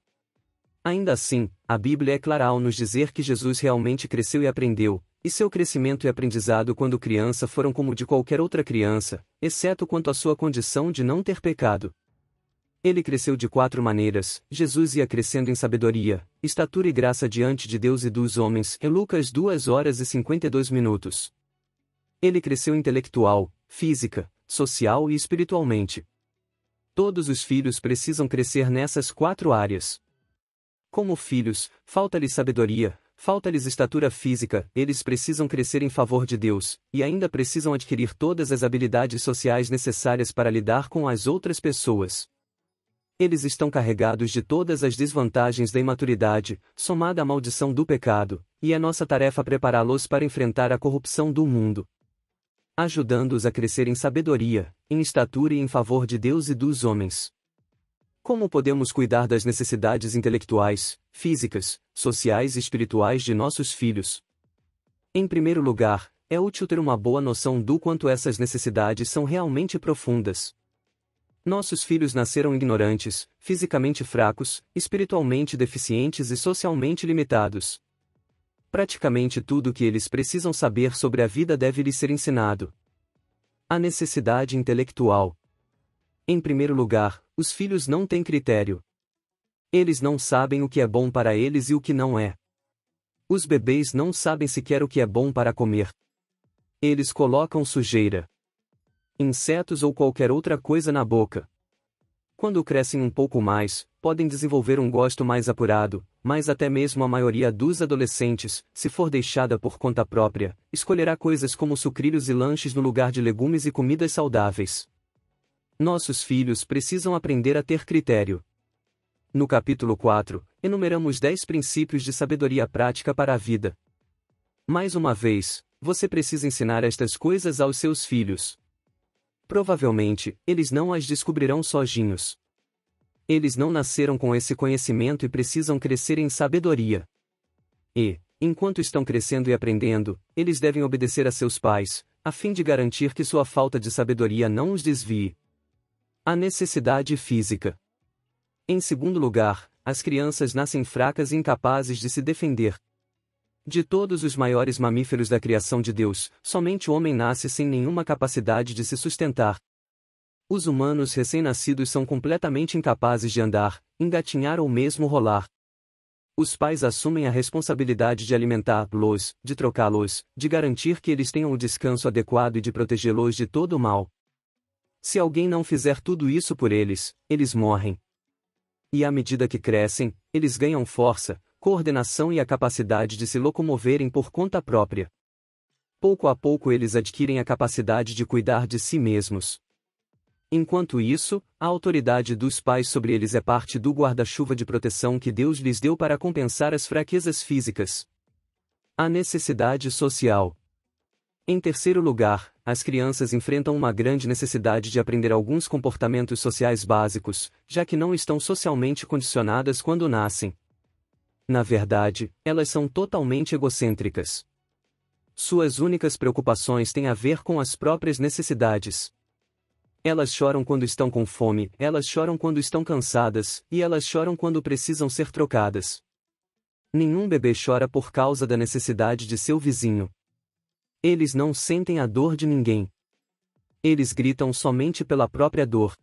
Ainda assim, a Bíblia é clara ao nos dizer que Jesus realmente cresceu e aprendeu, e seu crescimento e aprendizado quando criança foram como de qualquer outra criança, exceto quanto à sua condição de não ter pecado. Ele cresceu de quatro maneiras, Jesus ia crescendo em sabedoria, estatura e graça diante de Deus e dos homens, em Lucas 2 horas e 52 minutos. Ele cresceu intelectual, física, social e espiritualmente. Todos os filhos precisam crescer nessas quatro áreas. Como filhos, falta-lhes sabedoria, falta-lhes estatura física, eles precisam crescer em favor de Deus, e ainda precisam adquirir todas as habilidades sociais necessárias para lidar com as outras pessoas. Eles estão carregados de todas as desvantagens da imaturidade, somada à maldição do pecado, e é nossa tarefa prepará-los para enfrentar a corrupção do mundo, ajudando-os a crescer em sabedoria, em estatura e em favor de Deus e dos homens. Como podemos cuidar das necessidades intelectuais, físicas, sociais e espirituais de nossos filhos? Em primeiro lugar, é útil ter uma boa noção do quanto essas necessidades são realmente profundas, nossos filhos nasceram ignorantes, fisicamente fracos, espiritualmente deficientes e socialmente limitados. Praticamente tudo o que eles precisam saber sobre a vida deve lhes ser ensinado. A necessidade intelectual. Em primeiro lugar, os filhos não têm critério. Eles não sabem o que é bom para eles e o que não é. Os bebês não sabem sequer o que é bom para comer. Eles colocam sujeira insetos ou qualquer outra coisa na boca. Quando crescem um pouco mais, podem desenvolver um gosto mais apurado, mas até mesmo a maioria dos adolescentes, se for deixada por conta própria, escolherá coisas como sucrilhos e lanches no lugar de legumes e comidas saudáveis. Nossos filhos precisam aprender a ter critério. No capítulo 4, enumeramos 10 princípios de sabedoria prática para a vida. Mais uma vez, você precisa ensinar estas coisas aos seus filhos. Provavelmente, eles não as descobrirão sozinhos. Eles não nasceram com esse conhecimento e precisam crescer em sabedoria. E, enquanto estão crescendo e aprendendo, eles devem obedecer a seus pais, a fim de garantir que sua falta de sabedoria não os desvie. A necessidade física. Em segundo lugar, as crianças nascem fracas e incapazes de se defender, de todos os maiores mamíferos da criação de Deus, somente o homem nasce sem nenhuma capacidade de se sustentar. Os humanos recém-nascidos são completamente incapazes de andar, engatinhar ou mesmo rolar. Os pais assumem a responsabilidade de alimentá los de trocá-los, de garantir que eles tenham o descanso adequado e de protegê-los de todo o mal. Se alguém não fizer tudo isso por eles, eles morrem. E à medida que crescem, eles ganham força, coordenação e a capacidade de se locomoverem por conta própria. Pouco a pouco eles adquirem a capacidade de cuidar de si mesmos. Enquanto isso, a autoridade dos pais sobre eles é parte do guarda-chuva de proteção que Deus lhes deu para compensar as fraquezas físicas. A necessidade social. Em terceiro lugar, as crianças enfrentam uma grande necessidade de aprender alguns comportamentos sociais básicos, já que não estão socialmente condicionadas quando nascem. Na verdade, elas são totalmente egocêntricas. Suas únicas preocupações têm a ver com as próprias necessidades. Elas choram quando estão com fome, elas choram quando estão cansadas, e elas choram quando precisam ser trocadas. Nenhum bebê chora por causa da necessidade de seu vizinho. Eles não sentem a dor de ninguém. Eles gritam somente pela própria dor.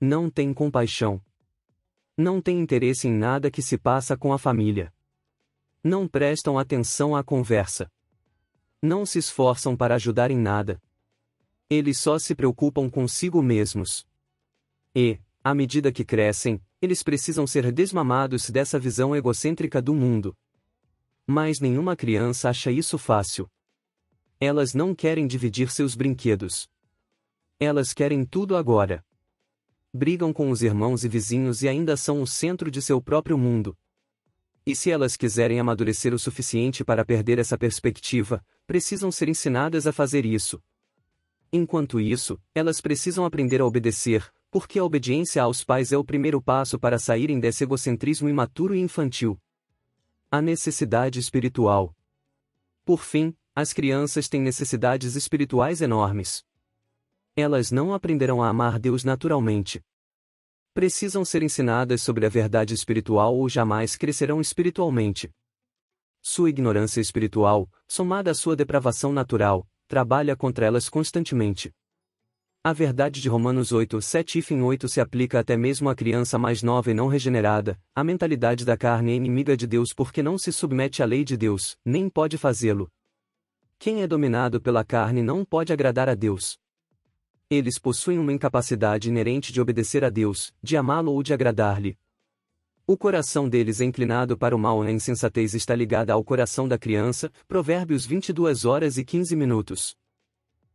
Não têm compaixão não têm interesse em nada que se passa com a família. Não prestam atenção à conversa. Não se esforçam para ajudar em nada. Eles só se preocupam consigo mesmos. E, à medida que crescem, eles precisam ser desmamados dessa visão egocêntrica do mundo. Mas nenhuma criança acha isso fácil. Elas não querem dividir seus brinquedos. Elas querem tudo agora brigam com os irmãos e vizinhos e ainda são o centro de seu próprio mundo. E se elas quiserem amadurecer o suficiente para perder essa perspectiva, precisam ser ensinadas a fazer isso. Enquanto isso, elas precisam aprender a obedecer, porque a obediência aos pais é o primeiro passo para saírem desse egocentrismo imaturo e infantil. A necessidade espiritual. Por fim, as crianças têm necessidades espirituais enormes. Elas não aprenderão a amar Deus naturalmente. Precisam ser ensinadas sobre a verdade espiritual ou jamais crescerão espiritualmente. Sua ignorância espiritual, somada à sua depravação natural, trabalha contra elas constantemente. A verdade de Romanos 8, 7 e 8 se aplica até mesmo à criança mais nova e não regenerada, a mentalidade da carne é inimiga de Deus porque não se submete à lei de Deus, nem pode fazê-lo. Quem é dominado pela carne não pode agradar a Deus. Eles possuem uma incapacidade inerente de obedecer a Deus, de amá-lo ou de agradar-lhe. O coração deles é inclinado para o mal e a insensatez está ligada ao coração da criança, Provérbios 22 horas e 15 minutos.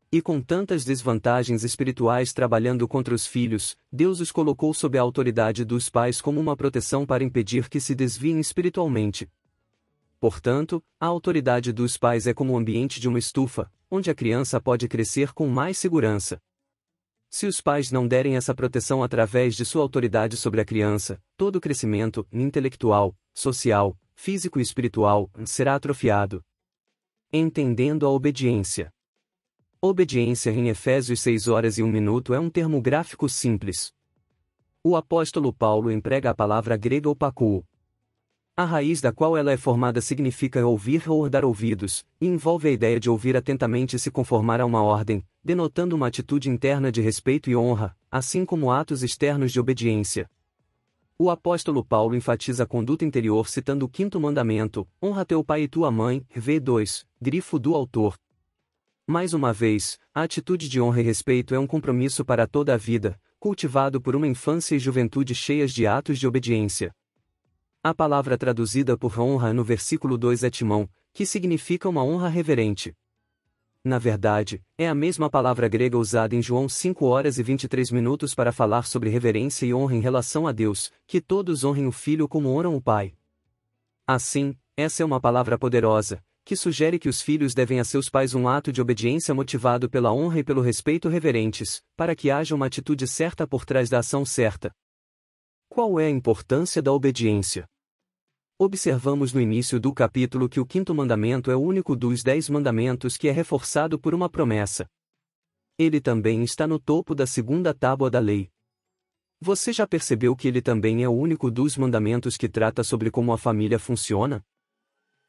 E com tantas desvantagens espirituais trabalhando contra os filhos, Deus os colocou sob a autoridade dos pais como uma proteção para impedir que se desviem espiritualmente. Portanto, a autoridade dos pais é como o ambiente de uma estufa, onde a criança pode crescer com mais segurança. Se os pais não derem essa proteção através de sua autoridade sobre a criança, todo o crescimento intelectual, social, físico e espiritual será atrofiado. Entendendo a obediência. Obediência em Efésios 6 horas e 1 minuto é um termo gráfico simples. O apóstolo Paulo emprega a palavra grega opacu. A raiz da qual ela é formada significa ouvir ou dar ouvidos, e envolve a ideia de ouvir atentamente e se conformar a uma ordem, denotando uma atitude interna de respeito e honra, assim como atos externos de obediência. O apóstolo Paulo enfatiza a conduta interior citando o quinto mandamento: honra teu pai e tua mãe, V2, grifo do autor. Mais uma vez, a atitude de honra e respeito é um compromisso para toda a vida, cultivado por uma infância e juventude cheias de atos de obediência. A palavra traduzida por honra no versículo 2 é timão, que significa uma honra reverente. Na verdade, é a mesma palavra grega usada em João 5 horas e 23 minutos para falar sobre reverência e honra em relação a Deus, que todos honrem o Filho como honram o Pai. Assim, essa é uma palavra poderosa, que sugere que os filhos devem a seus pais um ato de obediência motivado pela honra e pelo respeito reverentes, para que haja uma atitude certa por trás da ação certa. Qual é a importância da obediência? Observamos no início do capítulo que o quinto mandamento é o único dos dez mandamentos que é reforçado por uma promessa. Ele também está no topo da segunda tábua da lei. Você já percebeu que ele também é o único dos mandamentos que trata sobre como a família funciona?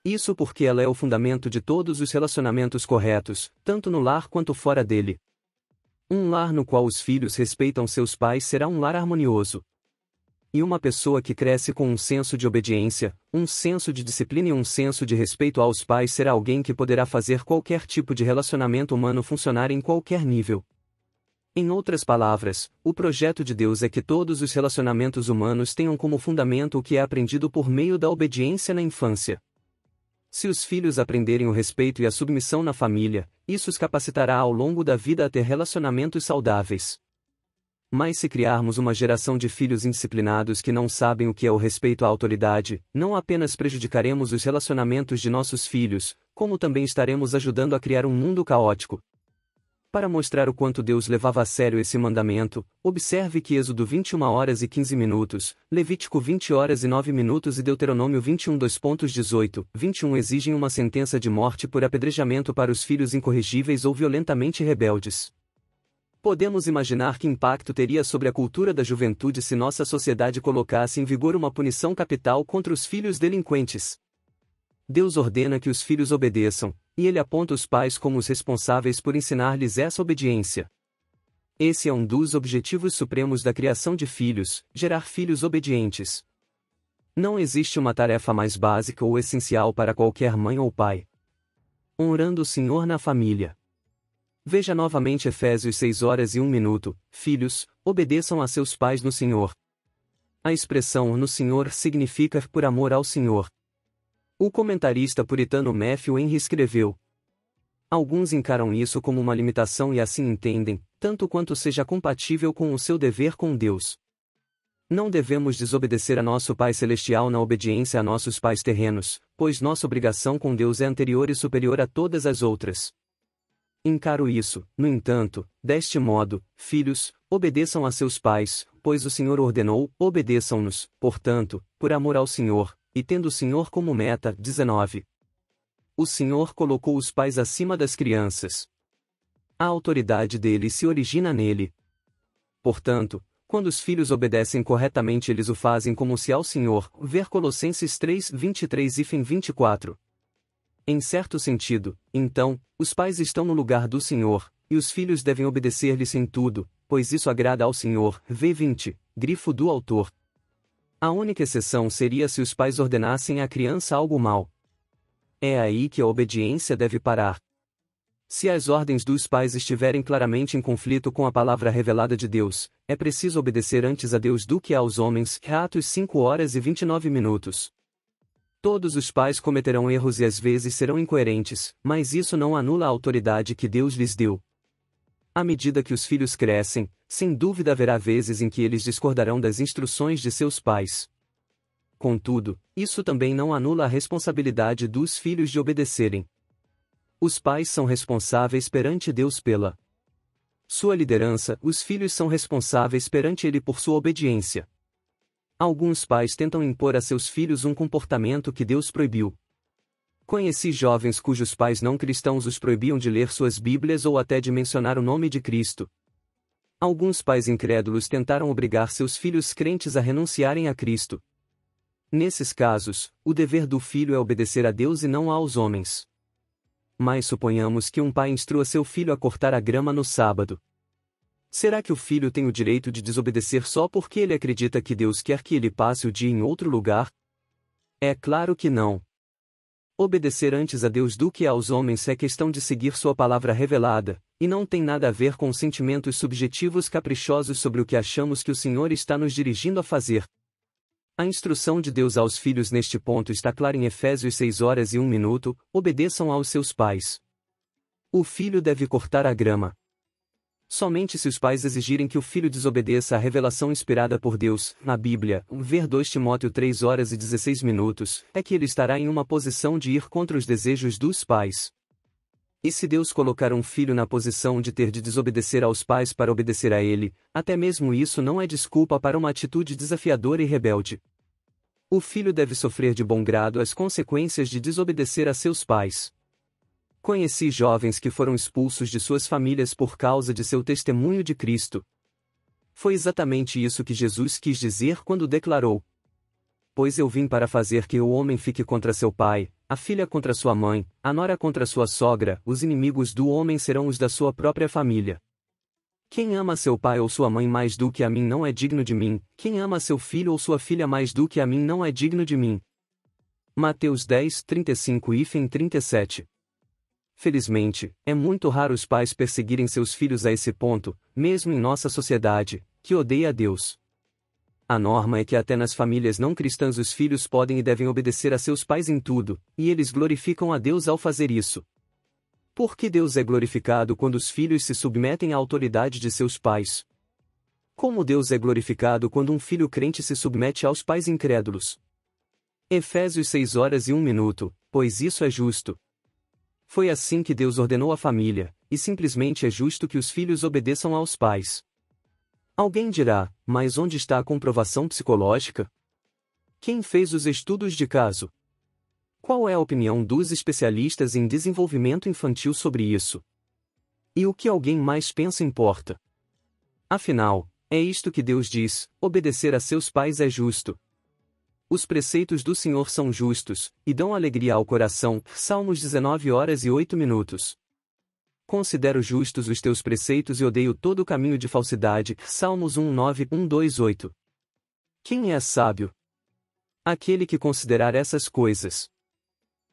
Isso porque ela é o fundamento de todos os relacionamentos corretos, tanto no lar quanto fora dele. Um lar no qual os filhos respeitam seus pais será um lar harmonioso, e uma pessoa que cresce com um senso de obediência, um senso de disciplina e um senso de respeito aos pais será alguém que poderá fazer qualquer tipo de relacionamento humano funcionar em qualquer nível. Em outras palavras, o projeto de Deus é que todos os relacionamentos humanos tenham como fundamento o que é aprendido por meio da obediência na infância. Se os filhos aprenderem o respeito e a submissão na família, isso os capacitará ao longo da vida a ter relacionamentos saudáveis. Mas se criarmos uma geração de filhos indisciplinados que não sabem o que é o respeito à autoridade, não apenas prejudicaremos os relacionamentos de nossos filhos, como também estaremos ajudando a criar um mundo caótico. Para mostrar o quanto Deus levava a sério esse mandamento, observe que Êxodo 21 horas e 15 minutos, Levítico 20 horas e 9 minutos e Deuteronômio 21 2.18, 21 exigem uma sentença de morte por apedrejamento para os filhos incorrigíveis ou violentamente rebeldes. Podemos imaginar que impacto teria sobre a cultura da juventude se nossa sociedade colocasse em vigor uma punição capital contra os filhos delinquentes. Deus ordena que os filhos obedeçam, e ele aponta os pais como os responsáveis por ensinar-lhes essa obediência. Esse é um dos objetivos supremos da criação de filhos, gerar filhos obedientes. Não existe uma tarefa mais básica ou essencial para qualquer mãe ou pai. Honrando o Senhor na família. Veja novamente Efésios 6 horas e 1 minuto, filhos, obedeçam a seus pais no Senhor. A expressão no Senhor significa por amor ao Senhor. O comentarista puritano Matthew Henry escreveu: Alguns encaram isso como uma limitação e assim entendem, tanto quanto seja compatível com o seu dever com Deus. Não devemos desobedecer a nosso Pai Celestial na obediência a nossos pais terrenos, pois nossa obrigação com Deus é anterior e superior a todas as outras. Encaro isso, no entanto, deste modo, filhos, obedeçam a seus pais, pois o Senhor ordenou, obedeçam-nos, portanto, por amor ao Senhor, e tendo o Senhor como meta, 19. O Senhor colocou os pais acima das crianças. A autoridade dele se origina nele. Portanto, quando os filhos obedecem corretamente, eles o fazem como se ao Senhor, ver Colossenses 3, 23 e fim 24. Em certo sentido, então, os pais estão no lugar do Senhor, e os filhos devem obedecer-lhes em tudo, pois isso agrada ao Senhor. V20, grifo do autor. A única exceção seria se os pais ordenassem à criança algo mal. É aí que a obediência deve parar. Se as ordens dos pais estiverem claramente em conflito com a palavra revelada de Deus, é preciso obedecer antes a Deus do que aos homens. Atos 5 horas e 29 minutos. Todos os pais cometerão erros e às vezes serão incoerentes, mas isso não anula a autoridade que Deus lhes deu. À medida que os filhos crescem, sem dúvida haverá vezes em que eles discordarão das instruções de seus pais. Contudo, isso também não anula a responsabilidade dos filhos de obedecerem. Os pais são responsáveis perante Deus pela sua liderança, os filhos são responsáveis perante ele por sua obediência. Alguns pais tentam impor a seus filhos um comportamento que Deus proibiu. Conheci jovens cujos pais não cristãos os proibiam de ler suas Bíblias ou até de mencionar o nome de Cristo. Alguns pais incrédulos tentaram obrigar seus filhos crentes a renunciarem a Cristo. Nesses casos, o dever do filho é obedecer a Deus e não aos homens. Mas suponhamos que um pai instrua seu filho a cortar a grama no sábado. Será que o filho tem o direito de desobedecer só porque ele acredita que Deus quer que ele passe o dia em outro lugar? É claro que não. Obedecer antes a Deus do que aos homens é questão de seguir sua palavra revelada, e não tem nada a ver com sentimentos subjetivos caprichosos sobre o que achamos que o Senhor está nos dirigindo a fazer. A instrução de Deus aos filhos neste ponto está clara em Efésios 6 horas e 1 minuto: obedeçam aos seus pais. O filho deve cortar a grama, Somente se os pais exigirem que o filho desobedeça à revelação inspirada por Deus, na Bíblia, ver 2 Timóteo 3 horas e 16 minutos, é que ele estará em uma posição de ir contra os desejos dos pais. E se Deus colocar um filho na posição de ter de desobedecer aos pais para obedecer a ele, até mesmo isso não é desculpa para uma atitude desafiadora e rebelde. O filho deve sofrer de bom grado as consequências de desobedecer a seus pais. Conheci jovens que foram expulsos de suas famílias por causa de seu testemunho de Cristo. Foi exatamente isso que Jesus quis dizer quando declarou: Pois eu vim para fazer que o homem fique contra seu pai, a filha contra sua mãe, a nora contra sua sogra, os inimigos do homem serão os da sua própria família. Quem ama seu pai ou sua mãe mais do que a mim não é digno de mim, quem ama seu filho ou sua filha mais do que a mim não é digno de mim. Mateus 10, 35 e 37 Felizmente, é muito raro os pais perseguirem seus filhos a esse ponto, mesmo em nossa sociedade, que odeia a Deus. A norma é que até nas famílias não cristãs os filhos podem e devem obedecer a seus pais em tudo, e eles glorificam a Deus ao fazer isso. Porque Deus é glorificado quando os filhos se submetem à autoridade de seus pais. Como Deus é glorificado quando um filho crente se submete aos pais incrédulos. Efésios 6 horas e 1 minuto, pois isso é justo, foi assim que Deus ordenou a família, e simplesmente é justo que os filhos obedeçam aos pais. Alguém dirá, mas onde está a comprovação psicológica? Quem fez os estudos de caso? Qual é a opinião dos especialistas em desenvolvimento infantil sobre isso? E o que alguém mais pensa importa? Afinal, é isto que Deus diz: obedecer a seus pais é justo, os preceitos do Senhor são justos, e dão alegria ao coração. Salmos 19 horas e 8 minutos. Considero justos os teus preceitos e odeio todo o caminho de falsidade. Salmos 19128. Quem é sábio? Aquele que considerar essas coisas.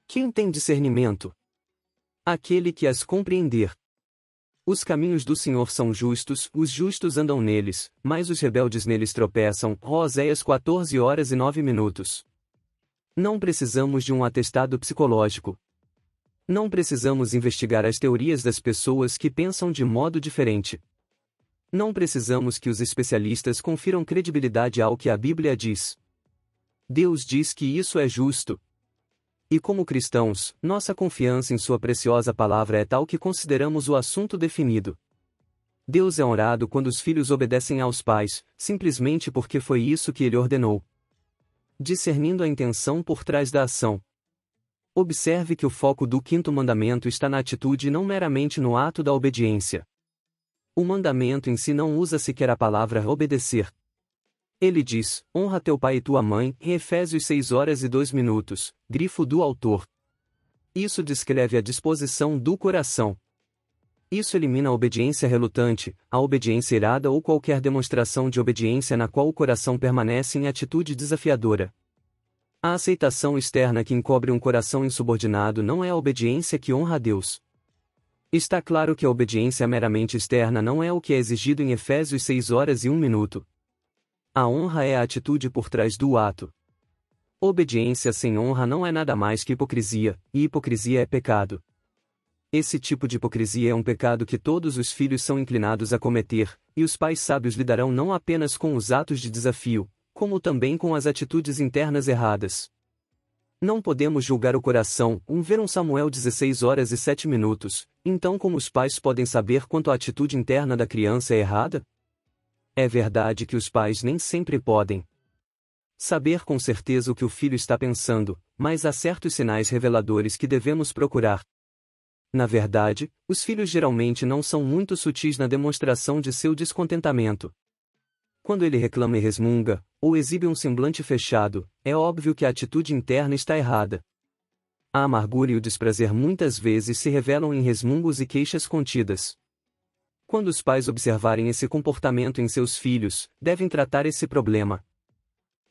Quem tem discernimento? Aquele que as compreender. Os caminhos do Senhor são justos, os justos andam neles, mas os rebeldes neles tropeçam. Oséias 14 horas e 9 minutos. Não precisamos de um atestado psicológico. Não precisamos investigar as teorias das pessoas que pensam de modo diferente. Não precisamos que os especialistas confiram credibilidade ao que a Bíblia diz. Deus diz que isso é justo, e como cristãos, nossa confiança em Sua preciosa palavra é tal que consideramos o assunto definido. Deus é honrado quando os filhos obedecem aos pais, simplesmente porque foi isso que ele ordenou. Discernindo a intenção por trás da ação. Observe que o foco do quinto mandamento está na atitude e não meramente no ato da obediência. O mandamento em si não usa sequer a palavra obedecer, ele diz: honra teu pai e tua mãe, em Efésios 6 horas e 2 minutos, grifo do autor. Isso descreve a disposição do coração. Isso elimina a obediência relutante, a obediência irada ou qualquer demonstração de obediência na qual o coração permanece em atitude desafiadora. A aceitação externa que encobre um coração insubordinado não é a obediência que honra a Deus. Está claro que a obediência meramente externa não é o que é exigido em Efésios 6 horas e 1 minuto, a honra é a atitude por trás do ato. Obediência sem honra não é nada mais que hipocrisia, e hipocrisia é pecado. Esse tipo de hipocrisia é um pecado que todos os filhos são inclinados a cometer, e os pais sábios lidarão não apenas com os atos de desafio, como também com as atitudes internas erradas. Não podemos julgar o coração, um ver um Samuel 16 horas e 7 minutos, então como os pais podem saber quanto a atitude interna da criança é errada? É verdade que os pais nem sempre podem saber com certeza o que o filho está pensando, mas há certos sinais reveladores que devemos procurar. Na verdade, os filhos geralmente não são muito sutis na demonstração de seu descontentamento. Quando ele reclama e resmunga, ou exibe um semblante fechado, é óbvio que a atitude interna está errada. A amargura e o desprazer muitas vezes se revelam em resmungos e queixas contidas. Quando os pais observarem esse comportamento em seus filhos, devem tratar esse problema.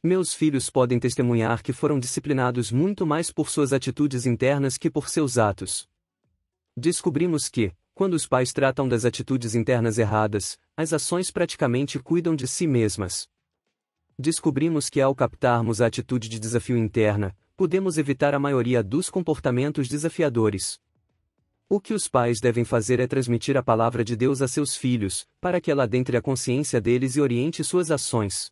Meus filhos podem testemunhar que foram disciplinados muito mais por suas atitudes internas que por seus atos. Descobrimos que, quando os pais tratam das atitudes internas erradas, as ações praticamente cuidam de si mesmas. Descobrimos que ao captarmos a atitude de desafio interna, podemos evitar a maioria dos comportamentos desafiadores. O que os pais devem fazer é transmitir a palavra de Deus a seus filhos, para que ela adentre a consciência deles e oriente suas ações.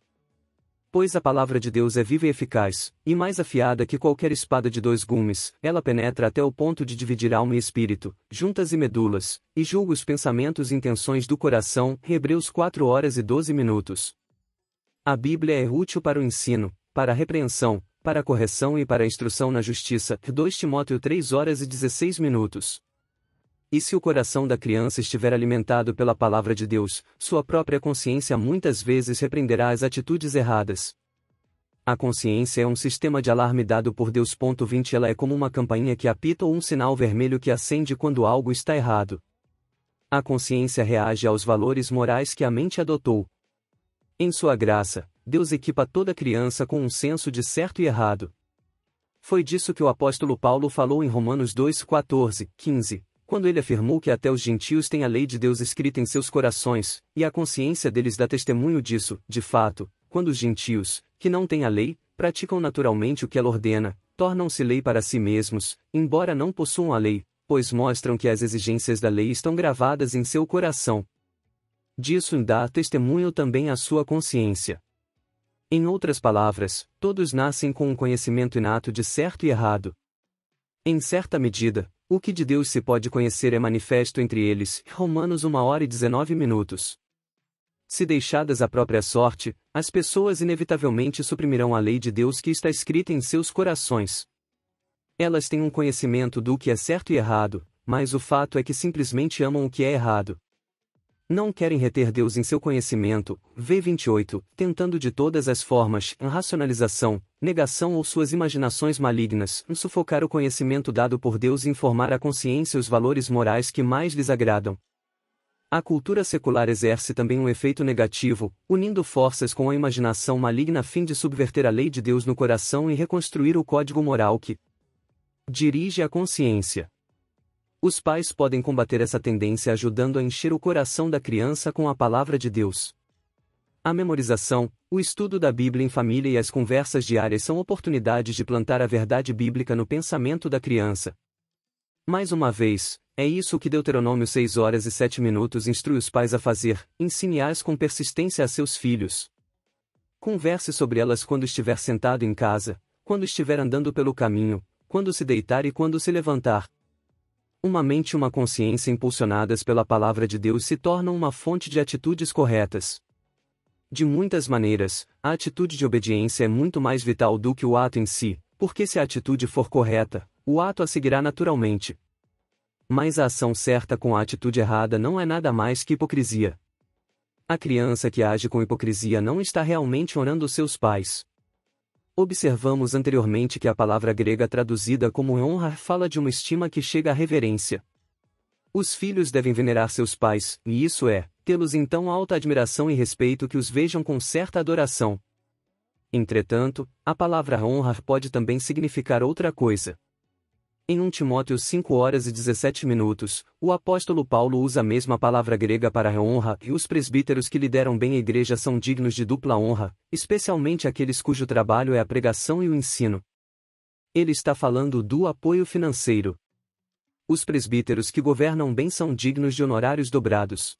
Pois a palavra de Deus é viva e eficaz, e mais afiada que qualquer espada de dois gumes, ela penetra até o ponto de dividir alma e espírito, juntas e medulas, e julga os pensamentos e intenções do coração. Hebreus 4 horas e 12 minutos. A Bíblia é útil para o ensino, para a repreensão, para a correção e para a instrução na justiça. 2 Timóteo 3 horas e 16 minutos. E se o coração da criança estiver alimentado pela palavra de Deus, sua própria consciência muitas vezes repreenderá as atitudes erradas. A consciência é um sistema de alarme dado por Deus. 20 Ela é como uma campainha que apita ou um sinal vermelho que acende quando algo está errado. A consciência reage aos valores morais que a mente adotou. Em sua graça, Deus equipa toda criança com um senso de certo e errado. Foi disso que o apóstolo Paulo falou em Romanos 2:14, 15, quando ele afirmou que até os gentios têm a lei de Deus escrita em seus corações, e a consciência deles dá testemunho disso, de fato, quando os gentios, que não têm a lei, praticam naturalmente o que ela ordena, tornam-se lei para si mesmos, embora não possuam a lei, pois mostram que as exigências da lei estão gravadas em seu coração. Disso dá testemunho também a sua consciência. Em outras palavras, todos nascem com um conhecimento inato de certo e errado. Em certa medida, o que de Deus se pode conhecer é manifesto entre eles. Romanos 1 hora e 19 minutos. Se deixadas à própria sorte, as pessoas inevitavelmente suprimirão a lei de Deus que está escrita em seus corações. Elas têm um conhecimento do que é certo e errado, mas o fato é que simplesmente amam o que é errado. Não querem reter Deus em seu conhecimento, V28, tentando de todas as formas, racionalização, negação ou suas imaginações malignas, sufocar o conhecimento dado por Deus e informar a consciência os valores morais que mais lhes agradam. A cultura secular exerce também um efeito negativo, unindo forças com a imaginação maligna a fim de subverter a lei de Deus no coração e reconstruir o código moral que dirige a consciência. Os pais podem combater essa tendência ajudando a encher o coração da criança com a palavra de Deus. A memorização, o estudo da Bíblia em família e as conversas diárias são oportunidades de plantar a verdade bíblica no pensamento da criança. Mais uma vez, é isso que Deuteronômio 6 horas e 7 minutos instrui os pais a fazer, ensine-as com persistência a seus filhos. Converse sobre elas quando estiver sentado em casa, quando estiver andando pelo caminho, quando se deitar e quando se levantar, uma mente e uma consciência impulsionadas pela palavra de Deus se tornam uma fonte de atitudes corretas. De muitas maneiras, a atitude de obediência é muito mais vital do que o ato em si, porque se a atitude for correta, o ato a seguirá naturalmente. Mas a ação certa com a atitude errada não é nada mais que hipocrisia. A criança que age com hipocrisia não está realmente orando seus pais. Observamos anteriormente que a palavra grega traduzida como honrar fala de uma estima que chega à reverência. Os filhos devem venerar seus pais, e isso é, tê-los então alta admiração e respeito que os vejam com certa adoração. Entretanto, a palavra honrar pode também significar outra coisa. Em 1 Timóteo 5 horas e 17 minutos, o apóstolo Paulo usa a mesma palavra grega para honra e os presbíteros que lideram bem a igreja são dignos de dupla honra, especialmente aqueles cujo trabalho é a pregação e o ensino. Ele está falando do apoio financeiro. Os presbíteros que governam bem são dignos de honorários dobrados.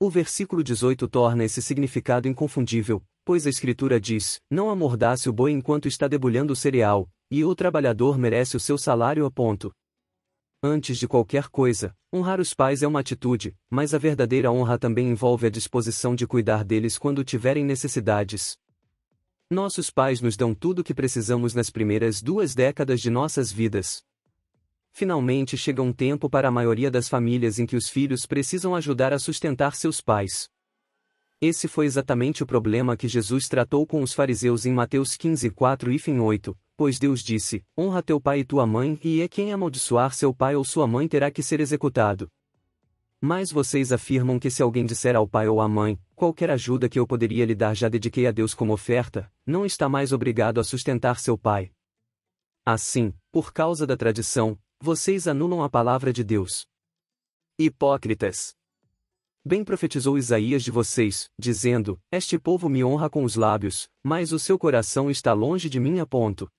O versículo 18 torna esse significado inconfundível, pois a Escritura diz: Não amordace o boi enquanto está debulhando o cereal, e o trabalhador merece o seu salário a ponto. Antes de qualquer coisa, honrar os pais é uma atitude, mas a verdadeira honra também envolve a disposição de cuidar deles quando tiverem necessidades. Nossos pais nos dão tudo o que precisamos nas primeiras duas décadas de nossas vidas. Finalmente chega um tempo para a maioria das famílias em que os filhos precisam ajudar a sustentar seus pais. Esse foi exatamente o problema que Jesus tratou com os fariseus em Mateus 15:4 e 8, Pois Deus disse: Honra teu pai e tua mãe, e é quem amaldiçoar seu pai ou sua mãe terá que ser executado. Mas vocês afirmam que se alguém disser ao pai ou à mãe, qualquer ajuda que eu poderia lhe dar já dediquei a Deus como oferta, não está mais obrigado a sustentar seu pai. Assim, por causa da tradição, vocês anulam a palavra de Deus. Hipócritas! Bem profetizou Isaías de vocês, dizendo: Este povo me honra com os lábios, mas o seu coração está longe de mim. A ponto.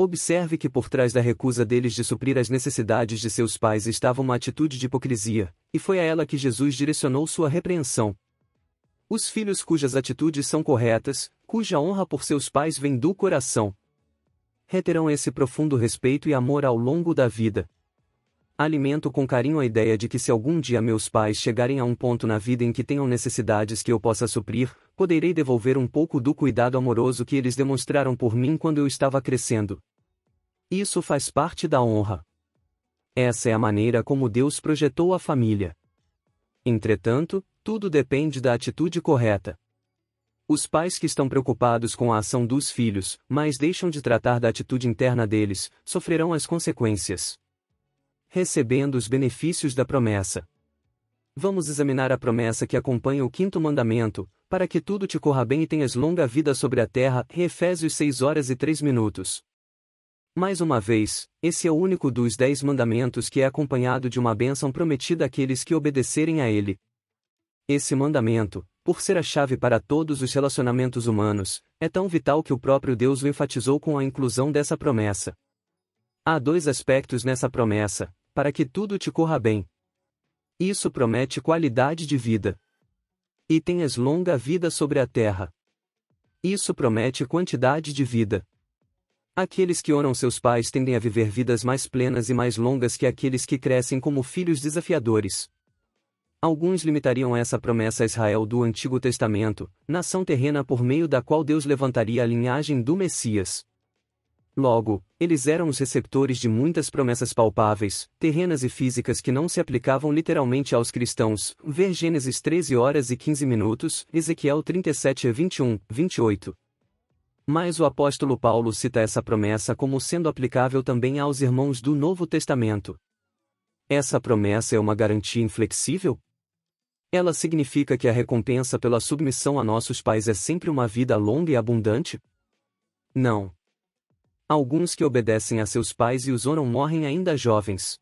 Observe que por trás da recusa deles de suprir as necessidades de seus pais estava uma atitude de hipocrisia, e foi a ela que Jesus direcionou sua repreensão. Os filhos cujas atitudes são corretas, cuja honra por seus pais vem do coração, reterão esse profundo respeito e amor ao longo da vida. Alimento com carinho a ideia de que se algum dia meus pais chegarem a um ponto na vida em que tenham necessidades que eu possa suprir, poderei devolver um pouco do cuidado amoroso que eles demonstraram por mim quando eu estava crescendo. Isso faz parte da honra. Essa é a maneira como Deus projetou a família. Entretanto, tudo depende da atitude correta. Os pais que estão preocupados com a ação dos filhos, mas deixam de tratar da atitude interna deles, sofrerão as consequências recebendo os benefícios da promessa. Vamos examinar a promessa que acompanha o quinto mandamento, para que tudo te corra bem e tenhas longa vida sobre a terra, Efésios 6 horas e 3 minutos. Mais uma vez, esse é o único dos dez mandamentos que é acompanhado de uma bênção prometida àqueles que obedecerem a ele. Esse mandamento, por ser a chave para todos os relacionamentos humanos, é tão vital que o próprio Deus o enfatizou com a inclusão dessa promessa. Há dois aspectos nessa promessa, para que tudo te corra bem. Isso promete qualidade de vida. E tenhas longa vida sobre a terra. Isso promete quantidade de vida. Aqueles que oram seus pais tendem a viver vidas mais plenas e mais longas que aqueles que crescem como filhos desafiadores. Alguns limitariam essa promessa a Israel do Antigo Testamento, nação terrena por meio da qual Deus levantaria a linhagem do Messias. Logo, eles eram os receptores de muitas promessas palpáveis, terrenas e físicas que não se aplicavam literalmente aos cristãos. Ver Gênesis 13 horas e 15 minutos, Ezequiel 37 a 21, 28. Mas o apóstolo Paulo cita essa promessa como sendo aplicável também aos irmãos do Novo Testamento. Essa promessa é uma garantia inflexível? Ela significa que a recompensa pela submissão a nossos pais é sempre uma vida longa e abundante? Não, Alguns que obedecem a seus pais e os honram morrem ainda jovens.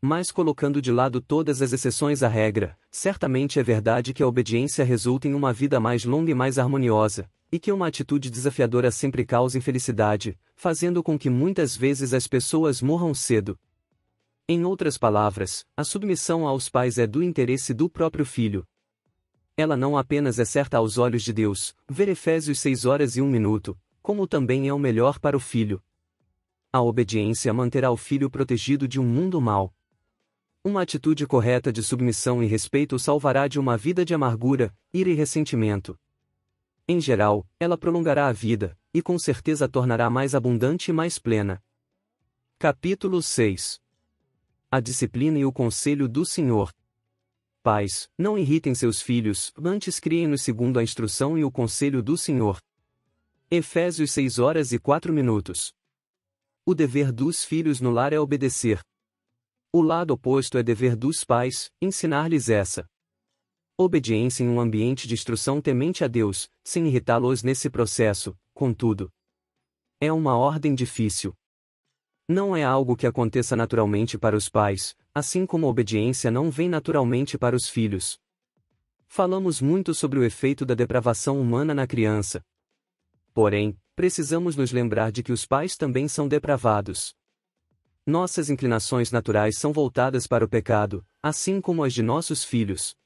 Mas colocando de lado todas as exceções à regra, certamente é verdade que a obediência resulta em uma vida mais longa e mais harmoniosa, e que uma atitude desafiadora sempre causa infelicidade, fazendo com que muitas vezes as pessoas morram cedo. Em outras palavras, a submissão aos pais é do interesse do próprio filho, ela não apenas é certa aos olhos de Deus, ver Efésios 6 horas e 1 minuto, como também é o melhor para o filho. A obediência manterá o filho protegido de um mundo mau. Uma atitude correta de submissão e respeito o salvará de uma vida de amargura, ira e ressentimento. Em geral, ela prolongará a vida, e com certeza a tornará mais abundante e mais plena. Capítulo 6 A disciplina e o conselho do Senhor. Pais, não irritem seus filhos, antes criem-nos segundo a instrução e o conselho do Senhor. Efésios 6 horas e 4 minutos. O dever dos filhos no lar é obedecer. O lado oposto é dever dos pais, ensinar-lhes essa obediência em um ambiente de instrução temente a Deus, sem irritá-los nesse processo, contudo. É uma ordem difícil. Não é algo que aconteça naturalmente para os pais, assim como a obediência não vem naturalmente para os filhos. Falamos muito sobre o efeito da depravação humana na criança, Porém, precisamos nos lembrar de que os pais também são depravados. Nossas inclinações naturais são voltadas para o pecado, assim como as de nossos filhos.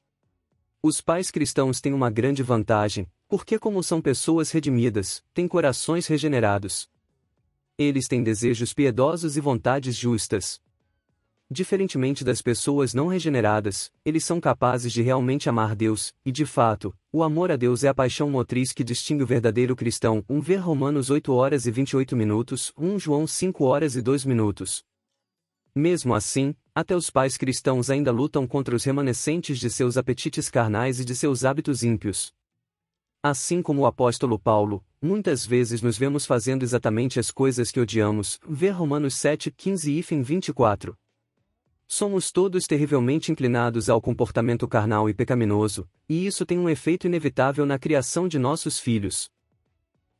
Os pais cristãos têm uma grande vantagem, porque, como são pessoas redimidas, têm corações regenerados. Eles têm desejos piedosos e vontades justas. Diferentemente das pessoas não regeneradas, eles são capazes de realmente amar Deus, e de fato, o amor a Deus é a paixão motriz que distingue o verdadeiro cristão. 1 ver Romanos 8 horas e 28 minutos, 1 João 5 horas e 2 minutos. Mesmo assim, até os pais cristãos ainda lutam contra os remanescentes de seus apetites carnais e de seus hábitos ímpios. Assim como o apóstolo Paulo, muitas vezes nos vemos fazendo exatamente as coisas que odiamos. Ver Romanos 7, 15 e 24. Somos todos terrivelmente inclinados ao comportamento carnal e pecaminoso, e isso tem um efeito inevitável na criação de nossos filhos.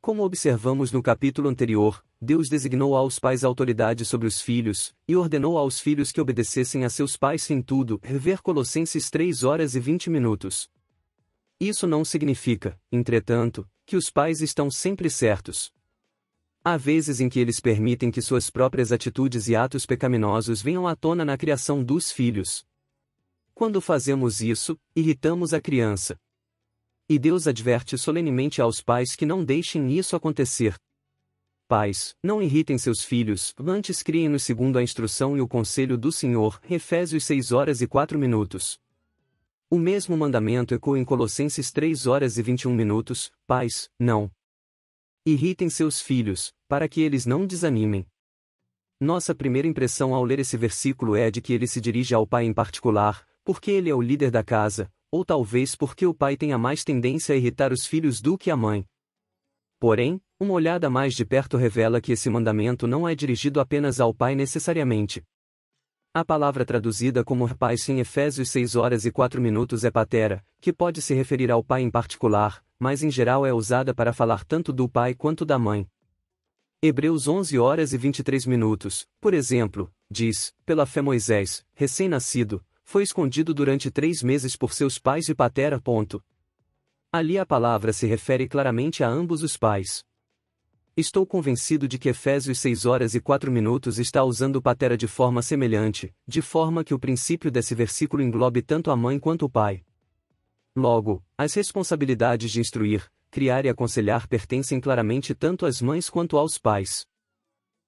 Como observamos no capítulo anterior, Deus designou aos pais autoridade sobre os filhos, e ordenou aos filhos que obedecessem a seus pais em tudo, rever Colossenses 3 horas e 20 minutos. Isso não significa, entretanto, que os pais estão sempre certos. Há vezes em que eles permitem que suas próprias atitudes e atos pecaminosos venham à tona na criação dos filhos. Quando fazemos isso, irritamos a criança. E Deus adverte solenemente aos pais que não deixem isso acontecer. Pais, não irritem seus filhos, antes criem-nos segundo a instrução e o conselho do Senhor, Efésios 6 horas e 4 minutos. O mesmo mandamento ecoa em Colossenses 3 horas e 21 minutos, pais, não, Irritem seus filhos, para que eles não desanimem. Nossa primeira impressão ao ler esse versículo é de que ele se dirige ao pai em particular, porque ele é o líder da casa, ou talvez porque o pai tenha mais tendência a irritar os filhos do que a mãe. Porém, uma olhada mais de perto revela que esse mandamento não é dirigido apenas ao pai necessariamente. A palavra traduzida como pais em Efésios 6 horas e 4 minutos é patera, que pode se referir ao pai em particular, mas em geral é usada para falar tanto do pai quanto da mãe. Hebreus 11 horas e 23 minutos, por exemplo, diz: Pela fé Moisés, recém-nascido, foi escondido durante três meses por seus pais e patera. Ponto. Ali a palavra se refere claramente a ambos os pais. Estou convencido de que Efésios 6 horas e 4 minutos está usando patera de forma semelhante, de forma que o princípio desse versículo englobe tanto a mãe quanto o pai. Logo, as responsabilidades de instruir, criar e aconselhar pertencem claramente tanto às mães quanto aos pais.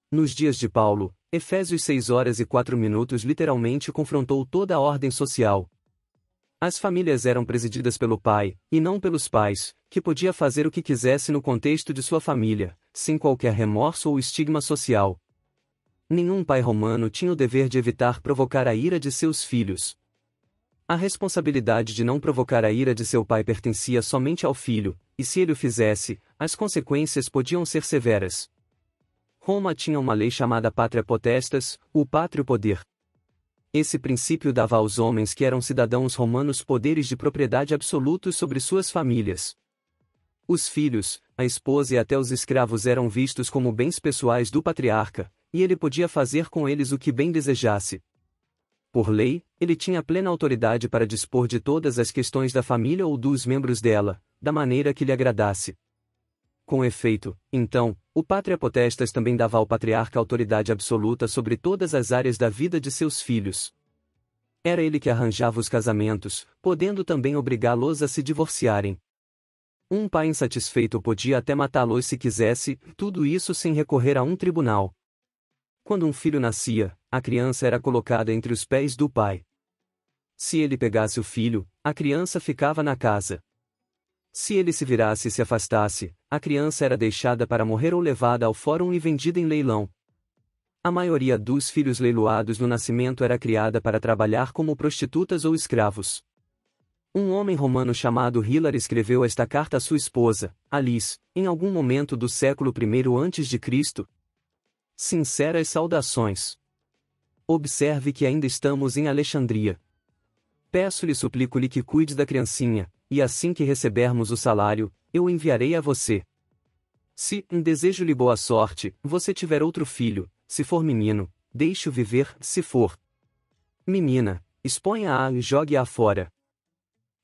Nos dias de Paulo, Efésios 6 horas e 4 minutos literalmente confrontou toda a ordem social. As famílias eram presididas pelo pai, e não pelos pais, que podia fazer o que quisesse no contexto de sua família, sem qualquer remorso ou estigma social. Nenhum pai romano tinha o dever de evitar provocar a ira de seus filhos, a responsabilidade de não provocar a ira de seu pai pertencia somente ao filho, e se ele o fizesse, as consequências podiam ser severas. Roma tinha uma lei chamada Pátria Potestas, o Pátrio Poder. Esse princípio dava aos homens que eram cidadãos romanos poderes de propriedade absolutos sobre suas famílias. Os filhos, a esposa e até os escravos eram vistos como bens pessoais do patriarca, e ele podia fazer com eles o que bem desejasse, por lei, ele tinha plena autoridade para dispor de todas as questões da família ou dos membros dela, da maneira que lhe agradasse. Com efeito, então, o pátria potestas também dava ao patriarca autoridade absoluta sobre todas as áreas da vida de seus filhos. Era ele que arranjava os casamentos, podendo também obrigá-los a se divorciarem. Um pai insatisfeito podia até matá-los se quisesse, tudo isso sem recorrer a um tribunal. Quando um filho nascia, a criança era colocada entre os pés do pai. Se ele pegasse o filho, a criança ficava na casa. Se ele se virasse e se afastasse, a criança era deixada para morrer ou levada ao fórum e vendida em leilão. A maioria dos filhos leiloados no nascimento era criada para trabalhar como prostitutas ou escravos. Um homem romano chamado Hilar escreveu esta carta a sua esposa, Alice, em algum momento do século I a.C. Sinceras saudações. Observe que ainda estamos em Alexandria. Peço-lhe, suplico-lhe que cuide da criancinha, e assim que recebermos o salário, eu enviarei a você. Se, desejo-lhe boa sorte, você tiver outro filho, se for menino, deixe-o viver, se for menina, exponha-a e jogue-a fora.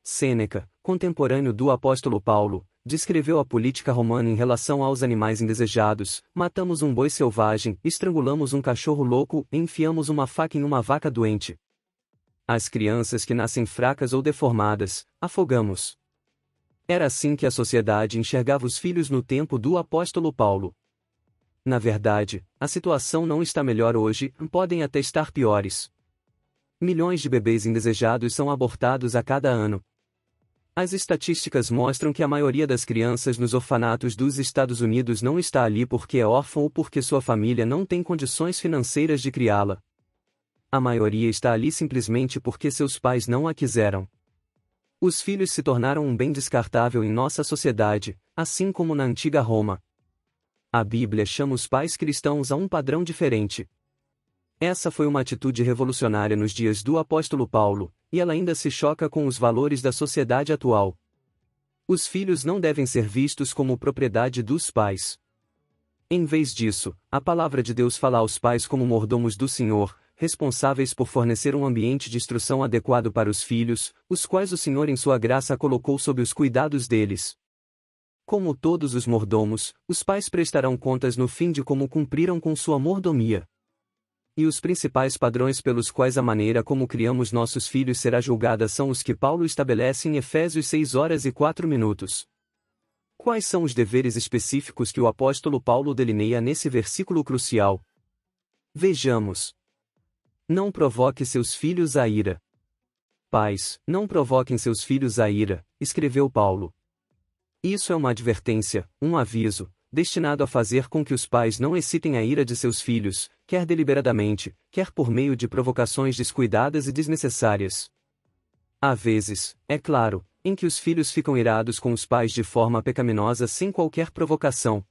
Sêneca, contemporâneo do apóstolo Paulo, descreveu a política romana em relação aos animais indesejados: matamos um boi selvagem, estrangulamos um cachorro louco, enfiamos uma faca em uma vaca doente. As crianças que nascem fracas ou deformadas, afogamos. Era assim que a sociedade enxergava os filhos no tempo do apóstolo Paulo. Na verdade, a situação não está melhor hoje, podem até estar piores. Milhões de bebês indesejados são abortados a cada ano, as estatísticas mostram que a maioria das crianças nos orfanatos dos Estados Unidos não está ali porque é órfã ou porque sua família não tem condições financeiras de criá-la. A maioria está ali simplesmente porque seus pais não a quiseram. Os filhos se tornaram um bem descartável em nossa sociedade, assim como na antiga Roma. A Bíblia chama os pais cristãos a um padrão diferente, essa foi uma atitude revolucionária nos dias do apóstolo Paulo, e ela ainda se choca com os valores da sociedade atual. Os filhos não devem ser vistos como propriedade dos pais. Em vez disso, a palavra de Deus fala aos pais como mordomos do Senhor, responsáveis por fornecer um ambiente de instrução adequado para os filhos, os quais o Senhor em sua graça colocou sob os cuidados deles. Como todos os mordomos, os pais prestarão contas no fim de como cumpriram com sua mordomia e os principais padrões pelos quais a maneira como criamos nossos filhos será julgada são os que Paulo estabelece em Efésios 6 horas e 4 minutos. Quais são os deveres específicos que o apóstolo Paulo delineia nesse versículo crucial? Vejamos. Não provoque seus filhos à ira. Pais, não provoquem seus filhos à ira, escreveu Paulo. Isso é uma advertência, um aviso, destinado a fazer com que os pais não excitem a ira de seus filhos, quer deliberadamente, quer por meio de provocações descuidadas e desnecessárias. Há vezes, é claro, em que os filhos ficam irados com os pais de forma pecaminosa sem qualquer provocação.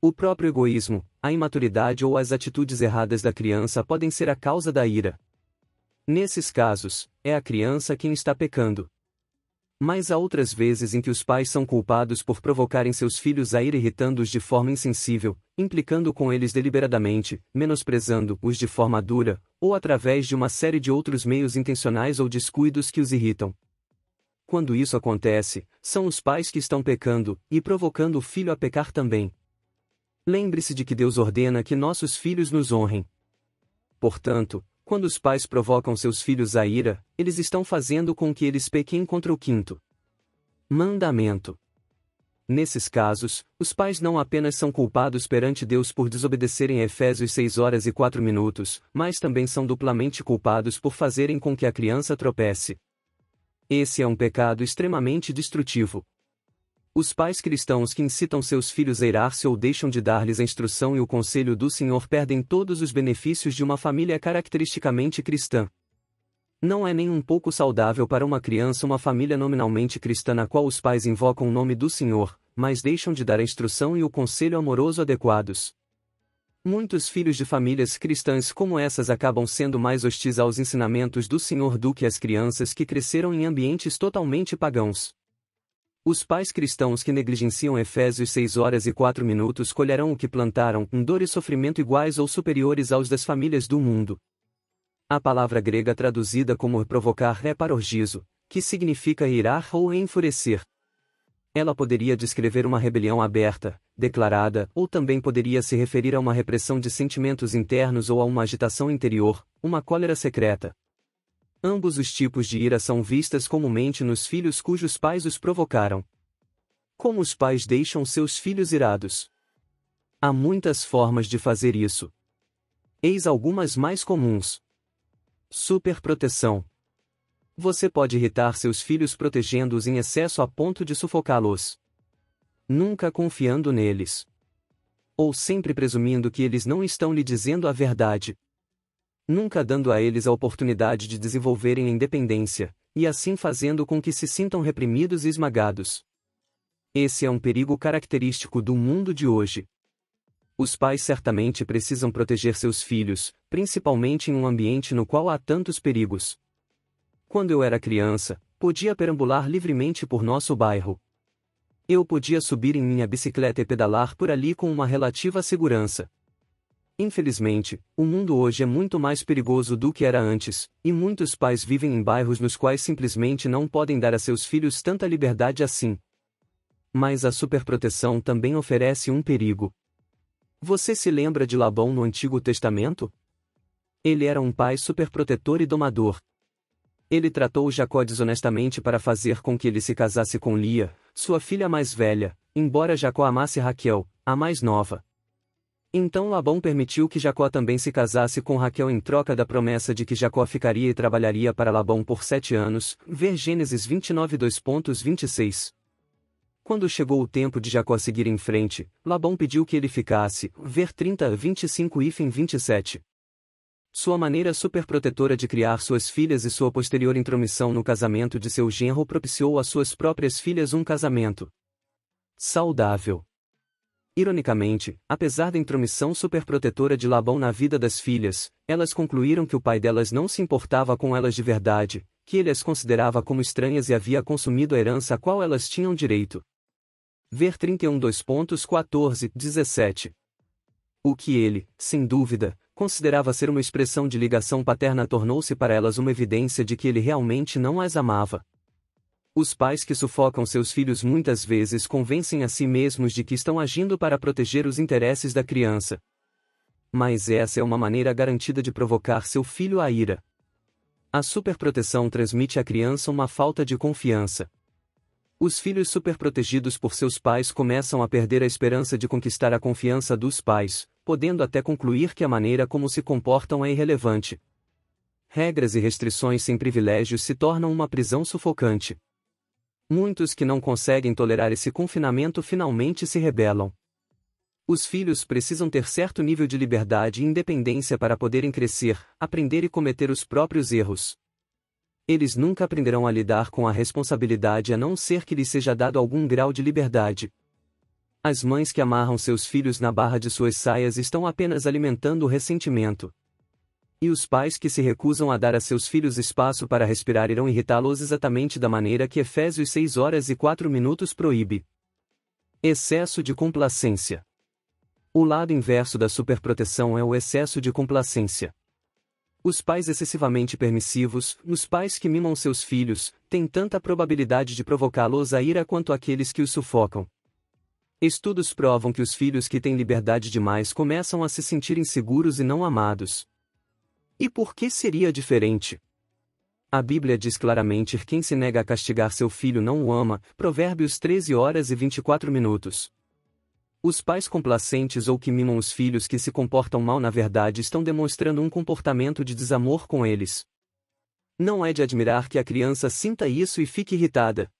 O próprio egoísmo, a imaturidade ou as atitudes erradas da criança podem ser a causa da ira. Nesses casos, é a criança quem está pecando. Mas há outras vezes em que os pais são culpados por provocarem seus filhos a ir irritando-os de forma insensível, implicando com eles deliberadamente, menosprezando-os de forma dura, ou através de uma série de outros meios intencionais ou descuidos que os irritam. Quando isso acontece, são os pais que estão pecando, e provocando o filho a pecar também. Lembre-se de que Deus ordena que nossos filhos nos honrem. Portanto, quando os pais provocam seus filhos à ira, eles estão fazendo com que eles pequem contra o quinto mandamento. Nesses casos, os pais não apenas são culpados perante Deus por desobedecerem Efésios 6 horas e 4 minutos, mas também são duplamente culpados por fazerem com que a criança tropece. Esse é um pecado extremamente destrutivo. Os pais cristãos que incitam seus filhos a irar-se ou deixam de dar-lhes a instrução e o conselho do Senhor perdem todos os benefícios de uma família caracteristicamente cristã. Não é nem um pouco saudável para uma criança uma família nominalmente cristã na qual os pais invocam o nome do Senhor, mas deixam de dar a instrução e o conselho amoroso adequados. Muitos filhos de famílias cristãs como essas acabam sendo mais hostis aos ensinamentos do Senhor do que as crianças que cresceram em ambientes totalmente pagãos. Os pais cristãos que negligenciam Efésios 6 horas e 4 minutos colherão o que plantaram, com dor e sofrimento iguais ou superiores aos das famílias do mundo. A palavra grega traduzida como provocar é parorgizo, que significa irar ou enfurecer. Ela poderia descrever uma rebelião aberta, declarada, ou também poderia se referir a uma repressão de sentimentos internos ou a uma agitação interior, uma cólera secreta. Ambos os tipos de ira são vistas comumente nos filhos cujos pais os provocaram. Como os pais deixam seus filhos irados? Há muitas formas de fazer isso. Eis algumas mais comuns. Superproteção. Você pode irritar seus filhos protegendo-os em excesso a ponto de sufocá-los. Nunca confiando neles. Ou sempre presumindo que eles não estão lhe dizendo a verdade, nunca dando a eles a oportunidade de desenvolverem independência, e assim fazendo com que se sintam reprimidos e esmagados. Esse é um perigo característico do mundo de hoje. Os pais certamente precisam proteger seus filhos, principalmente em um ambiente no qual há tantos perigos. Quando eu era criança, podia perambular livremente por nosso bairro. Eu podia subir em minha bicicleta e pedalar por ali com uma relativa segurança. Infelizmente, o mundo hoje é muito mais perigoso do que era antes, e muitos pais vivem em bairros nos quais simplesmente não podem dar a seus filhos tanta liberdade assim. Mas a superproteção também oferece um perigo. Você se lembra de Labão no Antigo Testamento? Ele era um pai superprotetor e domador. Ele tratou Jacó desonestamente para fazer com que ele se casasse com Lia, sua filha mais velha, embora Jacó amasse Raquel, a mais nova. Então Labão permitiu que Jacó também se casasse com Raquel em troca da promessa de que Jacó ficaria e trabalharia para Labão por sete anos, ver Gênesis 29 2.26. Quando chegou o tempo de Jacó seguir em frente, Labão pediu que ele ficasse, ver 30 25 27. Sua maneira superprotetora de criar suas filhas e sua posterior intromissão no casamento de seu genro propiciou a suas próprias filhas um casamento saudável. Ironicamente, apesar da intromissão superprotetora de Labão na vida das filhas, elas concluíram que o pai delas não se importava com elas de verdade, que ele as considerava como estranhas e havia consumido a herança a qual elas tinham direito. Ver 31 17. O que ele, sem dúvida, considerava ser uma expressão de ligação paterna tornou-se para elas uma evidência de que ele realmente não as amava. Os pais que sufocam seus filhos muitas vezes convencem a si mesmos de que estão agindo para proteger os interesses da criança. Mas essa é uma maneira garantida de provocar seu filho à ira. A superproteção transmite à criança uma falta de confiança. Os filhos superprotegidos por seus pais começam a perder a esperança de conquistar a confiança dos pais, podendo até concluir que a maneira como se comportam é irrelevante. Regras e restrições sem privilégios se tornam uma prisão sufocante. Muitos que não conseguem tolerar esse confinamento finalmente se rebelam. Os filhos precisam ter certo nível de liberdade e independência para poderem crescer, aprender e cometer os próprios erros. Eles nunca aprenderão a lidar com a responsabilidade a não ser que lhes seja dado algum grau de liberdade. As mães que amarram seus filhos na barra de suas saias estão apenas alimentando o ressentimento. E os pais que se recusam a dar a seus filhos espaço para respirar irão irritá-los exatamente da maneira que Efésios 6 horas e 4 minutos proíbe. Excesso de complacência. O lado inverso da superproteção é o excesso de complacência. Os pais excessivamente permissivos, os pais que mimam seus filhos, têm tanta probabilidade de provocá-los à ira quanto aqueles que os sufocam. Estudos provam que os filhos que têm liberdade demais começam a se sentir inseguros e não amados. E por que seria diferente? A Bíblia diz claramente quem se nega a castigar seu filho não o ama, Provérbios 13 horas e 24 minutos. Os pais complacentes ou que mimam os filhos que se comportam mal na verdade estão demonstrando um comportamento de desamor com eles. Não é de admirar que a criança sinta isso e fique irritada.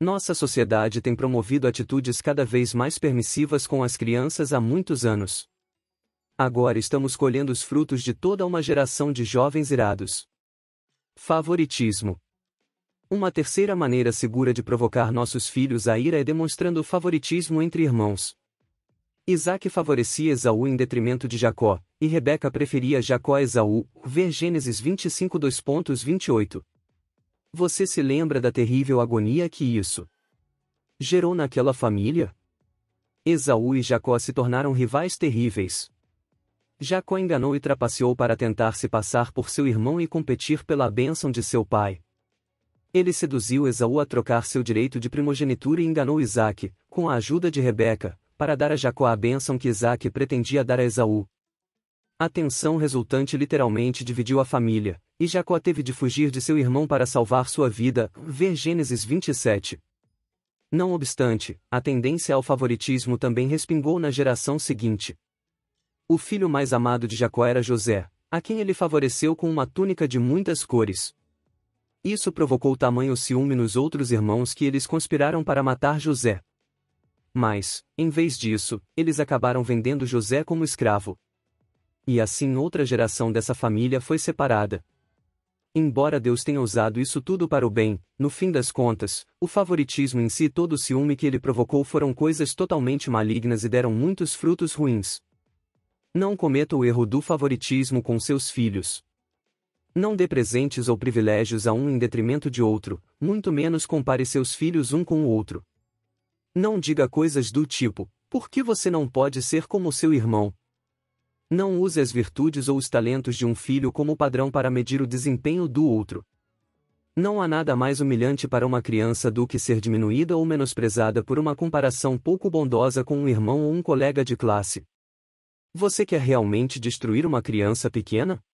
Nossa sociedade tem promovido atitudes cada vez mais permissivas com as crianças há muitos anos. Agora estamos colhendo os frutos de toda uma geração de jovens irados. Favoritismo. Uma terceira maneira segura de provocar nossos filhos à ira é demonstrando favoritismo entre irmãos. Isaac favorecia Esaú em detrimento de Jacó, e Rebeca preferia Jacó a Esaú, ver Gênesis 25 2.28. Você se lembra da terrível agonia que isso gerou naquela família? Esaú e Jacó se tornaram rivais terríveis. Jacó enganou e trapaceou para tentar se passar por seu irmão e competir pela bênção de seu pai. Ele seduziu Esaú a trocar seu direito de primogenitura e enganou Isaac, com a ajuda de Rebeca, para dar a Jacó a bênção que Isaac pretendia dar a Esaú. A tensão resultante literalmente dividiu a família, e Jacó teve de fugir de seu irmão para salvar sua vida, ver Gênesis 27. Não obstante, a tendência ao favoritismo também respingou na geração seguinte. O filho mais amado de Jacó era José, a quem ele favoreceu com uma túnica de muitas cores. Isso provocou tamanho ciúme nos outros irmãos que eles conspiraram para matar José. Mas, em vez disso, eles acabaram vendendo José como escravo. E assim outra geração dessa família foi separada. Embora Deus tenha usado isso tudo para o bem, no fim das contas, o favoritismo em si e todo o ciúme que ele provocou foram coisas totalmente malignas e deram muitos frutos ruins. Não cometa o erro do favoritismo com seus filhos. Não dê presentes ou privilégios a um em detrimento de outro, muito menos compare seus filhos um com o outro. Não diga coisas do tipo: por que você não pode ser como seu irmão? Não use as virtudes ou os talentos de um filho como padrão para medir o desempenho do outro. Não há nada mais humilhante para uma criança do que ser diminuída ou menosprezada por uma comparação pouco bondosa com um irmão ou um colega de classe. Você quer realmente destruir uma criança pequena?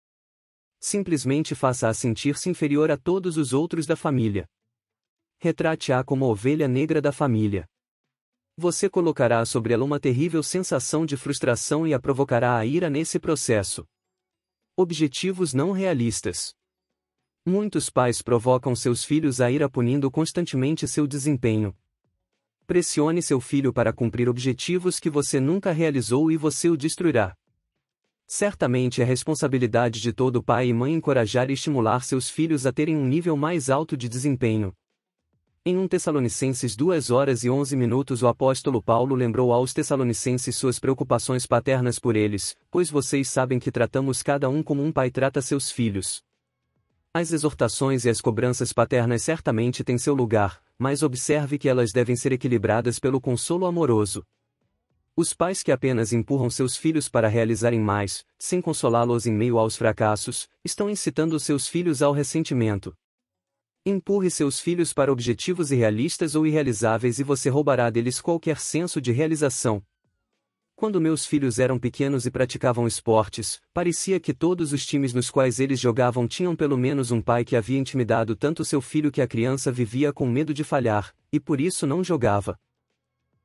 Simplesmente faça-a sentir-se inferior a todos os outros da família. Retrate-a como a ovelha negra da família. Você colocará sobre ela uma terrível sensação de frustração e a provocará a ira nesse processo. Objetivos não realistas. Muitos pais provocam seus filhos a ira punindo constantemente seu desempenho, Pressione seu filho para cumprir objetivos que você nunca realizou e você o destruirá. Certamente é responsabilidade de todo pai e mãe encorajar e estimular seus filhos a terem um nível mais alto de desempenho. Em 1 Tessalonicenses 2 horas e 11 minutos o apóstolo Paulo lembrou aos Tessalonicenses suas preocupações paternas por eles, pois vocês sabem que tratamos cada um como um pai trata seus filhos. As exortações e as cobranças paternas certamente têm seu lugar, mas observe que elas devem ser equilibradas pelo consolo amoroso. Os pais que apenas empurram seus filhos para realizarem mais, sem consolá-los em meio aos fracassos, estão incitando seus filhos ao ressentimento. Empurre seus filhos para objetivos irrealistas ou irrealizáveis e você roubará deles qualquer senso de realização, quando meus filhos eram pequenos e praticavam esportes, parecia que todos os times nos quais eles jogavam tinham pelo menos um pai que havia intimidado tanto seu filho que a criança vivia com medo de falhar, e por isso não jogava.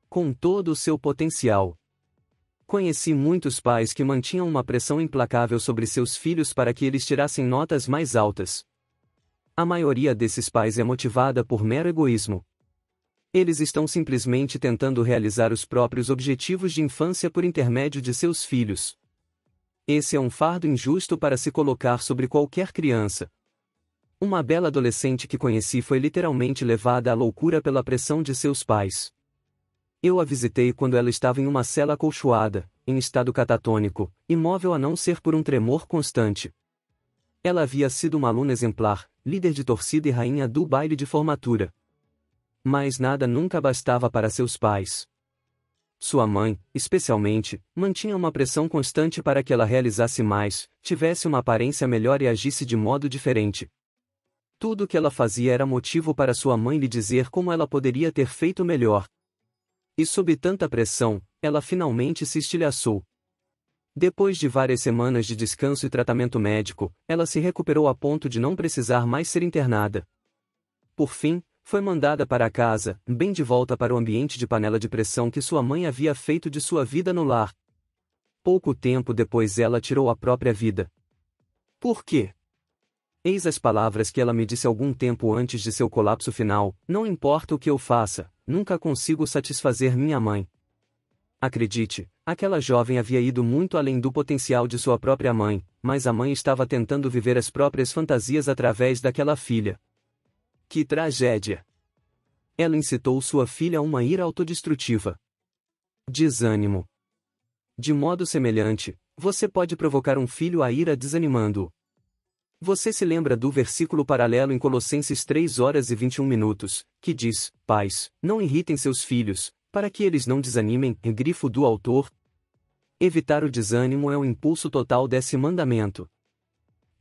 Com todo o seu potencial. Conheci muitos pais que mantinham uma pressão implacável sobre seus filhos para que eles tirassem notas mais altas. A maioria desses pais é motivada por mero egoísmo, eles estão simplesmente tentando realizar os próprios objetivos de infância por intermédio de seus filhos. Esse é um fardo injusto para se colocar sobre qualquer criança. Uma bela adolescente que conheci foi literalmente levada à loucura pela pressão de seus pais. Eu a visitei quando ela estava em uma cela acolchoada, em estado catatônico, imóvel a não ser por um tremor constante. Ela havia sido uma aluna exemplar, líder de torcida e rainha do baile de formatura. Mas nada nunca bastava para seus pais. Sua mãe, especialmente, mantinha uma pressão constante para que ela realizasse mais, tivesse uma aparência melhor e agisse de modo diferente. Tudo o que ela fazia era motivo para sua mãe lhe dizer como ela poderia ter feito melhor. E sob tanta pressão, ela finalmente se estilhaçou. Depois de várias semanas de descanso e tratamento médico, ela se recuperou a ponto de não precisar mais ser internada. Por fim, foi mandada para casa, bem de volta para o ambiente de panela de pressão que sua mãe havia feito de sua vida no lar. Pouco tempo depois ela tirou a própria vida. Por quê? Eis as palavras que ela me disse algum tempo antes de seu colapso final: Não importa o que eu faça, nunca consigo satisfazer minha mãe. Acredite, aquela jovem havia ido muito além do potencial de sua própria mãe, mas a mãe estava tentando viver as próprias fantasias através daquela filha. Que tragédia! Ela incitou sua filha a uma ira autodestrutiva. Desânimo. De modo semelhante, você pode provocar um filho à ira desanimando-o. Você se lembra do versículo paralelo em Colossenses 3 horas e 21 minutos, que diz: Pais, não irritem seus filhos, para que eles não desanimem, grifo do autor. Evitar o desânimo é o impulso total desse mandamento.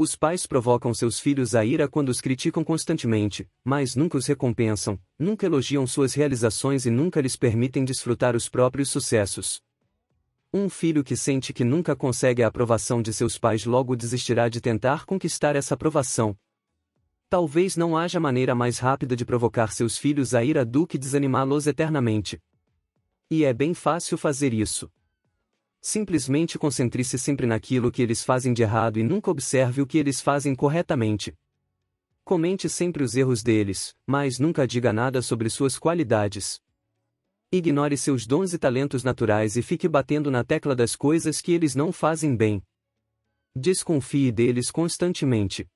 Os pais provocam seus filhos à ira quando os criticam constantemente, mas nunca os recompensam, nunca elogiam suas realizações e nunca lhes permitem desfrutar os próprios sucessos. Um filho que sente que nunca consegue a aprovação de seus pais logo desistirá de tentar conquistar essa aprovação. Talvez não haja maneira mais rápida de provocar seus filhos à ira do que desanimá-los eternamente. E é bem fácil fazer isso. Simplesmente concentre-se sempre naquilo que eles fazem de errado e nunca observe o que eles fazem corretamente. Comente sempre os erros deles, mas nunca diga nada sobre suas qualidades. Ignore seus dons e talentos naturais e fique batendo na tecla das coisas que eles não fazem bem. Desconfie deles constantemente.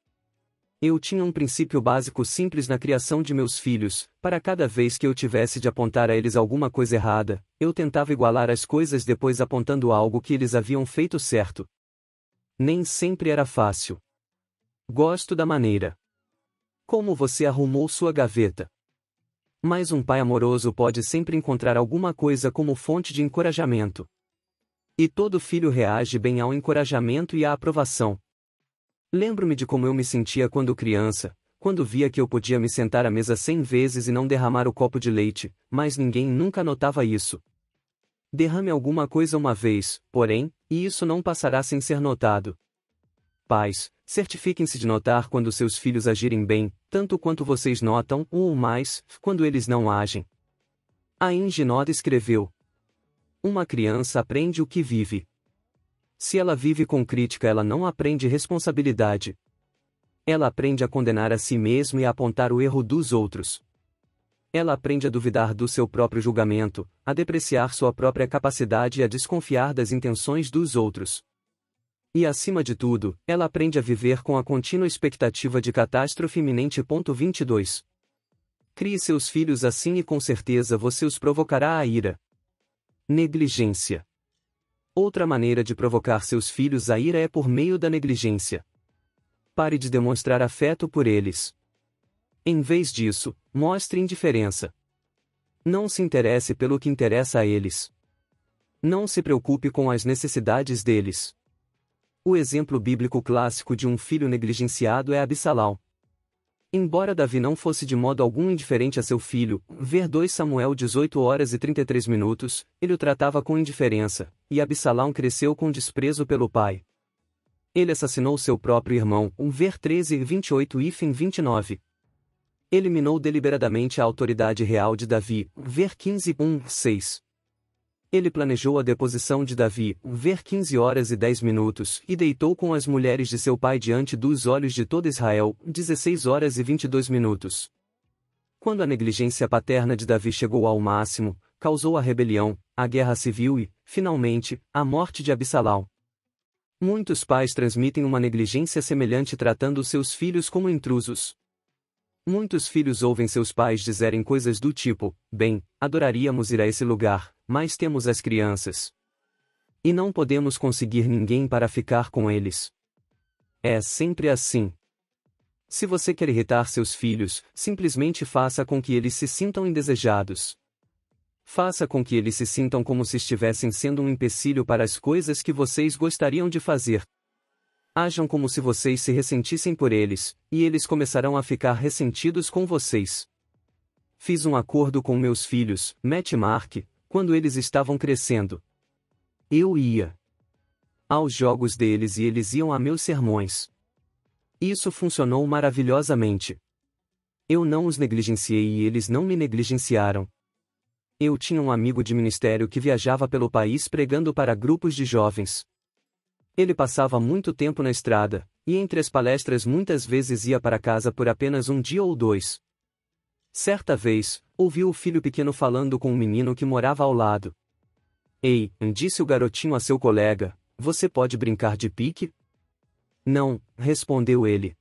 Eu tinha um princípio básico simples na criação de meus filhos: para cada vez que eu tivesse de apontar a eles alguma coisa errada, eu tentava igualar as coisas depois apontando algo que eles haviam feito certo. Nem sempre era fácil. Gosto da maneira. Como você arrumou sua gaveta? Mas um pai amoroso pode sempre encontrar alguma coisa como fonte de encorajamento. E todo filho reage bem ao encorajamento e à aprovação, Lembro-me de como eu me sentia quando criança, quando via que eu podia me sentar à mesa cem vezes e não derramar o copo de leite, mas ninguém nunca notava isso. Derrame alguma coisa uma vez, porém, e isso não passará sem ser notado. Pais, certifiquem-se de notar quando seus filhos agirem bem, tanto quanto vocês notam, um ou mais, quando eles não agem. A Ingenoda escreveu: Uma criança aprende o que vive. Se ela vive com crítica, ela não aprende responsabilidade. Ela aprende a condenar a si mesma e a apontar o erro dos outros. Ela aprende a duvidar do seu próprio julgamento, a depreciar sua própria capacidade e a desconfiar das intenções dos outros. E acima de tudo, ela aprende a viver com a contínua expectativa de catástrofe iminente. 22. Crie seus filhos assim e com certeza você os provocará à ira. Negligência. Outra maneira de provocar seus filhos à ira é por meio da negligência. Pare de demonstrar afeto por eles. Em vez disso, mostre indiferença. Não se interesse pelo que interessa a eles. Não se preocupe com as necessidades deles. O exemplo bíblico clássico de um filho negligenciado é Absalão. Embora Davi não fosse de modo algum indiferente a seu filho, ver 2 Samuel 18 horas e 33 minutos, ele o tratava com indiferença, e Absalão cresceu com desprezo pelo pai. Ele assassinou seu próprio irmão, um ver 13 e 28 fim 29. Eliminou deliberadamente a autoridade real de Davi, ver 15 1, 6. Ele planejou a deposição de Davi, ver 15 horas e 10 minutos, e deitou com as mulheres de seu pai diante dos olhos de todo Israel, 16 horas e 22 minutos. Quando a negligência paterna de Davi chegou ao máximo, causou a rebelião, a guerra civil e, finalmente, a morte de Absalão. Muitos pais transmitem uma negligência semelhante tratando seus filhos como intrusos. Muitos filhos ouvem seus pais dizerem coisas do tipo: Bem, adoraríamos ir a esse lugar, mas temos as crianças. E não podemos conseguir ninguém para ficar com eles. É sempre assim. Se você quer irritar seus filhos, simplesmente faça com que eles se sintam indesejados. Faça com que eles se sintam como se estivessem sendo um empecilho para as coisas que vocês gostariam de fazer, Ajam como se vocês se ressentissem por eles, e eles começarão a ficar ressentidos com vocês. Fiz um acordo com meus filhos, Matt e Mark, quando eles estavam crescendo. Eu ia aos jogos deles e eles iam a meus sermões. Isso funcionou maravilhosamente. Eu não os negligenciei e eles não me negligenciaram. Eu tinha um amigo de ministério que viajava pelo país pregando para grupos de jovens. Ele passava muito tempo na estrada, e entre as palestras muitas vezes ia para casa por apenas um dia ou dois. Certa vez, ouviu o filho pequeno falando com um menino que morava ao lado. Ei, disse o garotinho a seu colega, você pode brincar de pique? Não, respondeu ele.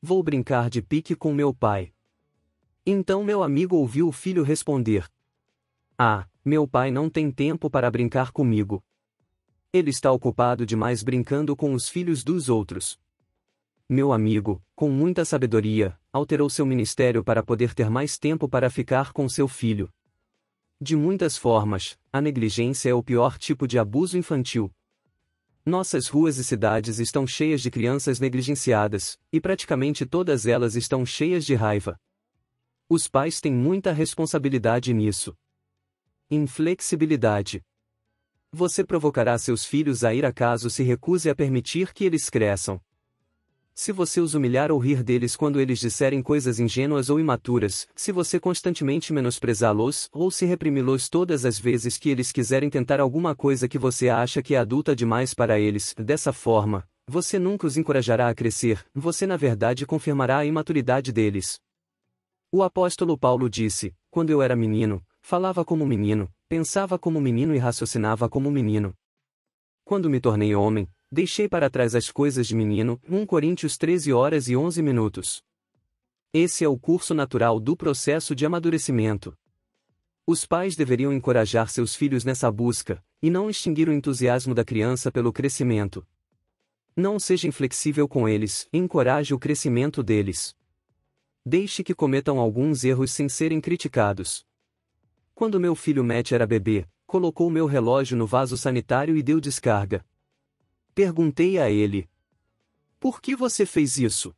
Vou brincar de pique com meu pai. Então meu amigo ouviu o filho responder: Ah, meu pai não tem tempo para brincar comigo. Ele está ocupado demais brincando com os filhos dos outros. Meu amigo, com muita sabedoria, alterou seu ministério para poder ter mais tempo para ficar com seu filho. De muitas formas, a negligência é o pior tipo de abuso infantil. Nossas ruas e cidades estão cheias de crianças negligenciadas, e praticamente todas elas estão cheias de raiva. Os pais têm muita responsabilidade nisso. Inflexibilidade. Você provocará seus filhos a ira caso se recuse a permitir que eles cresçam. Se você os humilhar ou rir deles quando eles disserem coisas ingênuas ou imaturas, se você constantemente menosprezá-los ou se reprimi-los todas as vezes que eles quiserem tentar alguma coisa que você acha que é adulta demais para eles, dessa forma, você nunca os encorajará a crescer, você na verdade confirmará a imaturidade deles. O apóstolo Paulo disse: Quando eu era menino, falava como menino, Pensava como menino e raciocinava como menino. Quando me tornei homem, deixei para trás as coisas de menino. 1 Coríntios 13 horas e 11 minutos. Esse é o curso natural do processo de amadurecimento. Os pais deveriam encorajar seus filhos nessa busca, e não extinguir o entusiasmo da criança pelo crescimento. Não seja inflexível com eles, encoraje o crescimento deles. Deixe que cometam alguns erros sem serem criticados. Quando meu filho Matt era bebê, colocou meu relógio no vaso sanitário e deu descarga. Perguntei a ele: Por que você fez isso?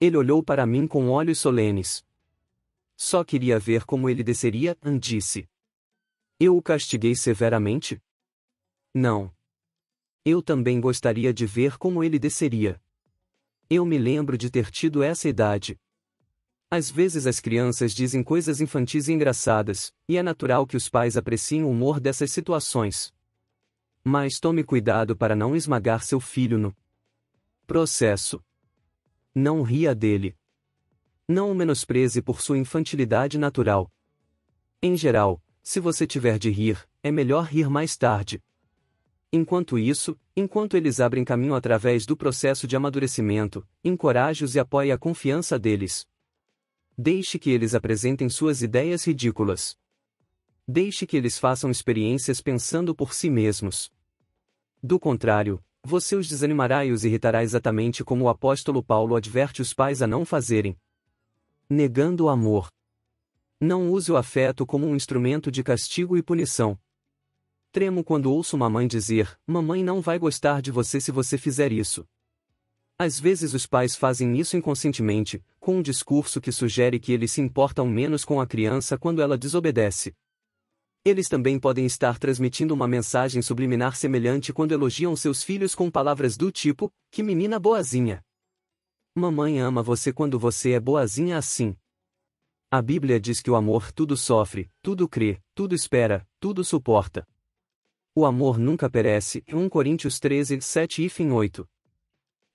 Ele olhou para mim com olhos solenes. Só queria ver como ele desceria, hum, disse. Eu o castiguei severamente? Não. Eu também gostaria de ver como ele desceria. Eu me lembro de ter tido essa idade, às vezes as crianças dizem coisas infantis e engraçadas, e é natural que os pais apreciem o humor dessas situações. Mas tome cuidado para não esmagar seu filho no processo. Não ria dele. Não o menospreze por sua infantilidade natural. Em geral, se você tiver de rir, é melhor rir mais tarde. Enquanto isso, enquanto eles abrem caminho através do processo de amadurecimento, encoraje-os e apoie a confiança deles, Deixe que eles apresentem suas ideias ridículas. Deixe que eles façam experiências pensando por si mesmos. Do contrário, você os desanimará e os irritará exatamente como o apóstolo Paulo adverte os pais a não fazerem. Negando o amor. Não use o afeto como um instrumento de castigo e punição. Tremo quando ouço mamãe dizer: Mamãe não vai gostar de você se você fizer isso. Às vezes os pais fazem isso inconscientemente, com um discurso que sugere que eles se importam menos com a criança quando ela desobedece. Eles também podem estar transmitindo uma mensagem subliminar semelhante quando elogiam seus filhos com palavras do tipo: Que menina boazinha! Mamãe ama você quando você é boazinha assim. A Bíblia diz que o amor tudo sofre, tudo crê, tudo espera, tudo suporta. O amor nunca perece. 1 Coríntios 13, 7 e fim 8.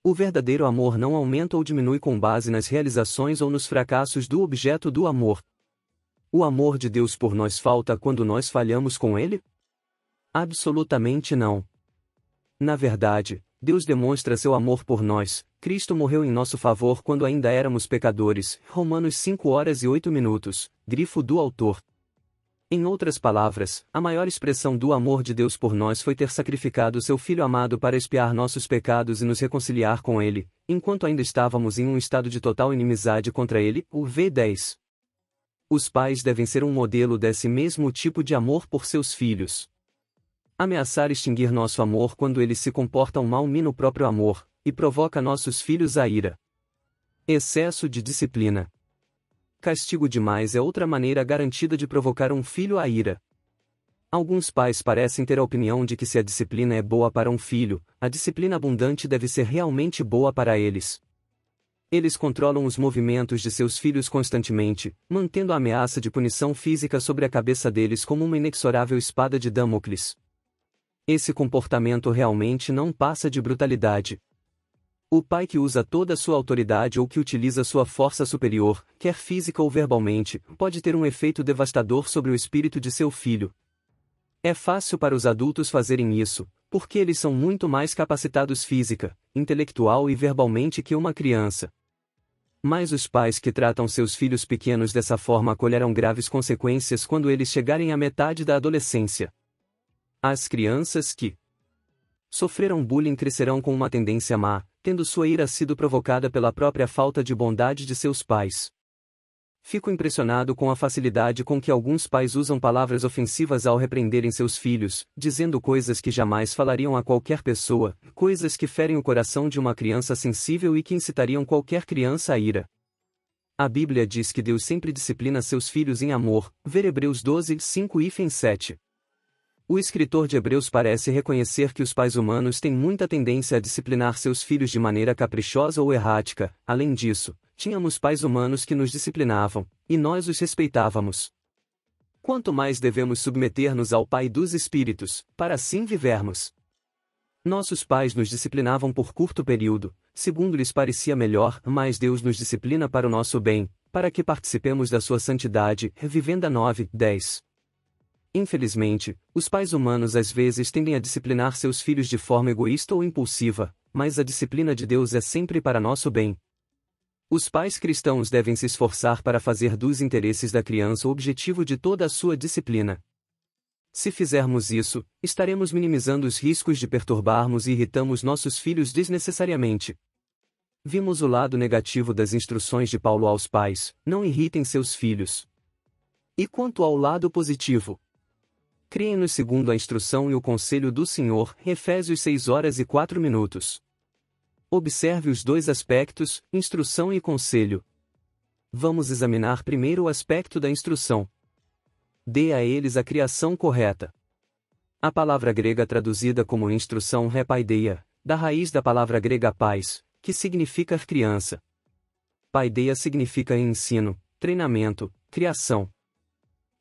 O verdadeiro amor não aumenta ou diminui com base nas realizações ou nos fracassos do objeto do amor. O amor de Deus por nós falta quando nós falhamos com ele? Absolutamente não. Na verdade, Deus demonstra seu amor por nós. Cristo morreu em nosso favor quando ainda éramos pecadores. Romanos 5 horas e 8 minutos. Grifo do autor. Em outras palavras, a maior expressão do amor de Deus por nós foi ter sacrificado seu Filho amado para espiar nossos pecados e nos reconciliar com Ele, enquanto ainda estávamos em um estado de total inimizade contra Ele, o V10. Os pais devem ser um modelo desse mesmo tipo de amor por seus filhos. Ameaçar extinguir nosso amor quando eles se comportam mal mina o próprio amor, e provoca nossos filhos a ira. Excesso de disciplina. Castigo demais é outra maneira garantida de provocar um filho à ira. Alguns pais parecem ter a opinião de que se a disciplina é boa para um filho, a disciplina abundante deve ser realmente boa para eles. Eles controlam os movimentos de seus filhos constantemente, mantendo a ameaça de punição física sobre a cabeça deles como uma inexorável espada de Damocles. Esse comportamento realmente não passa de brutalidade. O pai que usa toda a sua autoridade ou que utiliza sua força superior, quer física ou verbalmente, pode ter um efeito devastador sobre o espírito de seu filho. É fácil para os adultos fazerem isso, porque eles são muito mais capacitados física, intelectual e verbalmente que uma criança. Mas os pais que tratam seus filhos pequenos dessa forma colherão graves consequências quando eles chegarem à metade da adolescência. As crianças que sofreram bullying crescerão com uma tendência má, tendo sua ira sido provocada pela própria falta de bondade de seus pais. Fico impressionado com a facilidade com que alguns pais usam palavras ofensivas ao repreenderem seus filhos, dizendo coisas que jamais falariam a qualquer pessoa, coisas que ferem o coração de uma criança sensível e que incitariam qualquer criança à ira. A Bíblia diz que Deus sempre disciplina seus filhos em amor, ver Hebreus 12, 5 e 7. O escritor de Hebreus parece reconhecer que os pais humanos têm muita tendência a disciplinar seus filhos de maneira caprichosa ou errática. Além disso, tínhamos pais humanos que nos disciplinavam, e nós os respeitávamos. Quanto mais devemos submeter-nos ao Pai dos Espíritos, para assim vivermos. Nossos pais nos disciplinavam por curto período, segundo lhes parecia melhor, mas Deus nos disciplina para o nosso bem, para que participemos da sua santidade. revivenda 9, 10. Infelizmente, os pais humanos às vezes tendem a disciplinar seus filhos de forma egoísta ou impulsiva, mas a disciplina de Deus é sempre para nosso bem. Os pais cristãos devem se esforçar para fazer dos interesses da criança o objetivo de toda a sua disciplina. Se fizermos isso, estaremos minimizando os riscos de perturbarmos e irritarmos nossos filhos desnecessariamente. Vimos o lado negativo das instruções de Paulo aos pais: não irritem seus filhos. E quanto ao lado positivo? criem-nos segundo a instrução e o conselho do Senhor, Efésios 6 horas e 4 minutos. Observe os dois aspectos, instrução e conselho. Vamos examinar primeiro o aspecto da instrução. Dê a eles a criação correta. A palavra grega traduzida como instrução é paideia, da raiz da palavra grega pais, que significa criança. Paideia significa ensino, treinamento, criação,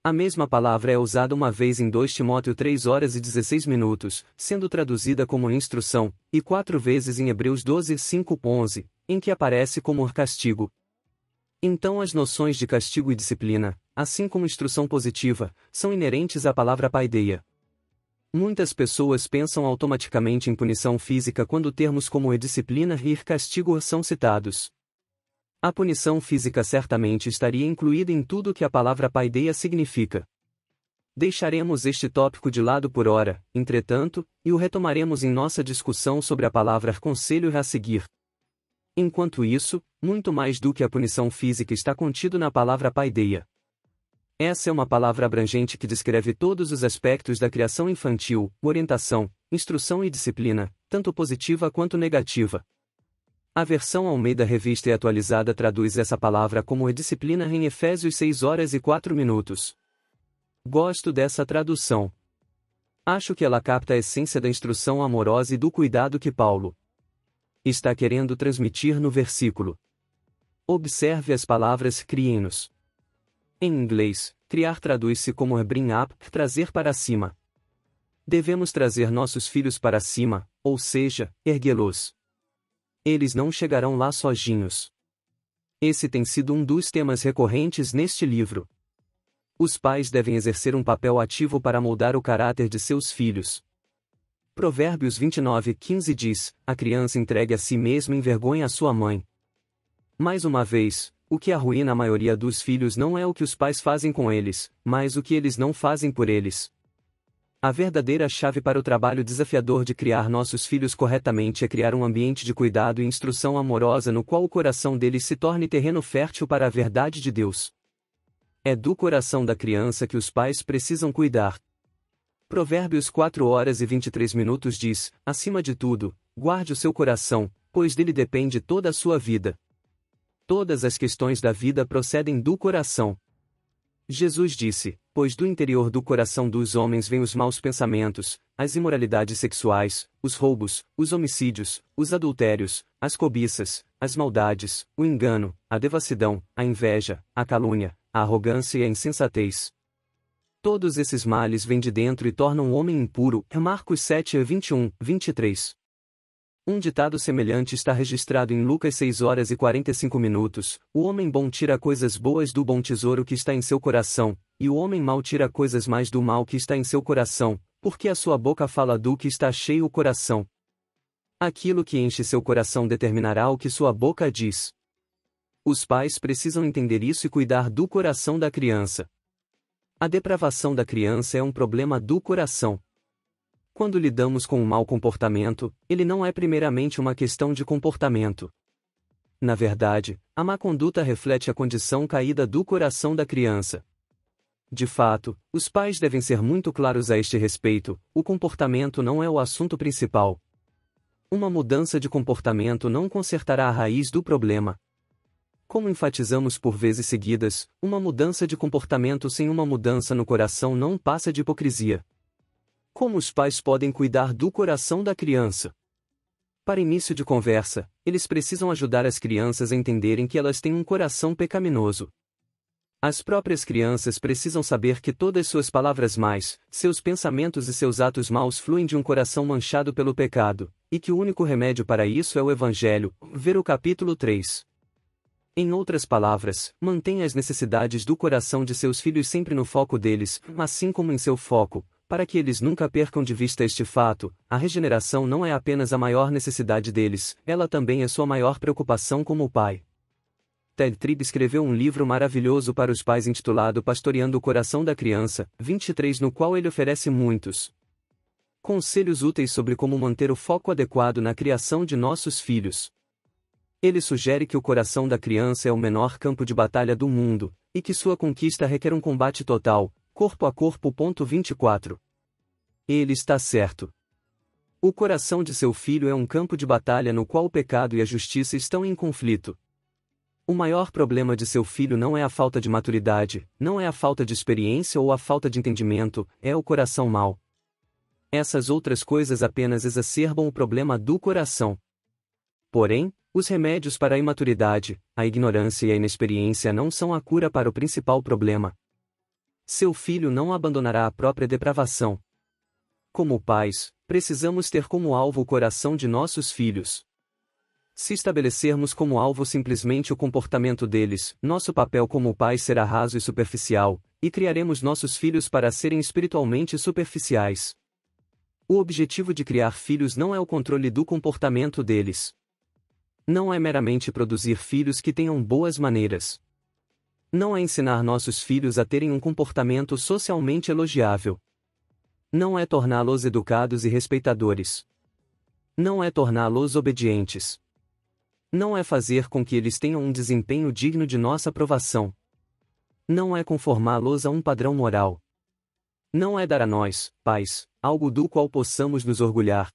a mesma palavra é usada uma vez em 2 Timóteo 3 horas e 16 minutos, sendo traduzida como instrução, e quatro vezes em Hebreus 12, 5, 11, em que aparece como castigo. Então as noções de castigo e disciplina, assim como instrução positiva, são inerentes à palavra paideia. Muitas pessoas pensam automaticamente em punição física quando termos como e disciplina e castigo são citados. A punição física certamente estaria incluída em tudo o que a palavra paideia significa. Deixaremos este tópico de lado por hora, entretanto, e o retomaremos em nossa discussão sobre a palavra conselho a seguir. Enquanto isso, muito mais do que a punição física está contido na palavra paideia. Essa é uma palavra abrangente que descreve todos os aspectos da criação infantil, orientação, instrução e disciplina, tanto positiva quanto negativa. A versão Almeida Revista e Atualizada traduz essa palavra como disciplina em Efésios 6 horas e 4 minutos. Gosto dessa tradução. Acho que ela capta a essência da instrução amorosa e do cuidado que Paulo está querendo transmitir no versículo. Observe as palavras crienos. Em inglês, criar traduz-se como bring up, trazer para cima. Devemos trazer nossos filhos para cima, ou seja, erguê-los. Eles não chegarão lá sozinhos. Esse tem sido um dos temas recorrentes neste livro. Os pais devem exercer um papel ativo para moldar o caráter de seus filhos. Provérbios 29:15 diz: A criança entregue a si mesma envergonha a sua mãe. Mais uma vez, o que arruína a maioria dos filhos não é o que os pais fazem com eles, mas o que eles não fazem por eles. A verdadeira chave para o trabalho desafiador de criar nossos filhos corretamente é criar um ambiente de cuidado e instrução amorosa no qual o coração deles se torne terreno fértil para a verdade de Deus. É do coração da criança que os pais precisam cuidar. Provérbios 4 horas e 23 minutos diz: Acima de tudo, guarde o seu coração, pois dele depende toda a sua vida. Todas as questões da vida procedem do coração. Jesus disse: Pois do interior do coração dos homens vêm os maus pensamentos, as imoralidades sexuais, os roubos, os homicídios, os adultérios, as cobiças, as maldades, o engano, a devassidão, a inveja, a calúnia, a arrogância e a insensatez. Todos esses males vêm de dentro e tornam o homem impuro. Marcos 7, 21, 23. Um ditado semelhante está registrado em Lucas 6 horas e 45 minutos: O homem bom tira coisas boas do bom tesouro que está em seu coração, e o homem mau tira coisas mais do mal que está em seu coração, porque a sua boca fala do que está cheio o coração. Aquilo que enche seu coração determinará o que sua boca diz. Os pais precisam entender isso e cuidar do coração da criança. A depravação da criança é um problema do coração, quando lidamos com um mau comportamento, ele não é primeiramente uma questão de comportamento. Na verdade, a má conduta reflete a condição caída do coração da criança. De fato, os pais devem ser muito claros a este respeito: o comportamento não é o assunto principal. Uma mudança de comportamento não consertará a raiz do problema. Como enfatizamos por vezes seguidas, uma mudança de comportamento sem uma mudança no coração não passa de hipocrisia. Como os pais podem cuidar do coração da criança? Para início de conversa, eles precisam ajudar as crianças a entenderem que elas têm um coração pecaminoso. As próprias crianças precisam saber que todas suas palavras mais, seus pensamentos e seus atos maus fluem de um coração manchado pelo pecado, e que o único remédio para isso é o Evangelho, ver o capítulo 3. Em outras palavras, mantenha as necessidades do coração de seus filhos sempre no foco deles, assim como em seu foco, para que eles nunca percam de vista este fato, a regeneração não é apenas a maior necessidade deles, ela também é sua maior preocupação como pai. Ted Tribb escreveu um livro maravilhoso para os pais intitulado Pastoreando o Coração da Criança, 23, no qual ele oferece muitos conselhos úteis sobre como manter o foco adequado na criação de nossos filhos. Ele sugere que o coração da criança é o menor campo de batalha do mundo, e que sua conquista requer um combate total, corpo a corpo. 24. Ele está certo. O coração de seu filho é um campo de batalha no qual o pecado e a justiça estão em conflito. O maior problema de seu filho não é a falta de maturidade, não é a falta de experiência ou a falta de entendimento, é o coração mau. Essas outras coisas apenas exacerbam o problema do coração. Porém, os remédios para a imaturidade, a ignorância e a inexperiência não são a cura para o principal problema. Seu filho não abandonará a própria depravação, como pais, precisamos ter como alvo o coração de nossos filhos. Se estabelecermos como alvo simplesmente o comportamento deles, nosso papel como pais será raso e superficial, e criaremos nossos filhos para serem espiritualmente superficiais. O objetivo de criar filhos não é o controle do comportamento deles. Não é meramente produzir filhos que tenham boas maneiras. Não é ensinar nossos filhos a terem um comportamento socialmente elogiável. Não é torná-los educados e respeitadores. Não é torná-los obedientes. Não é fazer com que eles tenham um desempenho digno de nossa aprovação. Não é conformá-los a um padrão moral. Não é dar a nós, pais, algo do qual possamos nos orgulhar.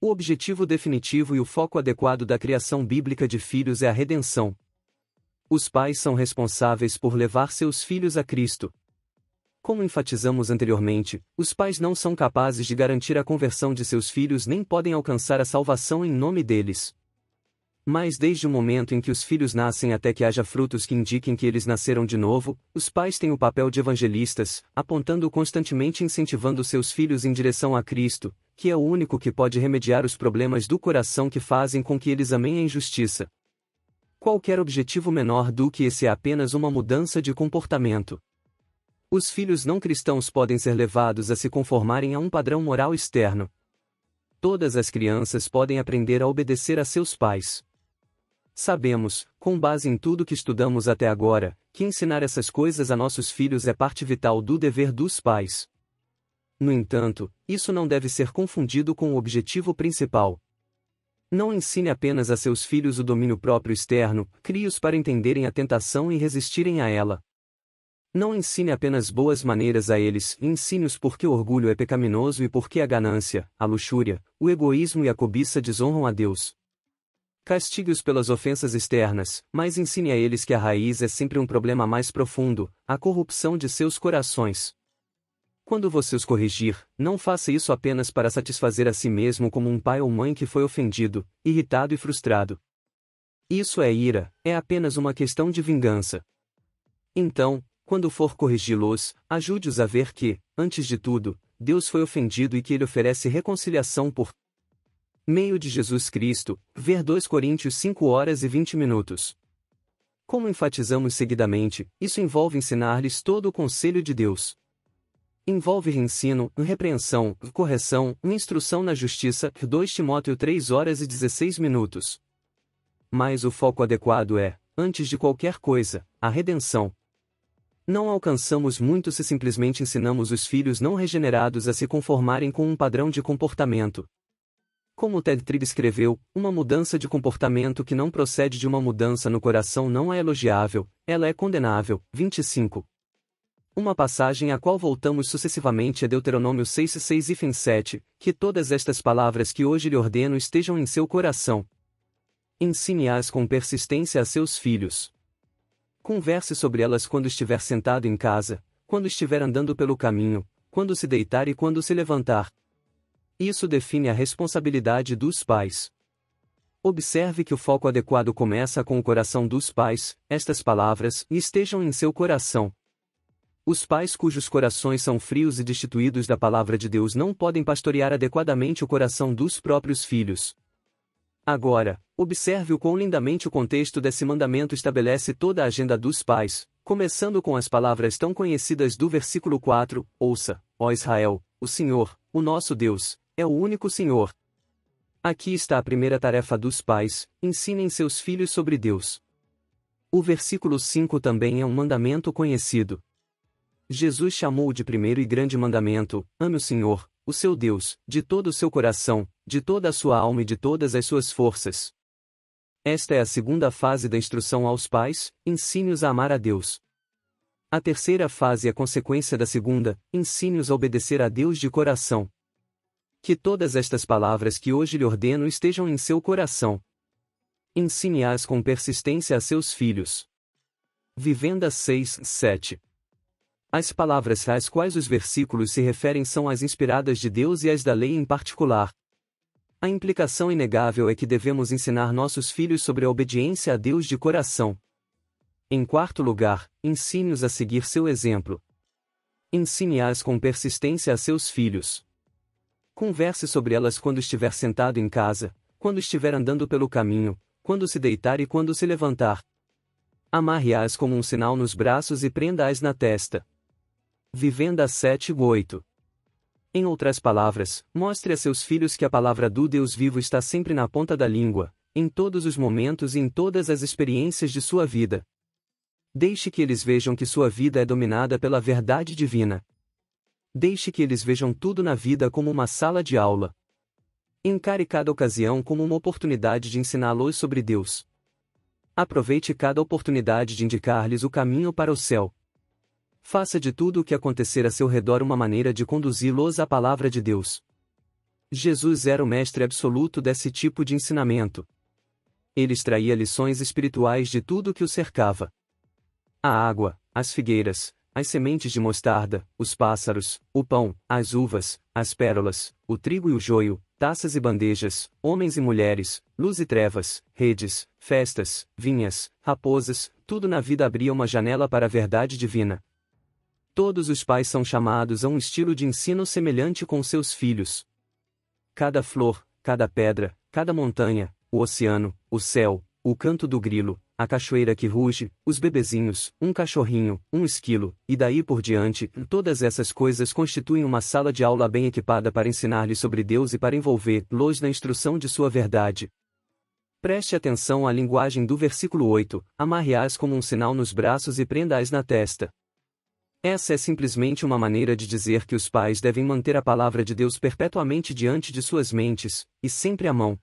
O objetivo definitivo e o foco adequado da criação bíblica de filhos é a redenção. Os pais são responsáveis por levar seus filhos a Cristo, como enfatizamos anteriormente, os pais não são capazes de garantir a conversão de seus filhos nem podem alcançar a salvação em nome deles. Mas desde o momento em que os filhos nascem até que haja frutos que indiquem que eles nasceram de novo, os pais têm o papel de evangelistas, apontando constantemente incentivando seus filhos em direção a Cristo, que é o único que pode remediar os problemas do coração que fazem com que eles amem a injustiça. Qualquer objetivo menor do que esse é apenas uma mudança de comportamento. Os filhos não cristãos podem ser levados a se conformarem a um padrão moral externo. Todas as crianças podem aprender a obedecer a seus pais. Sabemos, com base em tudo que estudamos até agora, que ensinar essas coisas a nossos filhos é parte vital do dever dos pais. No entanto, isso não deve ser confundido com o objetivo principal. Não ensine apenas a seus filhos o domínio próprio externo, crie-os para entenderem a tentação e resistirem a ela. Não ensine apenas boas maneiras a eles, ensine-os porque o orgulho é pecaminoso e porque a ganância, a luxúria, o egoísmo e a cobiça desonram a Deus. Castigue-os pelas ofensas externas, mas ensine a eles que a raiz é sempre um problema mais profundo, a corrupção de seus corações. Quando você os corrigir, não faça isso apenas para satisfazer a si mesmo como um pai ou mãe que foi ofendido, irritado e frustrado. Isso é ira, é apenas uma questão de vingança. Então, quando for corrigi-los, ajude-os a ver que, antes de tudo, Deus foi ofendido e que ele oferece reconciliação por meio de Jesus Cristo, ver 2 Coríntios 5 horas e 20 minutos. Como enfatizamos seguidamente, isso envolve ensinar-lhes todo o conselho de Deus. Envolve ensino, repreensão, correção, instrução na justiça, 2 Timóteo 3 horas e 16 minutos. Mas o foco adequado é, antes de qualquer coisa, a redenção, não alcançamos muito se simplesmente ensinamos os filhos não regenerados a se conformarem com um padrão de comportamento. Como Ted Tribb escreveu, uma mudança de comportamento que não procede de uma mudança no coração não é elogiável, ela é condenável. 25. Uma passagem à qual voltamos sucessivamente é Deuteronômio 6, 6 e 7, que todas estas palavras que hoje lhe ordeno estejam em seu coração. Ensine-as com persistência a seus filhos. Converse sobre elas quando estiver sentado em casa, quando estiver andando pelo caminho, quando se deitar e quando se levantar. Isso define a responsabilidade dos pais. Observe que o foco adequado começa com o coração dos pais, estas palavras estejam em seu coração. Os pais cujos corações são frios e destituídos da palavra de Deus não podem pastorear adequadamente o coração dos próprios filhos. Agora, observe o quão lindamente o contexto desse mandamento estabelece toda a agenda dos pais, começando com as palavras tão conhecidas do versículo 4: Ouça, ó Israel, o Senhor, o nosso Deus, é o único Senhor. Aqui está a primeira tarefa dos pais: ensinem seus filhos sobre Deus. O versículo 5 também é um mandamento conhecido. Jesus chamou de primeiro e grande mandamento: ame o Senhor, o seu Deus, de todo o seu coração, de toda a sua alma e de todas as suas forças. Esta é a segunda fase da instrução aos pais: ensine-os a amar a Deus. A terceira fase é consequência da segunda: ensine-os a obedecer a Deus de coração. Que todas estas palavras que hoje lhe ordeno estejam em seu coração. Ensine-as com persistência a seus filhos. Vivenda 6, 7 as palavras às quais os versículos se referem são as inspiradas de Deus e as da lei em particular. A implicação inegável é que devemos ensinar nossos filhos sobre a obediência a Deus de coração. Em quarto lugar, ensine-os a seguir seu exemplo. Ensine-as com persistência a seus filhos. Converse sobre elas quando estiver sentado em casa, quando estiver andando pelo caminho, quando se deitar e quando se levantar. Amarre-as como um sinal nos braços e prenda-as na testa. Vivenda 8. Em outras palavras, mostre a seus filhos que a palavra do Deus vivo está sempre na ponta da língua, em todos os momentos e em todas as experiências de sua vida. Deixe que eles vejam que sua vida é dominada pela verdade divina. Deixe que eles vejam tudo na vida como uma sala de aula. Encare cada ocasião como uma oportunidade de ensiná-los sobre Deus. Aproveite cada oportunidade de indicar-lhes o caminho para o céu, faça de tudo o que acontecer a seu redor uma maneira de conduzi-los à palavra de Deus. Jesus era o mestre absoluto desse tipo de ensinamento. Ele extraía lições espirituais de tudo o que o cercava. A água, as figueiras, as sementes de mostarda, os pássaros, o pão, as uvas, as pérolas, o trigo e o joio, taças e bandejas, homens e mulheres, luz e trevas, redes, festas, vinhas, raposas, tudo na vida abria uma janela para a verdade divina, Todos os pais são chamados a um estilo de ensino semelhante com seus filhos. Cada flor, cada pedra, cada montanha, o oceano, o céu, o canto do grilo, a cachoeira que ruge, os bebezinhos, um cachorrinho, um esquilo, e daí por diante, todas essas coisas constituem uma sala de aula bem equipada para ensinar-lhe sobre Deus e para envolver-los na instrução de sua verdade. Preste atenção à linguagem do versículo 8, amarre-as como um sinal nos braços e prenda-as na testa. Essa é simplesmente uma maneira de dizer que os pais devem manter a palavra de Deus perpetuamente diante de suas mentes, e sempre à mão.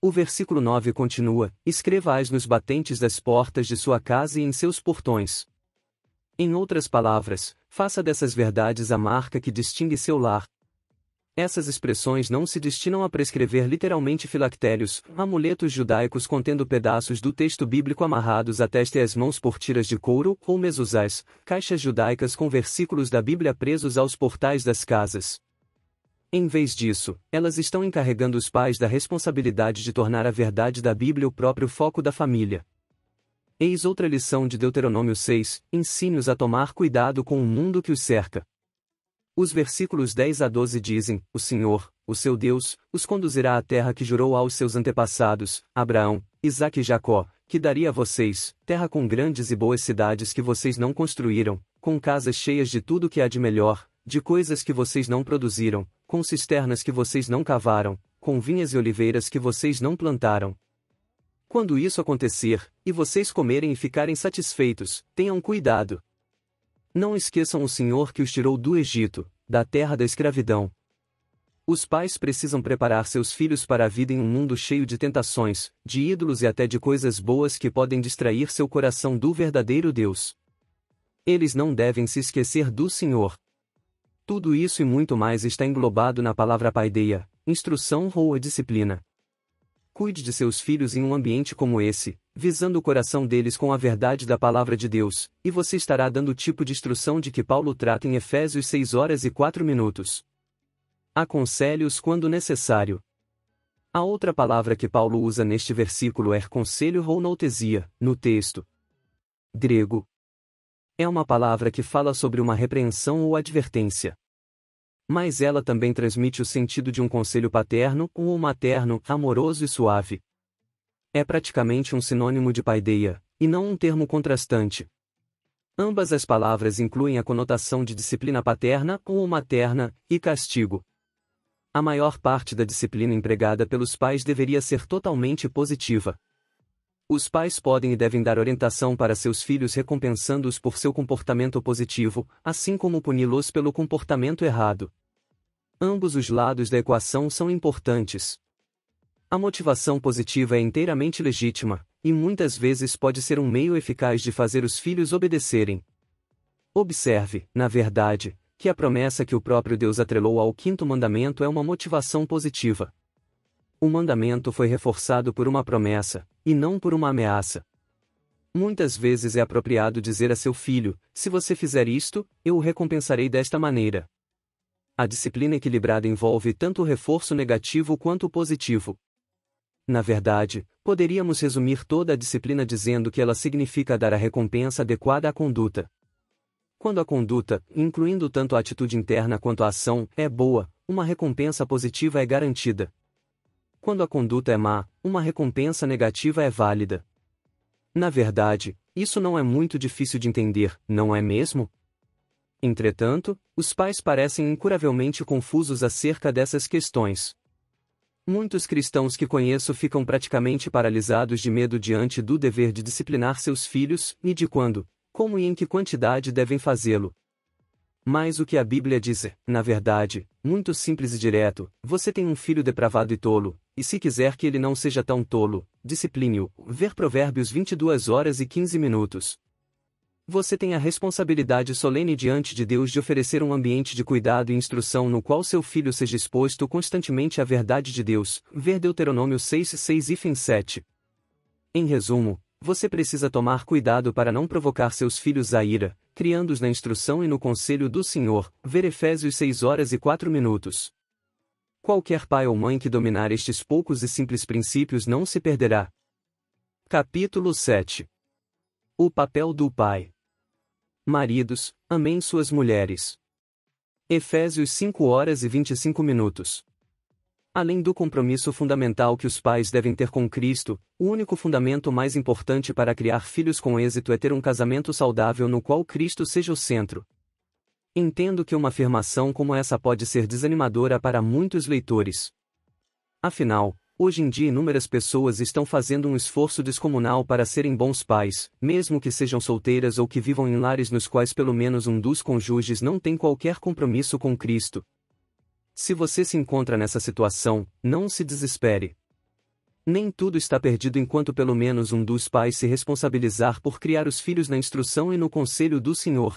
O versículo 9 continua: Escrevais nos batentes das portas de sua casa e em seus portões. Em outras palavras, faça dessas verdades a marca que distingue seu lar, essas expressões não se destinam a prescrever literalmente filactérios, amuletos judaicos contendo pedaços do texto bíblico amarrados à testa e às mãos por tiras de couro ou mezuzás, caixas judaicas com versículos da Bíblia presos aos portais das casas. Em vez disso, elas estão encarregando os pais da responsabilidade de tornar a verdade da Bíblia o próprio foco da família. Eis outra lição de Deuteronômio 6: ensine-os a tomar cuidado com o mundo que os cerca. Os versículos 10 a 12 dizem: O Senhor, o seu Deus, os conduzirá à terra que jurou aos seus antepassados, Abraão, Isaque e Jacó, que daria a vocês, terra com grandes e boas cidades que vocês não construíram, com casas cheias de tudo que há de melhor, de coisas que vocês não produziram, com cisternas que vocês não cavaram, com vinhas e oliveiras que vocês não plantaram. Quando isso acontecer, e vocês comerem e ficarem satisfeitos, tenham cuidado, não esqueçam o Senhor que os tirou do Egito, da terra da escravidão. Os pais precisam preparar seus filhos para a vida em um mundo cheio de tentações, de ídolos e até de coisas boas que podem distrair seu coração do verdadeiro Deus. Eles não devem se esquecer do Senhor. Tudo isso e muito mais está englobado na palavra paideia, instrução ou a disciplina. Cuide de seus filhos em um ambiente como esse, visando o coração deles com a verdade da palavra de Deus, e você estará dando o tipo de instrução de que Paulo trata em Efésios 6 horas e 4 minutos. Aconselhe-os quando necessário. A outra palavra que Paulo usa neste versículo é conselho ou noutesia, no texto grego. É uma palavra que fala sobre uma repreensão ou advertência. Mas ela também transmite o sentido de um conselho paterno ou materno, amoroso e suave, é praticamente um sinônimo de paideia, e não um termo contrastante. Ambas as palavras incluem a conotação de disciplina paterna ou materna, e castigo. A maior parte da disciplina empregada pelos pais deveria ser totalmente positiva. Os pais podem e devem dar orientação para seus filhos recompensando-os por seu comportamento positivo, assim como puni-los pelo comportamento errado. Ambos os lados da equação são importantes. A motivação positiva é inteiramente legítima, e muitas vezes pode ser um meio eficaz de fazer os filhos obedecerem. Observe, na verdade, que a promessa que o próprio Deus atrelou ao quinto mandamento é uma motivação positiva. O mandamento foi reforçado por uma promessa, e não por uma ameaça. Muitas vezes é apropriado dizer a seu filho: se você fizer isto, eu o recompensarei desta maneira. A disciplina equilibrada envolve tanto o reforço negativo quanto o positivo. Na verdade, poderíamos resumir toda a disciplina dizendo que ela significa dar a recompensa adequada à conduta. Quando a conduta, incluindo tanto a atitude interna quanto a ação, é boa, uma recompensa positiva é garantida. Quando a conduta é má, uma recompensa negativa é válida. Na verdade, isso não é muito difícil de entender, não é mesmo? Entretanto, os pais parecem incuravelmente confusos acerca dessas questões. Muitos cristãos que conheço ficam praticamente paralisados de medo diante do dever de disciplinar seus filhos, e de quando, como e em que quantidade devem fazê-lo. Mas o que a Bíblia diz é, na verdade, muito simples e direto: você tem um filho depravado e tolo, e se quiser que ele não seja tão tolo, discipline-o. Ver Provérbios 22 horas e 15 minutos. Você tem a responsabilidade solene diante de Deus de oferecer um ambiente de cuidado e instrução no qual seu filho seja exposto constantemente à verdade de Deus. Ver Deuteronômio 6, 6 e fim 7. Em resumo, você precisa tomar cuidado para não provocar seus filhos à ira, criando-os na instrução e no conselho do Senhor. Ver Efésios 6 horas e 4 minutos. Qualquer pai ou mãe que dominar estes poucos e simples princípios não se perderá. Capítulo 7 O papel do pai Maridos, amem suas mulheres. Efésios 5 horas e 25 minutos. Além do compromisso fundamental que os pais devem ter com Cristo, o único fundamento mais importante para criar filhos com êxito é ter um casamento saudável no qual Cristo seja o centro. Entendo que uma afirmação como essa pode ser desanimadora para muitos leitores. Afinal, Hoje em dia inúmeras pessoas estão fazendo um esforço descomunal para serem bons pais, mesmo que sejam solteiras ou que vivam em lares nos quais pelo menos um dos cônjuges não tem qualquer compromisso com Cristo. Se você se encontra nessa situação, não se desespere. Nem tudo está perdido enquanto pelo menos um dos pais se responsabilizar por criar os filhos na instrução e no conselho do Senhor.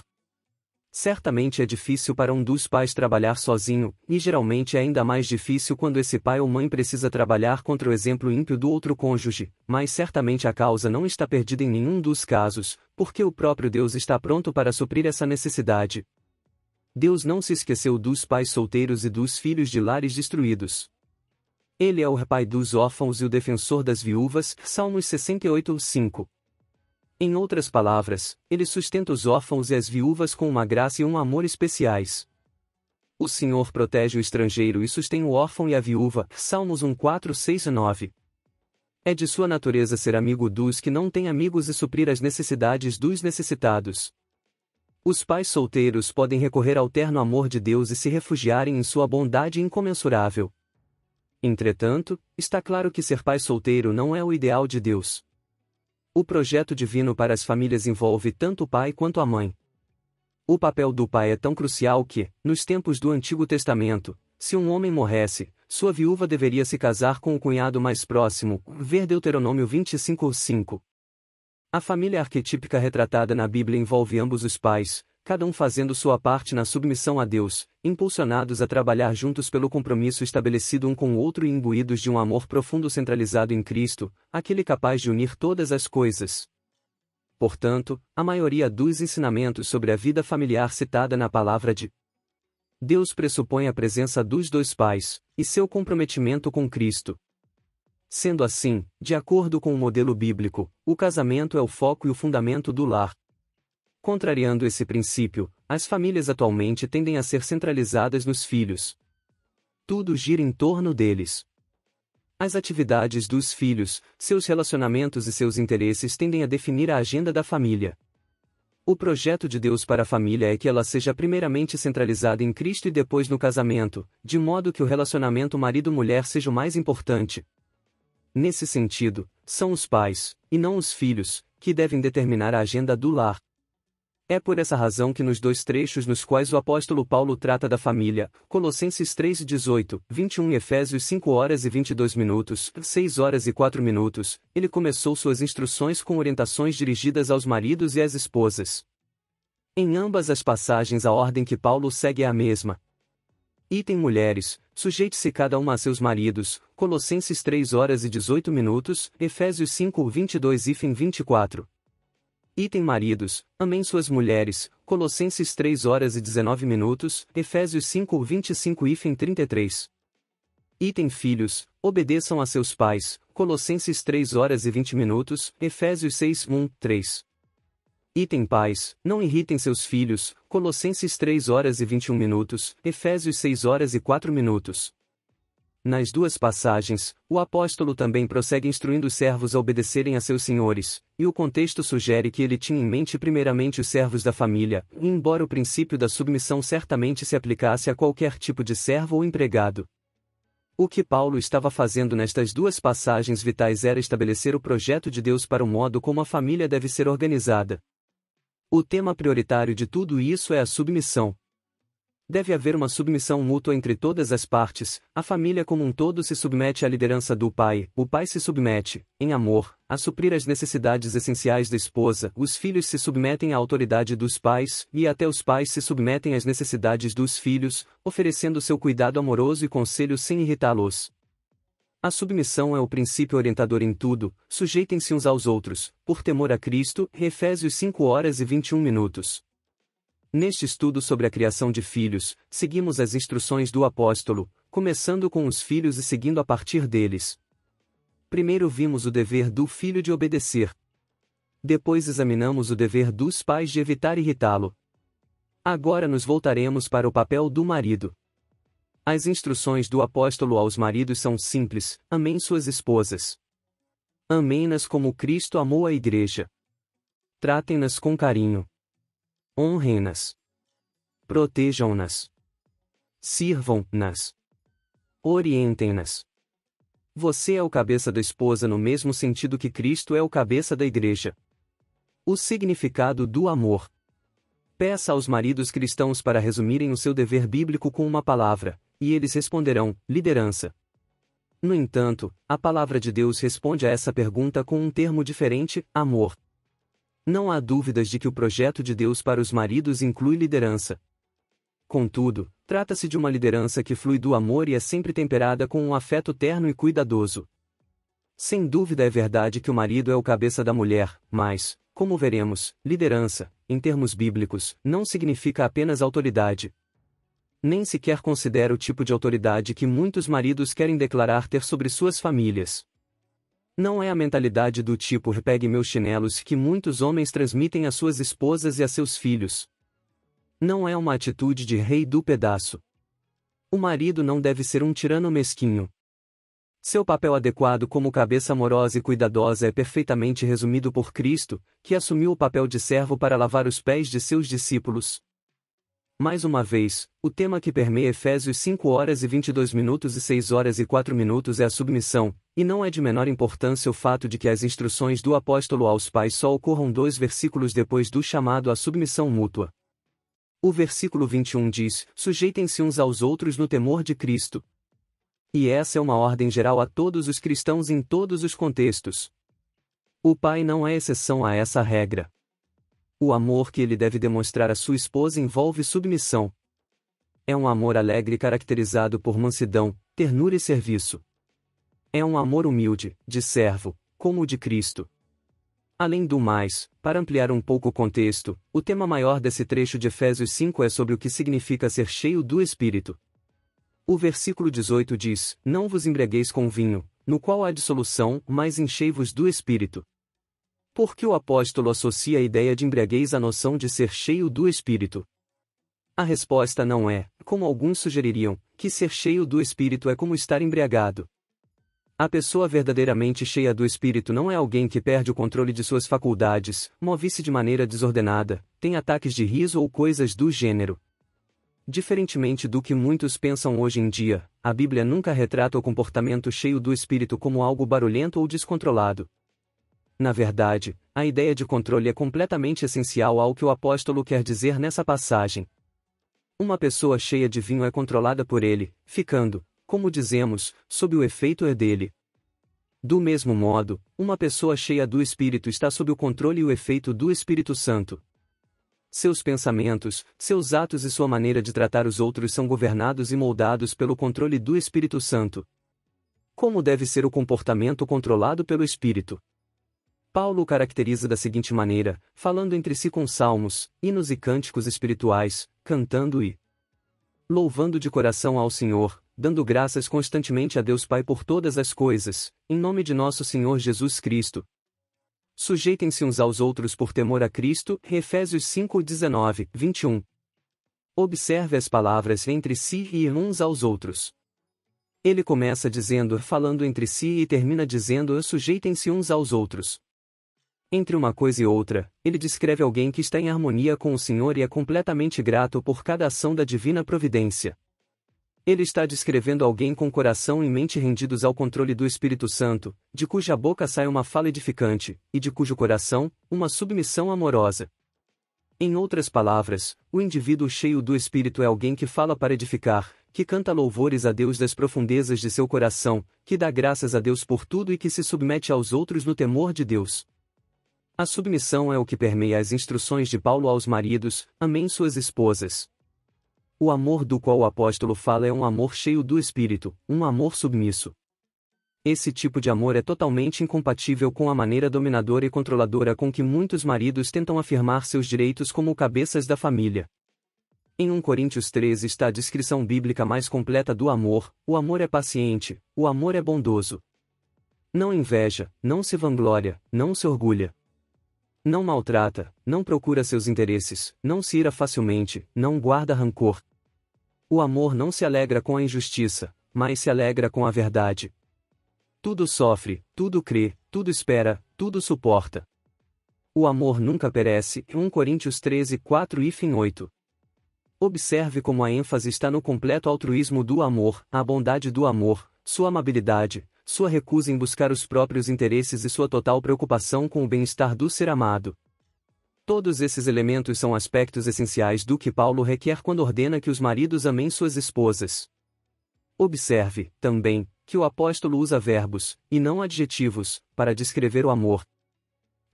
Certamente é difícil para um dos pais trabalhar sozinho, e geralmente é ainda mais difícil quando esse pai ou mãe precisa trabalhar contra o exemplo ímpio do outro cônjuge, mas certamente a causa não está perdida em nenhum dos casos, porque o próprio Deus está pronto para suprir essa necessidade. Deus não se esqueceu dos pais solteiros e dos filhos de lares destruídos. Ele é o pai dos órfãos e o defensor das viúvas, Salmos 68, em outras palavras, ele sustenta os órfãos e as viúvas com uma graça e um amor especiais. O Senhor protege o estrangeiro e sustém o órfão e a viúva. Salmos 1, 4, 6 e 9. É de sua natureza ser amigo dos que não têm amigos e suprir as necessidades dos necessitados. Os pais solteiros podem recorrer ao terno amor de Deus e se refugiarem em sua bondade incomensurável. Entretanto, está claro que ser pai solteiro não é o ideal de Deus. O projeto divino para as famílias envolve tanto o pai quanto a mãe. O papel do pai é tão crucial que, nos tempos do Antigo Testamento, se um homem morresse, sua viúva deveria se casar com o cunhado mais próximo, ver Deuteronômio 25:5. A família arquetípica retratada na Bíblia envolve ambos os pais, cada um fazendo sua parte na submissão a Deus, impulsionados a trabalhar juntos pelo compromisso estabelecido um com o outro e imbuídos de um amor profundo centralizado em Cristo, aquele capaz de unir todas as coisas. Portanto, a maioria dos ensinamentos sobre a vida familiar citada na palavra de Deus pressupõe a presença dos dois pais e seu comprometimento com Cristo. Sendo assim, de acordo com o modelo bíblico, o casamento é o foco e o fundamento do lar, Contrariando esse princípio, as famílias atualmente tendem a ser centralizadas nos filhos. Tudo gira em torno deles. As atividades dos filhos, seus relacionamentos e seus interesses tendem a definir a agenda da família. O projeto de Deus para a família é que ela seja primeiramente centralizada em Cristo e depois no casamento, de modo que o relacionamento marido-mulher seja o mais importante. Nesse sentido, são os pais, e não os filhos, que devem determinar a agenda do lar. É por essa razão que nos dois trechos nos quais o apóstolo Paulo trata da família, Colossenses 3 18, 21 e Efésios 5 horas e 22 minutos, 6 horas e 4 minutos, ele começou suas instruções com orientações dirigidas aos maridos e às esposas. Em ambas as passagens a ordem que Paulo segue é a mesma. Item mulheres, sujeite-se cada uma a seus maridos, Colossenses 3 horas e 18 minutos, Efésios 5 22 e 24. Item maridos, amem suas mulheres, Colossenses 3 horas e 19 minutos, Efésios 5 25 hífen 33. Item filhos, obedeçam a seus pais, Colossenses 3 horas e 20 minutos, Efésios 6 1 3. Item pais, não irritem seus filhos, Colossenses 3 horas e 21 minutos, Efésios 6 horas e 4 minutos. Nas duas passagens, o apóstolo também prossegue instruindo os servos a obedecerem a seus senhores, e o contexto sugere que ele tinha em mente primeiramente os servos da família, embora o princípio da submissão certamente se aplicasse a qualquer tipo de servo ou empregado. O que Paulo estava fazendo nestas duas passagens vitais era estabelecer o projeto de Deus para o modo como a família deve ser organizada. O tema prioritário de tudo isso é a submissão, Deve haver uma submissão mútua entre todas as partes, a família como um todo se submete à liderança do pai, o pai se submete, em amor, a suprir as necessidades essenciais da esposa, os filhos se submetem à autoridade dos pais, e até os pais se submetem às necessidades dos filhos, oferecendo seu cuidado amoroso e conselho sem irritá-los. A submissão é o princípio orientador em tudo, sujeitem-se uns aos outros, por temor a Cristo, Efésios 5 horas e 21 minutos. Neste estudo sobre a criação de filhos, seguimos as instruções do apóstolo, começando com os filhos e seguindo a partir deles. Primeiro vimos o dever do filho de obedecer. Depois examinamos o dever dos pais de evitar irritá-lo. Agora nos voltaremos para o papel do marido. As instruções do apóstolo aos maridos são simples: amem suas esposas. Amem-nas como Cristo amou a igreja. Tratem-nas com carinho. Honrem-nas. Protejam-nas. Sirvam-nas. Orientem-nas. Você é o cabeça da esposa no mesmo sentido que Cristo é o cabeça da igreja. O significado do amor. Peça aos maridos cristãos para resumirem o seu dever bíblico com uma palavra, e eles responderão: liderança. No entanto, a palavra de Deus responde a essa pergunta com um termo diferente: amor. Não há dúvidas de que o projeto de Deus para os maridos inclui liderança. Contudo, trata-se de uma liderança que flui do amor e é sempre temperada com um afeto terno e cuidadoso. Sem dúvida é verdade que o marido é o cabeça da mulher, mas, como veremos, liderança, em termos bíblicos, não significa apenas autoridade. Nem sequer considera o tipo de autoridade que muitos maridos querem declarar ter sobre suas famílias. Não é a mentalidade do tipo repegue meus chinelos que muitos homens transmitem a suas esposas e a seus filhos. Não é uma atitude de rei do pedaço. O marido não deve ser um tirano mesquinho. Seu papel adequado como cabeça amorosa e cuidadosa é perfeitamente resumido por Cristo, que assumiu o papel de servo para lavar os pés de seus discípulos. Mais uma vez, o tema que permeia Efésios 5 horas e 22 minutos e 6 horas e 4 minutos é a submissão, e não é de menor importância o fato de que as instruções do apóstolo aos pais só ocorram dois versículos depois do chamado à submissão mútua. O versículo 21 diz: Sujeitem-se uns aos outros no temor de Cristo. E essa é uma ordem geral a todos os cristãos em todos os contextos. O pai não é exceção a essa regra. O amor que ele deve demonstrar à sua esposa envolve submissão. É um amor alegre caracterizado por mansidão, ternura e serviço. É um amor humilde, de servo, como o de Cristo. Além do mais, para ampliar um pouco o contexto, o tema maior desse trecho de Efésios 5 é sobre o que significa ser cheio do Espírito. O versículo 18 diz: Não vos embriagueis com vinho, no qual há dissolução, mas enchei-vos do Espírito. Por que o apóstolo associa a ideia de embriaguez à noção de ser cheio do Espírito? A resposta não é, como alguns sugeririam, que ser cheio do Espírito é como estar embriagado. A pessoa verdadeiramente cheia do espírito não é alguém que perde o controle de suas faculdades, move-se de maneira desordenada, tem ataques de riso ou coisas do gênero. Diferentemente do que muitos pensam hoje em dia, a Bíblia nunca retrata o comportamento cheio do espírito como algo barulhento ou descontrolado. Na verdade, a ideia de controle é completamente essencial ao que o apóstolo quer dizer nessa passagem. Uma pessoa cheia de vinho é controlada por ele, ficando, como dizemos, sob o efeito é dele. Do mesmo modo, uma pessoa cheia do Espírito está sob o controle e o efeito do Espírito Santo. Seus pensamentos, seus atos e sua maneira de tratar os outros são governados e moldados pelo controle do Espírito Santo. Como deve ser o comportamento controlado pelo Espírito? Paulo o caracteriza da seguinte maneira, falando entre si com salmos, hinos e cânticos espirituais, cantando e louvando de coração ao Senhor, dando graças constantemente a Deus Pai por todas as coisas, em nome de nosso Senhor Jesus Cristo. Sujeitem-se uns aos outros por temor a Cristo, Efésios 5, 19, 21. Observe as palavras entre si e uns aos outros. Ele começa dizendo falando entre si e termina dizendo sujeitem-se uns aos outros. Entre uma coisa e outra, ele descreve alguém que está em harmonia com o Senhor e é completamente grato por cada ação da divina providência. Ele está descrevendo alguém com coração e mente rendidos ao controle do Espírito Santo, de cuja boca sai uma fala edificante, e de cujo coração, uma submissão amorosa. Em outras palavras, o indivíduo cheio do Espírito é alguém que fala para edificar, que canta louvores a Deus das profundezas de seu coração, que dá graças a Deus por tudo e que se submete aos outros no temor de Deus. A submissão é o que permeia as instruções de Paulo aos maridos: amem suas esposas. O amor do qual o apóstolo fala é um amor cheio do espírito, um amor submisso. Esse tipo de amor é totalmente incompatível com a maneira dominadora e controladora com que muitos maridos tentam afirmar seus direitos como cabeças da família. Em 1 Coríntios 13 está a descrição bíblica mais completa do amor: o amor é paciente, o amor é bondoso. Não inveja, não se vangloria, não se orgulha. Não maltrata, não procura seus interesses, não se ira facilmente, não guarda rancor. O amor não se alegra com a injustiça, mas se alegra com a verdade. Tudo sofre, tudo crê, tudo espera, tudo suporta. O amor nunca perece. 1 Coríntios 13, 4 e 8. Observe como a ênfase está no completo altruísmo do amor, a bondade do amor, sua amabilidade, sua recusa em buscar os próprios interesses e sua total preocupação com o bem-estar do ser amado. Todos esses elementos são aspectos essenciais do que Paulo requer quando ordena que os maridos amem suas esposas. Observe, também, que o apóstolo usa verbos, e não adjetivos, para descrever o amor.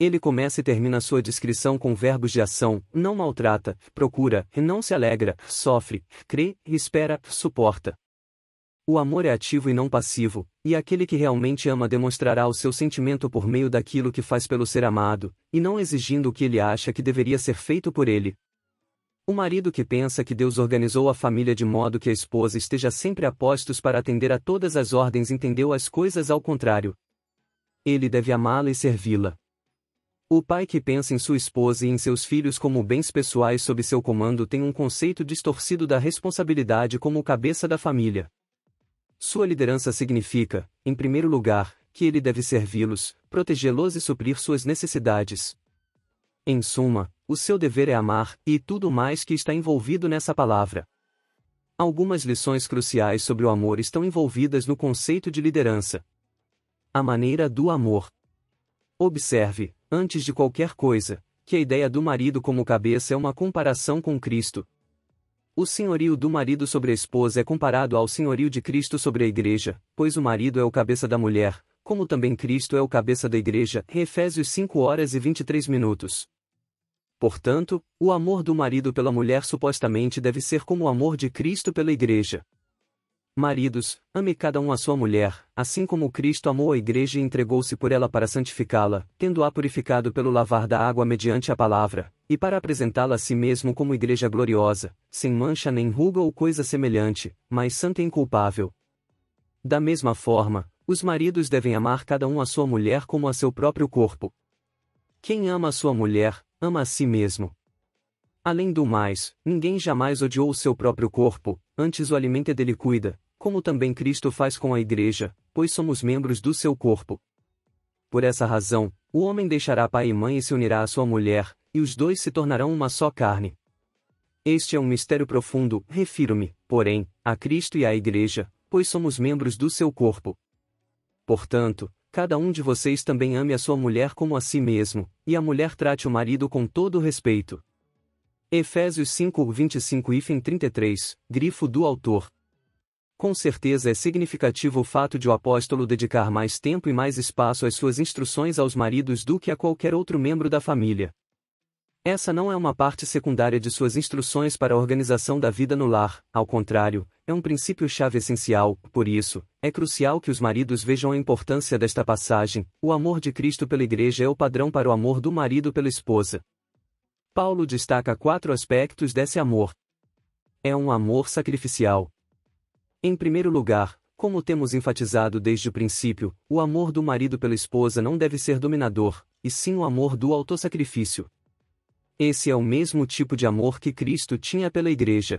Ele começa e termina sua descrição com verbos de ação: não maltrata, procura, não se alegra, sofre, crê, espera, suporta. O amor é ativo e não passivo, e aquele que realmente ama demonstrará o seu sentimento por meio daquilo que faz pelo ser amado, e não exigindo o que ele acha que deveria ser feito por ele. O marido que pensa que Deus organizou a família de modo que a esposa esteja sempre a postos para atender a todas as ordens entendeu as coisas ao contrário. Ele deve amá-la e servi-la. O pai que pensa em sua esposa e em seus filhos como bens pessoais sob seu comando tem um conceito distorcido da responsabilidade como cabeça da família. Sua liderança significa, em primeiro lugar, que ele deve servi-los, protegê-los e suprir suas necessidades. Em suma, o seu dever é amar e tudo mais que está envolvido nessa palavra. Algumas lições cruciais sobre o amor estão envolvidas no conceito de liderança. A maneira do amor. Observe, antes de qualquer coisa, que a ideia do marido como cabeça é uma comparação com Cristo, o senhorio do marido sobre a esposa é comparado ao senhorio de Cristo sobre a igreja, pois o marido é o cabeça da mulher, como também Cristo é o cabeça da igreja, Efésios 5 horas e 23 minutos. Portanto, o amor do marido pela mulher supostamente deve ser como o amor de Cristo pela igreja. Maridos, ame cada um a sua mulher, assim como Cristo amou a igreja e entregou-se por ela para santificá-la, tendo-a purificado pelo lavar da água mediante a palavra, e para apresentá-la a si mesmo como igreja gloriosa, sem mancha nem ruga ou coisa semelhante, mas santa e inculpável. Da mesma forma, os maridos devem amar cada um a sua mulher como a seu próprio corpo. Quem ama a sua mulher, ama a si mesmo. Além do mais, ninguém jamais odiou o seu próprio corpo, antes o alimenta e dele cuida, como também Cristo faz com a Igreja, pois somos membros do seu corpo. Por essa razão, o homem deixará pai e mãe e se unirá à sua mulher, e os dois se tornarão uma só carne. Este é um mistério profundo, refiro-me, porém, a Cristo e à Igreja, pois somos membros do seu corpo. Portanto, cada um de vocês também ame a sua mulher como a si mesmo, e a mulher trate o marido com todo respeito. Efésios 5, 25 e 33, grifo do autor. Com certeza é significativo o fato de o apóstolo dedicar mais tempo e mais espaço às suas instruções aos maridos do que a qualquer outro membro da família. Essa não é uma parte secundária de suas instruções para a organização da vida no lar, ao contrário, é um princípio-chave essencial, por isso, é crucial que os maridos vejam a importância desta passagem: o amor de Cristo pela Igreja é o padrão para o amor do marido pela esposa. Paulo destaca quatro aspectos desse amor. É um amor sacrificial, em primeiro lugar, como temos enfatizado desde o princípio, o amor do marido pela esposa não deve ser dominador, e sim o amor do autossacrifício. Esse é o mesmo tipo de amor que Cristo tinha pela igreja.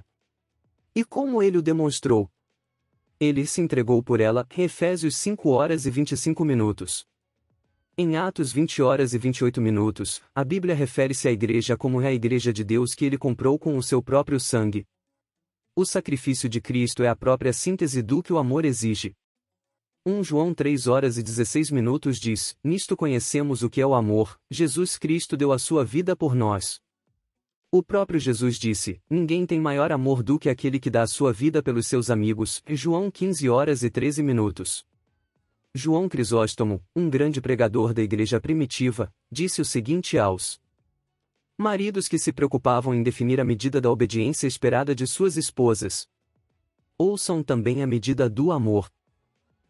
E como ele o demonstrou? Ele se entregou por ela, Efésios 5 horas e 25 minutos. Em Atos 20 horas e 28 minutos, a Bíblia refere-se à igreja como é a igreja de Deus que ele comprou com o seu próprio sangue, o sacrifício de Cristo é a própria síntese do que o amor exige. 1 João 3 horas e 16 minutos diz: Nisto conhecemos o que é o amor, Jesus Cristo deu a sua vida por nós. O próprio Jesus disse: Ninguém tem maior amor do que aquele que dá a sua vida pelos seus amigos. João 15 horas e 13 minutos. João Crisóstomo, um grande pregador da igreja primitiva, disse o seguinte aos Maridos que se preocupavam em definir a medida da obediência esperada de suas esposas. Ouçam também a medida do amor.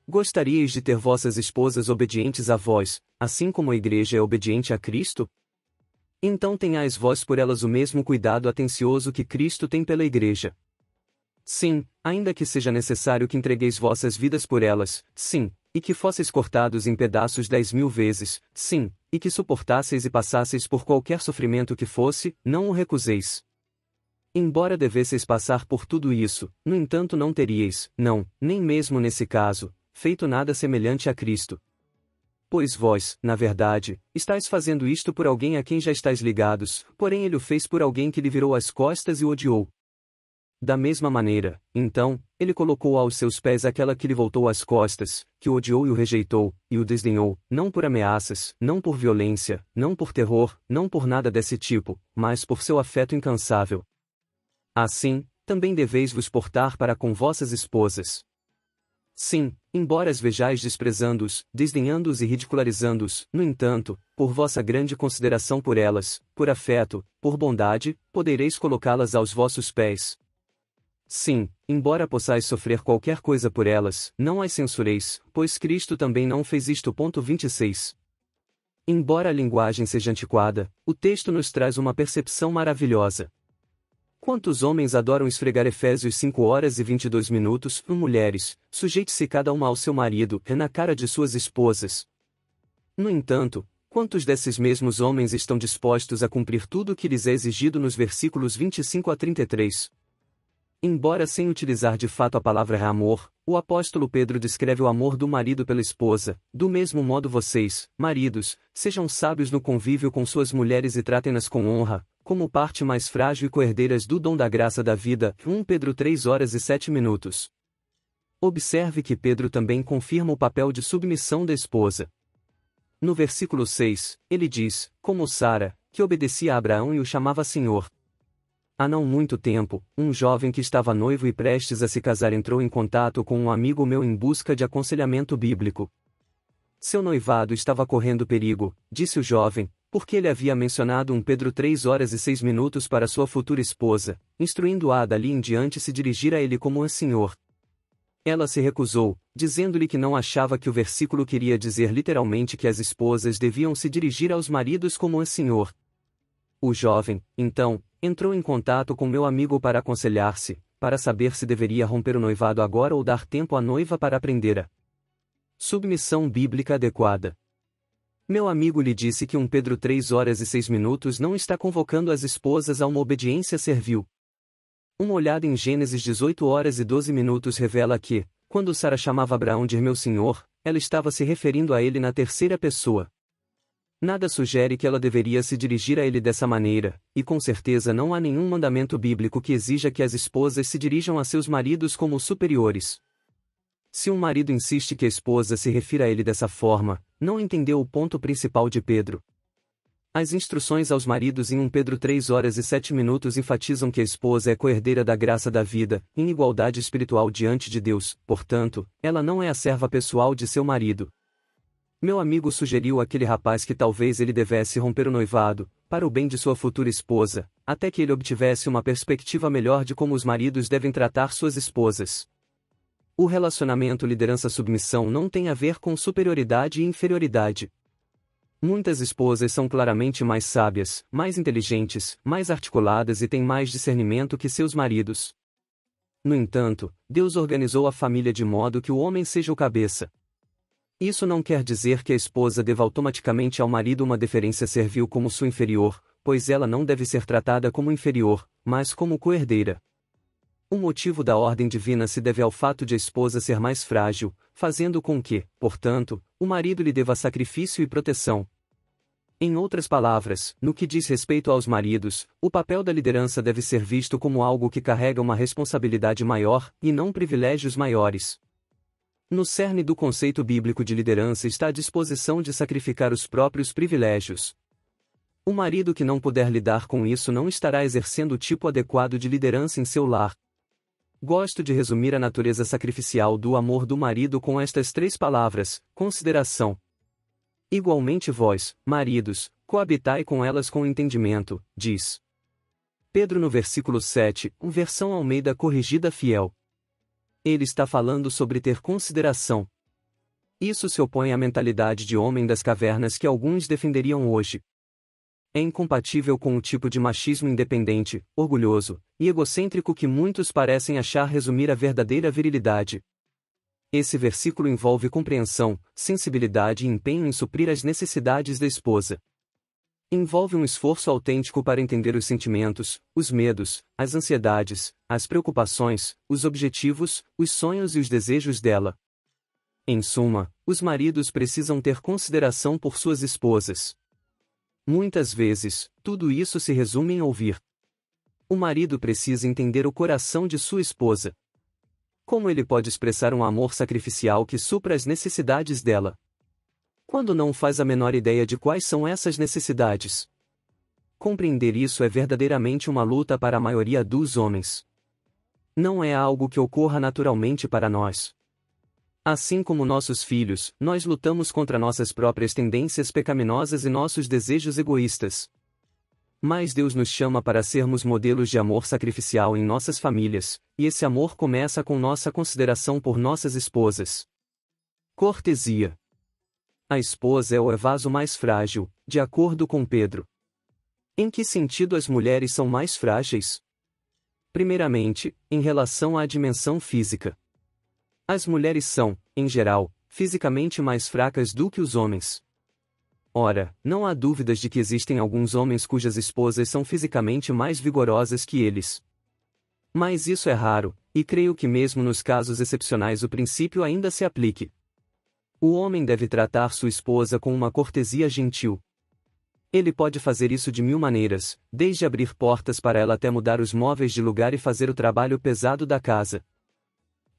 Gostaríeis de ter vossas esposas obedientes a vós, assim como a igreja é obediente a Cristo? Então tenhais vós por elas o mesmo cuidado atencioso que Cristo tem pela igreja. Sim, ainda que seja necessário que entregueis vossas vidas por elas, sim, e que fosseis cortados em pedaços dez mil vezes, sim, e que suportasseis e passasseis por qualquer sofrimento que fosse, não o recuseis. Embora devesseis passar por tudo isso, no entanto não teríeis, não, nem mesmo nesse caso, feito nada semelhante a Cristo. Pois vós, na verdade, estáis fazendo isto por alguém a quem já estáis ligados, porém ele o fez por alguém que lhe virou as costas e o odiou. Da mesma maneira, então, ele colocou aos seus pés aquela que lhe voltou às costas, que o odiou e o rejeitou, e o desdenhou, não por ameaças, não por violência, não por terror, não por nada desse tipo, mas por seu afeto incansável. Assim, também deveis vos portar para com vossas esposas. Sim, embora as vejais desprezando-os, desdenhando-os e ridicularizando-os, no entanto, por vossa grande consideração por elas, por afeto, por bondade, podereis colocá-las aos vossos pés, Sim, embora possais sofrer qualquer coisa por elas, não as censureis, pois Cristo também não fez isto. Ponto 26. Embora a linguagem seja antiquada, o texto nos traz uma percepção maravilhosa. Quantos homens adoram esfregar Efésios 5 horas e 22 minutos? Mulheres, sujeite-se cada uma ao seu marido, é na cara de suas esposas. No entanto, quantos desses mesmos homens estão dispostos a cumprir tudo o que lhes é exigido nos versículos 25 a 33? Embora sem utilizar de fato a palavra amor, o apóstolo Pedro descreve o amor do marido pela esposa. Do mesmo modo, vocês, maridos, sejam sábios no convívio com suas mulheres e tratem-nas com honra, como parte mais frágil e coerdeiras do dom da graça da vida. 1 Pedro 3 horas e 7 minutos. Observe que Pedro também confirma o papel de submissão da esposa. No versículo 6, ele diz: Como Sara, que obedecia a Abraão e o chamava Senhor, Há não muito tempo, um jovem que estava noivo e prestes a se casar entrou em contato com um amigo meu em busca de aconselhamento bíblico. Seu noivado estava correndo perigo, disse o jovem, porque ele havia mencionado um Pedro 3 horas e 6 minutos para sua futura esposa, instruindo-a dali em diante se dirigir a ele como um senhor. Ela se recusou, dizendo-lhe que não achava que o versículo queria dizer literalmente que as esposas deviam se dirigir aos maridos como um senhor. O jovem, então, entrou em contato com meu amigo para aconselhar-se, para saber se deveria romper o noivado agora ou dar tempo à noiva para aprender a submissão bíblica adequada. Meu amigo lhe disse que um Pedro 3 horas e 6 minutos não está convocando as esposas a uma obediência servil. Uma olhada em Gênesis 18 horas e 12 minutos revela que, quando Sara chamava Abraão de meu senhor, ela estava se referindo a ele na terceira pessoa. Nada sugere que ela deveria se dirigir a ele dessa maneira, e com certeza não há nenhum mandamento bíblico que exija que as esposas se dirijam a seus maridos como superiores. Se um marido insiste que a esposa se refira a ele dessa forma, não entendeu o ponto principal de Pedro. As instruções aos maridos em 1 Pedro 3 horas e 7 minutos enfatizam que a esposa é coerdeira da graça da vida, em igualdade espiritual diante de Deus, portanto, ela não é a serva pessoal de seu marido. Meu amigo sugeriu àquele rapaz que talvez ele devesse romper o noivado, para o bem de sua futura esposa, até que ele obtivesse uma perspectiva melhor de como os maridos devem tratar suas esposas. O relacionamento liderança-submissão não tem a ver com superioridade e inferioridade. Muitas esposas são claramente mais sábias, mais inteligentes, mais articuladas e têm mais discernimento que seus maridos. No entanto, Deus organizou a família de modo que o homem seja o cabeça, isso não quer dizer que a esposa deva automaticamente ao marido uma deferência servil como sua inferior, pois ela não deve ser tratada como inferior, mas como coerdeira. O motivo da ordem divina se deve ao fato de a esposa ser mais frágil, fazendo com que, portanto, o marido lhe deva sacrifício e proteção. Em outras palavras, no que diz respeito aos maridos, o papel da liderança deve ser visto como algo que carrega uma responsabilidade maior e não privilégios maiores. No cerne do conceito bíblico de liderança está a disposição de sacrificar os próprios privilégios. O marido que não puder lidar com isso não estará exercendo o tipo adequado de liderança em seu lar. Gosto de resumir a natureza sacrificial do amor do marido com estas três palavras: consideração. Igualmente vós, maridos, coabitai com elas com entendimento, diz. Pedro no versículo 7, versão Almeida corrigida fiel. Ele está falando sobre ter consideração. Isso se opõe à mentalidade de homem das cavernas que alguns defenderiam hoje. É incompatível com o tipo de machismo independente, orgulhoso e egocêntrico que muitos parecem achar resumir a verdadeira virilidade. Esse versículo envolve compreensão, sensibilidade e empenho em suprir as necessidades da esposa. Envolve um esforço autêntico para entender os sentimentos, os medos, as ansiedades, as preocupações, os objetivos, os sonhos e os desejos dela. Em suma, os maridos precisam ter consideração por suas esposas. Muitas vezes, tudo isso se resume em ouvir. O marido precisa entender o coração de sua esposa. Como ele pode expressar um amor sacrificial que supra as necessidades dela? quando não faz a menor ideia de quais são essas necessidades. Compreender isso é verdadeiramente uma luta para a maioria dos homens. Não é algo que ocorra naturalmente para nós. Assim como nossos filhos, nós lutamos contra nossas próprias tendências pecaminosas e nossos desejos egoístas. Mas Deus nos chama para sermos modelos de amor sacrificial em nossas famílias, e esse amor começa com nossa consideração por nossas esposas. Cortesia a esposa é o vaso mais frágil, de acordo com Pedro. Em que sentido as mulheres são mais frágeis? Primeiramente, em relação à dimensão física. As mulheres são, em geral, fisicamente mais fracas do que os homens. Ora, não há dúvidas de que existem alguns homens cujas esposas são fisicamente mais vigorosas que eles. Mas isso é raro, e creio que mesmo nos casos excepcionais o princípio ainda se aplique. O homem deve tratar sua esposa com uma cortesia gentil. Ele pode fazer isso de mil maneiras, desde abrir portas para ela até mudar os móveis de lugar e fazer o trabalho pesado da casa.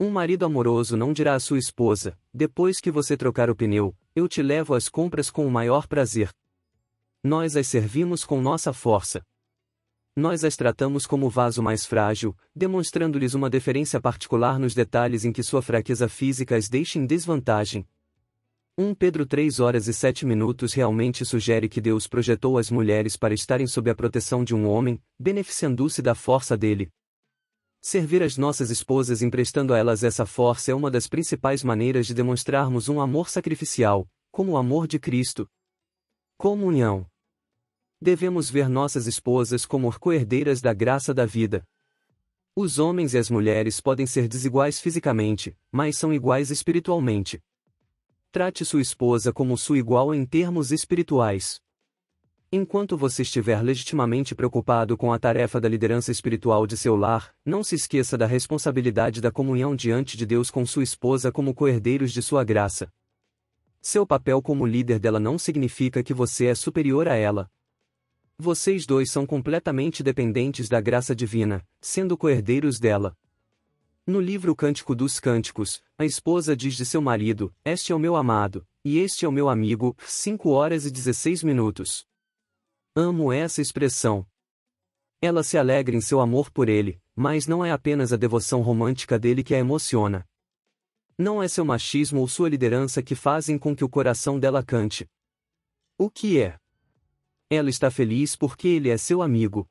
Um marido amoroso não dirá à sua esposa: depois que você trocar o pneu, eu te levo às compras com o maior prazer. Nós as servimos com nossa força. Nós as tratamos como o vaso mais frágil, demonstrando-lhes uma deferência particular nos detalhes em que sua fraqueza física as deixa em desvantagem, 1 Pedro 3 horas e 7 minutos realmente sugere que Deus projetou as mulheres para estarem sob a proteção de um homem, beneficiando-se da força dele. Servir as nossas esposas emprestando a elas essa força é uma das principais maneiras de demonstrarmos um amor sacrificial, como o amor de Cristo. Comunhão. Devemos ver nossas esposas como coerdeiras da graça da vida. Os homens e as mulheres podem ser desiguais fisicamente, mas são iguais espiritualmente. Trate sua esposa como sua igual em termos espirituais. Enquanto você estiver legitimamente preocupado com a tarefa da liderança espiritual de seu lar, não se esqueça da responsabilidade da comunhão diante de Deus com sua esposa como coerdeiros de sua graça. Seu papel como líder dela não significa que você é superior a ela. Vocês dois são completamente dependentes da graça divina, sendo coerdeiros dela. No livro Cântico dos Cânticos, a esposa diz de seu marido: Este é o meu amado, e este é o meu amigo, 5 horas e 16 minutos. Amo essa expressão. Ela se alegra em seu amor por ele, mas não é apenas a devoção romântica dele que a emociona. Não é seu machismo ou sua liderança que fazem com que o coração dela cante. O que é? Ela está feliz porque ele é seu amigo,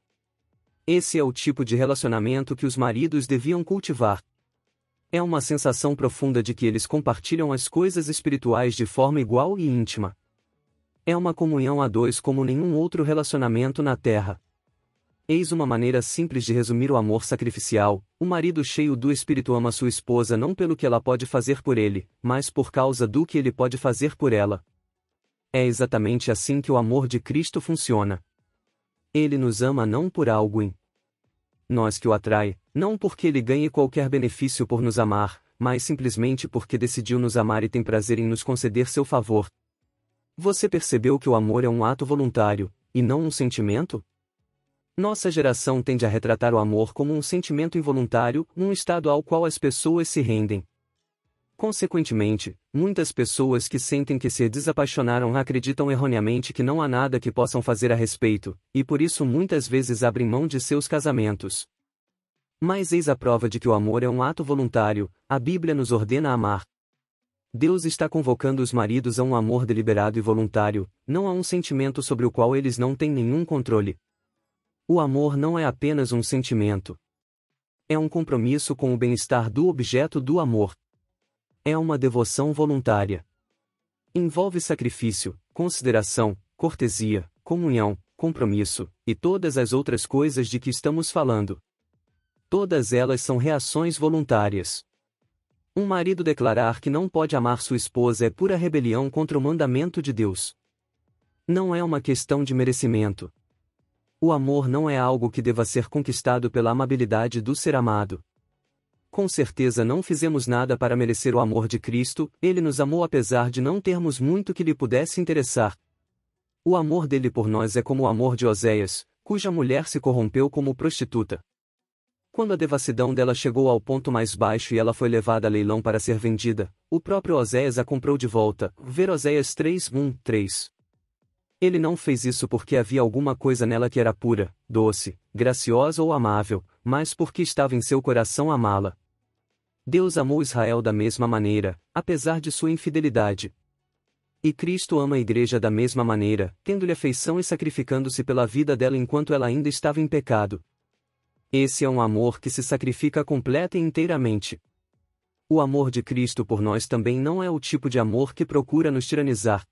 esse é o tipo de relacionamento que os maridos deviam cultivar. É uma sensação profunda de que eles compartilham as coisas espirituais de forma igual e íntima. É uma comunhão a dois como nenhum outro relacionamento na Terra. Eis uma maneira simples de resumir o amor sacrificial: o marido cheio do espírito ama sua esposa não pelo que ela pode fazer por ele, mas por causa do que ele pode fazer por ela. É exatamente assim que o amor de Cristo funciona. Ele nos ama não por algo em nós que o atrai, não porque ele ganhe qualquer benefício por nos amar, mas simplesmente porque decidiu nos amar e tem prazer em nos conceder seu favor. Você percebeu que o amor é um ato voluntário, e não um sentimento? Nossa geração tende a retratar o amor como um sentimento involuntário, um estado ao qual as pessoas se rendem. Consequentemente, muitas pessoas que sentem que se desapaixonaram acreditam erroneamente que não há nada que possam fazer a respeito, e por isso muitas vezes abrem mão de seus casamentos. Mas eis a prova de que o amor é um ato voluntário, a Bíblia nos ordena amar. Deus está convocando os maridos a um amor deliberado e voluntário, não a um sentimento sobre o qual eles não têm nenhum controle. O amor não é apenas um sentimento. É um compromisso com o bem-estar do objeto do amor. É uma devoção voluntária. Envolve sacrifício, consideração, cortesia, comunhão, compromisso, e todas as outras coisas de que estamos falando. Todas elas são reações voluntárias. Um marido declarar que não pode amar sua esposa é pura rebelião contra o mandamento de Deus. Não é uma questão de merecimento. O amor não é algo que deva ser conquistado pela amabilidade do ser amado. Com certeza não fizemos nada para merecer o amor de Cristo, ele nos amou apesar de não termos muito que lhe pudesse interessar. O amor dele por nós é como o amor de Oséias, cuja mulher se corrompeu como prostituta. Quando a devassidão dela chegou ao ponto mais baixo e ela foi levada a leilão para ser vendida, o próprio Oséias a comprou de volta. Ver Oséias 3, 1, 3. Ele não fez isso porque havia alguma coisa nela que era pura, doce, graciosa ou amável, mas porque estava em seu coração amá-la, Deus amou Israel da mesma maneira, apesar de sua infidelidade. E Cristo ama a igreja da mesma maneira, tendo-lhe afeição e sacrificando-se pela vida dela enquanto ela ainda estava em pecado. Esse é um amor que se sacrifica completa e inteiramente. O amor de Cristo por nós também não é o tipo de amor que procura nos tiranizar.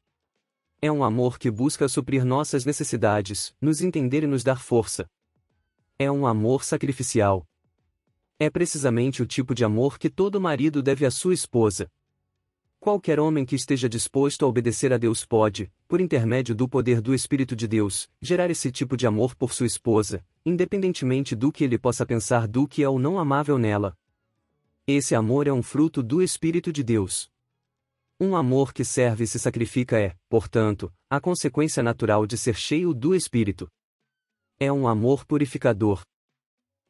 É um amor que busca suprir nossas necessidades, nos entender e nos dar força. É um amor sacrificial, é precisamente o tipo de amor que todo marido deve à sua esposa. Qualquer homem que esteja disposto a obedecer a Deus pode, por intermédio do poder do Espírito de Deus, gerar esse tipo de amor por sua esposa, independentemente do que ele possa pensar do que é ou não amável nela. Esse amor é um fruto do Espírito de Deus. Um amor que serve e se sacrifica é, portanto, a consequência natural de ser cheio do Espírito. É um amor purificador,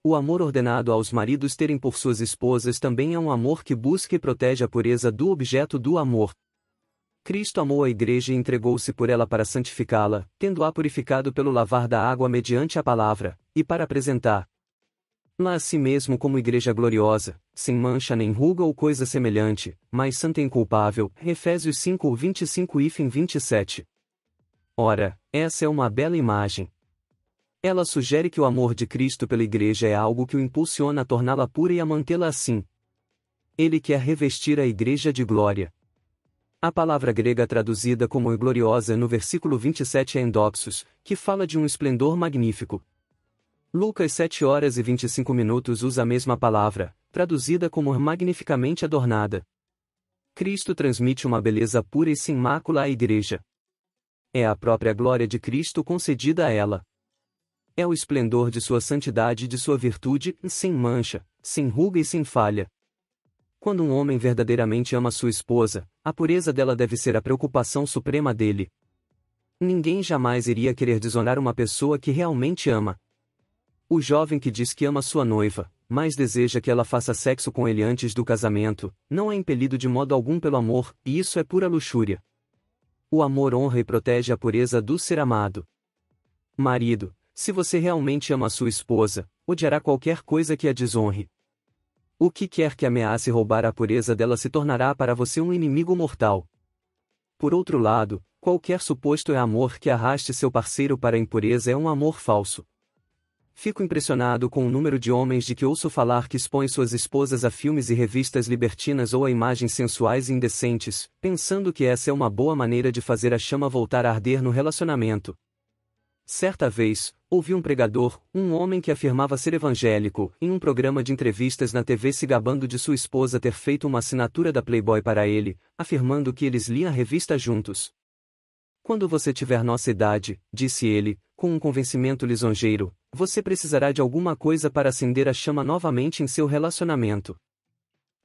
o amor ordenado aos maridos terem por suas esposas também é um amor que busca e protege a pureza do objeto do amor. Cristo amou a igreja e entregou-se por ela para santificá-la, tendo-a purificado pelo lavar da água mediante a palavra, e para apresentar lá a si mesmo como igreja gloriosa, sem mancha nem ruga ou coisa semelhante, mas santa e inculpável. Efésios 5, 25 e 27. Ora, essa é uma bela imagem, ela sugere que o amor de Cristo pela Igreja é algo que o impulsiona a torná-la pura e a mantê-la assim. Ele quer revestir a Igreja de glória. A palavra grega traduzida como gloriosa no versículo 27 é endopsos, que fala de um esplendor magnífico. Lucas 7 horas e 25 minutos usa a mesma palavra, traduzida como magnificamente adornada. Cristo transmite uma beleza pura e sem mácula à igreja. É a própria glória de Cristo concedida a ela. É o esplendor de sua santidade e de sua virtude, sem mancha, sem ruga e sem falha. Quando um homem verdadeiramente ama sua esposa, a pureza dela deve ser a preocupação suprema dele. Ninguém jamais iria querer desonrar uma pessoa que realmente ama. O jovem que diz que ama sua noiva, mas deseja que ela faça sexo com ele antes do casamento, não é impelido de modo algum pelo amor, e isso é pura luxúria. O amor honra e protege a pureza do ser amado. Marido, se você realmente ama sua esposa, odiará qualquer coisa que a desonre. O que quer que ameace roubar a pureza dela se tornará para você um inimigo mortal. Por outro lado, qualquer suposto é amor que arraste seu parceiro para a impureza é um amor falso. Fico impressionado com o número de homens de que ouço falar que expõem suas esposas a filmes e revistas libertinas ou a imagens sensuais e indecentes, pensando que essa é uma boa maneira de fazer a chama voltar a arder no relacionamento, Certa vez, ouvi um pregador, um homem que afirmava ser evangélico, em um programa de entrevistas na TV se gabando de sua esposa ter feito uma assinatura da Playboy para ele, afirmando que eles liam a revista juntos. Quando você tiver nossa idade, disse ele, com um convencimento lisonjeiro, você precisará de alguma coisa para acender a chama novamente em seu relacionamento.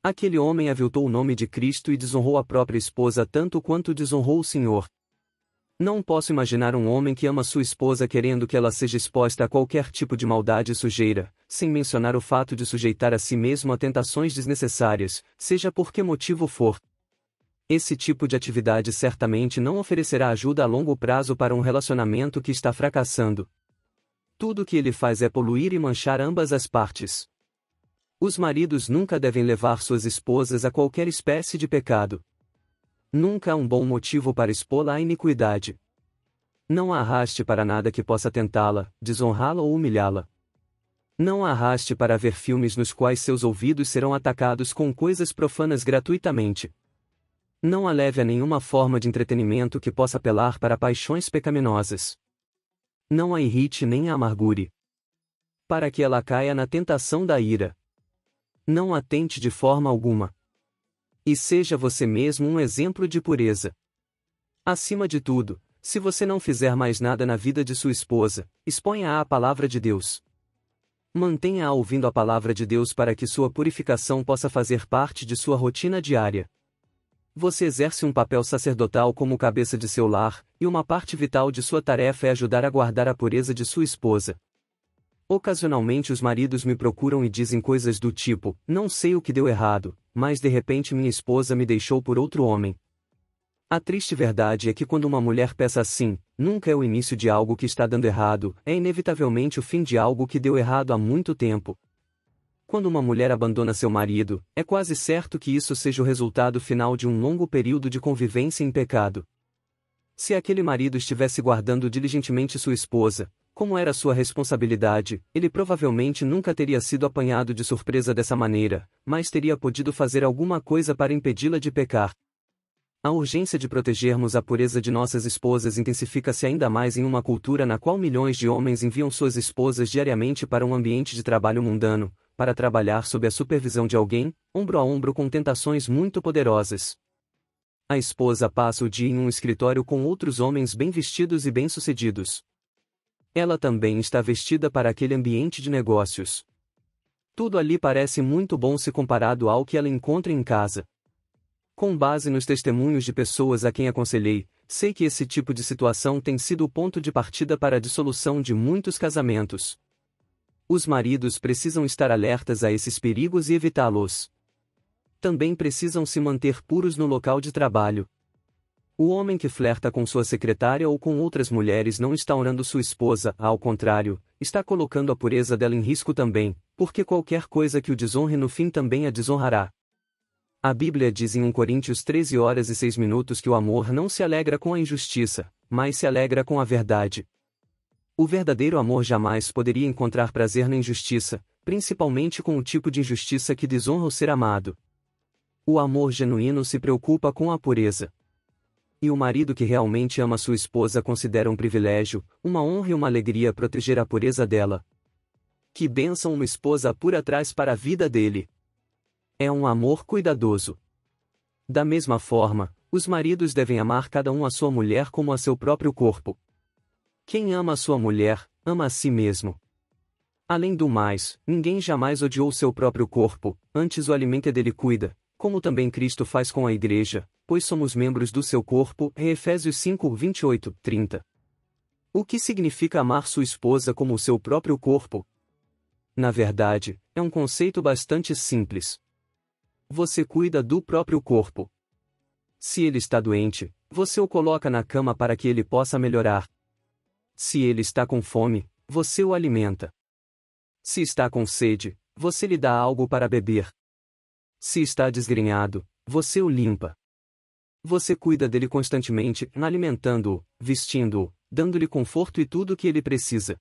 Aquele homem aviltou o nome de Cristo e desonrou a própria esposa tanto quanto desonrou o Senhor, não posso imaginar um homem que ama sua esposa querendo que ela seja exposta a qualquer tipo de maldade e sujeira, sem mencionar o fato de sujeitar a si mesmo a tentações desnecessárias, seja por que motivo for. Esse tipo de atividade certamente não oferecerá ajuda a longo prazo para um relacionamento que está fracassando. Tudo o que ele faz é poluir e manchar ambas as partes. Os maridos nunca devem levar suas esposas a qualquer espécie de pecado. Nunca há um bom motivo para expô-la à iniquidade. Não a arraste para nada que possa tentá-la, desonrá-la ou humilhá-la. Não a arraste para ver filmes nos quais seus ouvidos serão atacados com coisas profanas gratuitamente. Não a leve a nenhuma forma de entretenimento que possa apelar para paixões pecaminosas. Não a irrite nem a amargure. Para que ela caia na tentação da ira. Não a tente de forma alguma. E seja você mesmo um exemplo de pureza. Acima de tudo, se você não fizer mais nada na vida de sua esposa, exponha-a à palavra de Deus. Mantenha-a ouvindo a palavra de Deus para que sua purificação possa fazer parte de sua rotina diária. Você exerce um papel sacerdotal como cabeça de seu lar, e uma parte vital de sua tarefa é ajudar a guardar a pureza de sua esposa, Ocasionalmente os maridos me procuram e dizem coisas do tipo: não sei o que deu errado, mas de repente minha esposa me deixou por outro homem. A triste verdade é que quando uma mulher peça assim, nunca é o início de algo que está dando errado, é inevitavelmente o fim de algo que deu errado há muito tempo. Quando uma mulher abandona seu marido, é quase certo que isso seja o resultado final de um longo período de convivência em pecado. Se aquele marido estivesse guardando diligentemente sua esposa, como era sua responsabilidade, ele provavelmente nunca teria sido apanhado de surpresa dessa maneira, mas teria podido fazer alguma coisa para impedi-la de pecar. A urgência de protegermos a pureza de nossas esposas intensifica-se ainda mais em uma cultura na qual milhões de homens enviam suas esposas diariamente para um ambiente de trabalho mundano, para trabalhar sob a supervisão de alguém, ombro a ombro com tentações muito poderosas. A esposa passa o dia em um escritório com outros homens bem vestidos e bem-sucedidos ela também está vestida para aquele ambiente de negócios. Tudo ali parece muito bom se comparado ao que ela encontra em casa. Com base nos testemunhos de pessoas a quem aconselhei, sei que esse tipo de situação tem sido o ponto de partida para a dissolução de muitos casamentos. Os maridos precisam estar alertas a esses perigos e evitá-los. Também precisam se manter puros no local de trabalho. O homem que flerta com sua secretária ou com outras mulheres não está orando sua esposa, ao contrário, está colocando a pureza dela em risco também, porque qualquer coisa que o desonre no fim também a desonrará. A Bíblia diz em 1 Coríntios 13 horas e 6 minutos que o amor não se alegra com a injustiça, mas se alegra com a verdade. O verdadeiro amor jamais poderia encontrar prazer na injustiça, principalmente com o tipo de injustiça que desonra o ser amado. O amor genuíno se preocupa com a pureza e o marido que realmente ama sua esposa considera um privilégio, uma honra e uma alegria proteger a pureza dela. Que benção uma esposa pura traz para a vida dele! É um amor cuidadoso. Da mesma forma, os maridos devem amar cada um a sua mulher como a seu próprio corpo. Quem ama a sua mulher, ama a si mesmo. Além do mais, ninguém jamais odiou seu próprio corpo, antes o alimenta dele cuida, como também Cristo faz com a igreja, pois somos membros do seu corpo, Efésios 5, 28, 30. O que significa amar sua esposa como o seu próprio corpo? Na verdade, é um conceito bastante simples. Você cuida do próprio corpo. Se ele está doente, você o coloca na cama para que ele possa melhorar. Se ele está com fome, você o alimenta. Se está com sede, você lhe dá algo para beber. Se está desgrenhado, você o limpa. Você cuida dele constantemente, alimentando-o, vestindo-o, dando-lhe conforto e tudo o que ele precisa.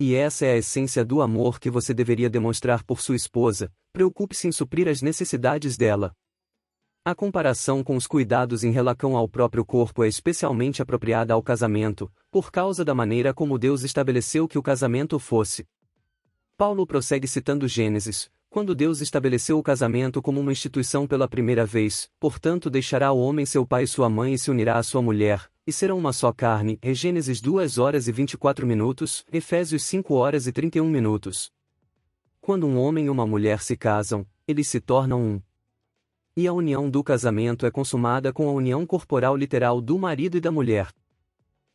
E essa é a essência do amor que você deveria demonstrar por sua esposa, preocupe-se em suprir as necessidades dela. A comparação com os cuidados em relação ao próprio corpo é especialmente apropriada ao casamento, por causa da maneira como Deus estabeleceu que o casamento fosse. Paulo prossegue citando Gênesis, quando Deus estabeleceu o casamento como uma instituição pela primeira vez, portanto deixará o homem seu pai e sua mãe e se unirá à sua mulher, e serão uma só carne, é Gênesis 2 horas e 24 minutos, Efésios 5 horas e 31 minutos. Quando um homem e uma mulher se casam, eles se tornam um. E a união do casamento é consumada com a união corporal literal do marido e da mulher.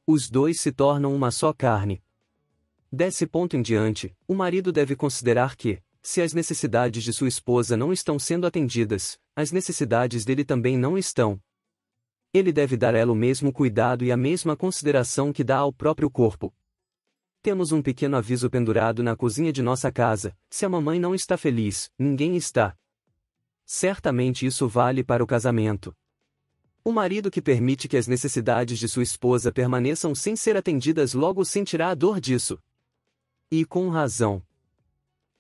Os dois se tornam uma só carne. Desse ponto em diante, o marido deve considerar que, se as necessidades de sua esposa não estão sendo atendidas, as necessidades dele também não estão. Ele deve dar a ela o mesmo cuidado e a mesma consideração que dá ao próprio corpo. Temos um pequeno aviso pendurado na cozinha de nossa casa: se a mamãe não está feliz, ninguém está. Certamente isso vale para o casamento. O marido que permite que as necessidades de sua esposa permaneçam sem ser atendidas logo sentirá a dor disso. E com razão.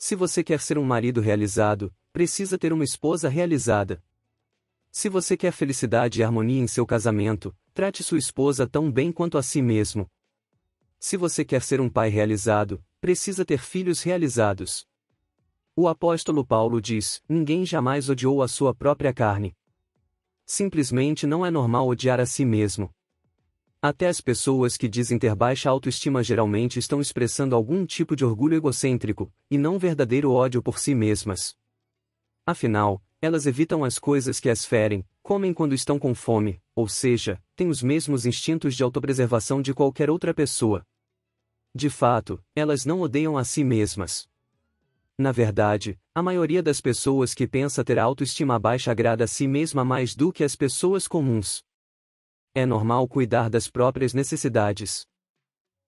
Se você quer ser um marido realizado, precisa ter uma esposa realizada. Se você quer felicidade e harmonia em seu casamento, trate sua esposa tão bem quanto a si mesmo. Se você quer ser um pai realizado, precisa ter filhos realizados. O apóstolo Paulo diz: Ninguém jamais odiou a sua própria carne. Simplesmente não é normal odiar a si mesmo. Até as pessoas que dizem ter baixa autoestima geralmente estão expressando algum tipo de orgulho egocêntrico, e não verdadeiro ódio por si mesmas. Afinal, elas evitam as coisas que as ferem, comem quando estão com fome, ou seja, têm os mesmos instintos de autopreservação de qualquer outra pessoa. De fato, elas não odeiam a si mesmas. Na verdade, a maioria das pessoas que pensa ter autoestima baixa agrada a si mesma mais do que as pessoas comuns. É normal cuidar das próprias necessidades.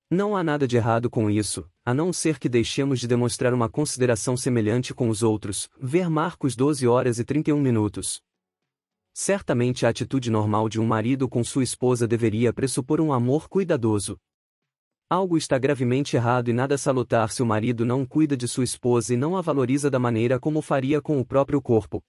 Não há nada de errado com isso, a não ser que deixemos de demonstrar uma consideração semelhante com os outros, ver Marcos 12 horas e 31 minutos. Certamente a atitude normal de um marido com sua esposa deveria pressupor um amor cuidadoso. Algo está gravemente errado e nada salutar se o marido não cuida de sua esposa e não a valoriza da maneira como faria com o próprio corpo.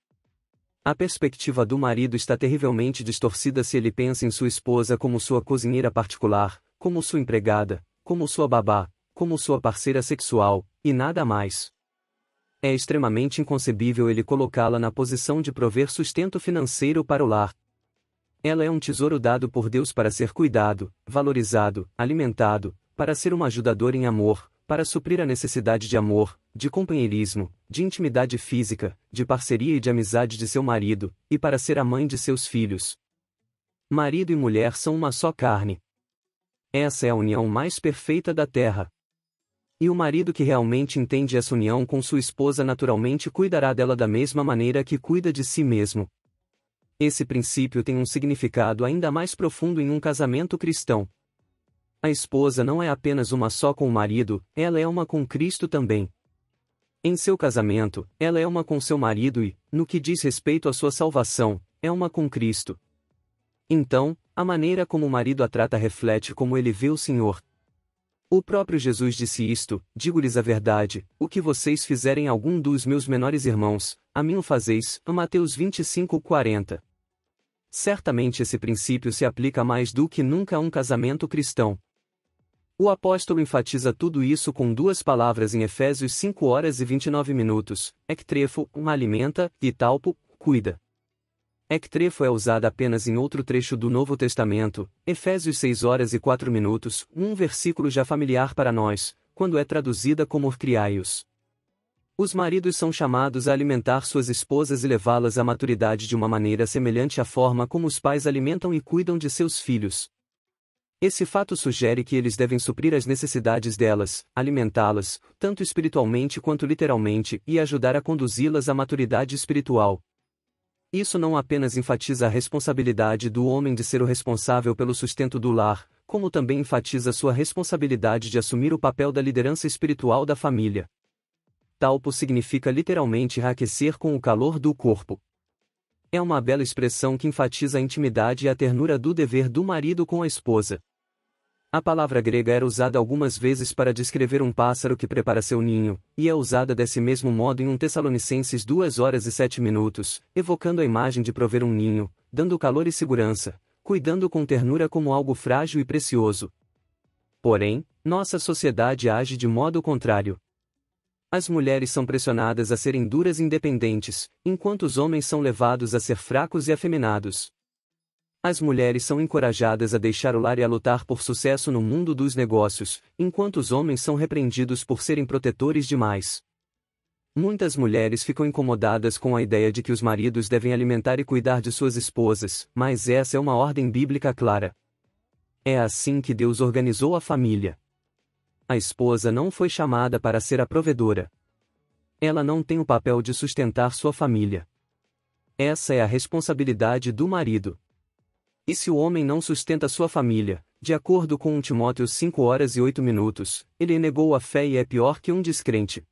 A perspectiva do marido está terrivelmente distorcida se ele pensa em sua esposa como sua cozinheira particular, como sua empregada, como sua babá, como sua parceira sexual, e nada mais. É extremamente inconcebível ele colocá-la na posição de prover sustento financeiro para o lar. Ela é um tesouro dado por Deus para ser cuidado, valorizado, alimentado, para ser uma ajudadora em amor, para suprir a necessidade de amor, de companheirismo, de intimidade física, de parceria e de amizade de seu marido, e para ser a mãe de seus filhos. Marido e mulher são uma só carne. Essa é a união mais perfeita da terra. E o marido que realmente entende essa união com sua esposa naturalmente cuidará dela da mesma maneira que cuida de si mesmo. Esse princípio tem um significado ainda mais profundo em um casamento cristão. A esposa não é apenas uma só com o marido, ela é uma com Cristo também. Em seu casamento, ela é uma com seu marido e, no que diz respeito à sua salvação, é uma com Cristo. Então, a maneira como o marido a trata reflete como ele vê o Senhor. O próprio Jesus disse isto: Digo-lhes a verdade, o que vocês fizerem a algum dos meus menores irmãos, a mim o fazeis. Mateus 25, 40. Certamente esse princípio se aplica mais do que nunca a um casamento cristão. O apóstolo enfatiza tudo isso com duas palavras em Efésios 5 horas e 29 minutos: ectrefo, alimenta, e talpo, cuida. Ectrefo é usada apenas em outro trecho do Novo Testamento, Efésios 6 horas e 4 minutos, um versículo já familiar para nós, quando é traduzida como orcriaios. Os maridos são chamados a alimentar suas esposas e levá-las à maturidade de uma maneira semelhante à forma como os pais alimentam e cuidam de seus filhos. Esse fato sugere que eles devem suprir as necessidades delas, alimentá-las, tanto espiritualmente quanto literalmente, e ajudar a conduzi-las à maturidade espiritual. Isso não apenas enfatiza a responsabilidade do homem de ser o responsável pelo sustento do lar, como também enfatiza sua responsabilidade de assumir o papel da liderança espiritual da família. Talpo significa literalmente aquecer com o calor do corpo, é uma bela expressão que enfatiza a intimidade e a ternura do dever do marido com a esposa. A palavra grega era usada algumas vezes para descrever um pássaro que prepara seu ninho, e é usada desse mesmo modo em um Tessalonicenses 2 horas e 7 minutos, evocando a imagem de prover um ninho, dando calor e segurança, cuidando com ternura como algo frágil e precioso. Porém, nossa sociedade age de modo contrário. As mulheres são pressionadas a serem duras e independentes, enquanto os homens são levados a ser fracos e afeminados. As mulheres são encorajadas a deixar o lar e a lutar por sucesso no mundo dos negócios, enquanto os homens são repreendidos por serem protetores demais. Muitas mulheres ficam incomodadas com a ideia de que os maridos devem alimentar e cuidar de suas esposas, mas essa é uma ordem bíblica clara. É assim que Deus organizou a família a esposa não foi chamada para ser a provedora. Ela não tem o papel de sustentar sua família. Essa é a responsabilidade do marido. E se o homem não sustenta sua família, de acordo com 1 Timóteo 5 horas e 8 minutos, ele negou a fé e é pior que um descrente.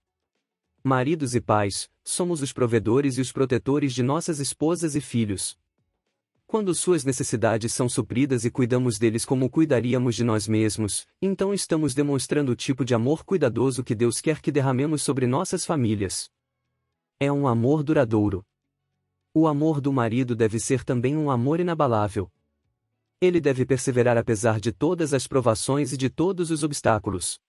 Maridos e pais, somos os provedores e os protetores de nossas esposas e filhos. Quando suas necessidades são supridas e cuidamos deles como cuidaríamos de nós mesmos, então estamos demonstrando o tipo de amor cuidadoso que Deus quer que derramemos sobre nossas famílias. É um amor duradouro. O amor do marido deve ser também um amor inabalável. Ele deve perseverar apesar de todas as provações e de todos os obstáculos.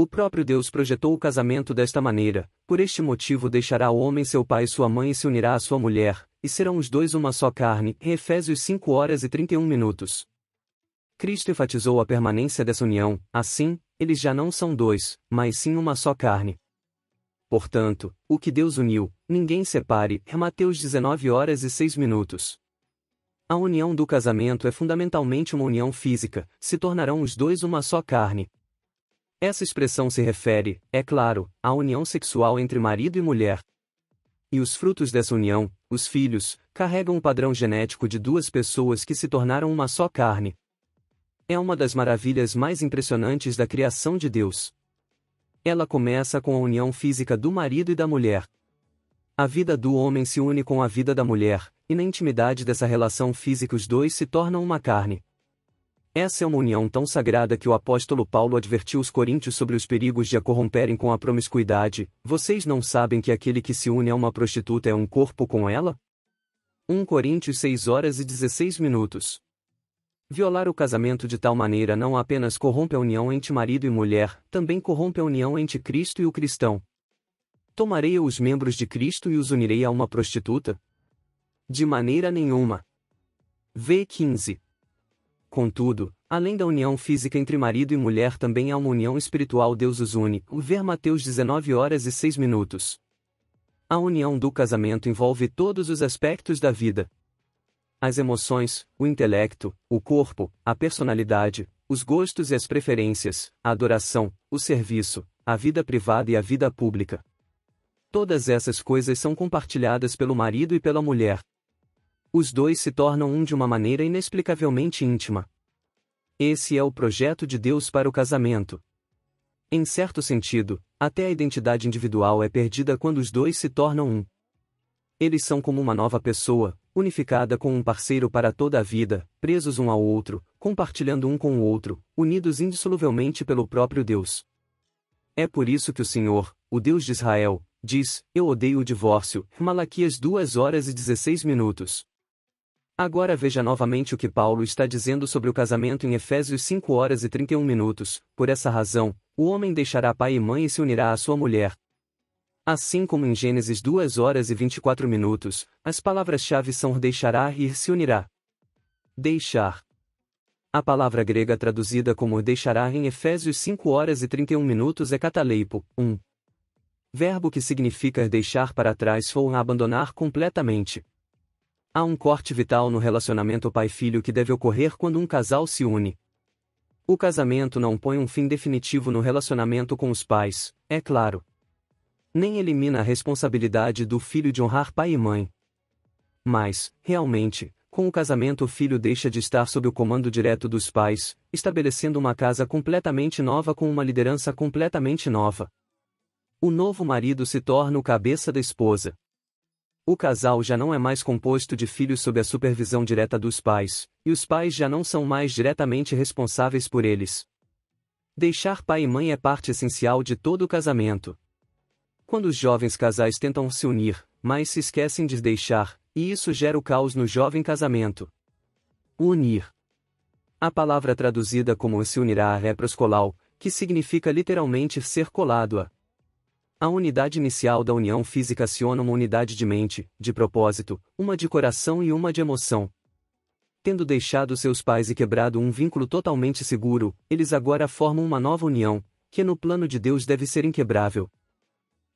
O próprio Deus projetou o casamento desta maneira, por este motivo deixará o homem seu pai e sua mãe e se unirá à sua mulher, e serão os dois uma só carne, em Efésios 5 horas e 31 minutos. Cristo enfatizou a permanência dessa união, assim, eles já não são dois, mas sim uma só carne. Portanto, o que Deus uniu, ninguém separe, é Mateus 19 horas e 6 minutos. A união do casamento é fundamentalmente uma união física, se tornarão os dois uma só carne, essa expressão se refere, é claro, à união sexual entre marido e mulher. E os frutos dessa união, os filhos, carregam o padrão genético de duas pessoas que se tornaram uma só carne. É uma das maravilhas mais impressionantes da criação de Deus. Ela começa com a união física do marido e da mulher. A vida do homem se une com a vida da mulher, e na intimidade dessa relação física os dois se tornam uma carne. Essa é uma união tão sagrada que o apóstolo Paulo advertiu os coríntios sobre os perigos de a corromperem com a promiscuidade. Vocês não sabem que aquele que se une a uma prostituta é um corpo com ela? 1 Coríntios 6 horas e 16 minutos. Violar o casamento de tal maneira não apenas corrompe a união entre marido e mulher, também corrompe a união entre Cristo e o cristão. Tomarei os membros de Cristo e os unirei a uma prostituta? De maneira nenhuma. V15 Contudo, além da união física entre marido e mulher também há uma união espiritual Deus os une, ver Mateus 19 horas e 6 minutos. A união do casamento envolve todos os aspectos da vida. As emoções, o intelecto, o corpo, a personalidade, os gostos e as preferências, a adoração, o serviço, a vida privada e a vida pública. Todas essas coisas são compartilhadas pelo marido e pela mulher, os dois se tornam um de uma maneira inexplicavelmente íntima. Esse é o projeto de Deus para o casamento. Em certo sentido, até a identidade individual é perdida quando os dois se tornam um. Eles são como uma nova pessoa, unificada com um parceiro para toda a vida, presos um ao outro, compartilhando um com o outro, unidos indissoluvelmente pelo próprio Deus. É por isso que o Senhor, o Deus de Israel, diz: Eu odeio o divórcio. Malaquias 2 horas e 16 minutos. Agora veja novamente o que Paulo está dizendo sobre o casamento em Efésios 5 horas e 31 minutos. Por essa razão, o homem deixará pai e mãe e se unirá à sua mulher. Assim como em Gênesis 2 horas e 24 minutos, as palavras-chave são deixará e se unirá. Deixar. A palavra grega traduzida como deixará em Efésios 5 horas e 31 minutos é cataleipo, um verbo que significa deixar para trás ou abandonar completamente, Há um corte vital no relacionamento pai-filho que deve ocorrer quando um casal se une. O casamento não põe um fim definitivo no relacionamento com os pais, é claro. Nem elimina a responsabilidade do filho de honrar pai e mãe. Mas, realmente, com o casamento o filho deixa de estar sob o comando direto dos pais, estabelecendo uma casa completamente nova com uma liderança completamente nova. O novo marido se torna o cabeça da esposa, o casal já não é mais composto de filhos sob a supervisão direta dos pais, e os pais já não são mais diretamente responsáveis por eles. Deixar pai e mãe é parte essencial de todo o casamento. Quando os jovens casais tentam se unir, mas se esquecem de deixar, e isso gera o caos no jovem casamento. Unir. A palavra traduzida como se unirá é proscolal, que significa literalmente ser colado a. A unidade inicial da união física aciona uma unidade de mente, de propósito, uma de coração e uma de emoção. Tendo deixado seus pais e quebrado um vínculo totalmente seguro, eles agora formam uma nova união, que no plano de Deus deve ser inquebrável.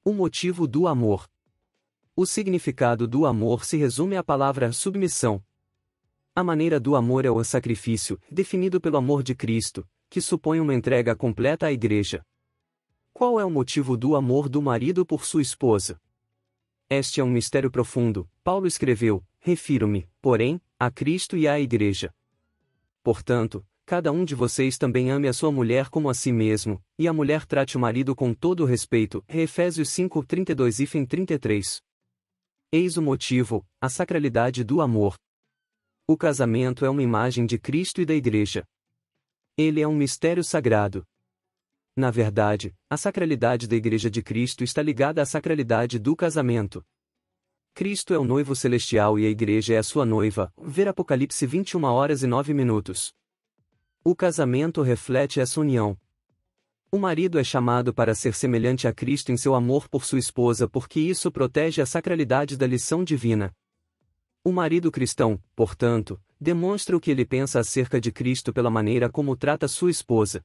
O motivo do amor. O significado do amor se resume à palavra submissão. A maneira do amor é o sacrifício, definido pelo amor de Cristo, que supõe uma entrega completa à Igreja. Qual é o motivo do amor do marido por sua esposa? Este é um mistério profundo, Paulo escreveu, refiro-me, porém, a Cristo e à Igreja. Portanto, cada um de vocês também ame a sua mulher como a si mesmo, e a mulher trate o marido com todo respeito. Efésios 5, 32 e 33. Eis o motivo, a sacralidade do amor. O casamento é uma imagem de Cristo e da Igreja. Ele é um mistério sagrado. Na verdade, a sacralidade da Igreja de Cristo está ligada à sacralidade do casamento. Cristo é o noivo celestial e a Igreja é a sua noiva, ver Apocalipse 21 horas e 9 minutos. O casamento reflete essa união. O marido é chamado para ser semelhante a Cristo em seu amor por sua esposa porque isso protege a sacralidade da lição divina. O marido cristão, portanto, demonstra o que ele pensa acerca de Cristo pela maneira como trata sua esposa.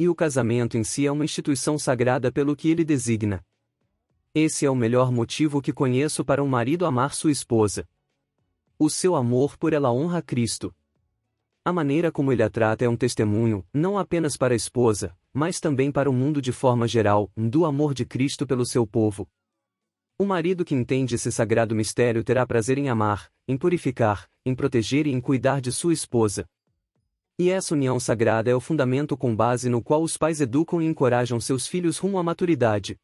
E o casamento em si é uma instituição sagrada pelo que ele designa. Esse é o melhor motivo que conheço para um marido amar sua esposa. O seu amor por ela honra Cristo. A maneira como ele a trata é um testemunho, não apenas para a esposa, mas também para o mundo de forma geral, do amor de Cristo pelo seu povo. O marido que entende esse sagrado mistério terá prazer em amar, em purificar, em proteger e em cuidar de sua esposa. E essa união sagrada é o fundamento com base no qual os pais educam e encorajam seus filhos rumo à maturidade.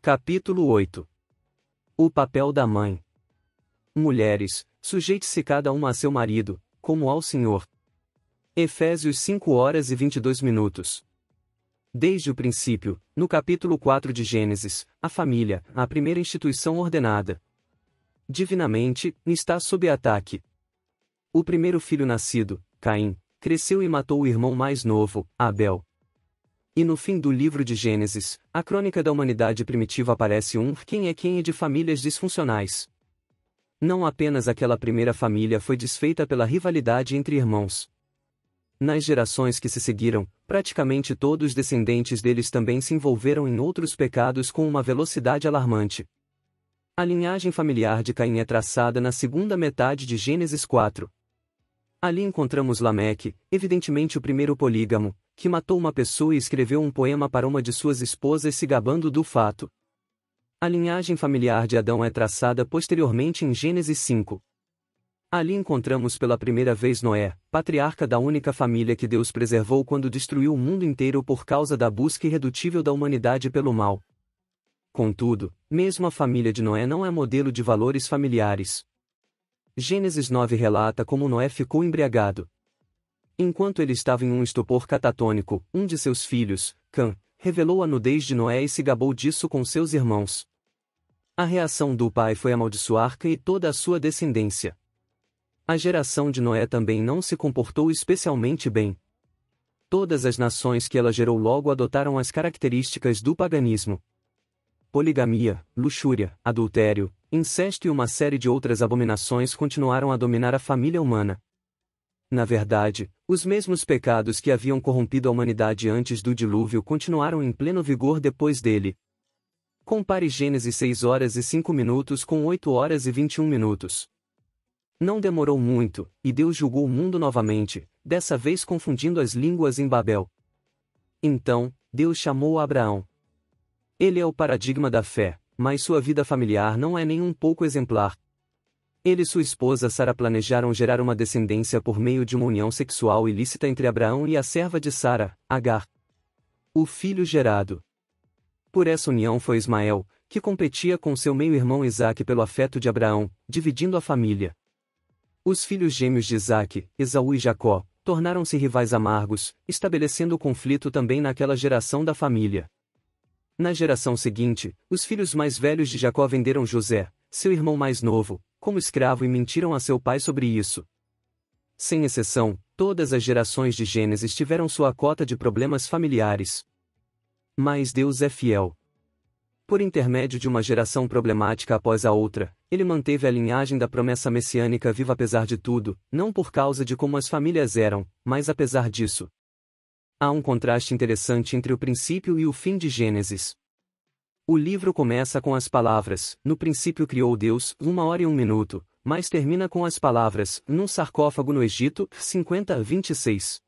Capítulo 8 O papel da mãe. Mulheres, sujeite-se cada uma a seu marido, como ao Senhor. Efésios 5 horas e 22 minutos. Desde o princípio, no capítulo 4 de Gênesis, a família, a primeira instituição ordenada. Divinamente, está sob ataque. O primeiro filho nascido, Caim, cresceu e matou o irmão mais novo, Abel. E no fim do livro de Gênesis, a crônica da humanidade primitiva aparece um quem é quem é de famílias disfuncionais. Não apenas aquela primeira família foi desfeita pela rivalidade entre irmãos. Nas gerações que se seguiram, praticamente todos os descendentes deles também se envolveram em outros pecados com uma velocidade alarmante. A linhagem familiar de Caim é traçada na segunda metade de Gênesis 4. Ali encontramos Lameque, evidentemente o primeiro polígamo, que matou uma pessoa e escreveu um poema para uma de suas esposas se gabando do fato. A linhagem familiar de Adão é traçada posteriormente em Gênesis 5. Ali encontramos pela primeira vez Noé, patriarca da única família que Deus preservou quando destruiu o mundo inteiro por causa da busca irredutível da humanidade pelo mal. Contudo, mesmo a família de Noé não é modelo de valores familiares, Gênesis 9 relata como Noé ficou embriagado. Enquanto ele estava em um estupor catatônico, um de seus filhos, Cã, revelou a nudez de Noé e se gabou disso com seus irmãos. A reação do pai foi amaldiçoar Cã e toda a sua descendência. A geração de Noé também não se comportou especialmente bem. Todas as nações que ela gerou logo adotaram as características do paganismo. Poligamia, luxúria, adultério, incesto e uma série de outras abominações continuaram a dominar a família humana. Na verdade, os mesmos pecados que haviam corrompido a humanidade antes do dilúvio continuaram em pleno vigor depois dele. Compare Gênesis 6 horas e 5 minutos com 8 horas e 21 minutos. Não demorou muito, e Deus julgou o mundo novamente, dessa vez confundindo as línguas em Babel. Então, Deus chamou Abraão. Ele é o paradigma da fé mas sua vida familiar não é nem um pouco exemplar. Ele e sua esposa Sara planejaram gerar uma descendência por meio de uma união sexual ilícita entre Abraão e a serva de Sara, Agar. O filho gerado. Por essa união foi Ismael, que competia com seu meio-irmão Isaac pelo afeto de Abraão, dividindo a família. Os filhos gêmeos de Isaac, Esaú e Jacó, tornaram-se rivais amargos, estabelecendo o conflito também naquela geração da família. Na geração seguinte, os filhos mais velhos de Jacó venderam José, seu irmão mais novo, como escravo e mentiram a seu pai sobre isso. Sem exceção, todas as gerações de Gênesis tiveram sua cota de problemas familiares. Mas Deus é fiel. Por intermédio de uma geração problemática após a outra, ele manteve a linhagem da promessa messiânica viva apesar de tudo, não por causa de como as famílias eram, mas apesar disso. Há um contraste interessante entre o princípio e o fim de Gênesis. O livro começa com as palavras: No princípio criou Deus, uma hora e um minuto, mas termina com as palavras: Num sarcófago no Egito, 50 a 26.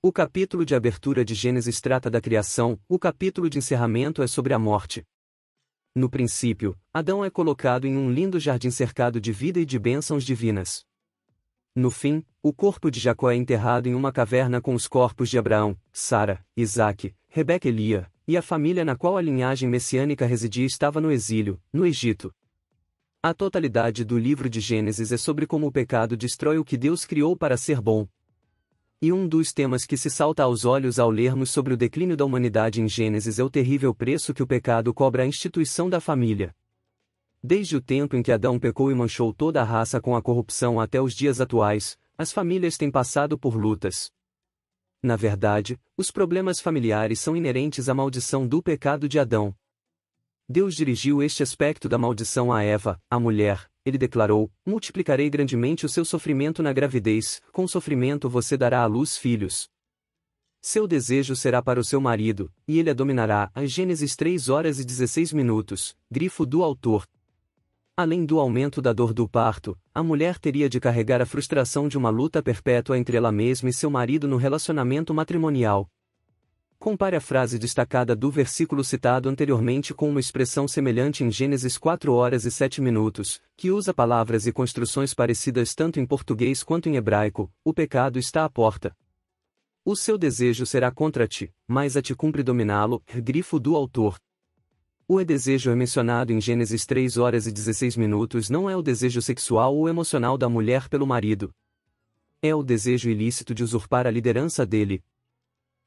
O capítulo de abertura de Gênesis trata da criação, o capítulo de encerramento é sobre a morte. No princípio, Adão é colocado em um lindo jardim cercado de vida e de bênçãos divinas. No fim, o corpo de Jacó é enterrado em uma caverna com os corpos de Abraão, Sara, Isaac, Rebeca e Lia, e a família na qual a linhagem messiânica residia estava no exílio, no Egito. A totalidade do livro de Gênesis é sobre como o pecado destrói o que Deus criou para ser bom. E um dos temas que se salta aos olhos ao lermos sobre o declínio da humanidade em Gênesis é o terrível preço que o pecado cobra à instituição da família. Desde o tempo em que Adão pecou e manchou toda a raça com a corrupção até os dias atuais, as famílias têm passado por lutas. Na verdade, os problemas familiares são inerentes à maldição do pecado de Adão. Deus dirigiu este aspecto da maldição a Eva, a mulher, ele declarou: Multiplicarei grandemente o seu sofrimento na gravidez, com sofrimento você dará à luz filhos. Seu desejo será para o seu marido, e ele a dominará. Gênesis 3 horas e 16 minutos, grifo do autor. Além do aumento da dor do parto, a mulher teria de carregar a frustração de uma luta perpétua entre ela mesma e seu marido no relacionamento matrimonial. Compare a frase destacada do versículo citado anteriormente com uma expressão semelhante em Gênesis 4 horas e 7 minutos, que usa palavras e construções parecidas tanto em português quanto em hebraico: o pecado está à porta. O seu desejo será contra ti, mas a te cumpre dominá-lo, grifo do autor. O desejo é mencionado em Gênesis 3 horas e 16 minutos não é o desejo sexual ou emocional da mulher pelo marido. É o desejo ilícito de usurpar a liderança dele.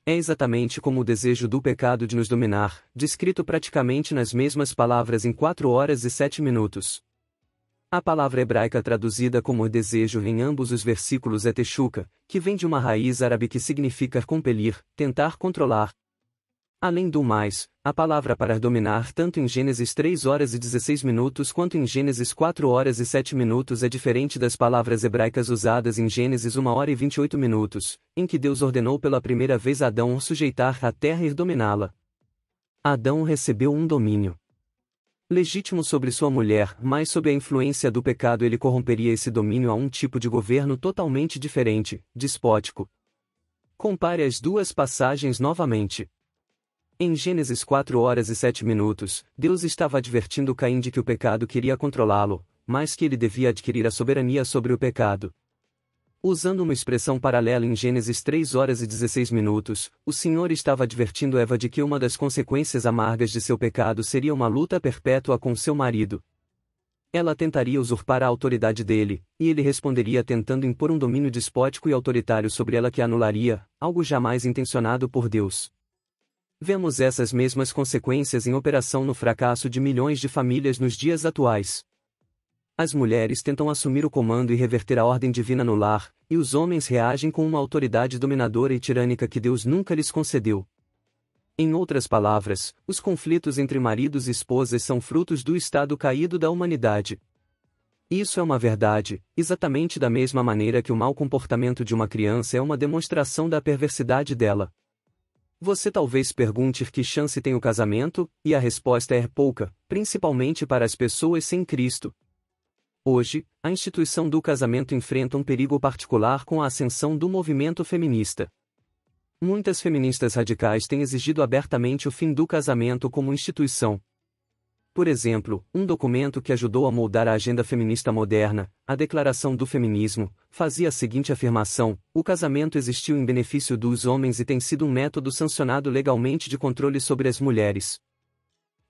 É exatamente como o desejo do pecado de nos dominar, descrito praticamente nas mesmas palavras em 4 horas e 7 minutos. A palavra hebraica traduzida como desejo em ambos os versículos é teshuka, que vem de uma raiz árabe que significa compelir, tentar controlar, Além do mais, a palavra para dominar tanto em Gênesis 3 horas e 16 minutos quanto em Gênesis 4 horas e 7 minutos é diferente das palavras hebraicas usadas em Gênesis 1 hora e 28 minutos, em que Deus ordenou pela primeira vez a Adão sujeitar a terra e dominá-la. Adão recebeu um domínio legítimo sobre sua mulher, mas sob a influência do pecado ele corromperia esse domínio a um tipo de governo totalmente diferente, despótico. Compare as duas passagens novamente. Em Gênesis 4 horas e 7 minutos, Deus estava advertindo Caim de que o pecado queria controlá-lo, mas que ele devia adquirir a soberania sobre o pecado. Usando uma expressão paralela em Gênesis 3 horas e 16 minutos, o Senhor estava advertindo Eva de que uma das consequências amargas de seu pecado seria uma luta perpétua com seu marido. Ela tentaria usurpar a autoridade dele, e ele responderia tentando impor um domínio despótico e autoritário sobre ela que anularia, algo jamais intencionado por Deus. Vemos essas mesmas consequências em operação no fracasso de milhões de famílias nos dias atuais. As mulheres tentam assumir o comando e reverter a ordem divina no lar, e os homens reagem com uma autoridade dominadora e tirânica que Deus nunca lhes concedeu. Em outras palavras, os conflitos entre maridos e esposas são frutos do estado caído da humanidade. Isso é uma verdade, exatamente da mesma maneira que o mau comportamento de uma criança é uma demonstração da perversidade dela. Você talvez pergunte que chance tem o casamento, e a resposta é pouca, principalmente para as pessoas sem Cristo. Hoje, a instituição do casamento enfrenta um perigo particular com a ascensão do movimento feminista. Muitas feministas radicais têm exigido abertamente o fim do casamento como instituição, por exemplo, um documento que ajudou a moldar a agenda feminista moderna, a Declaração do Feminismo, fazia a seguinte afirmação: o casamento existiu em benefício dos homens e tem sido um método sancionado legalmente de controle sobre as mulheres.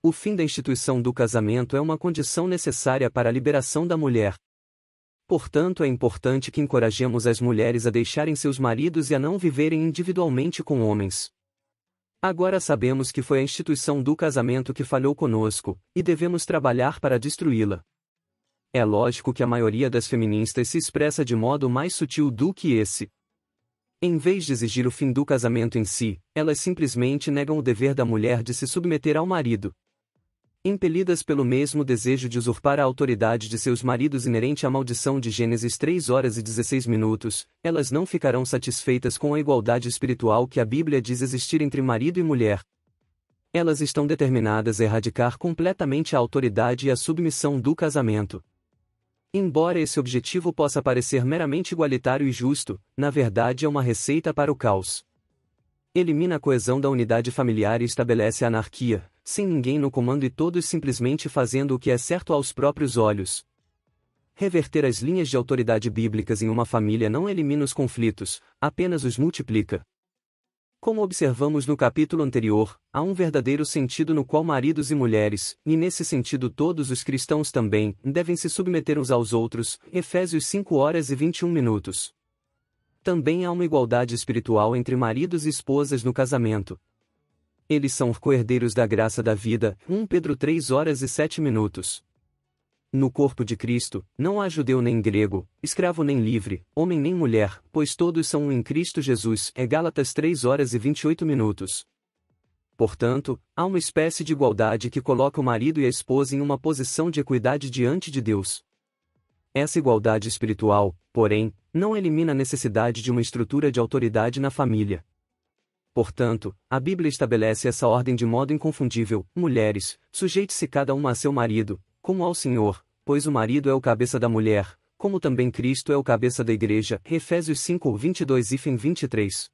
O fim da instituição do casamento é uma condição necessária para a liberação da mulher. Portanto, é importante que encorajemos as mulheres a deixarem seus maridos e a não viverem individualmente com homens. Agora sabemos que foi a instituição do casamento que falhou conosco, e devemos trabalhar para destruí-la. É lógico que a maioria das feministas se expressa de modo mais sutil do que esse. Em vez de exigir o fim do casamento em si, elas simplesmente negam o dever da mulher de se submeter ao marido impelidas pelo mesmo desejo de usurpar a autoridade de seus maridos inerente à maldição de Gênesis 3 horas e 16 minutos, elas não ficarão satisfeitas com a igualdade espiritual que a Bíblia diz existir entre marido e mulher. Elas estão determinadas a erradicar completamente a autoridade e a submissão do casamento. Embora esse objetivo possa parecer meramente igualitário e justo, na verdade é uma receita para o caos. Elimina a coesão da unidade familiar e estabelece a anarquia, sem ninguém no comando e todos simplesmente fazendo o que é certo aos próprios olhos. Reverter as linhas de autoridade bíblicas em uma família não elimina os conflitos, apenas os multiplica. Como observamos no capítulo anterior, há um verdadeiro sentido no qual maridos e mulheres, e nesse sentido todos os cristãos também, devem se submeter uns aos outros, Efésios 5 horas e 21 minutos. Também há uma igualdade espiritual entre maridos e esposas no casamento, eles são coerdeiros da graça da vida. 1 Pedro 3 horas e 7 minutos. No corpo de Cristo, não há judeu nem grego, escravo nem livre, homem nem mulher, pois todos são um em Cristo Jesus. É Gálatas 3 horas e 28 minutos. Portanto, há uma espécie de igualdade que coloca o marido e a esposa em uma posição de equidade diante de Deus. Essa igualdade espiritual, porém, não elimina a necessidade de uma estrutura de autoridade na família. Portanto, a Bíblia estabelece essa ordem de modo inconfundível: mulheres, sujeite-se cada uma a seu marido, como ao Senhor, pois o marido é o cabeça da mulher, como também Cristo é o cabeça da igreja. Efésios 5, 22 e 23.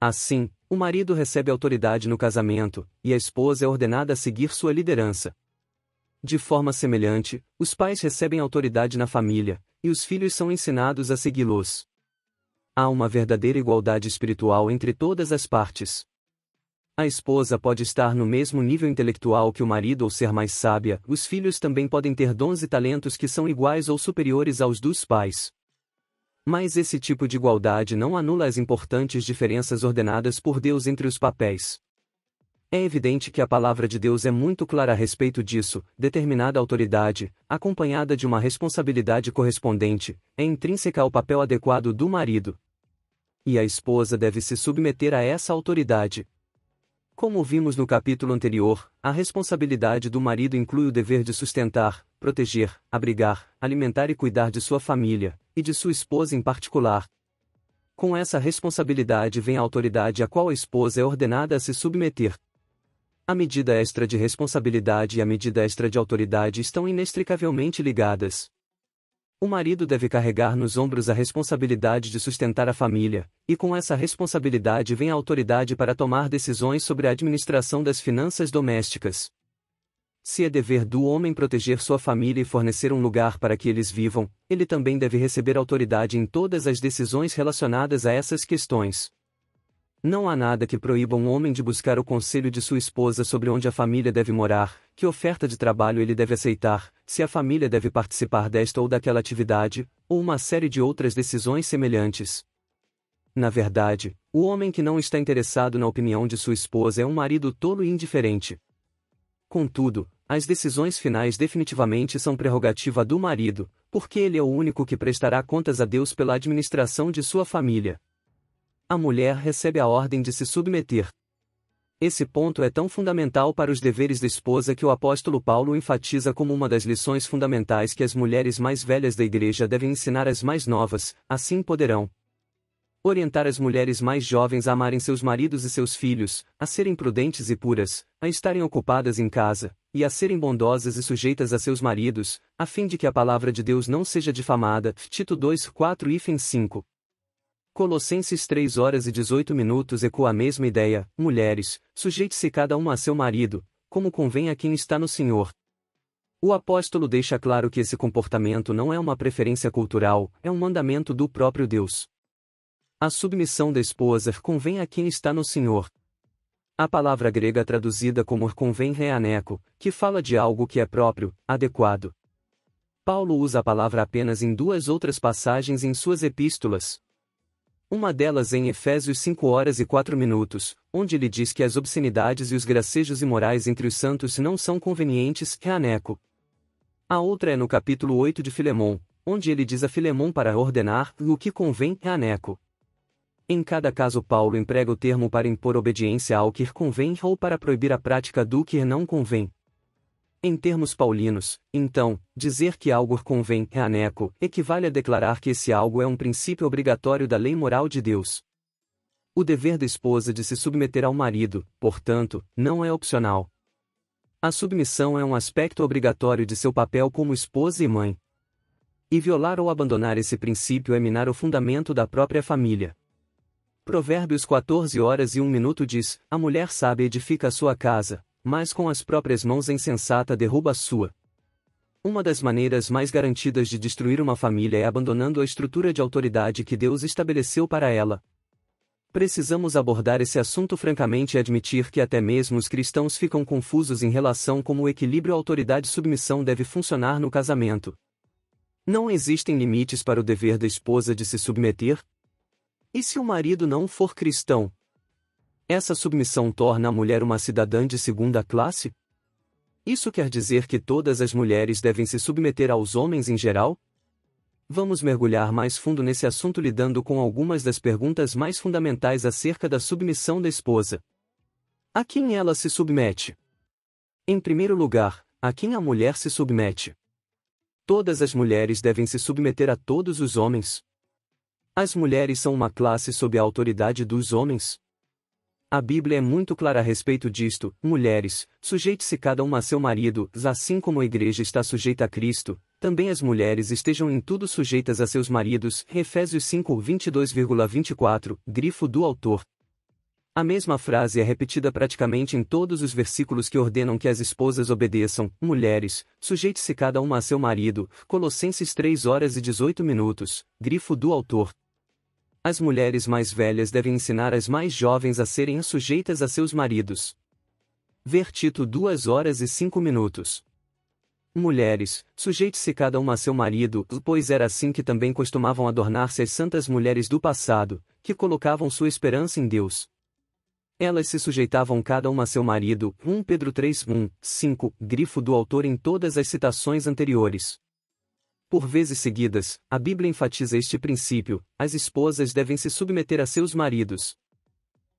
Assim, o marido recebe autoridade no casamento, e a esposa é ordenada a seguir sua liderança. De forma semelhante, os pais recebem autoridade na família, e os filhos são ensinados a segui-los. Há uma verdadeira igualdade espiritual entre todas as partes. A esposa pode estar no mesmo nível intelectual que o marido ou ser mais sábia, os filhos também podem ter dons e talentos que são iguais ou superiores aos dos pais. Mas esse tipo de igualdade não anula as importantes diferenças ordenadas por Deus entre os papéis. É evidente que a palavra de Deus é muito clara a respeito disso, determinada autoridade, acompanhada de uma responsabilidade correspondente, é intrínseca ao papel adequado do marido e a esposa deve se submeter a essa autoridade. Como vimos no capítulo anterior, a responsabilidade do marido inclui o dever de sustentar, proteger, abrigar, alimentar e cuidar de sua família, e de sua esposa em particular. Com essa responsabilidade vem a autoridade a qual a esposa é ordenada a se submeter. A medida extra de responsabilidade e a medida extra de autoridade estão inextricavelmente ligadas. O marido deve carregar nos ombros a responsabilidade de sustentar a família, e com essa responsabilidade vem a autoridade para tomar decisões sobre a administração das finanças domésticas. Se é dever do homem proteger sua família e fornecer um lugar para que eles vivam, ele também deve receber autoridade em todas as decisões relacionadas a essas questões. Não há nada que proíba um homem de buscar o conselho de sua esposa sobre onde a família deve morar, que oferta de trabalho ele deve aceitar, se a família deve participar desta ou daquela atividade, ou uma série de outras decisões semelhantes. Na verdade, o homem que não está interessado na opinião de sua esposa é um marido tolo e indiferente. Contudo, as decisões finais definitivamente são prerrogativa do marido, porque ele é o único que prestará contas a Deus pela administração de sua família a mulher recebe a ordem de se submeter. Esse ponto é tão fundamental para os deveres da esposa que o apóstolo Paulo enfatiza como uma das lições fundamentais que as mulheres mais velhas da igreja devem ensinar às mais novas, assim poderão orientar as mulheres mais jovens a amarem seus maridos e seus filhos, a serem prudentes e puras, a estarem ocupadas em casa, e a serem bondosas e sujeitas a seus maridos, a fim de que a palavra de Deus não seja difamada. Tito 2, 4 e 5. Colossenses 3 horas e 18 minutos ecoa a mesma ideia, mulheres, sujeite-se cada uma a seu marido, como convém a quem está no Senhor. O apóstolo deixa claro que esse comportamento não é uma preferência cultural, é um mandamento do próprio Deus. A submissão da esposa convém a quem está no Senhor. A palavra grega traduzida como convém reaneco, é que fala de algo que é próprio, adequado. Paulo usa a palavra apenas em duas outras passagens em suas epístolas, uma delas em Efésios 5 horas e 4 minutos, onde ele diz que as obscenidades e os gracejos imorais entre os santos não são convenientes, é aneco. A outra é no capítulo 8 de Filemon, onde ele diz a Filemon para ordenar o que convém, é aneco. Em cada caso Paulo emprega o termo para impor obediência ao que convém ou para proibir a prática do que não convém. Em termos paulinos, então, dizer que algo convém é aneco equivale a declarar que esse algo é um princípio obrigatório da lei moral de Deus. O dever da esposa de se submeter ao marido, portanto, não é opcional. A submissão é um aspecto obrigatório de seu papel como esposa e mãe. E violar ou abandonar esse princípio é minar o fundamento da própria família. Provérbios 14 horas e 1 minuto diz: A mulher sabe edifica a sua casa, mas com as próprias mãos insensata derruba a sua. Uma das maneiras mais garantidas de destruir uma família é abandonando a estrutura de autoridade que Deus estabeleceu para ela. Precisamos abordar esse assunto francamente e admitir que até mesmo os cristãos ficam confusos em relação como o equilíbrio autoridade-submissão deve funcionar no casamento. Não existem limites para o dever da esposa de se submeter? E se o marido não for cristão, essa submissão torna a mulher uma cidadã de segunda classe? Isso quer dizer que todas as mulheres devem se submeter aos homens em geral? Vamos mergulhar mais fundo nesse assunto lidando com algumas das perguntas mais fundamentais acerca da submissão da esposa. A quem ela se submete? Em primeiro lugar, a quem a mulher se submete? Todas as mulheres devem se submeter a todos os homens. As mulheres são uma classe sob a autoridade dos homens. A Bíblia é muito clara a respeito disto: mulheres, sujeite-se cada uma a seu marido, assim como a igreja está sujeita a Cristo, também as mulheres estejam em tudo sujeitas a seus maridos. Efésios 5, 22,24, grifo do autor. A mesma frase é repetida praticamente em todos os versículos que ordenam que as esposas obedeçam, mulheres, sujeite-se cada uma a seu marido, Colossenses 3 horas e 18 minutos, grifo do autor as mulheres mais velhas devem ensinar as mais jovens a serem sujeitas a seus maridos. Ver Tito 2 horas e 5 minutos. Mulheres, sujeite-se cada uma a seu marido, pois era assim que também costumavam adornar-se as santas mulheres do passado, que colocavam sua esperança em Deus. Elas se sujeitavam cada uma a seu marido, 1 Pedro 3, 1, 5, grifo do autor em todas as citações anteriores. Por vezes seguidas, a Bíblia enfatiza este princípio: as esposas devem se submeter a seus maridos.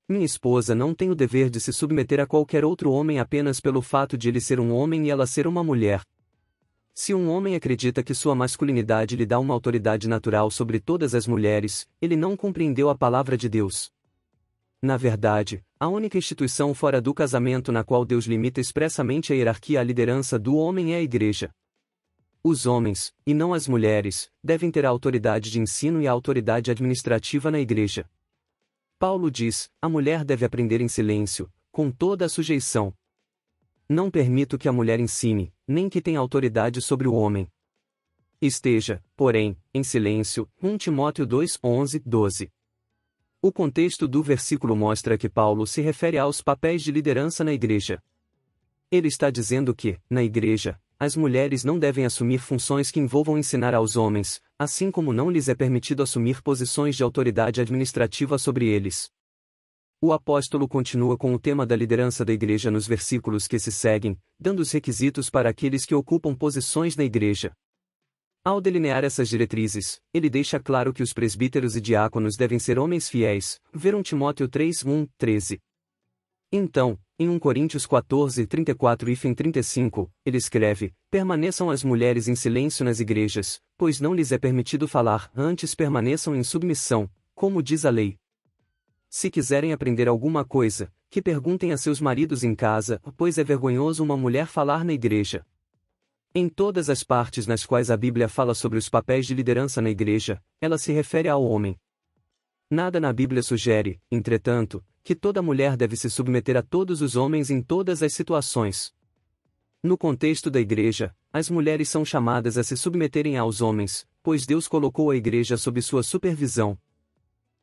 Minha esposa não tem o dever de se submeter a qualquer outro homem apenas pelo fato de ele ser um homem e ela ser uma mulher. Se um homem acredita que sua masculinidade lhe dá uma autoridade natural sobre todas as mulheres, ele não compreendeu a palavra de Deus. Na verdade, a única instituição fora do casamento na qual Deus limita expressamente a hierarquia à liderança do homem é a igreja. Os homens, e não as mulheres, devem ter a autoridade de ensino e a autoridade administrativa na igreja. Paulo diz: a mulher deve aprender em silêncio, com toda a sujeição. Não permito que a mulher ensine, nem que tenha autoridade sobre o homem. Esteja, porém, em silêncio. 1 Timóteo 2, 11, 12. O contexto do versículo mostra que Paulo se refere aos papéis de liderança na igreja. Ele está dizendo que, na igreja, as mulheres não devem assumir funções que envolvam ensinar aos homens, assim como não lhes é permitido assumir posições de autoridade administrativa sobre eles. O apóstolo continua com o tema da liderança da igreja nos versículos que se seguem, dando os requisitos para aqueles que ocupam posições na igreja. Ao delinear essas diretrizes, ele deixa claro que os presbíteros e diáconos devem ser homens fiéis, 1 Timóteo 3, 1, 13. Então, em 1 Coríntios 14, 34 e 35, ele escreve: Permaneçam as mulheres em silêncio nas igrejas, pois não lhes é permitido falar, antes permaneçam em submissão, como diz a lei. Se quiserem aprender alguma coisa, que perguntem a seus maridos em casa, pois é vergonhoso uma mulher falar na igreja. Em todas as partes nas quais a Bíblia fala sobre os papéis de liderança na igreja, ela se refere ao homem. Nada na Bíblia sugere, entretanto, que toda mulher deve se submeter a todos os homens em todas as situações. No contexto da igreja, as mulheres são chamadas a se submeterem aos homens, pois Deus colocou a igreja sob sua supervisão.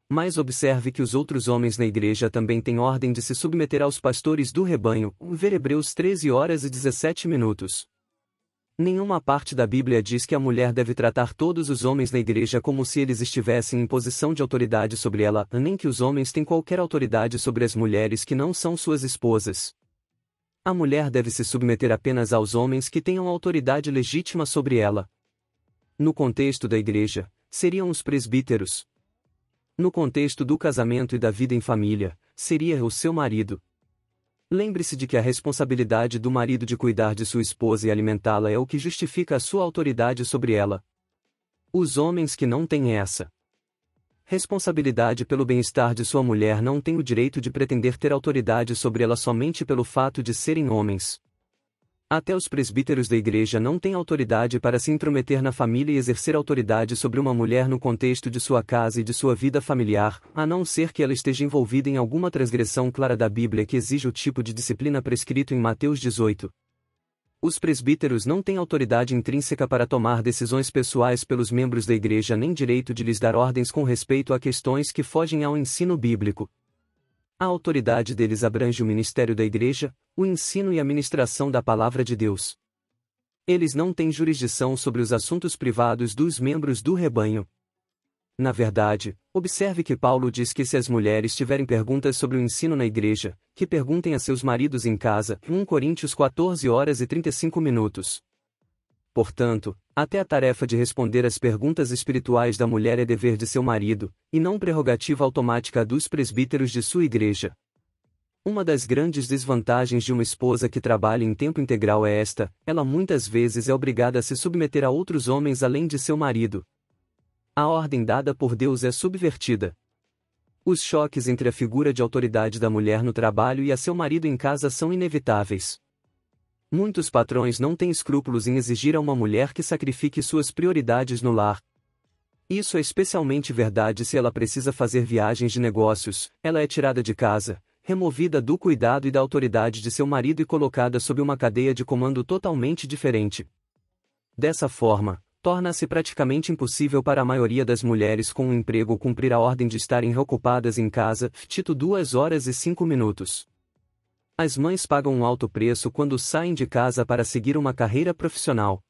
Mas observe que os outros homens na igreja também têm ordem de se submeter aos pastores do rebanho, ver Hebreus 13 horas e 17 minutos. Nenhuma parte da Bíblia diz que a mulher deve tratar todos os homens na igreja como se eles estivessem em posição de autoridade sobre ela, nem que os homens têm qualquer autoridade sobre as mulheres que não são suas esposas. A mulher deve se submeter apenas aos homens que tenham autoridade legítima sobre ela. No contexto da igreja, seriam os presbíteros. No contexto do casamento e da vida em família, seria o seu marido. Lembre-se de que a responsabilidade do marido de cuidar de sua esposa e alimentá-la é o que justifica a sua autoridade sobre ela. Os homens que não têm essa responsabilidade pelo bem-estar de sua mulher não têm o direito de pretender ter autoridade sobre ela somente pelo fato de serem homens. Até os presbíteros da igreja não têm autoridade para se intrometer na família e exercer autoridade sobre uma mulher no contexto de sua casa e de sua vida familiar, a não ser que ela esteja envolvida em alguma transgressão clara da Bíblia que exija o tipo de disciplina prescrito em Mateus 18. Os presbíteros não têm autoridade intrínseca para tomar decisões pessoais pelos membros da igreja nem direito de lhes dar ordens com respeito a questões que fogem ao ensino bíblico, a autoridade deles abrange o ministério da Igreja, o ensino e a ministração da Palavra de Deus. Eles não têm jurisdição sobre os assuntos privados dos membros do rebanho. Na verdade, observe que Paulo diz que se as mulheres tiverem perguntas sobre o ensino na igreja, que perguntem a seus maridos em casa. 1 Coríntios 14 horas e 35 minutos. Portanto, até a tarefa de responder às perguntas espirituais da mulher é dever de seu marido, e não prerrogativa automática dos presbíteros de sua igreja. Uma das grandes desvantagens de uma esposa que trabalha em tempo integral é esta: ela muitas vezes é obrigada a se submeter a outros homens além de seu marido. A ordem dada por Deus é subvertida. Os choques entre a figura de autoridade da mulher no trabalho e a seu marido em casa são inevitáveis. Muitos patrões não têm escrúpulos em exigir a uma mulher que sacrifique suas prioridades no lar. Isso é especialmente verdade se ela precisa fazer viagens de negócios, ela é tirada de casa, removida do cuidado e da autoridade de seu marido e colocada sob uma cadeia de comando totalmente diferente. Dessa forma, torna-se praticamente impossível para a maioria das mulheres com um emprego cumprir a ordem de estarem ocupadas em casa, Tito 2 horas e 5 minutos. As mães pagam um alto preço quando saem de casa para seguir uma carreira profissional.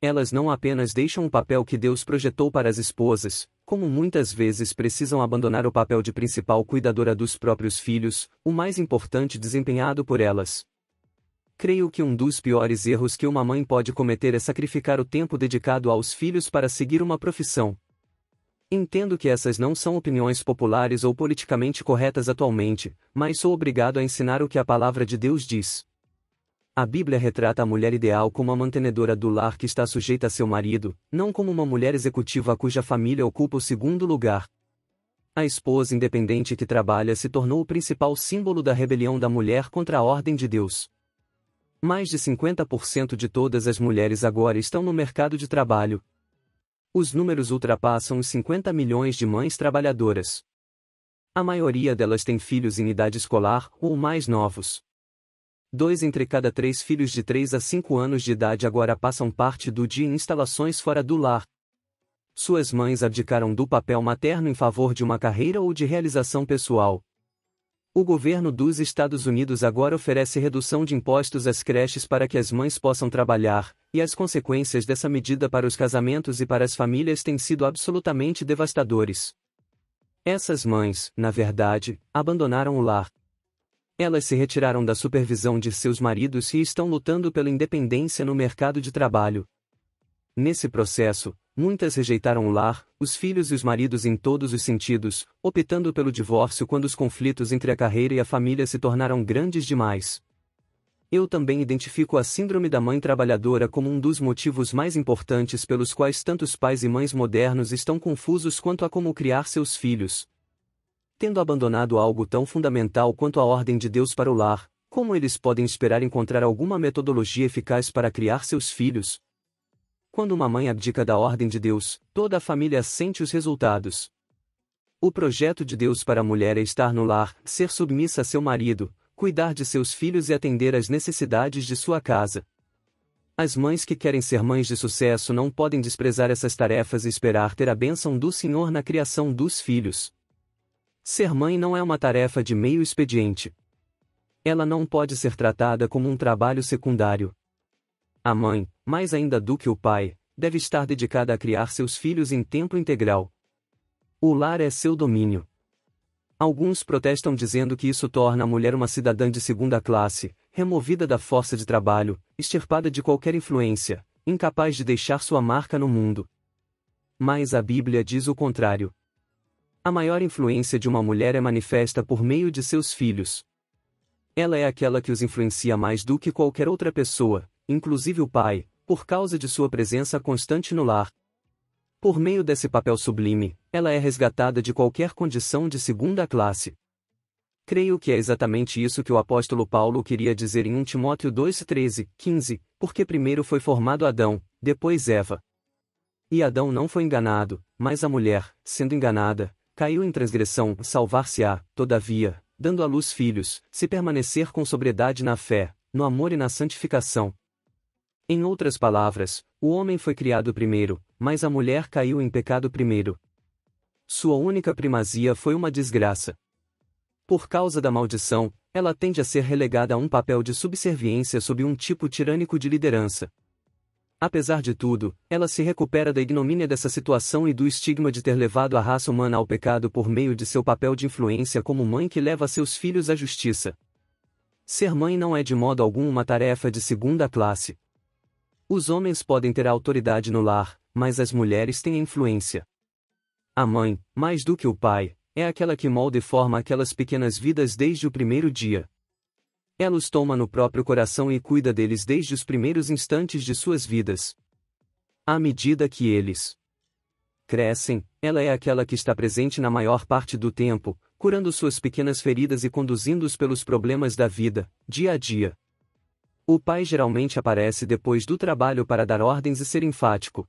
Elas não apenas deixam o papel que Deus projetou para as esposas, como muitas vezes precisam abandonar o papel de principal cuidadora dos próprios filhos, o mais importante desempenhado por elas. Creio que um dos piores erros que uma mãe pode cometer é sacrificar o tempo dedicado aos filhos para seguir uma profissão, Entendo que essas não são opiniões populares ou politicamente corretas atualmente, mas sou obrigado a ensinar o que a palavra de Deus diz. A Bíblia retrata a mulher ideal como a mantenedora do lar que está sujeita a seu marido, não como uma mulher executiva cuja família ocupa o segundo lugar. A esposa independente que trabalha se tornou o principal símbolo da rebelião da mulher contra a ordem de Deus. Mais de 50% de todas as mulheres agora estão no mercado de trabalho, os números ultrapassam os 50 milhões de mães trabalhadoras. A maioria delas tem filhos em idade escolar ou mais novos. Dois entre cada três filhos de 3 a 5 anos de idade agora passam parte do dia em instalações fora do lar. Suas mães abdicaram do papel materno em favor de uma carreira ou de realização pessoal, o governo dos Estados Unidos agora oferece redução de impostos às creches para que as mães possam trabalhar, e as consequências dessa medida para os casamentos e para as famílias têm sido absolutamente devastadores. Essas mães, na verdade, abandonaram o lar. Elas se retiraram da supervisão de seus maridos e estão lutando pela independência no mercado de trabalho. Nesse processo, muitas rejeitaram o lar, os filhos e os maridos em todos os sentidos, optando pelo divórcio quando os conflitos entre a carreira e a família se tornaram grandes demais. Eu também identifico a Síndrome da Mãe Trabalhadora como um dos motivos mais importantes pelos quais tantos pais e mães modernos estão confusos quanto a como criar seus filhos. Tendo abandonado algo tão fundamental quanto a ordem de Deus para o lar, como eles podem esperar encontrar alguma metodologia eficaz para criar seus filhos? Quando uma mãe abdica da ordem de Deus, toda a família sente os resultados. O projeto de Deus para a mulher é estar no lar, ser submissa a seu marido, cuidar de seus filhos e atender às necessidades de sua casa. As mães que querem ser mães de sucesso não podem desprezar essas tarefas e esperar ter a bênção do Senhor na criação dos filhos. Ser mãe não é uma tarefa de meio expediente. Ela não pode ser tratada como um trabalho secundário. A mãe, mais ainda do que o pai, deve estar dedicada a criar seus filhos em tempo integral. O lar é seu domínio. Alguns protestam dizendo que isso torna a mulher uma cidadã de segunda classe, removida da força de trabalho, extirpada de qualquer influência, incapaz de deixar sua marca no mundo. Mas a Bíblia diz o contrário. A maior influência de uma mulher é manifesta por meio de seus filhos. Ela é aquela que os influencia mais do que qualquer outra pessoa, inclusive o pai, por causa de sua presença constante no lar, por meio desse papel sublime, ela é resgatada de qualquer condição de segunda classe. Creio que é exatamente isso que o apóstolo Paulo queria dizer em 1 Timóteo 2:13, 15, porque primeiro foi formado Adão, depois Eva. E Adão não foi enganado, mas a mulher, sendo enganada, caiu em transgressão, salvar-se-á, todavia, dando à luz filhos, se permanecer com sobriedade na fé, no amor e na santificação, em outras palavras, o homem foi criado primeiro, mas a mulher caiu em pecado primeiro. Sua única primazia foi uma desgraça. Por causa da maldição, ela tende a ser relegada a um papel de subserviência sob um tipo tirânico de liderança. Apesar de tudo, ela se recupera da ignomínia dessa situação e do estigma de ter levado a raça humana ao pecado por meio de seu papel de influência como mãe que leva seus filhos à justiça. Ser mãe não é de modo algum uma tarefa de segunda classe. Os homens podem ter autoridade no lar, mas as mulheres têm influência. A mãe, mais do que o pai, é aquela que molda e forma aquelas pequenas vidas desde o primeiro dia. Ela os toma no próprio coração e cuida deles desde os primeiros instantes de suas vidas. À medida que eles crescem, ela é aquela que está presente na maior parte do tempo, curando suas pequenas feridas e conduzindo-os pelos problemas da vida, dia a dia. O pai geralmente aparece depois do trabalho para dar ordens e ser enfático.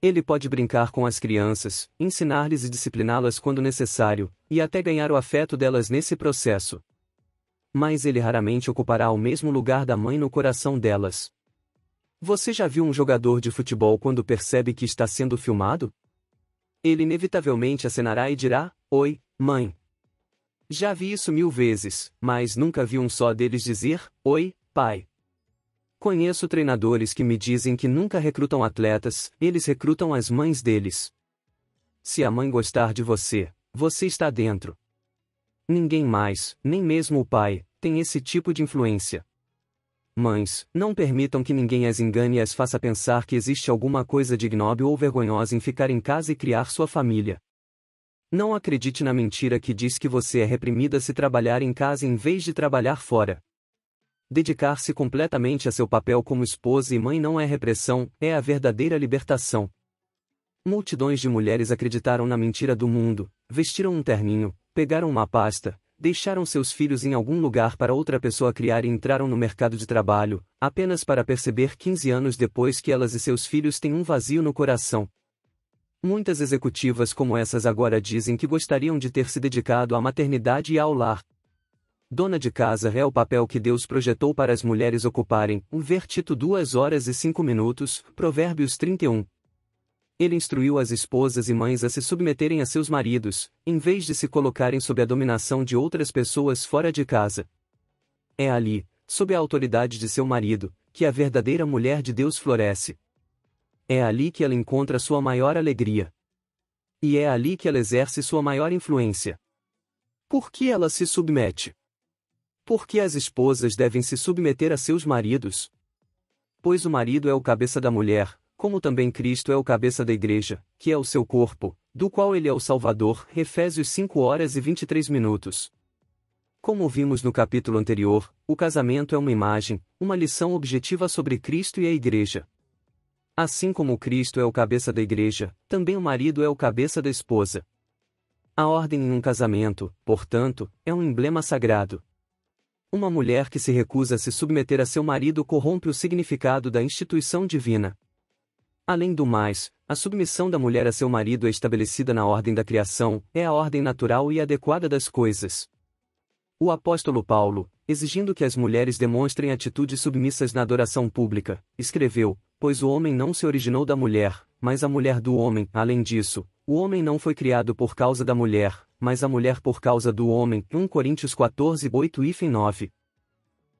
Ele pode brincar com as crianças, ensinar-lhes e discipliná-las quando necessário, e até ganhar o afeto delas nesse processo. Mas ele raramente ocupará o mesmo lugar da mãe no coração delas. Você já viu um jogador de futebol quando percebe que está sendo filmado? Ele inevitavelmente acenará e dirá: Oi, mãe. Já vi isso mil vezes, mas nunca vi um só deles dizer: Oi, Pai. Conheço treinadores que me dizem que nunca recrutam atletas, eles recrutam as mães deles. Se a mãe gostar de você, você está dentro. Ninguém mais, nem mesmo o pai, tem esse tipo de influência. Mães, não permitam que ninguém as engane e as faça pensar que existe alguma coisa de ignóbil ou vergonhosa em ficar em casa e criar sua família. Não acredite na mentira que diz que você é reprimida se trabalhar em casa em vez de trabalhar fora. Dedicar-se completamente a seu papel como esposa e mãe não é repressão, é a verdadeira libertação. Multidões de mulheres acreditaram na mentira do mundo, vestiram um terninho, pegaram uma pasta, deixaram seus filhos em algum lugar para outra pessoa criar e entraram no mercado de trabalho, apenas para perceber 15 anos depois que elas e seus filhos têm um vazio no coração. Muitas executivas como essas agora dizem que gostariam de ter se dedicado à maternidade e ao lar, Dona de casa é o papel que Deus projetou para as mulheres ocuparem, um ver Tito 2 horas e 5 minutos, Provérbios 31. Ele instruiu as esposas e mães a se submeterem a seus maridos, em vez de se colocarem sob a dominação de outras pessoas fora de casa. É ali, sob a autoridade de seu marido, que a verdadeira mulher de Deus floresce. É ali que ela encontra sua maior alegria. E é ali que ela exerce sua maior influência. Por que ela se submete? Por que as esposas devem se submeter a seus maridos? Pois o marido é o cabeça da mulher, como também Cristo é o cabeça da igreja, que é o seu corpo, do qual ele é o Salvador. Efésios 5 horas e 23 minutos. Como vimos no capítulo anterior, o casamento é uma imagem, uma lição objetiva sobre Cristo e a igreja. Assim como Cristo é o cabeça da igreja, também o marido é o cabeça da esposa. A ordem em um casamento, portanto, é um emblema sagrado. Uma mulher que se recusa a se submeter a seu marido corrompe o significado da instituição divina. Além do mais, a submissão da mulher a seu marido é estabelecida na ordem da criação, é a ordem natural e adequada das coisas. O apóstolo Paulo, exigindo que as mulheres demonstrem atitudes submissas na adoração pública, escreveu: Pois o homem não se originou da mulher, mas a mulher do homem, além disso, o homem não foi criado por causa da mulher, mas a mulher por causa do homem. 1 Coríntios 14, 8 e 9.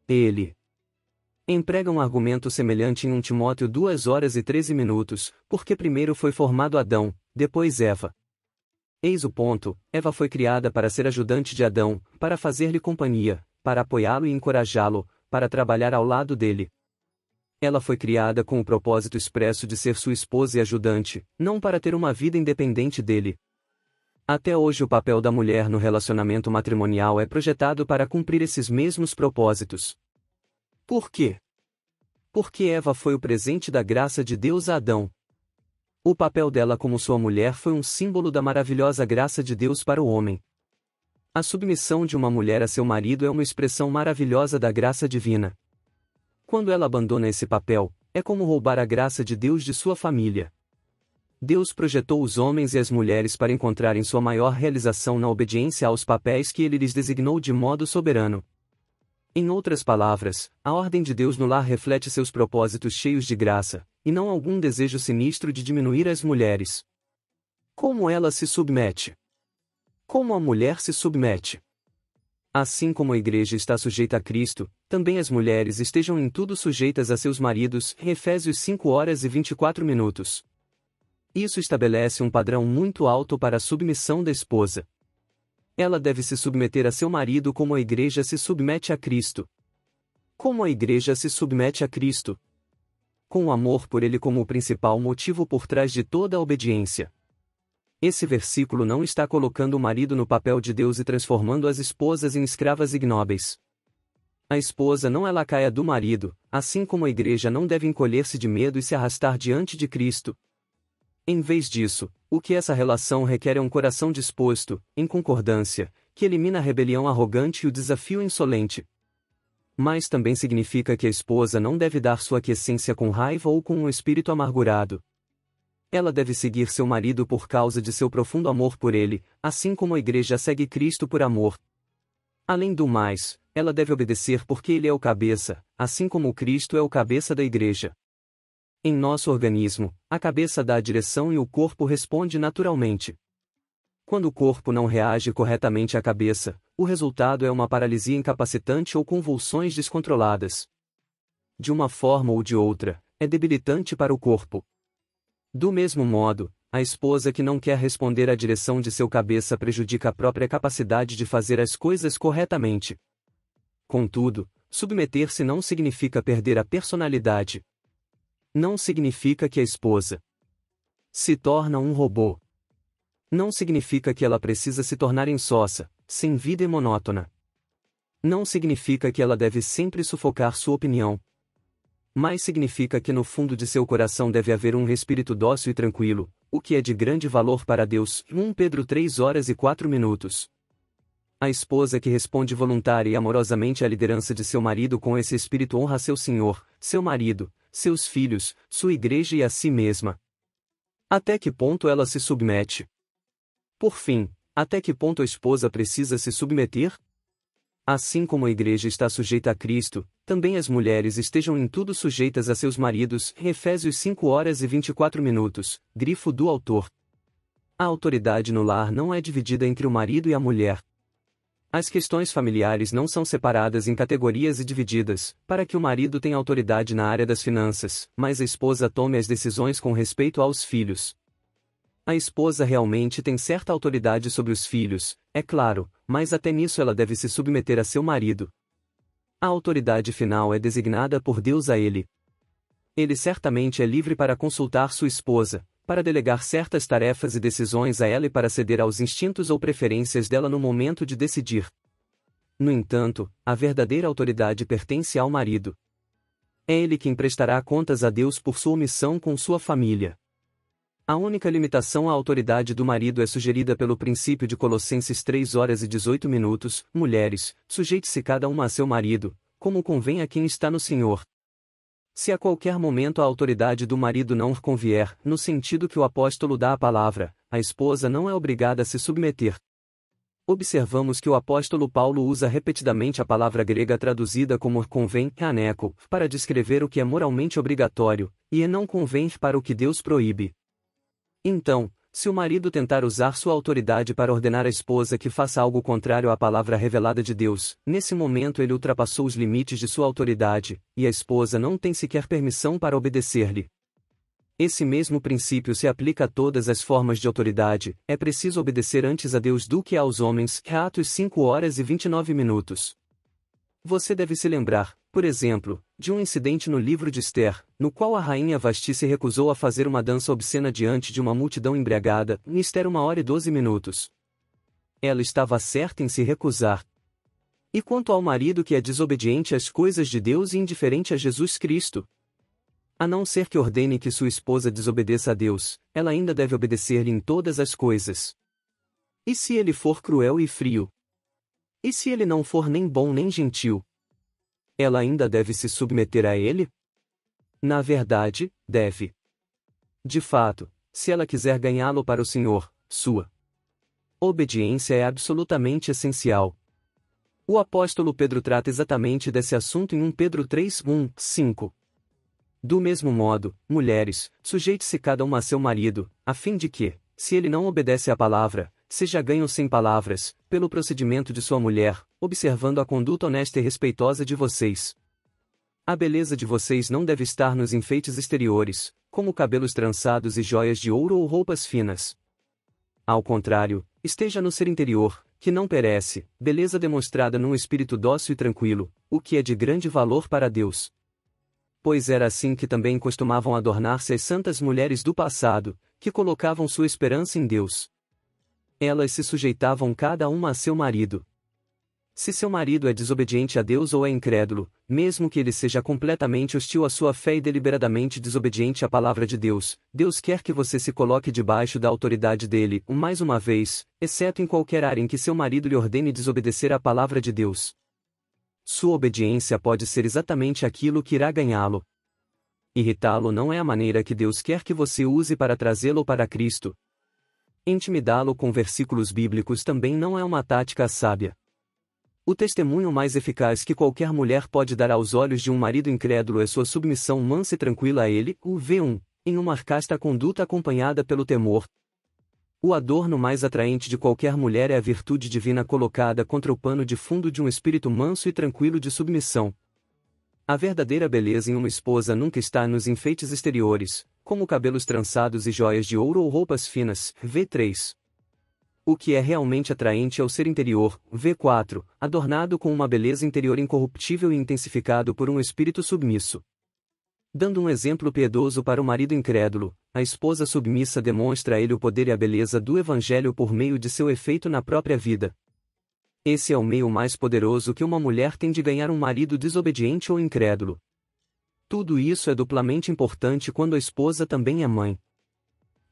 Ele emprega um argumento semelhante em 1 Timóteo 2 horas e 13 minutos, porque primeiro foi formado Adão, depois Eva. Eis o ponto: Eva foi criada para ser ajudante de Adão, para fazer-lhe companhia, para apoiá-lo e encorajá-lo, para trabalhar ao lado dele. Ela foi criada com o propósito expresso de ser sua esposa e ajudante, não para ter uma vida independente dele. Até hoje, o papel da mulher no relacionamento matrimonial é projetado para cumprir esses mesmos propósitos. Por quê? Porque Eva foi o presente da graça de Deus a Adão. O papel dela como sua mulher foi um símbolo da maravilhosa graça de Deus para o homem. A submissão de uma mulher a seu marido é uma expressão maravilhosa da graça divina. Quando ela abandona esse papel, é como roubar a graça de Deus de sua família. Deus projetou os homens e as mulheres para encontrarem sua maior realização na obediência aos papéis que ele lhes designou de modo soberano. Em outras palavras, a ordem de Deus no lar reflete seus propósitos cheios de graça, e não algum desejo sinistro de diminuir as mulheres. Como ela se submete? Como a mulher se submete? Assim como a igreja está sujeita a Cristo, também as mulheres estejam em tudo sujeitas a seus maridos, Efésios 5 horas e 24 minutos. Isso estabelece um padrão muito alto para a submissão da esposa. Ela deve se submeter a seu marido como a igreja se submete a Cristo. Como a igreja se submete a Cristo? Com o amor por ele como o principal motivo por trás de toda a obediência. Esse versículo não está colocando o marido no papel de Deus e transformando as esposas em escravas ignóbeis. A esposa não é lacaia do marido, assim como a igreja não deve encolher-se de medo e se arrastar diante de Cristo. Em vez disso, o que essa relação requer é um coração disposto, em concordância, que elimina a rebelião arrogante e o desafio insolente. Mas também significa que a esposa não deve dar sua aquiescência com raiva ou com um espírito amargurado. Ela deve seguir seu marido por causa de seu profundo amor por ele, assim como a igreja segue Cristo por amor. Além do mais, ela deve obedecer porque ele é o cabeça, assim como Cristo é o cabeça da igreja. Em nosso organismo, a cabeça dá a direção e o corpo responde naturalmente. Quando o corpo não reage corretamente à cabeça, o resultado é uma paralisia incapacitante ou convulsões descontroladas. De uma forma ou de outra, é debilitante para o corpo. Do mesmo modo, a esposa que não quer responder à direção de seu cabeça prejudica a própria capacidade de fazer as coisas corretamente. Contudo, submeter-se não significa perder a personalidade. Não significa que a esposa se torna um robô. Não significa que ela precisa se tornar insossa, sem vida e monótona. Não significa que ela deve sempre sufocar sua opinião. Mas significa que no fundo de seu coração deve haver um espírito dócil e tranquilo, o que é de grande valor para Deus. 1 Pedro 3 horas e 4 minutos. A esposa que responde voluntária e amorosamente à liderança de seu marido com esse espírito honra seu senhor, seu marido, seus filhos, sua igreja e a si mesma. Até que ponto ela se submete? Por fim, até que ponto a esposa precisa se submeter? Assim como a igreja está sujeita a Cristo, também as mulheres estejam em tudo sujeitas a seus maridos, Efésios 5 horas e 24 minutos, grifo do autor. A autoridade no lar não é dividida entre o marido e a mulher, as questões familiares não são separadas em categorias e divididas, para que o marido tenha autoridade na área das finanças, mas a esposa tome as decisões com respeito aos filhos. A esposa realmente tem certa autoridade sobre os filhos, é claro, mas até nisso ela deve se submeter a seu marido. A autoridade final é designada por Deus a ele. Ele certamente é livre para consultar sua esposa, para delegar certas tarefas e decisões a ela e para ceder aos instintos ou preferências dela no momento de decidir. No entanto, a verdadeira autoridade pertence ao marido. É ele quem prestará contas a Deus por sua missão com sua família. A única limitação à autoridade do marido é sugerida pelo princípio de Colossenses 3 horas e 18 minutos: Mulheres, sujeite-se cada uma a seu marido, como convém a quem está no Senhor, se a qualquer momento a autoridade do marido não convier, no sentido que o apóstolo dá a palavra, a esposa não é obrigada a se submeter. Observamos que o apóstolo Paulo usa repetidamente a palavra grega traduzida como convém, aneco, para descrever o que é moralmente obrigatório, e é não convém para o que Deus proíbe. Então, se o marido tentar usar sua autoridade para ordenar à esposa que faça algo contrário à palavra revelada de Deus, nesse momento ele ultrapassou os limites de sua autoridade, e a esposa não tem sequer permissão para obedecer-lhe. Esse mesmo princípio se aplica a todas as formas de autoridade, é preciso obedecer antes a Deus do que aos homens, Reatos 5 horas e 29 minutos. Você deve se lembrar, por exemplo, de um incidente no livro de Esther, no qual a rainha Vasti se recusou a fazer uma dança obscena diante de uma multidão embriagada, em Esther uma hora e doze minutos. Ela estava certa em se recusar. E quanto ao marido que é desobediente às coisas de Deus e indiferente a Jesus Cristo? A não ser que ordene que sua esposa desobedeça a Deus, ela ainda deve obedecer-lhe em todas as coisas. E se ele for cruel e frio? E se ele não for nem bom nem gentil, ela ainda deve se submeter a ele? Na verdade, deve. De fato, se ela quiser ganhá-lo para o Senhor, sua obediência é absolutamente essencial. O apóstolo Pedro trata exatamente desse assunto em 1 Pedro 3, 1, 5. Do mesmo modo, mulheres, sujeite-se cada uma a seu marido, a fim de que, se ele não obedece à palavra, seja ganho sem palavras, pelo procedimento de sua mulher, observando a conduta honesta e respeitosa de vocês. A beleza de vocês não deve estar nos enfeites exteriores, como cabelos trançados e joias de ouro ou roupas finas. Ao contrário, esteja no ser interior, que não perece, beleza demonstrada num espírito dócil e tranquilo, o que é de grande valor para Deus. Pois era assim que também costumavam adornar-se as santas mulheres do passado, que colocavam sua esperança em Deus. Elas se sujeitavam cada uma a seu marido, se seu marido é desobediente a Deus ou é incrédulo, mesmo que ele seja completamente hostil à sua fé e deliberadamente desobediente à palavra de Deus, Deus quer que você se coloque debaixo da autoridade dele, mais uma vez, exceto em qualquer área em que seu marido lhe ordene desobedecer à palavra de Deus. Sua obediência pode ser exatamente aquilo que irá ganhá-lo. Irritá-lo não é a maneira que Deus quer que você use para trazê-lo para Cristo. Intimidá-lo com versículos bíblicos também não é uma tática sábia. O testemunho mais eficaz que qualquer mulher pode dar aos olhos de um marido incrédulo é sua submissão mansa e tranquila a ele, o V1, em uma arcasta conduta acompanhada pelo temor. O adorno mais atraente de qualquer mulher é a virtude divina colocada contra o pano de fundo de um espírito manso e tranquilo de submissão. A verdadeira beleza em uma esposa nunca está nos enfeites exteriores, como cabelos trançados e joias de ouro ou roupas finas, V3 o que é realmente atraente é o ser interior, V4, adornado com uma beleza interior incorruptível e intensificado por um espírito submisso. Dando um exemplo piedoso para o marido incrédulo, a esposa submissa demonstra a ele o poder e a beleza do Evangelho por meio de seu efeito na própria vida. Esse é o meio mais poderoso que uma mulher tem de ganhar um marido desobediente ou incrédulo. Tudo isso é duplamente importante quando a esposa também é mãe,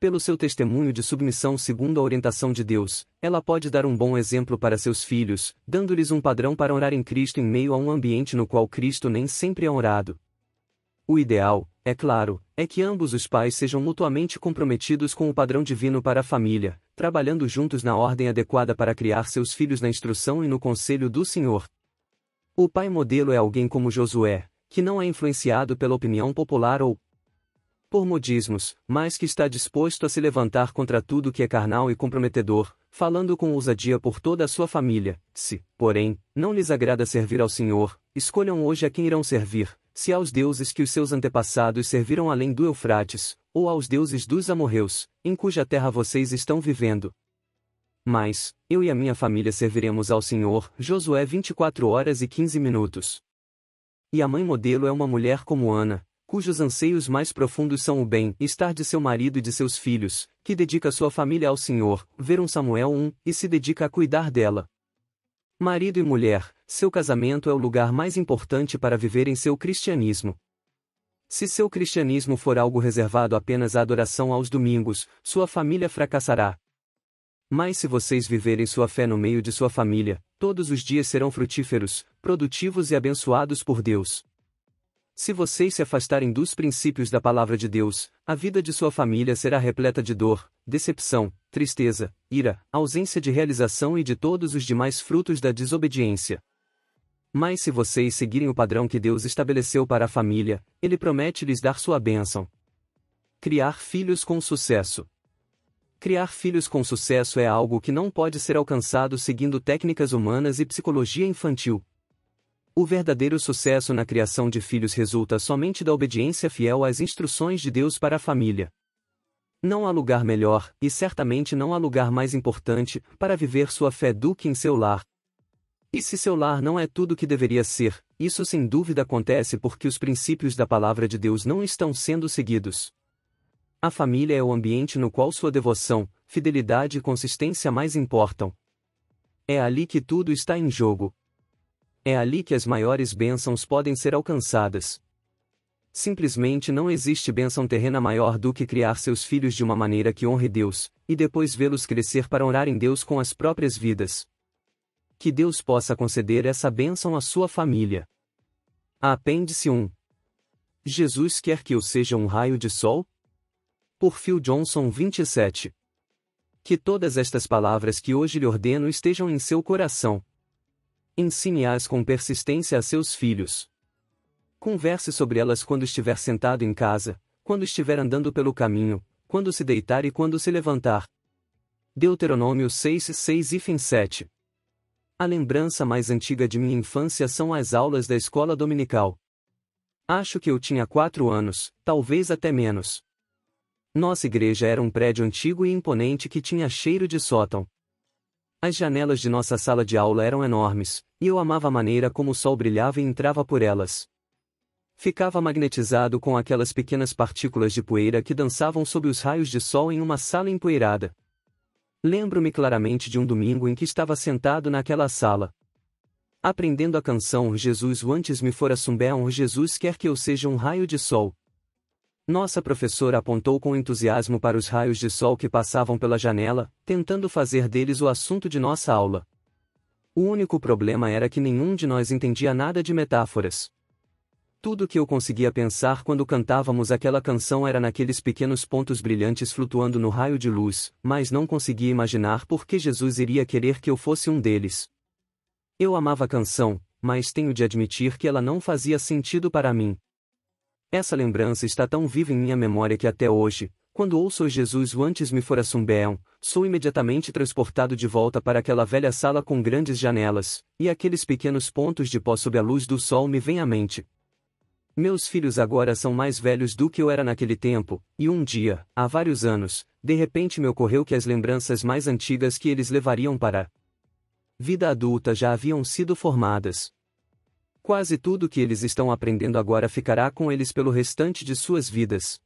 pelo seu testemunho de submissão segundo a orientação de Deus, ela pode dar um bom exemplo para seus filhos, dando-lhes um padrão para orar em Cristo em meio a um ambiente no qual Cristo nem sempre é honrado. O ideal, é claro, é que ambos os pais sejam mutuamente comprometidos com o padrão divino para a família, trabalhando juntos na ordem adequada para criar seus filhos na instrução e no conselho do Senhor. O pai modelo é alguém como Josué, que não é influenciado pela opinião popular ou, por modismos, mas que está disposto a se levantar contra tudo que é carnal e comprometedor, falando com ousadia por toda a sua família. Se, porém, não lhes agrada servir ao Senhor, escolham hoje a quem irão servir, se aos deuses que os seus antepassados serviram além do Eufrates, ou aos deuses dos amorreus, em cuja terra vocês estão vivendo. Mas, eu e a minha família serviremos ao Senhor, Josué 24 horas e 15 minutos. E a mãe modelo é uma mulher como Ana, cujos anseios mais profundos são o bem-estar de seu marido e de seus filhos, que dedica sua família ao Senhor, ver um Samuel 1, e se dedica a cuidar dela. Marido e mulher, seu casamento é o lugar mais importante para viver em seu cristianismo. Se seu cristianismo for algo reservado apenas à adoração aos domingos, sua família fracassará. Mas se vocês viverem sua fé no meio de sua família, todos os dias serão frutíferos, produtivos e abençoados por Deus. Se vocês se afastarem dos princípios da palavra de Deus, a vida de sua família será repleta de dor, decepção, tristeza, ira, ausência de realização e de todos os demais frutos da desobediência. Mas se vocês seguirem o padrão que Deus estabeleceu para a família, Ele promete lhes dar sua bênção. Criar filhos com sucesso. Criar filhos com sucesso é algo que não pode ser alcançado seguindo técnicas humanas e psicologia infantil, o verdadeiro sucesso na criação de filhos resulta somente da obediência fiel às instruções de Deus para a família. Não há lugar melhor, e certamente não há lugar mais importante, para viver sua fé do que em seu lar. E se seu lar não é tudo o que deveria ser, isso sem dúvida acontece porque os princípios da palavra de Deus não estão sendo seguidos. A família é o ambiente no qual sua devoção, fidelidade e consistência mais importam. É ali que tudo está em jogo. É ali que as maiores bênçãos podem ser alcançadas. Simplesmente não existe bênção terrena maior do que criar seus filhos de uma maneira que honre Deus, e depois vê-los crescer para honrar em Deus com as próprias vidas. Que Deus possa conceder essa bênção à sua família. Apêndice 1 Jesus quer que eu seja um raio de sol? Por Phil Johnson 27 Que todas estas palavras que hoje lhe ordeno estejam em seu coração, Ensine-as com persistência a seus filhos. Converse sobre elas quando estiver sentado em casa, quando estiver andando pelo caminho, quando se deitar e quando se levantar. Deuteronômio 6, 6 e fim 7. A lembrança mais antiga de minha infância são as aulas da escola dominical. Acho que eu tinha quatro anos, talvez até menos. Nossa igreja era um prédio antigo e imponente que tinha cheiro de sótão. As janelas de nossa sala de aula eram enormes, e eu amava a maneira como o sol brilhava e entrava por elas. Ficava magnetizado com aquelas pequenas partículas de poeira que dançavam sob os raios de sol em uma sala empoeirada. Lembro-me claramente de um domingo em que estava sentado naquela sala. Aprendendo a canção Jesus o antes me fora sumbé um Jesus quer que eu seja um raio de sol. Nossa professora apontou com entusiasmo para os raios de sol que passavam pela janela, tentando fazer deles o assunto de nossa aula. O único problema era que nenhum de nós entendia nada de metáforas. Tudo que eu conseguia pensar quando cantávamos aquela canção era naqueles pequenos pontos brilhantes flutuando no raio de luz, mas não conseguia imaginar por que Jesus iria querer que eu fosse um deles. Eu amava a canção, mas tenho de admitir que ela não fazia sentido para mim. Essa lembrança está tão viva em minha memória que até hoje, quando ouço Jesus o antes me for assumbeam, sou imediatamente transportado de volta para aquela velha sala com grandes janelas, e aqueles pequenos pontos de pó sob a luz do sol me vêm à mente. Meus filhos agora são mais velhos do que eu era naquele tempo, e um dia, há vários anos, de repente me ocorreu que as lembranças mais antigas que eles levariam para vida adulta já haviam sido formadas. Quase tudo que eles estão aprendendo agora ficará com eles pelo restante de suas vidas.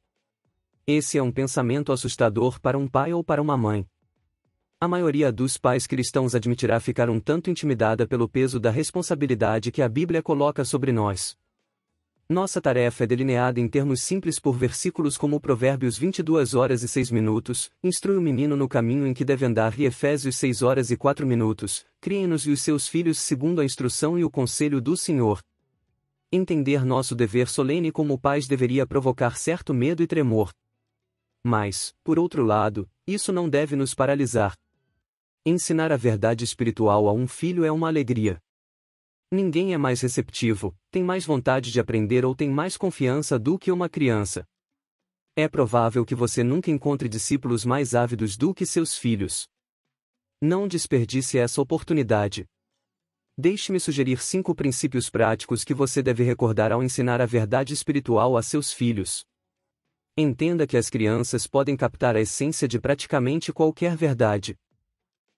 Esse é um pensamento assustador para um pai ou para uma mãe. A maioria dos pais cristãos admitirá ficar um tanto intimidada pelo peso da responsabilidade que a Bíblia coloca sobre nós. Nossa tarefa é delineada em termos simples por versículos como Provérbios 22 horas e 6 minutos, instrui o menino no caminho em que deve andar e Efésios 6 horas e 4 minutos, criem-nos e os seus filhos segundo a instrução e o conselho do Senhor. Entender nosso dever solene como pais deveria provocar certo medo e tremor. Mas, por outro lado, isso não deve nos paralisar. Ensinar a verdade espiritual a um filho é uma alegria. Ninguém é mais receptivo, tem mais vontade de aprender ou tem mais confiança do que uma criança. É provável que você nunca encontre discípulos mais ávidos do que seus filhos. Não desperdice essa oportunidade. Deixe-me sugerir cinco princípios práticos que você deve recordar ao ensinar a verdade espiritual a seus filhos. Entenda que as crianças podem captar a essência de praticamente qualquer verdade.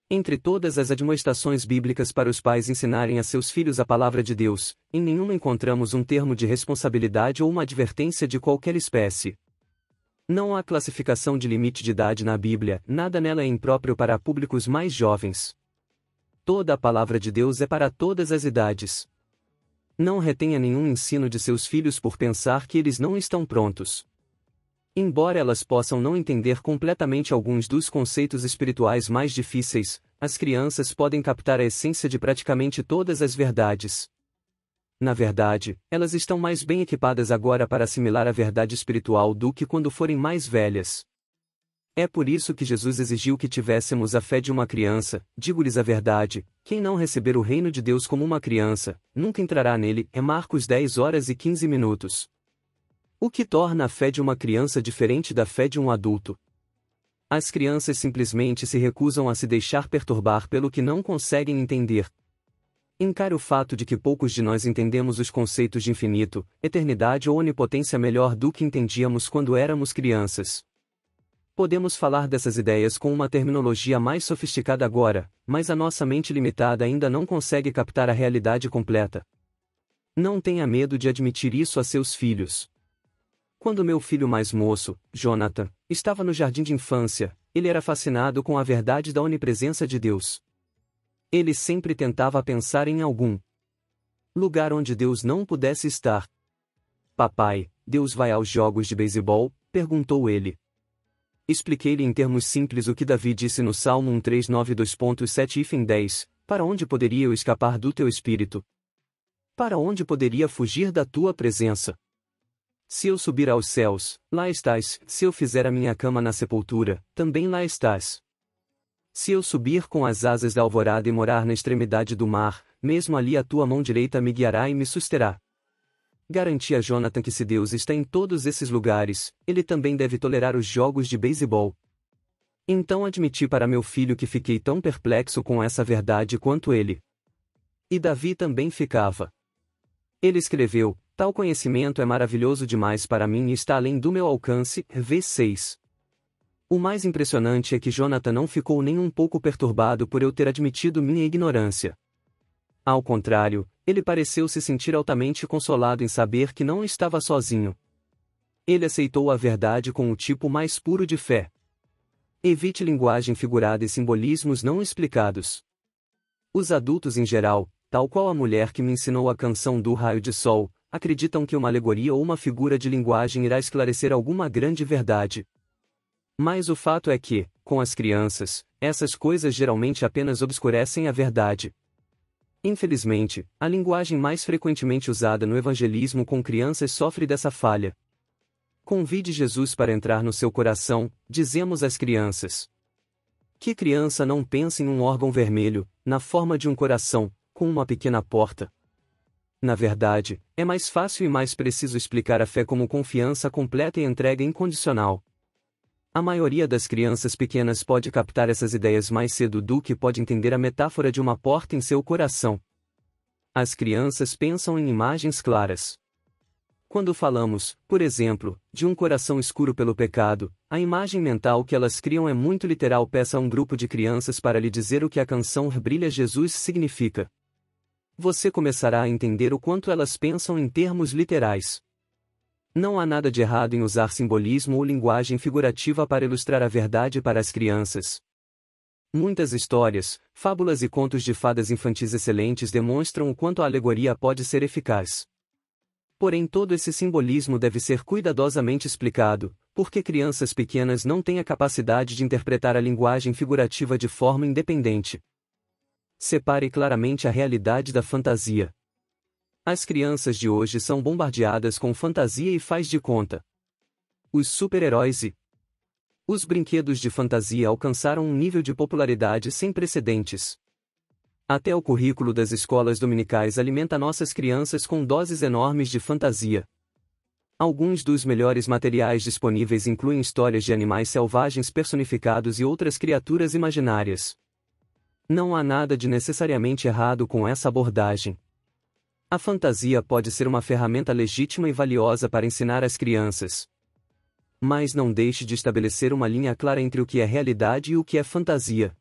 Entre todas as admoestações bíblicas para os pais ensinarem a seus filhos a palavra de Deus, em nenhuma encontramos um termo de responsabilidade ou uma advertência de qualquer espécie. Não há classificação de limite de idade na Bíblia, nada nela é impróprio para públicos mais jovens. Toda a palavra de Deus é para todas as idades. Não retenha nenhum ensino de seus filhos por pensar que eles não estão prontos. Embora elas possam não entender completamente alguns dos conceitos espirituais mais difíceis, as crianças podem captar a essência de praticamente todas as verdades. Na verdade, elas estão mais bem equipadas agora para assimilar a verdade espiritual do que quando forem mais velhas. É por isso que Jesus exigiu que tivéssemos a fé de uma criança, digo-lhes a verdade, quem não receber o reino de Deus como uma criança, nunca entrará nele, é Marcos 10 horas e 15 minutos. O que torna a fé de uma criança diferente da fé de um adulto? As crianças simplesmente se recusam a se deixar perturbar pelo que não conseguem entender. Encare o fato de que poucos de nós entendemos os conceitos de infinito, eternidade ou onipotência melhor do que entendíamos quando éramos crianças. Podemos falar dessas ideias com uma terminologia mais sofisticada agora, mas a nossa mente limitada ainda não consegue captar a realidade completa. Não tenha medo de admitir isso a seus filhos. Quando meu filho mais moço, Jonathan, estava no jardim de infância, ele era fascinado com a verdade da onipresença de Deus. Ele sempre tentava pensar em algum lugar onde Deus não pudesse estar. Papai, Deus vai aos jogos de beisebol? perguntou ele. Expliquei-lhe em termos simples o que Davi disse no Salmo 139.2.7-10, para onde poderia eu escapar do teu espírito? Para onde poderia fugir da tua presença? Se eu subir aos céus, lá estás, se eu fizer a minha cama na sepultura, também lá estás. Se eu subir com as asas da alvorada e morar na extremidade do mar, mesmo ali a tua mão direita me guiará e me susterá. Garantia Jonathan que se Deus está em todos esses lugares, ele também deve tolerar os jogos de beisebol. Então admiti para meu filho que fiquei tão perplexo com essa verdade quanto ele. E Davi também ficava. Ele escreveu: Tal conhecimento é maravilhoso demais para mim e está além do meu alcance. V6. O mais impressionante é que Jonathan não ficou nem um pouco perturbado por eu ter admitido minha ignorância. Ao contrário, ele pareceu se sentir altamente consolado em saber que não estava sozinho. Ele aceitou a verdade com o tipo mais puro de fé. Evite linguagem figurada e simbolismos não explicados. Os adultos em geral, tal qual a mulher que me ensinou a canção do raio de sol, acreditam que uma alegoria ou uma figura de linguagem irá esclarecer alguma grande verdade. Mas o fato é que, com as crianças, essas coisas geralmente apenas obscurecem a verdade. Infelizmente, a linguagem mais frequentemente usada no evangelismo com crianças sofre dessa falha. Convide Jesus para entrar no seu coração, dizemos às crianças. Que criança não pensa em um órgão vermelho, na forma de um coração, com uma pequena porta? Na verdade, é mais fácil e mais preciso explicar a fé como confiança completa e entrega incondicional. A maioria das crianças pequenas pode captar essas ideias mais cedo do que pode entender a metáfora de uma porta em seu coração. As crianças pensam em imagens claras. Quando falamos, por exemplo, de um coração escuro pelo pecado, a imagem mental que elas criam é muito literal. Peça a um grupo de crianças para lhe dizer o que a canção Brilha Jesus significa você começará a entender o quanto elas pensam em termos literais. Não há nada de errado em usar simbolismo ou linguagem figurativa para ilustrar a verdade para as crianças. Muitas histórias, fábulas e contos de fadas infantis excelentes demonstram o quanto a alegoria pode ser eficaz. Porém, todo esse simbolismo deve ser cuidadosamente explicado, porque crianças pequenas não têm a capacidade de interpretar a linguagem figurativa de forma independente. Separe claramente a realidade da fantasia. As crianças de hoje são bombardeadas com fantasia e faz de conta. Os super-heróis e os brinquedos de fantasia alcançaram um nível de popularidade sem precedentes. Até o currículo das escolas dominicais alimenta nossas crianças com doses enormes de fantasia. Alguns dos melhores materiais disponíveis incluem histórias de animais selvagens personificados e outras criaturas imaginárias. Não há nada de necessariamente errado com essa abordagem. A fantasia pode ser uma ferramenta legítima e valiosa para ensinar as crianças. Mas não deixe de estabelecer uma linha clara entre o que é realidade e o que é fantasia.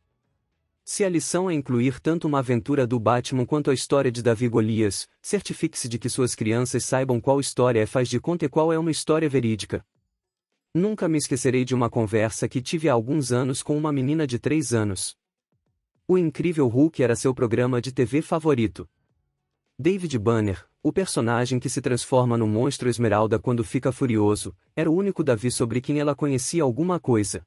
Se a lição é incluir tanto uma aventura do Batman quanto a história de Davi Golias, certifique-se de que suas crianças saibam qual história é faz de conta e qual é uma história verídica. Nunca me esquecerei de uma conversa que tive há alguns anos com uma menina de 3 anos. O Incrível Hulk era seu programa de TV favorito. David Banner, o personagem que se transforma no monstro esmeralda quando fica furioso, era o único Davi sobre quem ela conhecia alguma coisa.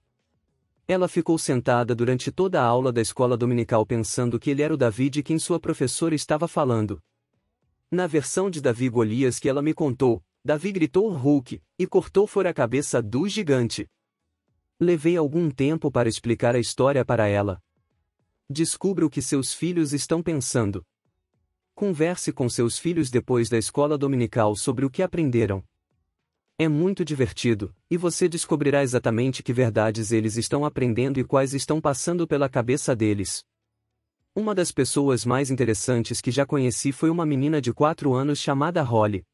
Ela ficou sentada durante toda a aula da escola dominical pensando que ele era o Davi de quem sua professora estava falando. Na versão de Davi Golias que ela me contou, Davi gritou Hulk e cortou fora a cabeça do gigante. Levei algum tempo para explicar a história para ela, Descubra o que seus filhos estão pensando. Converse com seus filhos depois da escola dominical sobre o que aprenderam. É muito divertido, e você descobrirá exatamente que verdades eles estão aprendendo e quais estão passando pela cabeça deles. Uma das pessoas mais interessantes que já conheci foi uma menina de 4 anos chamada Holly.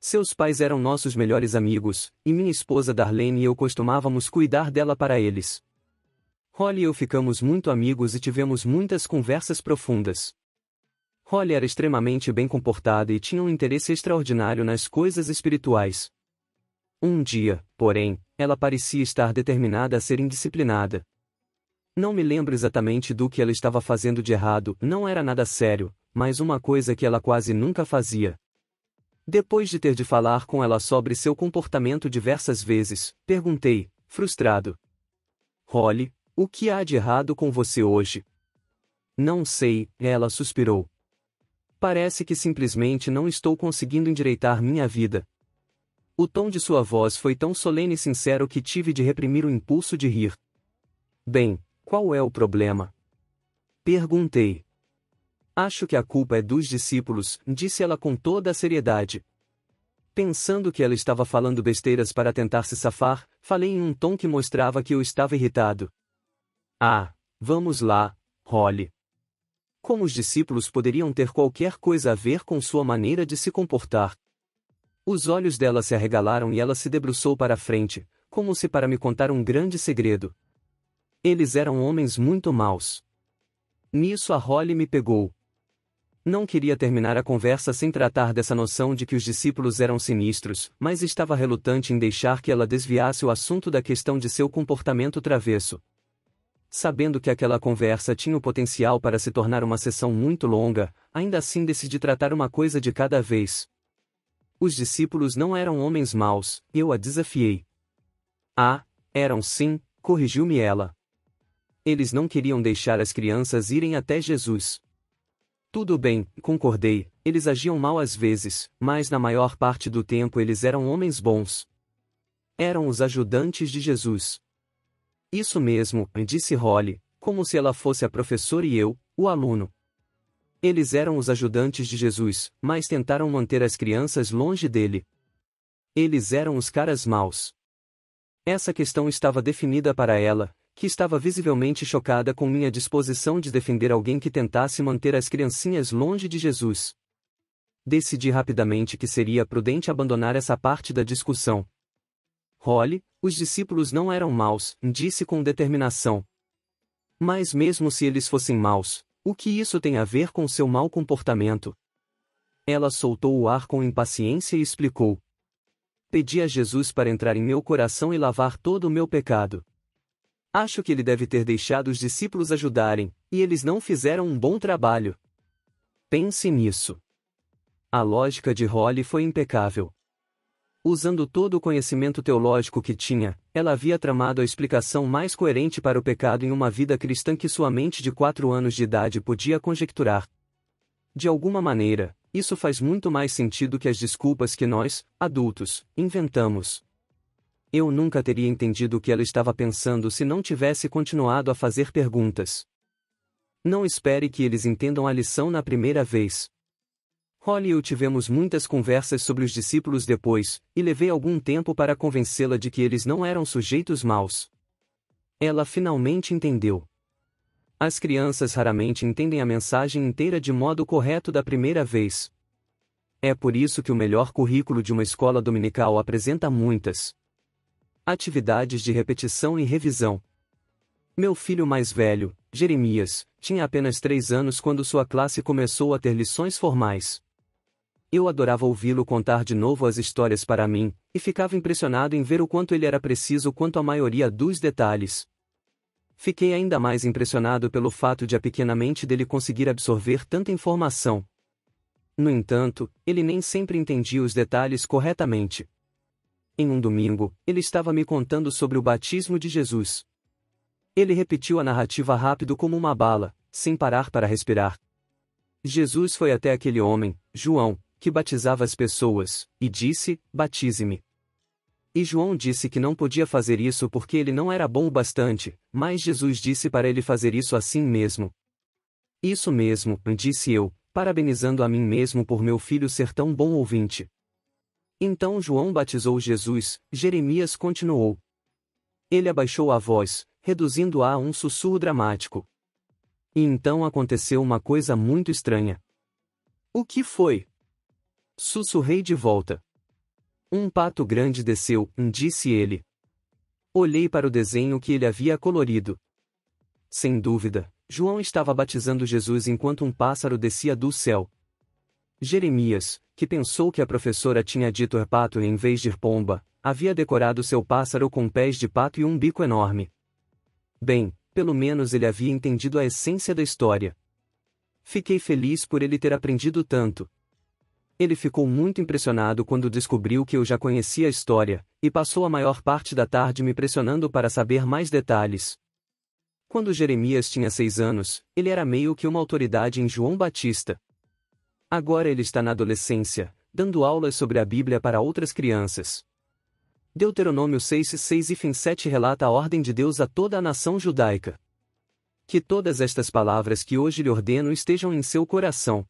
Seus pais eram nossos melhores amigos, e minha esposa Darlene e eu costumávamos cuidar dela para eles. Holly e eu ficamos muito amigos e tivemos muitas conversas profundas. Holly era extremamente bem comportada e tinha um interesse extraordinário nas coisas espirituais. Um dia, porém, ela parecia estar determinada a ser indisciplinada. Não me lembro exatamente do que ela estava fazendo de errado, não era nada sério, mas uma coisa que ela quase nunca fazia. Depois de ter de falar com ela sobre seu comportamento diversas vezes, perguntei, frustrado: Holly, o que há de errado com você hoje? Não sei, ela suspirou. Parece que simplesmente não estou conseguindo endireitar minha vida. O tom de sua voz foi tão solene e sincero que tive de reprimir o impulso de rir. Bem, qual é o problema? Perguntei. Acho que a culpa é dos discípulos, disse ela com toda a seriedade. Pensando que ela estava falando besteiras para tentar se safar, falei em um tom que mostrava que eu estava irritado. Ah, vamos lá, Holly. Como os discípulos poderiam ter qualquer coisa a ver com sua maneira de se comportar? Os olhos dela se arregalaram e ela se debruçou para a frente, como se para me contar um grande segredo. Eles eram homens muito maus. Nisso a Holly me pegou. Não queria terminar a conversa sem tratar dessa noção de que os discípulos eram sinistros, mas estava relutante em deixar que ela desviasse o assunto da questão de seu comportamento travesso. Sabendo que aquela conversa tinha o potencial para se tornar uma sessão muito longa, ainda assim decidi tratar uma coisa de cada vez. Os discípulos não eram homens maus, eu a desafiei. Ah, eram sim, corrigiu-me ela. Eles não queriam deixar as crianças irem até Jesus. Tudo bem, concordei, eles agiam mal às vezes, mas na maior parte do tempo eles eram homens bons. Eram os ajudantes de Jesus. Isso mesmo, disse Holly, como se ela fosse a professora e eu, o aluno. Eles eram os ajudantes de Jesus, mas tentaram manter as crianças longe dele. Eles eram os caras maus. Essa questão estava definida para ela, que estava visivelmente chocada com minha disposição de defender alguém que tentasse manter as criancinhas longe de Jesus. Decidi rapidamente que seria prudente abandonar essa parte da discussão. Role, os discípulos não eram maus, disse com determinação. Mas mesmo se eles fossem maus, o que isso tem a ver com seu mau comportamento? Ela soltou o ar com impaciência e explicou: Pedi a Jesus para entrar em meu coração e lavar todo o meu pecado. Acho que ele deve ter deixado os discípulos ajudarem, e eles não fizeram um bom trabalho. Pense nisso. A lógica de Holly foi impecável. Usando todo o conhecimento teológico que tinha, ela havia tramado a explicação mais coerente para o pecado em uma vida cristã que sua mente de quatro anos de idade podia conjecturar. De alguma maneira, isso faz muito mais sentido que as desculpas que nós, adultos, inventamos. Eu nunca teria entendido o que ela estava pensando se não tivesse continuado a fazer perguntas. Não espere que eles entendam a lição na primeira vez. Holly e eu tivemos muitas conversas sobre os discípulos depois, e levei algum tempo para convencê-la de que eles não eram sujeitos maus. Ela finalmente entendeu. As crianças raramente entendem a mensagem inteira de modo correto da primeira vez. É por isso que o melhor currículo de uma escola dominical apresenta muitas atividades de repetição e revisão. Meu filho mais velho, Jeremias, tinha apenas três anos quando sua classe começou a ter lições formais. Eu adorava ouvi-lo contar de novo as histórias para mim, e ficava impressionado em ver o quanto ele era preciso quanto à maioria dos detalhes. Fiquei ainda mais impressionado pelo fato de a pequena mente dele conseguir absorver tanta informação. No entanto, ele nem sempre entendia os detalhes corretamente. Em um domingo, ele estava me contando sobre o batismo de Jesus. Ele repetiu a narrativa rápido como uma bala, sem parar para respirar. Jesus foi até aquele homem, João, que batizava as pessoas, e disse: Batize-me. E João disse que não podia fazer isso porque ele não era bom o bastante, mas Jesus disse para ele fazer isso assim mesmo. Isso mesmo, disse eu, parabenizando a mim mesmo por meu filho ser tão bom ouvinte. Então João batizou Jesus, Jeremias continuou. Ele abaixou a voz, reduzindo-a a um sussurro dramático. E então aconteceu uma coisa muito estranha. O que foi? Sussurrei de volta. Um pato grande desceu, disse ele. Olhei para o desenho que ele havia colorido. Sem dúvida, João estava batizando Jesus enquanto um pássaro descia do céu. Jeremias, que pensou que a professora tinha dito pato em vez de pomba, havia decorado seu pássaro com pés de pato e um bico enorme. Bem, pelo menos ele havia entendido a essência da história. Fiquei feliz por ele ter aprendido tanto. Ele ficou muito impressionado quando descobriu que eu já conhecia a história, e passou a maior parte da tarde me pressionando para saber mais detalhes. Quando Jeremias tinha seis anos, ele era meio que uma autoridade em João Batista. Agora ele está na adolescência, dando aulas sobre a Bíblia para outras crianças. Deuteronômio 6, 6 e fim 7 relata a ordem de Deus a toda a nação judaica. Que todas estas palavras que hoje lhe ordeno estejam em seu coração,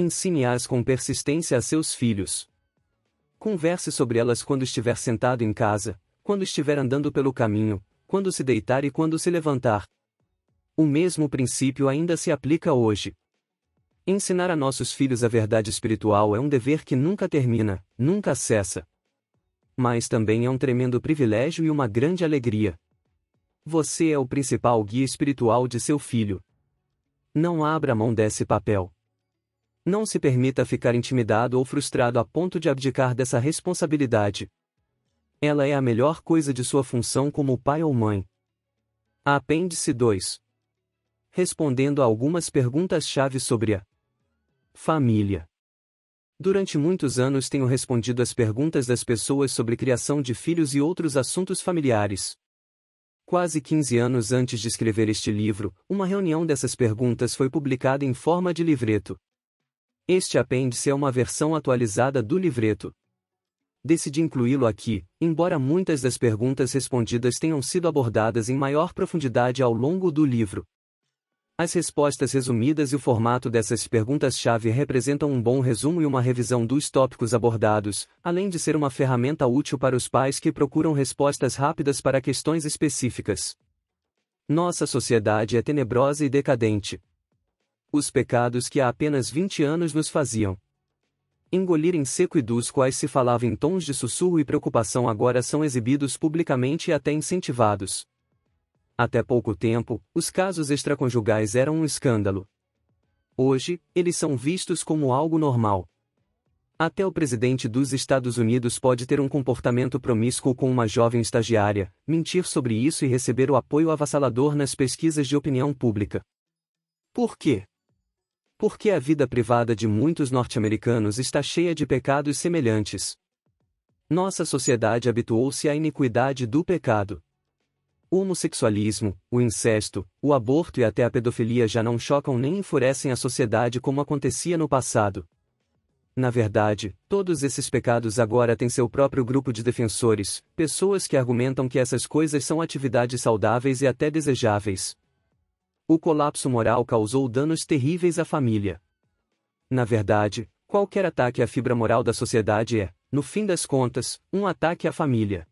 Ensine-as com persistência a seus filhos. Converse sobre elas quando estiver sentado em casa, quando estiver andando pelo caminho, quando se deitar e quando se levantar. O mesmo princípio ainda se aplica hoje. Ensinar a nossos filhos a verdade espiritual é um dever que nunca termina, nunca cessa. Mas também é um tremendo privilégio e uma grande alegria. Você é o principal guia espiritual de seu filho. Não abra mão desse papel. Não se permita ficar intimidado ou frustrado a ponto de abdicar dessa responsabilidade. Ela é a melhor coisa de sua função como pai ou mãe. apêndice 2. Respondendo a algumas perguntas-chave sobre a família. Durante muitos anos tenho respondido às perguntas das pessoas sobre criação de filhos e outros assuntos familiares. Quase 15 anos antes de escrever este livro, uma reunião dessas perguntas foi publicada em forma de livreto. Este apêndice é uma versão atualizada do livreto. Decidi incluí-lo aqui, embora muitas das perguntas respondidas tenham sido abordadas em maior profundidade ao longo do livro. As respostas resumidas e o formato dessas perguntas-chave representam um bom resumo e uma revisão dos tópicos abordados, além de ser uma ferramenta útil para os pais que procuram respostas rápidas para questões específicas. Nossa sociedade é tenebrosa e decadente. Os pecados que há apenas 20 anos nos faziam engolir em seco e dos quais se falava em tons de sussurro e preocupação agora são exibidos publicamente e até incentivados. Até pouco tempo, os casos extraconjugais eram um escândalo. Hoje, eles são vistos como algo normal. Até o presidente dos Estados Unidos pode ter um comportamento promíscuo com uma jovem estagiária, mentir sobre isso e receber o apoio avassalador nas pesquisas de opinião pública. Por quê? Porque a vida privada de muitos norte-americanos está cheia de pecados semelhantes. Nossa sociedade habituou-se à iniquidade do pecado. O homossexualismo, o incesto, o aborto e até a pedofilia já não chocam nem enfurecem a sociedade como acontecia no passado. Na verdade, todos esses pecados agora têm seu próprio grupo de defensores, pessoas que argumentam que essas coisas são atividades saudáveis e até desejáveis o colapso moral causou danos terríveis à família. Na verdade, qualquer ataque à fibra moral da sociedade é, no fim das contas, um ataque à família.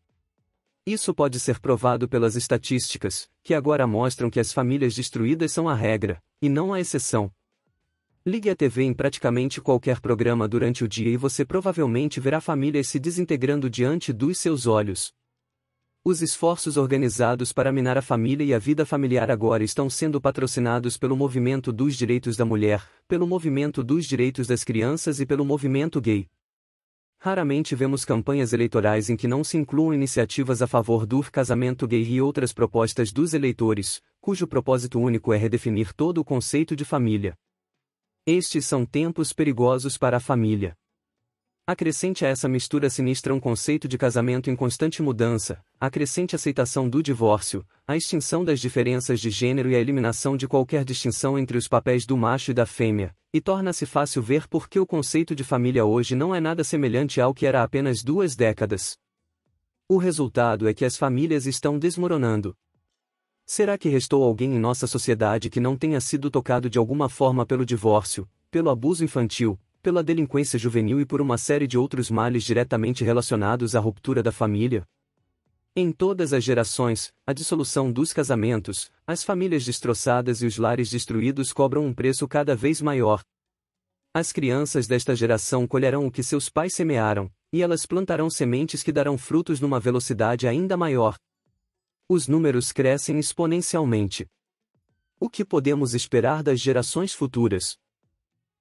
Isso pode ser provado pelas estatísticas, que agora mostram que as famílias destruídas são a regra, e não a exceção. Ligue a TV em praticamente qualquer programa durante o dia e você provavelmente verá famílias se desintegrando diante dos seus olhos, os esforços organizados para minar a família e a vida familiar agora estão sendo patrocinados pelo Movimento dos Direitos da Mulher, pelo Movimento dos Direitos das Crianças e pelo Movimento Gay. Raramente vemos campanhas eleitorais em que não se incluam iniciativas a favor do casamento gay e outras propostas dos eleitores, cujo propósito único é redefinir todo o conceito de família. Estes são tempos perigosos para a família. Acrescente a essa mistura sinistra um conceito de casamento em constante mudança, acrescente a aceitação do divórcio, a extinção das diferenças de gênero e a eliminação de qualquer distinção entre os papéis do macho e da fêmea, e torna-se fácil ver por que o conceito de família hoje não é nada semelhante ao que era há apenas duas décadas. O resultado é que as famílias estão desmoronando. Será que restou alguém em nossa sociedade que não tenha sido tocado de alguma forma pelo divórcio, pelo abuso infantil, pela delinquência juvenil e por uma série de outros males diretamente relacionados à ruptura da família. Em todas as gerações, a dissolução dos casamentos, as famílias destroçadas e os lares destruídos cobram um preço cada vez maior. As crianças desta geração colherão o que seus pais semearam, e elas plantarão sementes que darão frutos numa velocidade ainda maior. Os números crescem exponencialmente. O que podemos esperar das gerações futuras?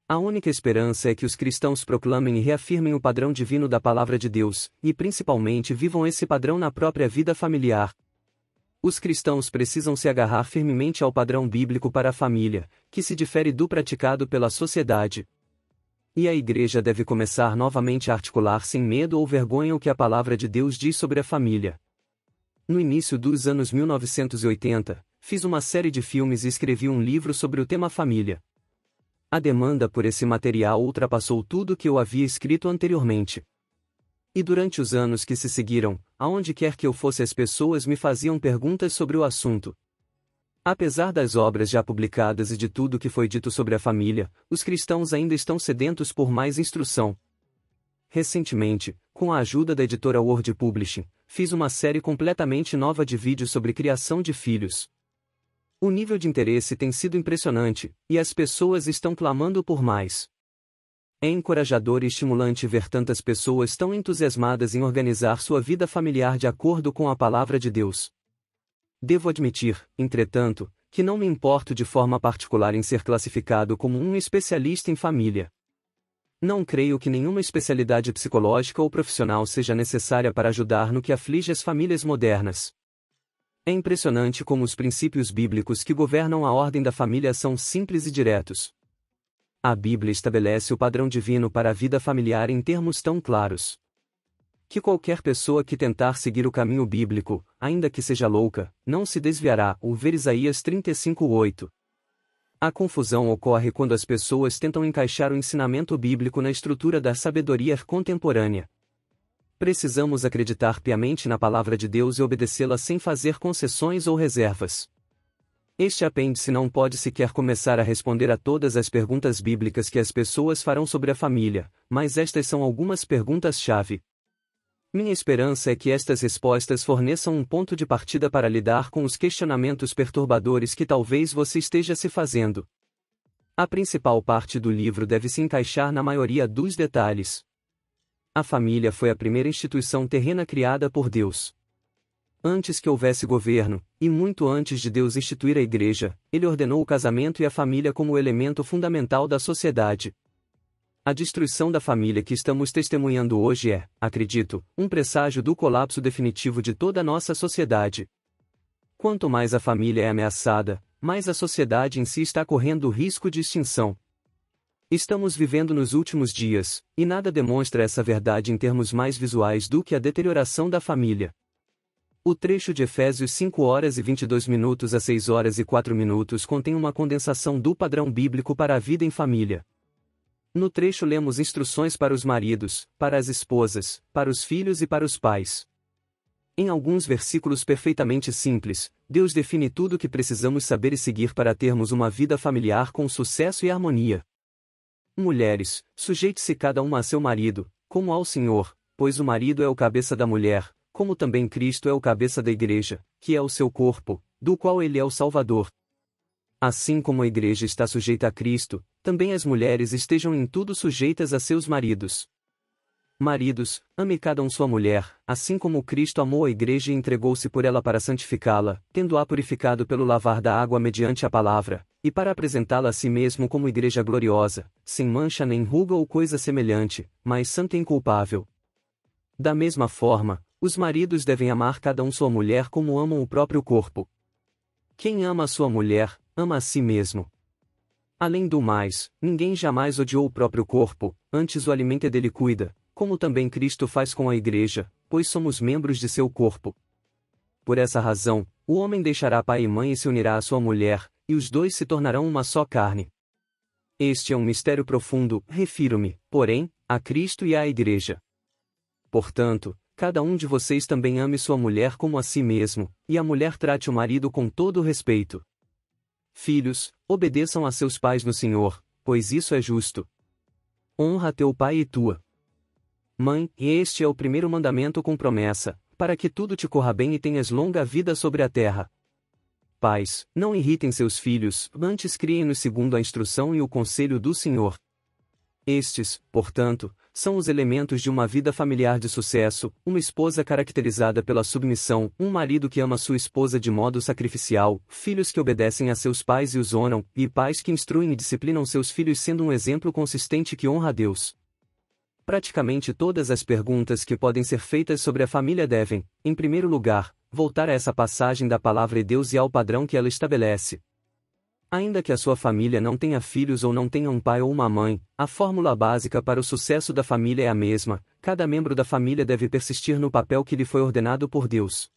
A única esperança é que os cristãos proclamem e reafirmem o padrão divino da palavra de Deus, e principalmente vivam esse padrão na própria vida familiar. Os cristãos precisam se agarrar firmemente ao padrão bíblico para a família, que se difere do praticado pela sociedade. E a igreja deve começar novamente a articular sem medo ou vergonha o que a palavra de Deus diz sobre a família. No início dos anos 1980, fiz uma série de filmes e escrevi um livro sobre o tema família a demanda por esse material ultrapassou tudo que eu havia escrito anteriormente. E durante os anos que se seguiram, aonde quer que eu fosse, as pessoas me faziam perguntas sobre o assunto. Apesar das obras já publicadas e de tudo que foi dito sobre a família, os cristãos ainda estão sedentos por mais instrução. Recentemente, com a ajuda da editora Word Publishing, fiz uma série completamente nova de vídeos sobre criação de filhos. O nível de interesse tem sido impressionante, e as pessoas estão clamando por mais. É encorajador e estimulante ver tantas pessoas tão entusiasmadas em organizar sua vida familiar de acordo com a palavra de Deus. Devo admitir, entretanto, que não me importo de forma particular em ser classificado como um especialista em família. Não creio que nenhuma especialidade psicológica ou profissional seja necessária para ajudar no que aflige as famílias modernas. É impressionante como os princípios bíblicos que governam a ordem da família são simples e diretos. A Bíblia estabelece o padrão divino para a vida familiar em termos tão claros. Que qualquer pessoa que tentar seguir o caminho bíblico, ainda que seja louca, não se desviará, ou ver Isaías 35:8. A confusão ocorre quando as pessoas tentam encaixar o ensinamento bíblico na estrutura da sabedoria contemporânea, precisamos acreditar piamente na palavra de Deus e obedecê-la sem fazer concessões ou reservas. Este apêndice não pode sequer começar a responder a todas as perguntas bíblicas que as pessoas farão sobre a família, mas estas são algumas perguntas-chave. Minha esperança é que estas respostas forneçam um ponto de partida para lidar com os questionamentos perturbadores que talvez você esteja se fazendo. A principal parte do livro deve se encaixar na maioria dos detalhes. A família foi a primeira instituição terrena criada por Deus. Antes que houvesse governo, e muito antes de Deus instituir a igreja, ele ordenou o casamento e a família como elemento fundamental da sociedade. A destruição da família que estamos testemunhando hoje é, acredito, um presságio do colapso definitivo de toda a nossa sociedade. Quanto mais a família é ameaçada, mais a sociedade em si está correndo o risco de extinção, Estamos vivendo nos últimos dias, e nada demonstra essa verdade em termos mais visuais do que a deterioração da família. O trecho de Efésios 5 horas e 22 minutos a 6 horas e 4 minutos contém uma condensação do padrão bíblico para a vida em família. No trecho lemos instruções para os maridos, para as esposas, para os filhos e para os pais. Em alguns versículos perfeitamente simples, Deus define tudo o que precisamos saber e seguir para termos uma vida familiar com sucesso e harmonia. Mulheres, sujeite-se cada uma a seu marido, como ao Senhor, pois o marido é o cabeça da mulher, como também Cristo é o cabeça da igreja, que é o seu corpo, do qual ele é o Salvador. Assim como a igreja está sujeita a Cristo, também as mulheres estejam em tudo sujeitas a seus maridos. Maridos, ame cada um sua mulher, assim como Cristo amou a igreja e entregou-se por ela para santificá-la, tendo-a purificado pelo lavar da água mediante a palavra, e para apresentá-la a si mesmo como igreja gloriosa, sem mancha nem ruga ou coisa semelhante, mas santa e inculpável. Da mesma forma, os maridos devem amar cada um sua mulher como amam o próprio corpo. Quem ama a sua mulher, ama a si mesmo. Além do mais, ninguém jamais odiou o próprio corpo, antes o alimenta dele cuida, como também Cristo faz com a Igreja, pois somos membros de seu corpo. Por essa razão, o homem deixará pai e mãe e se unirá à sua mulher, e os dois se tornarão uma só carne. Este é um mistério profundo, refiro-me, porém, a Cristo e à Igreja. Portanto, cada um de vocês também ame sua mulher como a si mesmo, e a mulher trate o marido com todo respeito. Filhos, obedeçam a seus pais no Senhor, pois isso é justo. Honra teu pai e tua Mãe, e este é o primeiro mandamento com promessa, para que tudo te corra bem e tenhas longa vida sobre a terra. Pais, não irritem seus filhos, antes criem-nos segundo a instrução e o conselho do Senhor. Estes, portanto, são os elementos de uma vida familiar de sucesso: uma esposa caracterizada pela submissão, um marido que ama sua esposa de modo sacrificial, filhos que obedecem a seus pais e os honram, e pais que instruem e disciplinam seus filhos, sendo um exemplo consistente que honra a Deus praticamente todas as perguntas que podem ser feitas sobre a família devem, em primeiro lugar, voltar a essa passagem da palavra de Deus e ao padrão que ela estabelece. Ainda que a sua família não tenha filhos ou não tenha um pai ou uma mãe, a fórmula básica para o sucesso da família é a mesma: cada membro da família deve persistir no papel que lhe foi ordenado por Deus.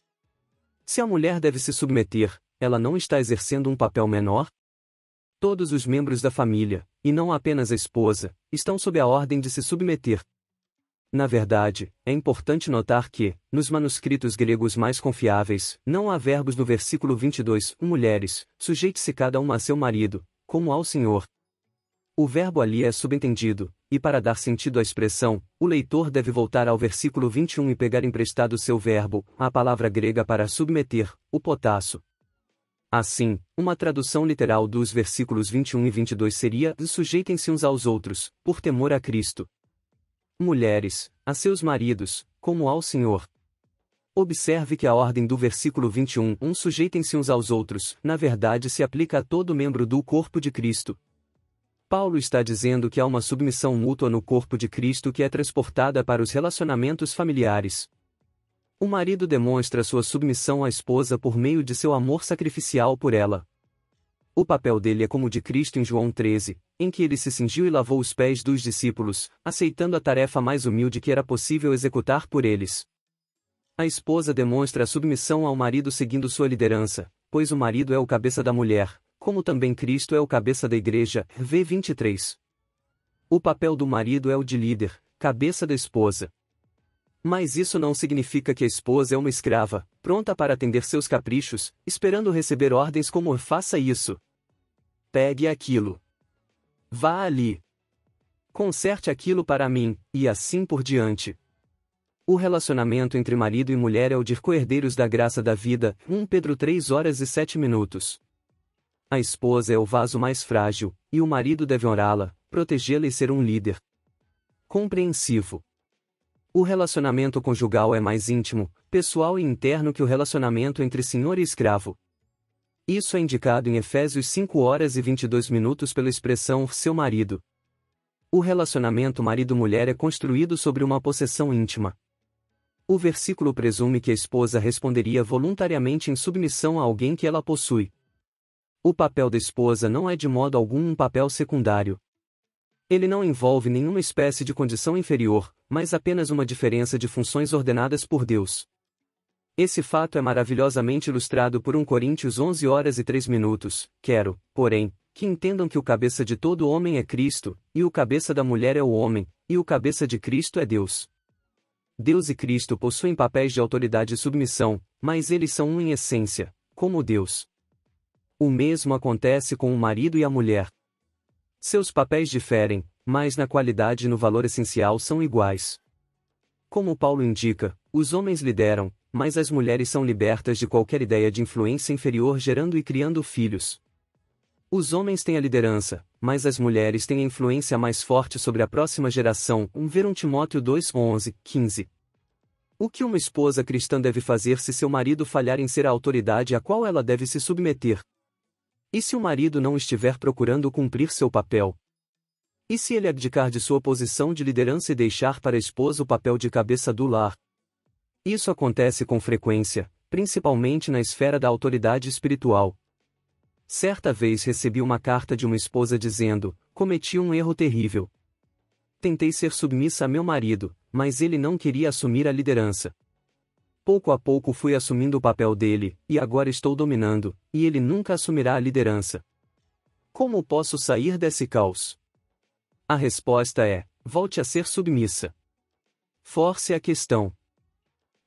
Se a mulher deve se submeter, ela não está exercendo um papel menor, Todos os membros da família, e não apenas a esposa, estão sob a ordem de se submeter. Na verdade, é importante notar que, nos manuscritos gregos mais confiáveis, não há verbos no versículo 22, mulheres, sujeite-se cada uma a seu marido, como ao Senhor. O verbo ali é subentendido, e para dar sentido à expressão, o leitor deve voltar ao versículo 21 e pegar emprestado seu verbo, a palavra grega para submeter, o potasso, Assim, uma tradução literal dos versículos 21 e 22 seria: Sujeitem-se uns aos outros, por temor a Cristo. Mulheres, a seus maridos, como ao Senhor. Observe que a ordem do versículo 21, um sujeitem-se uns aos outros, na verdade se aplica a todo membro do corpo de Cristo. Paulo está dizendo que há uma submissão mútua no corpo de Cristo que é transportada para os relacionamentos familiares, o marido demonstra sua submissão à esposa por meio de seu amor sacrificial por ela. O papel dele é como o de Cristo em João 13, em que ele se cingiu e lavou os pés dos discípulos, aceitando a tarefa mais humilde que era possível executar por eles. A esposa demonstra a submissão ao marido seguindo sua liderança, pois o marido é o cabeça da mulher, como também Cristo é o cabeça da igreja. V23. O papel do marido é o de líder, cabeça da esposa, mas isso não significa que a esposa é uma escrava, pronta para atender seus caprichos, esperando receber ordens como faça isso. Pegue aquilo. Vá ali. Conserte aquilo para mim, e assim por diante. O relacionamento entre marido e mulher é o de coerdeiros da graça da vida, 1 Pedro 3 horas e 7 minutos. A esposa é o vaso mais frágil, e o marido deve orá-la, protegê-la e ser um líder compreensivo. O relacionamento conjugal é mais íntimo, pessoal e interno que o relacionamento entre senhor e escravo. Isso é indicado em Efésios 5 horas e 22 minutos pela expressão seu marido. O relacionamento marido-mulher é construído sobre uma possessão íntima. O versículo presume que a esposa responderia voluntariamente em submissão a alguém que ela possui. O papel da esposa não é de modo algum um papel secundário. Ele não envolve nenhuma espécie de condição inferior, mas apenas uma diferença de funções ordenadas por Deus. Esse fato é maravilhosamente ilustrado por 1 Coríntios 11 horas e 3 minutos. Quero, porém, que entendam que o cabeça de todo homem é Cristo, e o cabeça da mulher é o homem, e o cabeça de Cristo é Deus. Deus e Cristo possuem papéis de autoridade e submissão, mas eles são um em essência, como Deus. O mesmo acontece com o marido e a mulher. Seus papéis diferem, mas na qualidade e no valor essencial são iguais. Como Paulo indica, os homens lideram, mas as mulheres são libertas de qualquer ideia de influência inferior gerando e criando filhos. Os homens têm a liderança, mas as mulheres têm a influência mais forte sobre a próxima geração. 1 ver 1 Timóteo 2, 11, 15. O que uma esposa cristã deve fazer se seu marido falhar em ser a autoridade a qual ela deve se submeter? E se o marido não estiver procurando cumprir seu papel? E se ele abdicar de sua posição de liderança e deixar para a esposa o papel de cabeça do lar? Isso acontece com frequência, principalmente na esfera da autoridade espiritual. Certa vez recebi uma carta de uma esposa dizendo: cometi um erro terrível. Tentei ser submissa a meu marido, mas ele não queria assumir a liderança. Pouco a pouco fui assumindo o papel dele, e agora estou dominando, e ele nunca assumirá a liderança. Como posso sair desse caos? A resposta é: volte a ser submissa. Force a questão.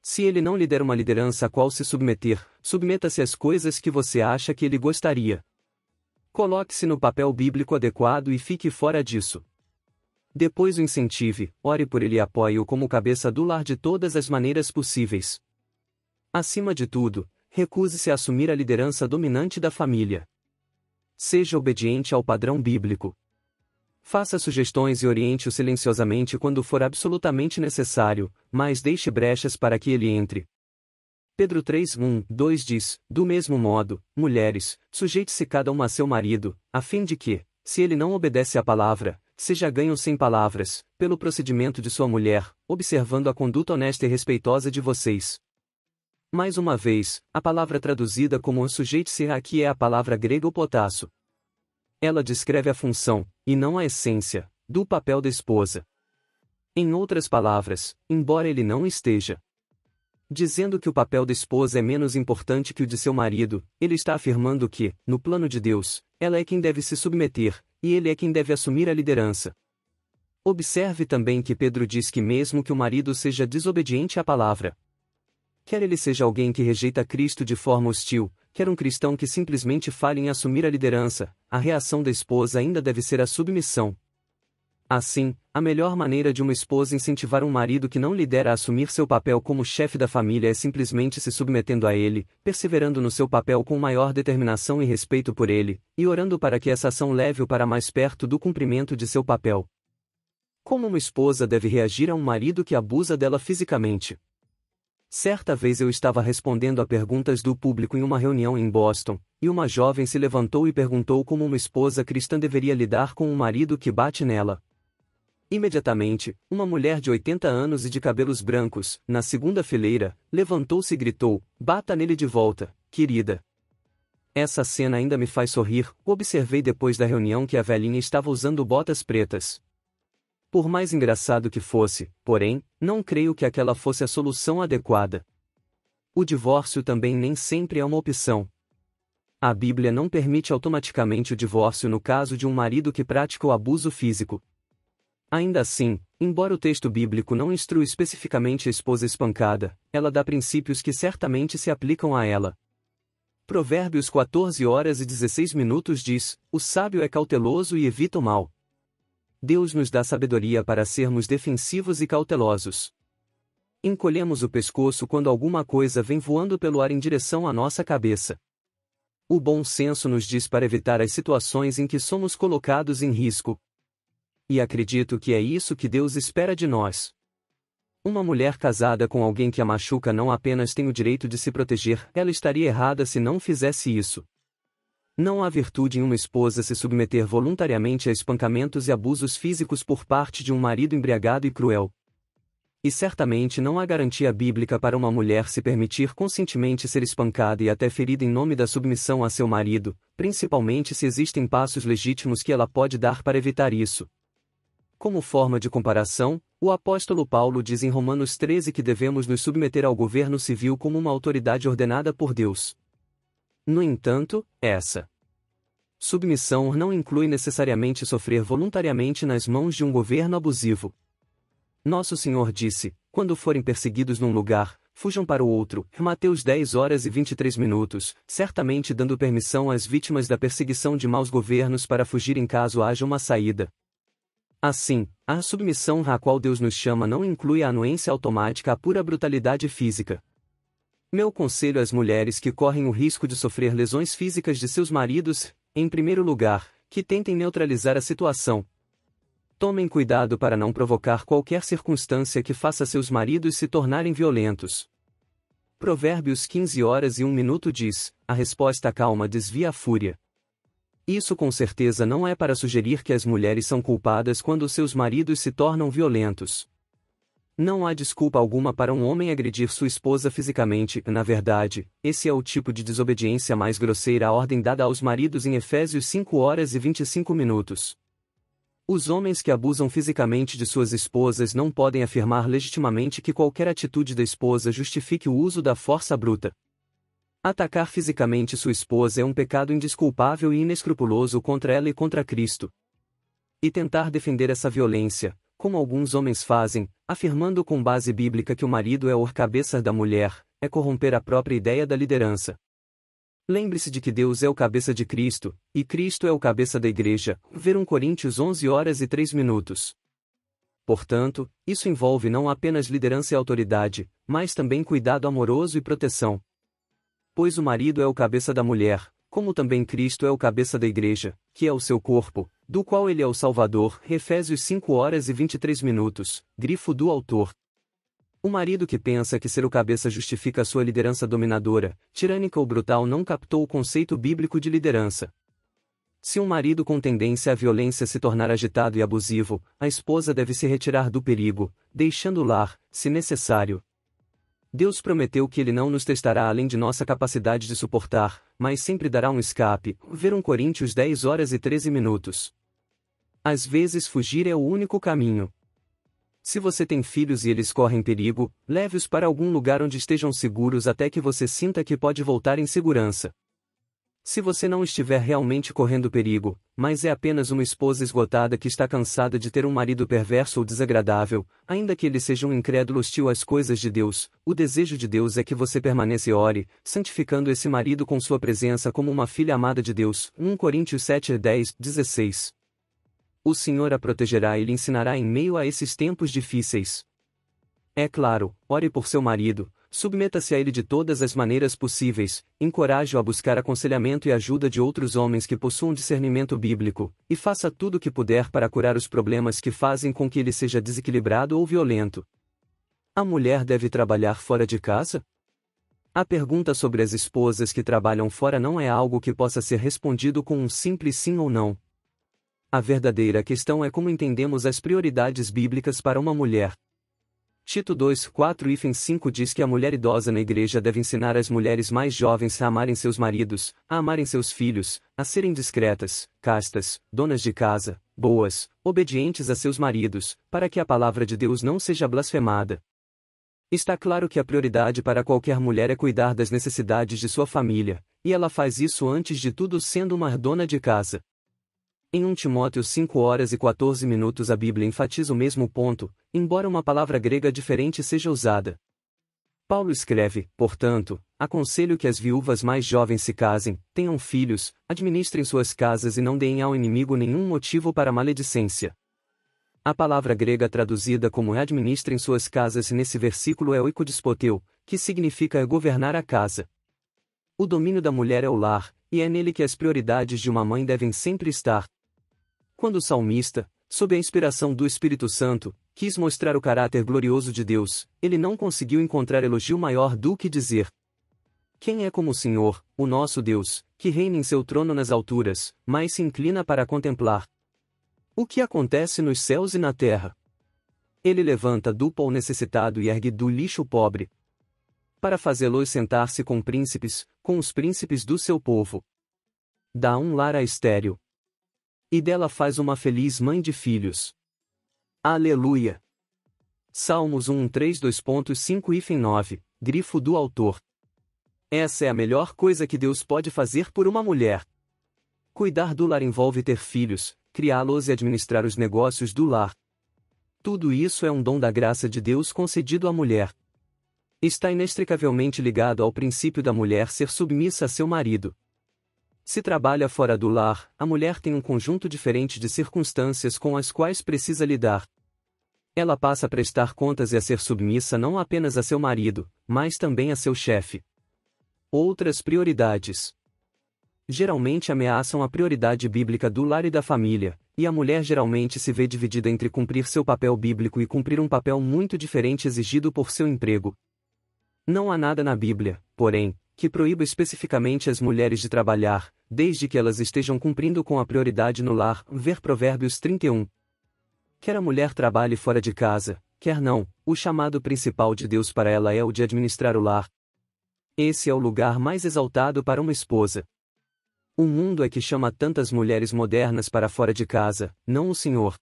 Se ele não lhe der uma liderança a qual se submeter, submeta-se às coisas que você acha que ele gostaria. Coloque-se no papel bíblico adequado e fique fora disso. Depois o incentive, ore por ele e apoie-o como cabeça do lar de todas as maneiras possíveis. Acima de tudo, recuse-se a assumir a liderança dominante da família. Seja obediente ao padrão bíblico. Faça sugestões e oriente-o silenciosamente quando for absolutamente necessário, mas deixe brechas para que ele entre. Pedro 3, 1, 2 diz: Do mesmo modo, mulheres, sujeite-se cada uma a seu marido, a fim de que, se ele não obedece à palavra, seja ganho sem palavras, pelo procedimento de sua mulher, observando a conduta honesta e respeitosa de vocês. Mais uma vez, a palavra traduzida como sujeite-se aqui é a palavra grega potasso. Ela descreve a função, e não a essência, do papel da esposa. Em outras palavras, embora ele não esteja dizendo que o papel da esposa é menos importante que o de seu marido, ele está afirmando que, no plano de Deus, ela é quem deve se submeter, e ele é quem deve assumir a liderança. Observe também que Pedro diz que, mesmo que o marido seja desobediente à palavra, quer ele seja alguém que rejeita Cristo de forma hostil, quer um cristão que simplesmente falhe em assumir a liderança, a reação da esposa ainda deve ser a submissão, Assim, a melhor maneira de uma esposa incentivar um marido que não lhe der a assumir seu papel como chefe da família é simplesmente se submetendo a ele, perseverando no seu papel com maior determinação e respeito por ele, e orando para que essa ação leve-o para mais perto do cumprimento de seu papel. Como uma esposa deve reagir a um marido que abusa dela fisicamente? Certa vez eu estava respondendo a perguntas do público em uma reunião em Boston, e uma jovem se levantou e perguntou como uma esposa cristã deveria lidar com um marido que bate nela. Imediatamente, uma mulher de 80 anos e de cabelos brancos, na segunda fileira, levantou-se e gritou: Bata nele de volta, querida. Essa cena ainda me faz sorrir, observei depois da reunião que a velhinha estava usando botas pretas. Por mais engraçado que fosse, porém, não creio que aquela fosse a solução adequada. O divórcio também nem sempre é uma opção. A Bíblia não permite automaticamente o divórcio no caso de um marido que pratica o abuso físico, Ainda assim, embora o texto bíblico não instrua especificamente a esposa espancada, ela dá princípios que certamente se aplicam a ela. Provérbios 14 horas e 16 minutos diz: O sábio é cauteloso e evita o mal. Deus nos dá sabedoria para sermos defensivos e cautelosos. Encolhemos o pescoço quando alguma coisa vem voando pelo ar em direção à nossa cabeça. O bom senso nos diz para evitar as situações em que somos colocados em risco, e acredito que é isso que Deus espera de nós. Uma mulher casada com alguém que a machuca não apenas tem o direito de se proteger, ela estaria errada se não fizesse isso. Não há virtude em uma esposa se submeter voluntariamente a espancamentos e abusos físicos por parte de um marido embriagado e cruel. E certamente não há garantia bíblica para uma mulher se permitir conscientemente ser espancada e até ferida em nome da submissão a seu marido, principalmente se existem passos legítimos que ela pode dar para evitar isso, como forma de comparação, o apóstolo Paulo diz em Romanos 13 que devemos nos submeter ao governo civil como uma autoridade ordenada por Deus. No entanto, essa submissão não inclui necessariamente sofrer voluntariamente nas mãos de um governo abusivo. Nosso Senhor disse: Quando forem perseguidos num lugar, fujam para o outro. Mateus 10 horas e 23 minutos, certamente dando permissão às vítimas da perseguição de maus governos para fugir em caso haja uma saída. Assim, a submissão a qual Deus nos chama não inclui a anuência automática à pura brutalidade física. Meu conselho às mulheres que correm o risco de sofrer lesões físicas de seus maridos, em primeiro lugar, que tentem neutralizar a situação. Tomem cuidado para não provocar qualquer circunstância que faça seus maridos se tornarem violentos. Provérbios 15 horas e 1 minuto diz: A resposta calma desvia a fúria. Isso com certeza não é para sugerir que as mulheres são culpadas quando seus maridos se tornam violentos. Não há desculpa alguma para um homem agredir sua esposa fisicamente, na verdade, esse é o tipo de desobediência mais grosseira à ordem dada aos maridos em Efésios 5 horas e 25 minutos. Os homens que abusam fisicamente de suas esposas não podem afirmar legitimamente que qualquer atitude da esposa justifique o uso da força bruta. Atacar fisicamente sua esposa é um pecado indesculpável e inescrupuloso contra ela e contra Cristo. E tentar defender essa violência, como alguns homens fazem, afirmando com base bíblica que o marido é o cabeça da mulher, é corromper a própria ideia da liderança. Lembre-se de que Deus é o cabeça de Cristo, e Cristo é o cabeça da igreja, ver 1 Coríntios 11 horas e 3 minutos. Portanto, isso envolve não apenas liderança e autoridade, mas também cuidado amoroso e proteção. Pois o marido é o cabeça da mulher, como também Cristo é o cabeça da igreja, que é o seu corpo, do qual ele é o Salvador. Efésios 5 horas e 23 minutos, grifo do autor. O marido que pensa que ser o cabeça justifica sua liderança dominadora, tirânica ou brutal não captou o conceito bíblico de liderança. Se um marido com tendência à violência se tornar agitado e abusivo, a esposa deve se retirar do perigo, deixando o lar, se necessário, Deus prometeu que Ele não nos testará além de nossa capacidade de suportar, mas sempre dará um escape. Ver 1 Coríntios 10 horas e 13 minutos. Às vezes fugir é o único caminho. Se você tem filhos e eles correm perigo, leve-os para algum lugar onde estejam seguros até que você sinta que pode voltar em segurança. Se você não estiver realmente correndo perigo, mas é apenas uma esposa esgotada que está cansada de ter um marido perverso ou desagradável, ainda que ele seja um incrédulo hostil às coisas de Deus, o desejo de Deus é que você permaneça e ore, santificando esse marido com sua presença como uma filha amada de Deus. 1 Coríntios 7, 10, 16. O Senhor a protegerá e lhe ensinará em meio a esses tempos difíceis. É claro, ore por seu marido, Submeta-se a ele de todas as maneiras possíveis, encoraje-o a buscar aconselhamento e ajuda de outros homens que possuam discernimento bíblico, e faça tudo o que puder para curar os problemas que fazem com que ele seja desequilibrado ou violento. A mulher deve trabalhar fora de casa? A pergunta sobre as esposas que trabalham fora não é algo que possa ser respondido com um simples sim ou não. A verdadeira questão é como entendemos as prioridades bíblicas para uma mulher, Tito 2, 4 e 5 diz que a mulher idosa na igreja deve ensinar as mulheres mais jovens a amarem seus maridos, a amarem seus filhos, a serem discretas, castas, donas de casa, boas, obedientes a seus maridos, para que a palavra de Deus não seja blasfemada. Está claro que a prioridade para qualquer mulher é cuidar das necessidades de sua família, e ela faz isso antes de tudo sendo uma dona de casa. Em 1 Timóteo 5 horas e 14 minutos a Bíblia enfatiza o mesmo ponto, embora uma palavra grega diferente seja usada. Paulo escreve, portanto, aconselho que as viúvas mais jovens se casem, tenham filhos, administrem suas casas e não deem ao inimigo nenhum motivo para maledicência. A palavra grega traduzida como administrem suas casas nesse versículo é oikodispoteu, que significa governar a casa. O domínio da mulher é o lar, e é nele que as prioridades de uma mãe devem sempre estar, quando o salmista, sob a inspiração do Espírito Santo, quis mostrar o caráter glorioso de Deus, ele não conseguiu encontrar elogio maior do que dizer: Quem é como o Senhor, o nosso Deus, que reina em seu trono nas alturas, mas se inclina para contemplar o que acontece nos céus e na terra? Ele levanta pó o necessitado e ergue do lixo o pobre, para fazê-los sentar-se com príncipes, com os príncipes do seu povo. Dá um lar a estéril, e dela faz uma feliz mãe de filhos. Aleluia! Salmos 132.5-9, grifo do autor. Essa é a melhor coisa que Deus pode fazer por uma mulher. Cuidar do lar envolve ter filhos, criá-los e administrar os negócios do lar. Tudo isso é um dom da graça de Deus concedido à mulher. Está inextricavelmente ligado ao princípio da mulher ser submissa a seu marido, se trabalha fora do lar, a mulher tem um conjunto diferente de circunstâncias com as quais precisa lidar. Ela passa a prestar contas e a ser submissa não apenas a seu marido, mas também a seu chefe. Outras prioridades geralmente ameaçam a prioridade bíblica do lar e da família, e a mulher geralmente se vê dividida entre cumprir seu papel bíblico e cumprir um papel muito diferente exigido por seu emprego. Não há nada na Bíblia, porém, que proíba especificamente as mulheres de trabalhar, desde que elas estejam cumprindo com a prioridade no lar, ver Provérbios 31. Quer a mulher trabalhe fora de casa, quer não, o chamado principal de Deus para ela é o de administrar o lar. Esse é o lugar mais exaltado para uma esposa. O mundo é que chama tantas mulheres modernas para fora de casa, não o Senhor.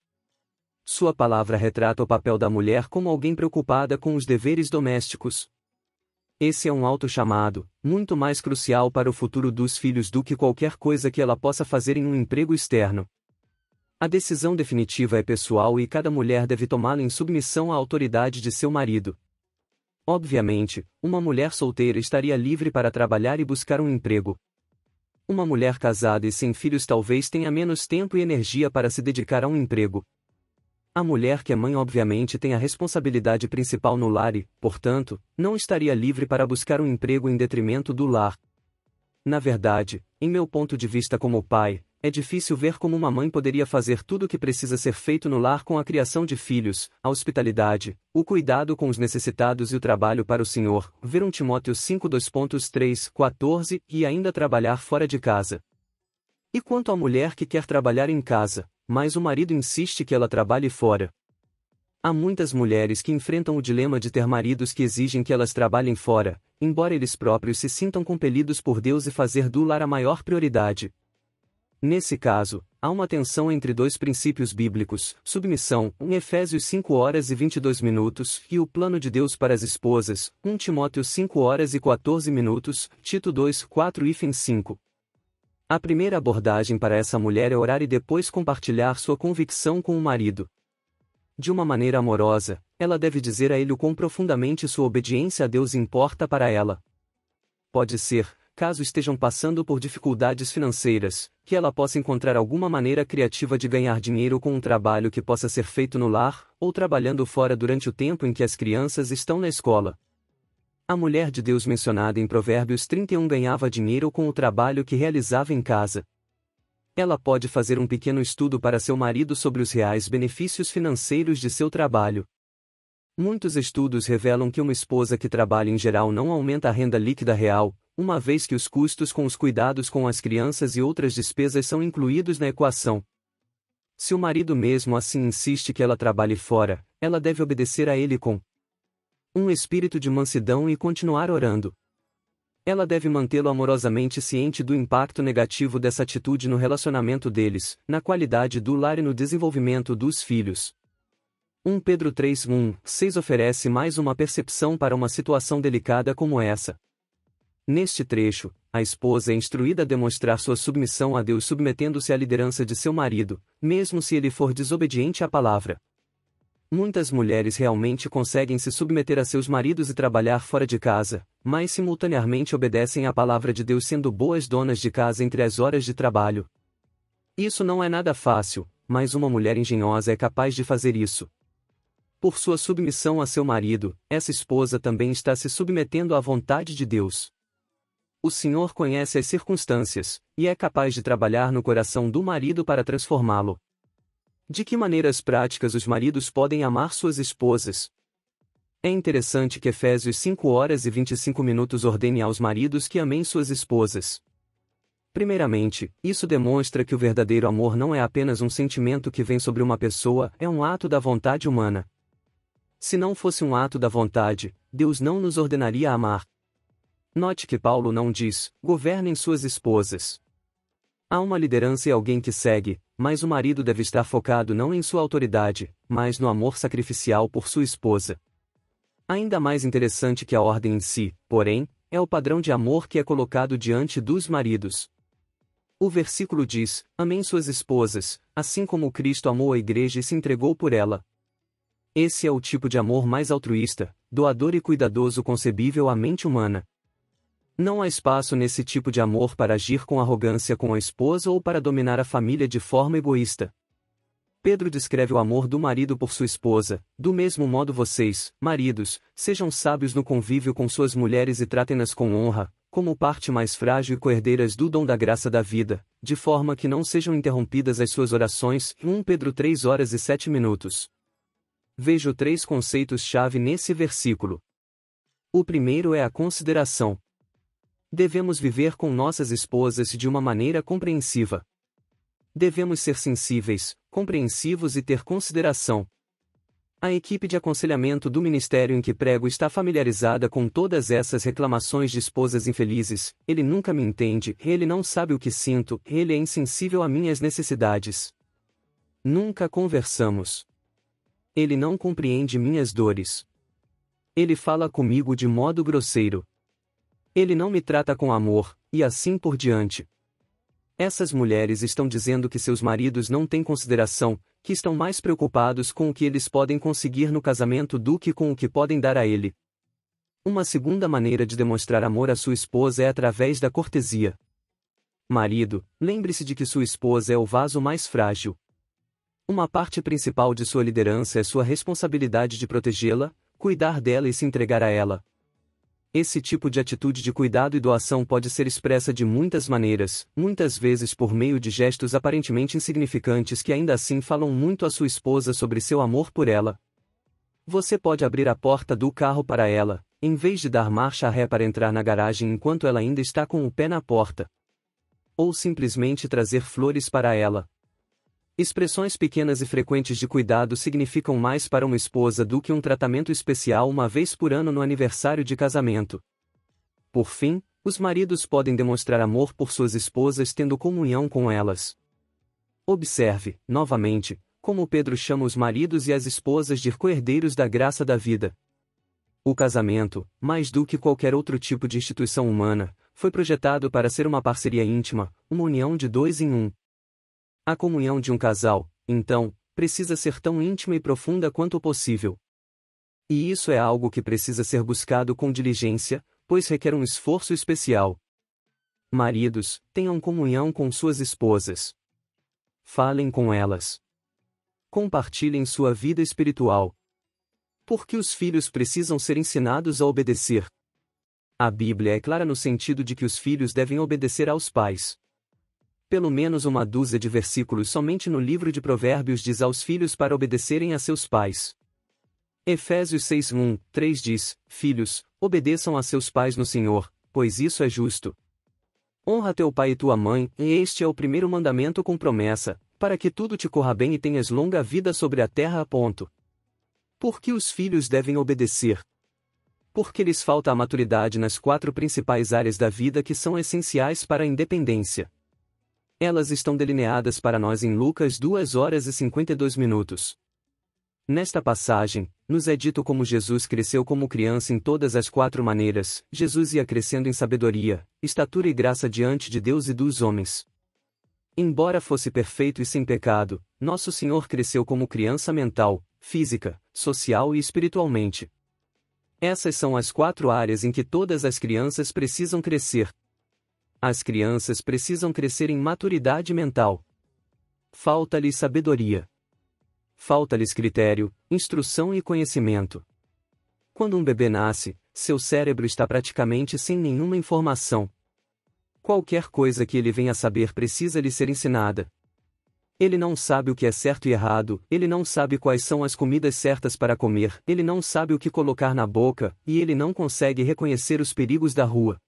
Sua palavra retrata o papel da mulher como alguém preocupada com os deveres domésticos, esse é um alto chamado, muito mais crucial para o futuro dos filhos do que qualquer coisa que ela possa fazer em um emprego externo. A decisão definitiva é pessoal e cada mulher deve tomá-la em submissão à autoridade de seu marido. Obviamente, uma mulher solteira estaria livre para trabalhar e buscar um emprego. Uma mulher casada e sem filhos talvez tenha menos tempo e energia para se dedicar a um emprego, a mulher que é mãe obviamente tem a responsabilidade principal no lar e, portanto, não estaria livre para buscar um emprego em detrimento do lar. Na verdade, em meu ponto de vista como pai, é difícil ver como uma mãe poderia fazer tudo o que precisa ser feito no lar com a criação de filhos, a hospitalidade, o cuidado com os necessitados e o trabalho para o Senhor, ver 1 Timóteo 5 14 e ainda trabalhar fora de casa. E quanto à mulher que quer trabalhar em casa, mas o marido insiste que ela trabalhe fora. Há muitas mulheres que enfrentam o dilema de ter maridos que exigem que elas trabalhem fora, embora eles próprios se sintam compelidos por Deus e fazer do lar a maior prioridade. Nesse caso, há uma tensão entre dois princípios bíblicos, submissão, 1 Efésios 5 horas e 22 minutos, e o plano de Deus para as esposas, 1 Timóteo 5 horas e 14 minutos, Tito 2, 4 e 5. A primeira abordagem para essa mulher é orar e depois compartilhar sua convicção com o marido. De uma maneira amorosa, ela deve dizer a ele o quão profundamente sua obediência a Deus importa para ela. Pode ser, caso estejam passando por dificuldades financeiras, que ela possa encontrar alguma maneira criativa de ganhar dinheiro com um trabalho que possa ser feito no lar ou trabalhando fora durante o tempo em que as crianças estão na escola. A mulher de Deus mencionada em Provérbios 31 ganhava dinheiro com o trabalho que realizava em casa. Ela pode fazer um pequeno estudo para seu marido sobre os reais benefícios financeiros de seu trabalho. Muitos estudos revelam que uma esposa que trabalha em geral não aumenta a renda líquida real, uma vez que os custos com os cuidados com as crianças e outras despesas são incluídos na equação. Se o marido mesmo assim insiste que ela trabalhe fora, ela deve obedecer a ele com um espírito de mansidão e continuar orando. Ela deve mantê-lo amorosamente ciente do impacto negativo dessa atitude no relacionamento deles, na qualidade do lar e no desenvolvimento dos filhos. 1 Pedro 3:16 6 oferece mais uma percepção para uma situação delicada como essa. Neste trecho, a esposa é instruída a demonstrar sua submissão a Deus submetendo-se à liderança de seu marido, mesmo se ele for desobediente à palavra. Muitas mulheres realmente conseguem se submeter a seus maridos e trabalhar fora de casa, mas simultaneamente obedecem à palavra de Deus sendo boas donas de casa entre as horas de trabalho. Isso não é nada fácil, mas uma mulher engenhosa é capaz de fazer isso. Por sua submissão a seu marido, essa esposa também está se submetendo à vontade de Deus. O Senhor conhece as circunstâncias, e é capaz de trabalhar no coração do marido para transformá-lo. De que maneiras práticas os maridos podem amar suas esposas? É interessante que Efésios 5 horas e 25 minutos ordene aos maridos que amem suas esposas. Primeiramente, isso demonstra que o verdadeiro amor não é apenas um sentimento que vem sobre uma pessoa, é um ato da vontade humana. Se não fosse um ato da vontade, Deus não nos ordenaria a amar. Note que Paulo não diz: governem suas esposas. Há uma liderança e alguém que segue, mas o marido deve estar focado não em sua autoridade, mas no amor sacrificial por sua esposa. Ainda mais interessante que a ordem em si, porém, é o padrão de amor que é colocado diante dos maridos. O versículo diz: Amem suas esposas, assim como Cristo amou a igreja e se entregou por ela. Esse é o tipo de amor mais altruísta, doador e cuidadoso concebível à mente humana. Não há espaço nesse tipo de amor para agir com arrogância com a esposa ou para dominar a família de forma egoísta. Pedro descreve o amor do marido por sua esposa: Do mesmo modo vocês, maridos, sejam sábios no convívio com suas mulheres e tratem-nas com honra, como parte mais frágil e coerdeiras do dom da graça da vida, de forma que não sejam interrompidas as suas orações. 1 Pedro 3 horas e 7 minutos. Vejo três conceitos-chave nesse versículo. O primeiro é a consideração. Devemos viver com nossas esposas de uma maneira compreensiva. Devemos ser sensíveis, compreensivos e ter consideração. A equipe de aconselhamento do ministério em que prego está familiarizada com todas essas reclamações de esposas infelizes: ele nunca me entende, ele não sabe o que sinto, ele é insensível a minhas necessidades. Nunca conversamos. Ele não compreende minhas dores. Ele fala comigo de modo grosseiro. Ele não me trata com amor, e assim por diante. Essas mulheres estão dizendo que seus maridos não têm consideração, que estão mais preocupados com o que eles podem conseguir no casamento do que com o que podem dar a ele. Uma segunda maneira de demonstrar amor à sua esposa é através da cortesia. Marido, lembre-se de que sua esposa é o vaso mais frágil. Uma parte principal de sua liderança é sua responsabilidade de protegê-la, cuidar dela e se entregar a ela. Esse tipo de atitude de cuidado e doação pode ser expressa de muitas maneiras, muitas vezes por meio de gestos aparentemente insignificantes que ainda assim falam muito à sua esposa sobre seu amor por ela. Você pode abrir a porta do carro para ela, em vez de dar marcha ré para entrar na garagem enquanto ela ainda está com o pé na porta. Ou simplesmente trazer flores para ela, Expressões pequenas e frequentes de cuidado significam mais para uma esposa do que um tratamento especial uma vez por ano no aniversário de casamento. Por fim, os maridos podem demonstrar amor por suas esposas tendo comunhão com elas. Observe, novamente, como Pedro chama os maridos e as esposas de coerdeiros da graça da vida. O casamento, mais do que qualquer outro tipo de instituição humana, foi projetado para ser uma parceria íntima, uma união de dois em um. A comunhão de um casal, então, precisa ser tão íntima e profunda quanto possível. E isso é algo que precisa ser buscado com diligência, pois requer um esforço especial. Maridos, tenham comunhão com suas esposas. Falem com elas. Compartilhem sua vida espiritual. Porque os filhos precisam ser ensinados a obedecer. A Bíblia é clara no sentido de que os filhos devem obedecer aos pais pelo menos uma dúzia de versículos somente no livro de Provérbios diz aos filhos para obedecerem a seus pais. Efésios 6, 1, 3 diz: Filhos, obedeçam a seus pais no Senhor, pois isso é justo. Honra teu pai e tua mãe, e este é o primeiro mandamento com promessa, para que tudo te corra bem e tenhas longa vida sobre a terra. Ponto. Por que os filhos devem obedecer? Porque lhes falta a maturidade nas quatro principais áreas da vida que são essenciais para a independência. Elas estão delineadas para nós em Lucas 2 horas e 52 minutos. Nesta passagem, nos é dito como Jesus cresceu como criança em todas as quatro maneiras, Jesus ia crescendo em sabedoria, estatura e graça diante de Deus e dos homens. Embora fosse perfeito e sem pecado, Nosso Senhor cresceu como criança mental, física, social e espiritualmente. Essas são as quatro áreas em que todas as crianças precisam crescer, as crianças precisam crescer em maturidade mental. Falta-lhes sabedoria. Falta-lhes critério, instrução e conhecimento. Quando um bebê nasce, seu cérebro está praticamente sem nenhuma informação. Qualquer coisa que ele venha a saber precisa lhe ser ensinada. Ele não sabe o que é certo e errado, ele não sabe quais são as comidas certas para comer, ele não sabe o que colocar na boca, e ele não consegue reconhecer os perigos da rua.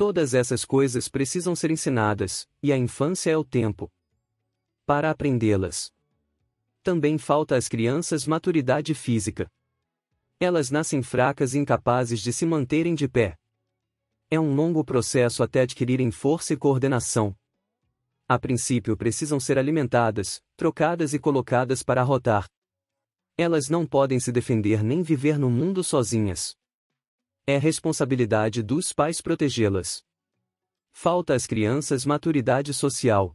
Todas essas coisas precisam ser ensinadas, e a infância é o tempo para aprendê-las. Também falta às crianças maturidade física. Elas nascem fracas e incapazes de se manterem de pé. É um longo processo até adquirirem força e coordenação. A princípio precisam ser alimentadas, trocadas e colocadas para rotar. Elas não podem se defender nem viver no mundo sozinhas. É responsabilidade dos pais protegê-las. Falta às crianças maturidade social.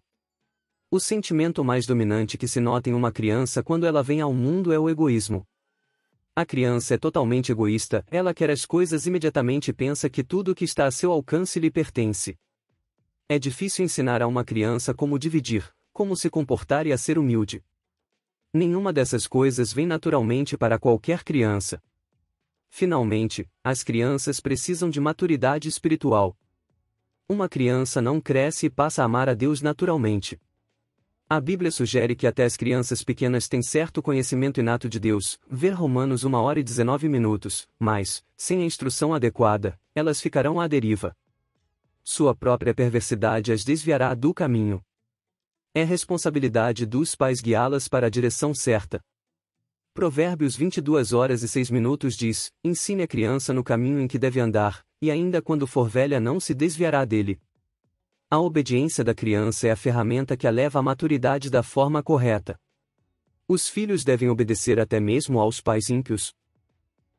O sentimento mais dominante que se nota em uma criança quando ela vem ao mundo é o egoísmo. A criança é totalmente egoísta, ela quer as coisas imediatamente e pensa que tudo o que está a seu alcance lhe pertence. É difícil ensinar a uma criança como dividir, como se comportar e a ser humilde. Nenhuma dessas coisas vem naturalmente para qualquer criança. Finalmente, as crianças precisam de maturidade espiritual. Uma criança não cresce e passa a amar a Deus naturalmente. A Bíblia sugere que até as crianças pequenas têm certo conhecimento inato de Deus, ver Romanos 1 hora e 19 minutos, mas, sem a instrução adequada, elas ficarão à deriva. Sua própria perversidade as desviará do caminho. É responsabilidade dos pais guiá-las para a direção certa. Provérbios 22 horas e 6 minutos diz: Ensine a criança no caminho em que deve andar, e ainda quando for velha não se desviará dele. A obediência da criança é a ferramenta que a leva à maturidade da forma correta. Os filhos devem obedecer até mesmo aos pais ímpios.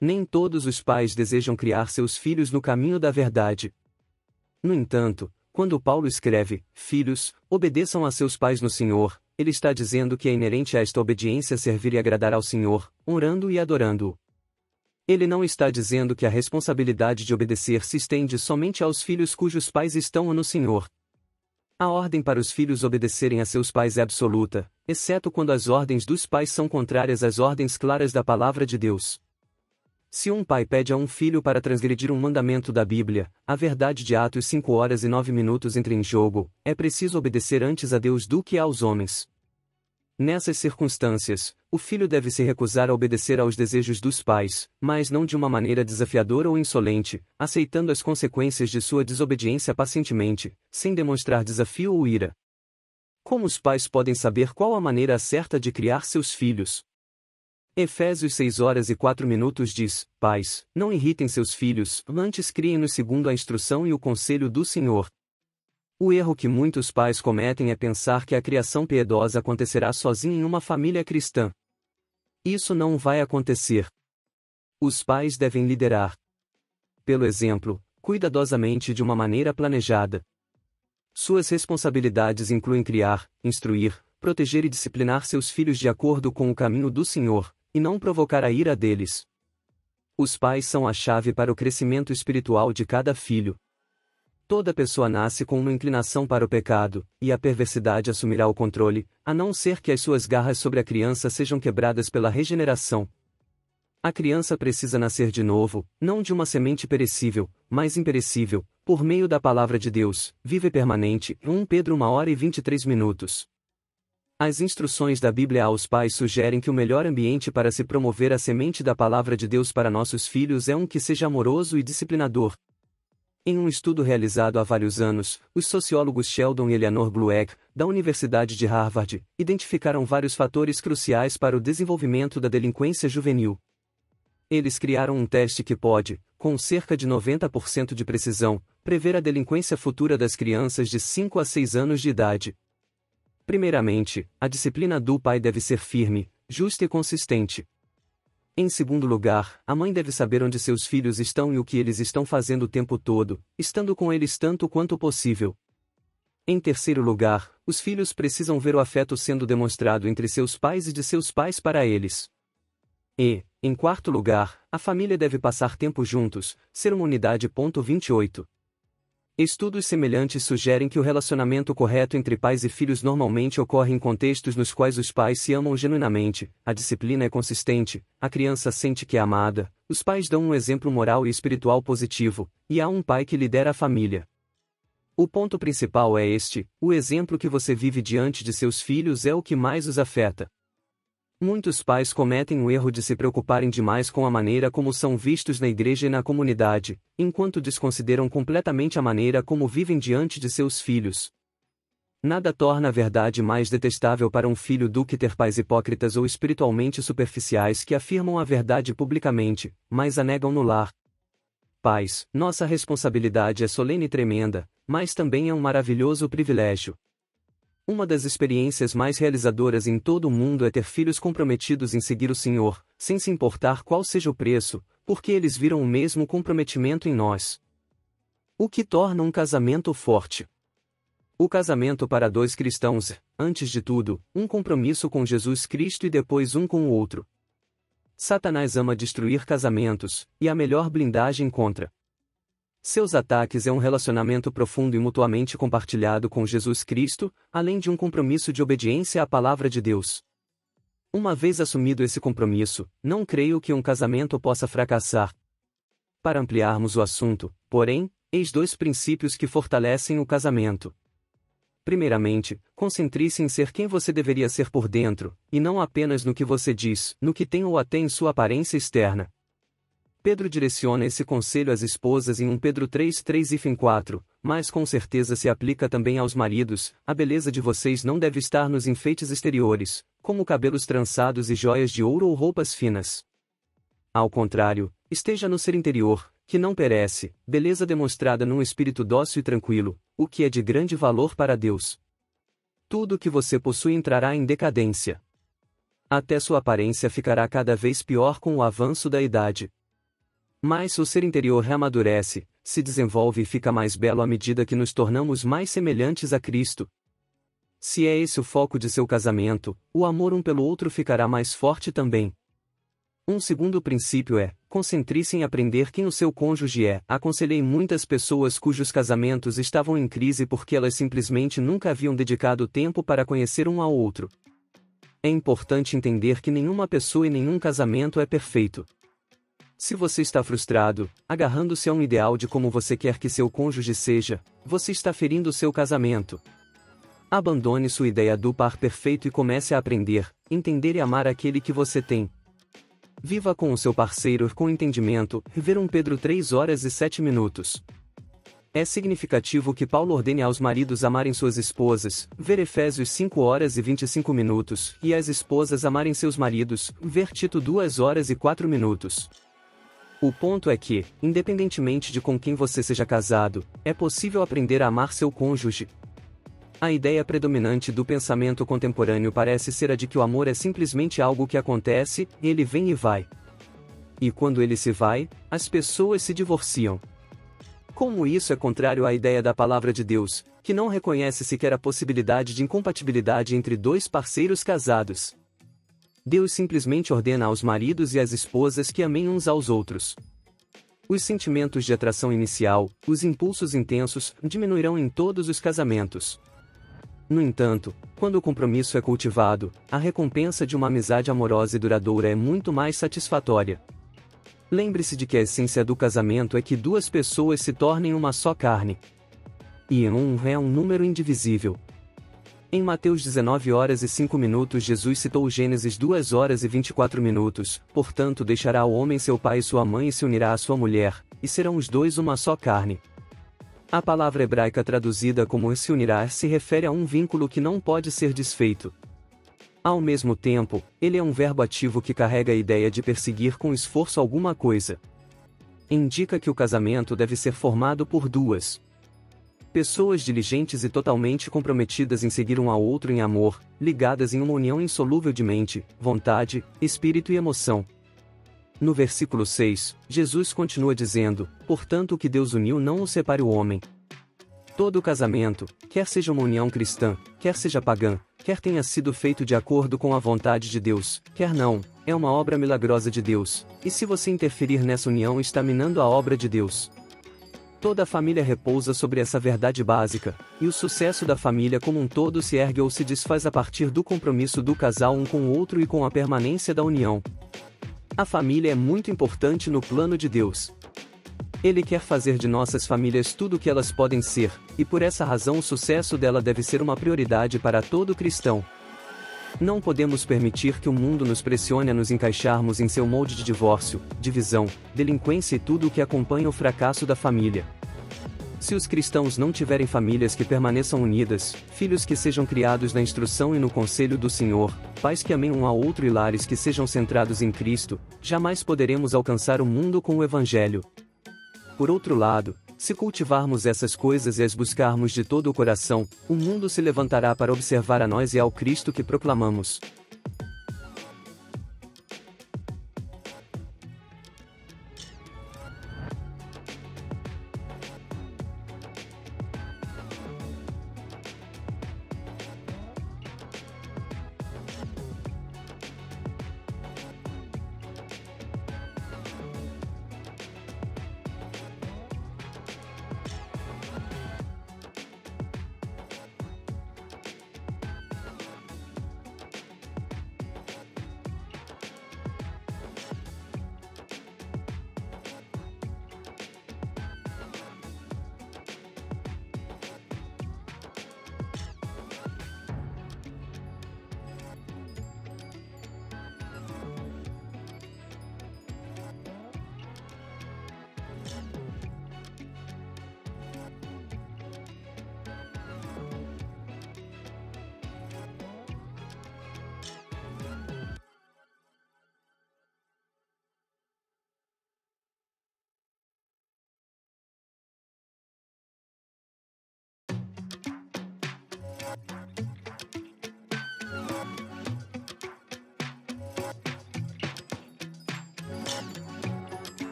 Nem todos os pais desejam criar seus filhos no caminho da verdade. No entanto, quando Paulo escreve: Filhos, obedeçam a seus pais no Senhor, ele está dizendo que é inerente a esta obediência servir e agradar ao Senhor, orando e adorando-o. Ele não está dizendo que a responsabilidade de obedecer se estende somente aos filhos cujos pais estão no Senhor. A ordem para os filhos obedecerem a seus pais é absoluta, exceto quando as ordens dos pais são contrárias às ordens claras da palavra de Deus. Se um pai pede a um filho para transgredir um mandamento da Bíblia, a verdade de Atos 5 horas e 9 minutos entra em jogo, é preciso obedecer antes a Deus do que aos homens. Nessas circunstâncias, o filho deve se recusar a obedecer aos desejos dos pais, mas não de uma maneira desafiadora ou insolente, aceitando as consequências de sua desobediência pacientemente, sem demonstrar desafio ou ira. Como os pais podem saber qual a maneira certa de criar seus filhos? Efésios 6 horas e 4 minutos diz: Pais, não irritem seus filhos, antes criem-nos segundo a instrução e o conselho do Senhor. O erro que muitos pais cometem é pensar que a criação piedosa acontecerá sozinha em uma família cristã. Isso não vai acontecer. Os pais devem liderar. Pelo exemplo, cuidadosamente de uma maneira planejada. Suas responsabilidades incluem criar, instruir, proteger e disciplinar seus filhos de acordo com o caminho do Senhor e não provocar a ira deles. Os pais são a chave para o crescimento espiritual de cada filho. Toda pessoa nasce com uma inclinação para o pecado, e a perversidade assumirá o controle, a não ser que as suas garras sobre a criança sejam quebradas pela regeneração. A criança precisa nascer de novo, não de uma semente perecível, mas imperecível, por meio da palavra de Deus, vive permanente. 1 Pedro 1 hora e 23 minutos. As instruções da Bíblia aos pais sugerem que o melhor ambiente para se promover a semente da palavra de Deus para nossos filhos é um que seja amoroso e disciplinador. Em um estudo realizado há vários anos, os sociólogos Sheldon e Eleanor Blueck, da Universidade de Harvard, identificaram vários fatores cruciais para o desenvolvimento da delinquência juvenil. Eles criaram um teste que pode, com cerca de 90% de precisão, prever a delinquência futura das crianças de 5 a 6 anos de idade, Primeiramente, a disciplina do pai deve ser firme, justa e consistente. Em segundo lugar, a mãe deve saber onde seus filhos estão e o que eles estão fazendo o tempo todo, estando com eles tanto quanto possível. Em terceiro lugar, os filhos precisam ver o afeto sendo demonstrado entre seus pais e de seus pais para eles. E, em quarto lugar, a família deve passar tempo juntos, ser uma unidade. 28. Estudos semelhantes sugerem que o relacionamento correto entre pais e filhos normalmente ocorre em contextos nos quais os pais se amam genuinamente, a disciplina é consistente, a criança sente que é amada, os pais dão um exemplo moral e espiritual positivo, e há um pai que lidera a família. O ponto principal é este: o exemplo que você vive diante de seus filhos é o que mais os afeta. Muitos pais cometem o erro de se preocuparem demais com a maneira como são vistos na igreja e na comunidade, enquanto desconsideram completamente a maneira como vivem diante de seus filhos. Nada torna a verdade mais detestável para um filho do que ter pais hipócritas ou espiritualmente superficiais que afirmam a verdade publicamente, mas a negam no lar. Pais, nossa responsabilidade é solene e tremenda, mas também é um maravilhoso privilégio. Uma das experiências mais realizadoras em todo o mundo é ter filhos comprometidos em seguir o Senhor, sem se importar qual seja o preço, porque eles viram o mesmo comprometimento em nós. O que torna um casamento forte? O casamento para dois cristãos é, antes de tudo, um compromisso com Jesus Cristo e depois um com o outro. Satanás ama destruir casamentos, e a melhor blindagem contra seus ataques é um relacionamento profundo e mutuamente compartilhado com Jesus Cristo, além de um compromisso de obediência à palavra de Deus. Uma vez assumido esse compromisso, não creio que um casamento possa fracassar. Para ampliarmos o assunto, porém, eis dois princípios que fortalecem o casamento. Primeiramente, concentre-se em ser quem você deveria ser por dentro, e não apenas no que você diz, no que tem ou até em sua aparência externa. Pedro direciona esse conselho às esposas em 1 Pedro 3, 3 e 4, mas com certeza se aplica também aos maridos, a beleza de vocês não deve estar nos enfeites exteriores, como cabelos trançados e joias de ouro ou roupas finas. Ao contrário, esteja no ser interior, que não perece, beleza demonstrada num espírito dócil e tranquilo, o que é de grande valor para Deus. Tudo o que você possui entrará em decadência. Até sua aparência ficará cada vez pior com o avanço da idade. Mas o ser interior reamadurece, se desenvolve e fica mais belo à medida que nos tornamos mais semelhantes a Cristo. Se é esse o foco de seu casamento, o amor um pelo outro ficará mais forte também. Um segundo princípio é: concentre-se em aprender quem o seu cônjuge é. Aconselhei muitas pessoas cujos casamentos estavam em crise porque elas simplesmente nunca haviam dedicado tempo para conhecer um ao outro. É importante entender que nenhuma pessoa e nenhum casamento é perfeito. Se você está frustrado, agarrando-se a um ideal de como você quer que seu cônjuge seja, você está ferindo seu casamento. Abandone sua ideia do par perfeito e comece a aprender, entender e amar aquele que você tem. Viva com o seu parceiro com entendimento, ver um Pedro 3 horas e 7 minutos. É significativo que Paulo ordene aos maridos amarem suas esposas, ver Efésios 5 horas e 25 minutos, e às esposas amarem seus maridos, ver Tito 2 horas e 4 minutos. O ponto é que, independentemente de com quem você seja casado, é possível aprender a amar seu cônjuge. A ideia predominante do pensamento contemporâneo parece ser a de que o amor é simplesmente algo que acontece, ele vem e vai. E quando ele se vai, as pessoas se divorciam. Como isso é contrário à ideia da palavra de Deus, que não reconhece sequer a possibilidade de incompatibilidade entre dois parceiros casados. Deus simplesmente ordena aos maridos e às esposas que amem uns aos outros. Os sentimentos de atração inicial, os impulsos intensos, diminuirão em todos os casamentos. No entanto, quando o compromisso é cultivado, a recompensa de uma amizade amorosa e duradoura é muito mais satisfatória. Lembre-se de que a essência do casamento é que duas pessoas se tornem uma só carne. E um é um número indivisível, em Mateus 19 horas e 5 minutos Jesus citou Gênesis 2 horas e 24 minutos, portanto deixará o homem seu pai e sua mãe e se unirá à sua mulher, e serão os dois uma só carne. A palavra hebraica traduzida como se unirá se refere a um vínculo que não pode ser desfeito. Ao mesmo tempo, ele é um verbo ativo que carrega a ideia de perseguir com esforço alguma coisa. Indica que o casamento deve ser formado por duas, Pessoas diligentes e totalmente comprometidas em seguir um ao outro em amor, ligadas em uma união insolúvel de mente, vontade, espírito e emoção. No versículo 6, Jesus continua dizendo: Portanto, o que Deus uniu não o separe o homem. Todo casamento, quer seja uma união cristã, quer seja pagã, quer tenha sido feito de acordo com a vontade de Deus, quer não, é uma obra milagrosa de Deus, e se você interferir nessa união está minando a obra de Deus. Toda a família repousa sobre essa verdade básica, e o sucesso da família como um todo se ergue ou se desfaz a partir do compromisso do casal um com o outro e com a permanência da união. A família é muito importante no plano de Deus. Ele quer fazer de nossas famílias tudo o que elas podem ser, e por essa razão o sucesso dela deve ser uma prioridade para todo cristão. Não podemos permitir que o mundo nos pressione a nos encaixarmos em seu molde de divórcio, divisão, delinquência e tudo o que acompanha o fracasso da família. Se os cristãos não tiverem famílias que permaneçam unidas, filhos que sejam criados na instrução e no conselho do Senhor, pais que amem um ao outro e lares que sejam centrados em Cristo, jamais poderemos alcançar o mundo com o Evangelho. Por outro lado, se cultivarmos essas coisas e as buscarmos de todo o coração, o mundo se levantará para observar a nós e ao Cristo que proclamamos.